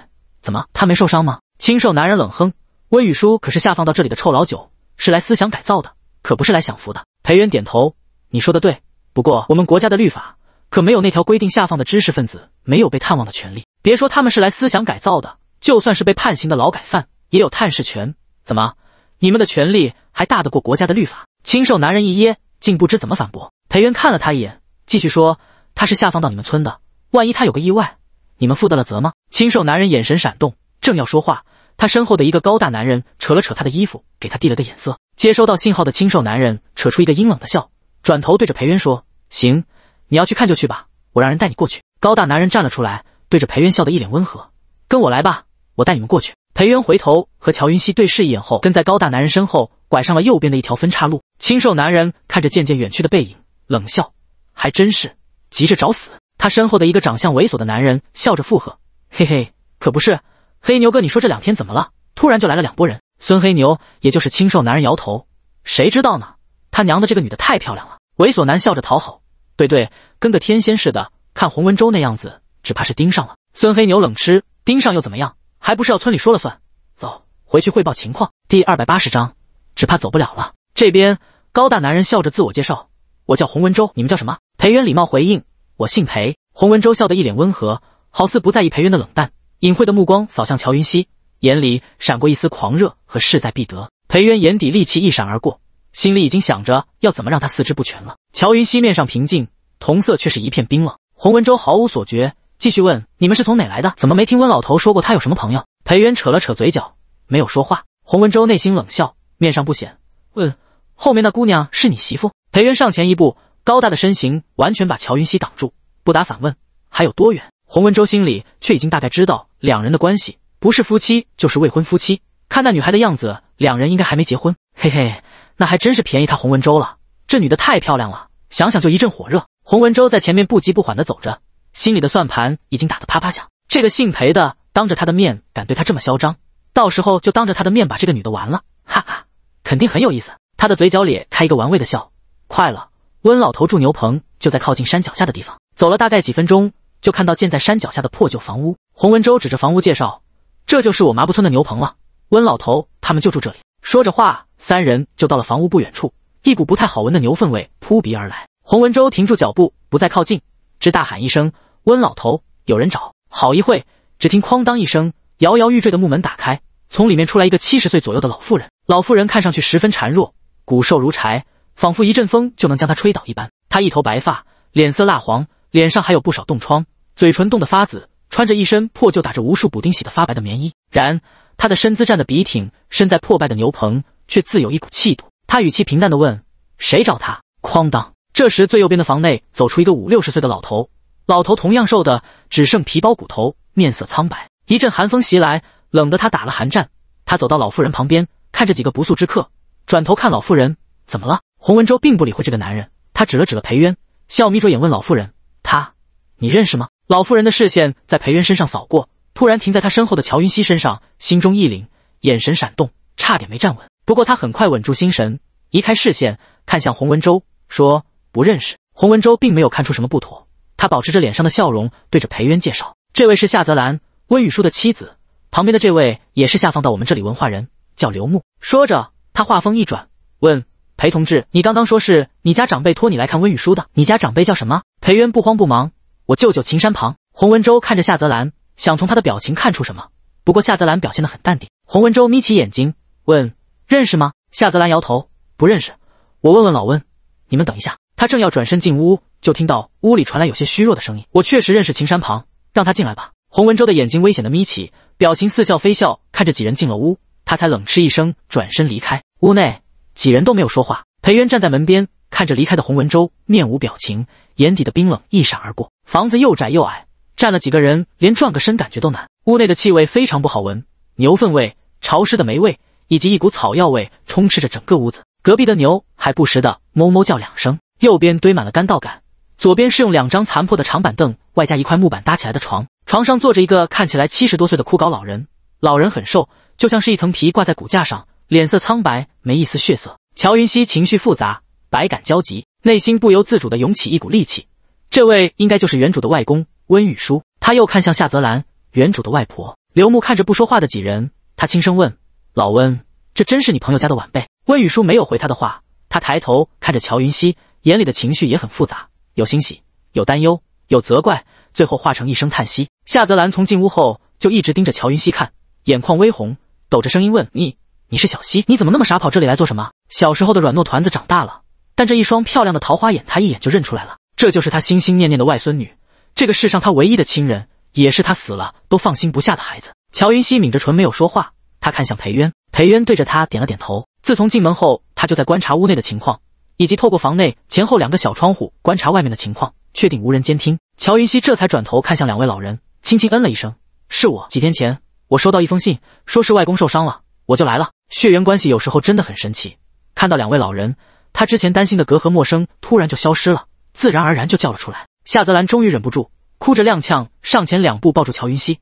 怎么，他没受伤吗？清瘦男人冷哼，温雨书可是下放到这里的臭老九，是来思想改造的，可不是来享福的。裴元点头，你说的对。不过我们国家的律法可没有那条规定，下放的知识分子没有被探望的权利。别说他们是来思想改造的，就算是被判刑的劳改犯，也有探视权。怎么，你们的权利还大得过国家的律法？清瘦男人一噎，竟不知怎么反驳。裴元看了他一眼，继续说，他是下放到你们村的，万一他有个意外。你们负得了责吗？清瘦男人眼神闪动，正要说话，他身后的一个高大男人扯了扯他的衣服，给他递了个眼色。接收到信号的清瘦男人扯出一个阴冷的笑，转头对着裴渊说：“行，你要去看就去吧，我让人带你过去。”高大男人站了出来，对着裴渊笑得一脸温和：“跟我来吧，我带你们过去。”裴渊回头和乔云熙对视一眼后，跟在高大男人身后，拐上了右边的一条分岔路。清瘦男人看着渐渐远去的背影，冷笑：“还真是急着找死。”他身后的一个长相猥琐的男人笑着附和：“嘿嘿，可不是，黑牛哥，你说这两天怎么了？突然就来了两拨人。”孙黑牛，也就是清瘦男人，摇头：“谁知道呢？他娘的，这个女的太漂亮了。”猥琐男笑着讨好：“对对，跟个天仙似的。看洪文州那样子，只怕是盯上了。”孙黑牛冷吃：“盯上又怎么样？还不是要村里说了算？走，回去汇报情况。”第二百八十章，只怕走不了了。这边高大男人笑着自我介绍：“我叫洪文州，你们叫什么？”裴元礼貌回应。我姓裴，洪文州笑得一脸温和，好似不在意裴渊的冷淡。隐晦的目光扫向乔云汐，眼里闪过一丝狂热和势在必得。裴渊眼底戾气一闪而过，心里已经想着要怎么让他四肢不全了。乔云汐面上平静，瞳色却是一片冰冷。洪文州毫无所觉，继续问：“你们是从哪来的？怎么没听温老头说过他有什么朋友？”裴渊扯了扯嘴角，没有说话。洪文州内心冷笑，面上不显，问：“后面那姑娘是你媳妇？”裴渊上前一步。高大的身形完全把乔云溪挡住，不答反问：“还有多远？”洪文州心里却已经大概知道两人的关系，不是夫妻就是未婚夫妻。看那女孩的样子，两人应该还没结婚。嘿嘿，那还真是便宜他洪文州了。这女的太漂亮了，想想就一阵火热。洪文州在前面不急不缓的走着，心里的算盘已经打得啪啪响。这个姓裴的当着他的面敢对他这么嚣张，到时候就当着他的面把这个女的玩了。哈哈，肯定很有意思。他的嘴角咧开一个玩味的笑，快了。温老头住牛棚，就在靠近山脚下的地方。走了大概几分钟，就看到建在山脚下的破旧房屋。洪文洲指着房屋介绍：“这就是我麻布村的牛棚了，温老头他们就住这里。”说着话，三人就到了房屋不远处，一股不太好闻的牛粪味扑鼻而来。洪文洲停住脚步，不再靠近，只大喊一声：“温老头，有人找！”好一会，只听哐当一声，摇摇欲坠的木门打开，从里面出来一个七十岁左右的老妇人。老妇人看上去十分孱弱，骨瘦如柴。仿佛一阵风就能将他吹倒一般。他一头白发，脸色蜡黄，脸上还有不少冻疮，嘴唇冻得发紫，穿着一身破旧、打着无数补丁、洗得发白的棉衣。然他的身姿站得笔挺，身在破败的牛棚，却自有一股气度。他语气平淡地问：“谁找他？”哐当！这时，最右边的房内走出一个五六十岁的老头。老头同样瘦的只剩皮包骨头，面色苍白。一阵寒风袭来，冷得他打了寒战。他走到老妇人旁边，看着几个不速之客，转头看老妇人：“怎么了？”洪文洲并不理会这个男人，他指了指了裴渊，笑眯着眼问老妇人：“他，你认识吗？”老妇人的视线在裴渊身上扫过，突然停在他身后的乔云熙身上，心中一凛，眼神闪动，差点没站稳。不过他很快稳住心神，移开视线，看向洪文洲，说：“不认识。”洪文洲并没有看出什么不妥，他保持着脸上的笑容，对着裴渊介绍：“这位是夏泽兰，温雨舒的妻子。旁边的这位也是下放到我们这里文化人，叫刘牧。”说着，他话锋一转，问。裴同志，你刚刚说是你家长辈托你来看温雨书的，你家长辈叫什么？裴渊不慌不忙，我舅舅秦山旁。洪文洲看着夏泽兰，想从他的表情看出什么，不过夏泽兰表现的很淡定。洪文洲眯起眼睛问：“认识吗？”夏泽兰摇头，不认识。我问问老温。你们等一下。他正要转身进屋，就听到屋里传来有些虚弱的声音：“我确实认识秦山旁，让他进来吧。”洪文洲的眼睛危险的眯起，表情似笑非笑，看着几人进了屋，他才冷嗤一声，转身离开屋内。几人都没有说话，裴渊站在门边，看着离开的洪文洲，面无表情，眼底的冰冷一闪而过。房子又窄又矮，站了几个人连转个身感觉都难。屋内的气味非常不好闻，牛粪味、潮湿的霉味以及一股草药味充斥着整个屋子。隔壁的牛还不时的哞哞叫两声。右边堆满了干稻杆，左边是用两张残破的长板凳外加一块木板搭起来的床，床上坐着一个看起来七十多岁的枯槁老人。老人很瘦，就像是一层皮挂在骨架上。脸色苍白，没一丝血色。乔云溪情绪复杂，百感交集，内心不由自主的涌起一股戾气。这位应该就是原主的外公温雨舒。他又看向夏泽兰，原主的外婆刘牧看着不说话的几人，他轻声问：“老温，这真是你朋友家的晚辈？”温雨舒没有回他的话，他抬头看着乔云溪，眼里的情绪也很复杂，有欣喜，有担忧，有责怪，最后化成一声叹息。夏泽兰从进屋后就一直盯着乔云溪看，眼眶微红，抖着声音问：“你？”你是小溪，你怎么那么傻，跑这里来做什么？小时候的软糯团子长大了，但这一双漂亮的桃花眼，他一眼就认出来了，这就是他心心念念的外孙女，这个世上他唯一的亲人，也是他死了都放心不下的孩子。乔云溪抿着唇没有说话，他看向裴渊，裴渊对着他点了点头。自从进门后，他就在观察屋内的情况，以及透过房内前后两个小窗户观察外面的情况，确定无人监听。乔云溪这才转头看向两位老人，轻轻嗯了一声：“是我。几天前，我收到一封信，说是外公受伤了。”我就来了，血缘关系有时候真的很神奇。看到两位老人，他之前担心的隔阂陌生突然就消失了，自然而然就叫了出来。夏泽兰终于忍不住，哭着踉跄上前两步，抱住乔云溪：“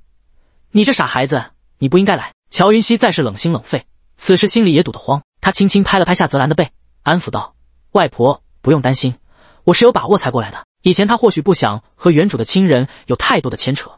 你这傻孩子，你不应该来。”乔云溪再是冷心冷肺，此时心里也堵得慌。他轻轻拍了拍夏泽兰的背，安抚道：“外婆，不用担心，我是有把握才过来的。以前他或许不想和原主的亲人有太多的牵扯，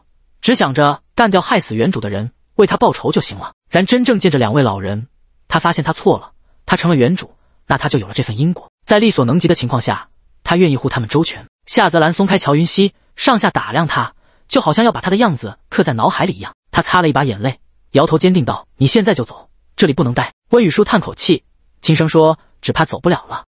只想着干掉害死原主的人。”为他报仇就行了。然真正见着两位老人，他发现他错了。他成了原主，那他就有了这份因果。在力所能及的情况下，他愿意护他们周全。夏泽兰松开乔云溪，上下打量他，就好像要把他的样子刻在脑海里一样。他擦了一把眼泪，摇头坚定道：“你现在就走，这里不能待。”温雨舒叹口气，轻声说：“只怕走不了了。”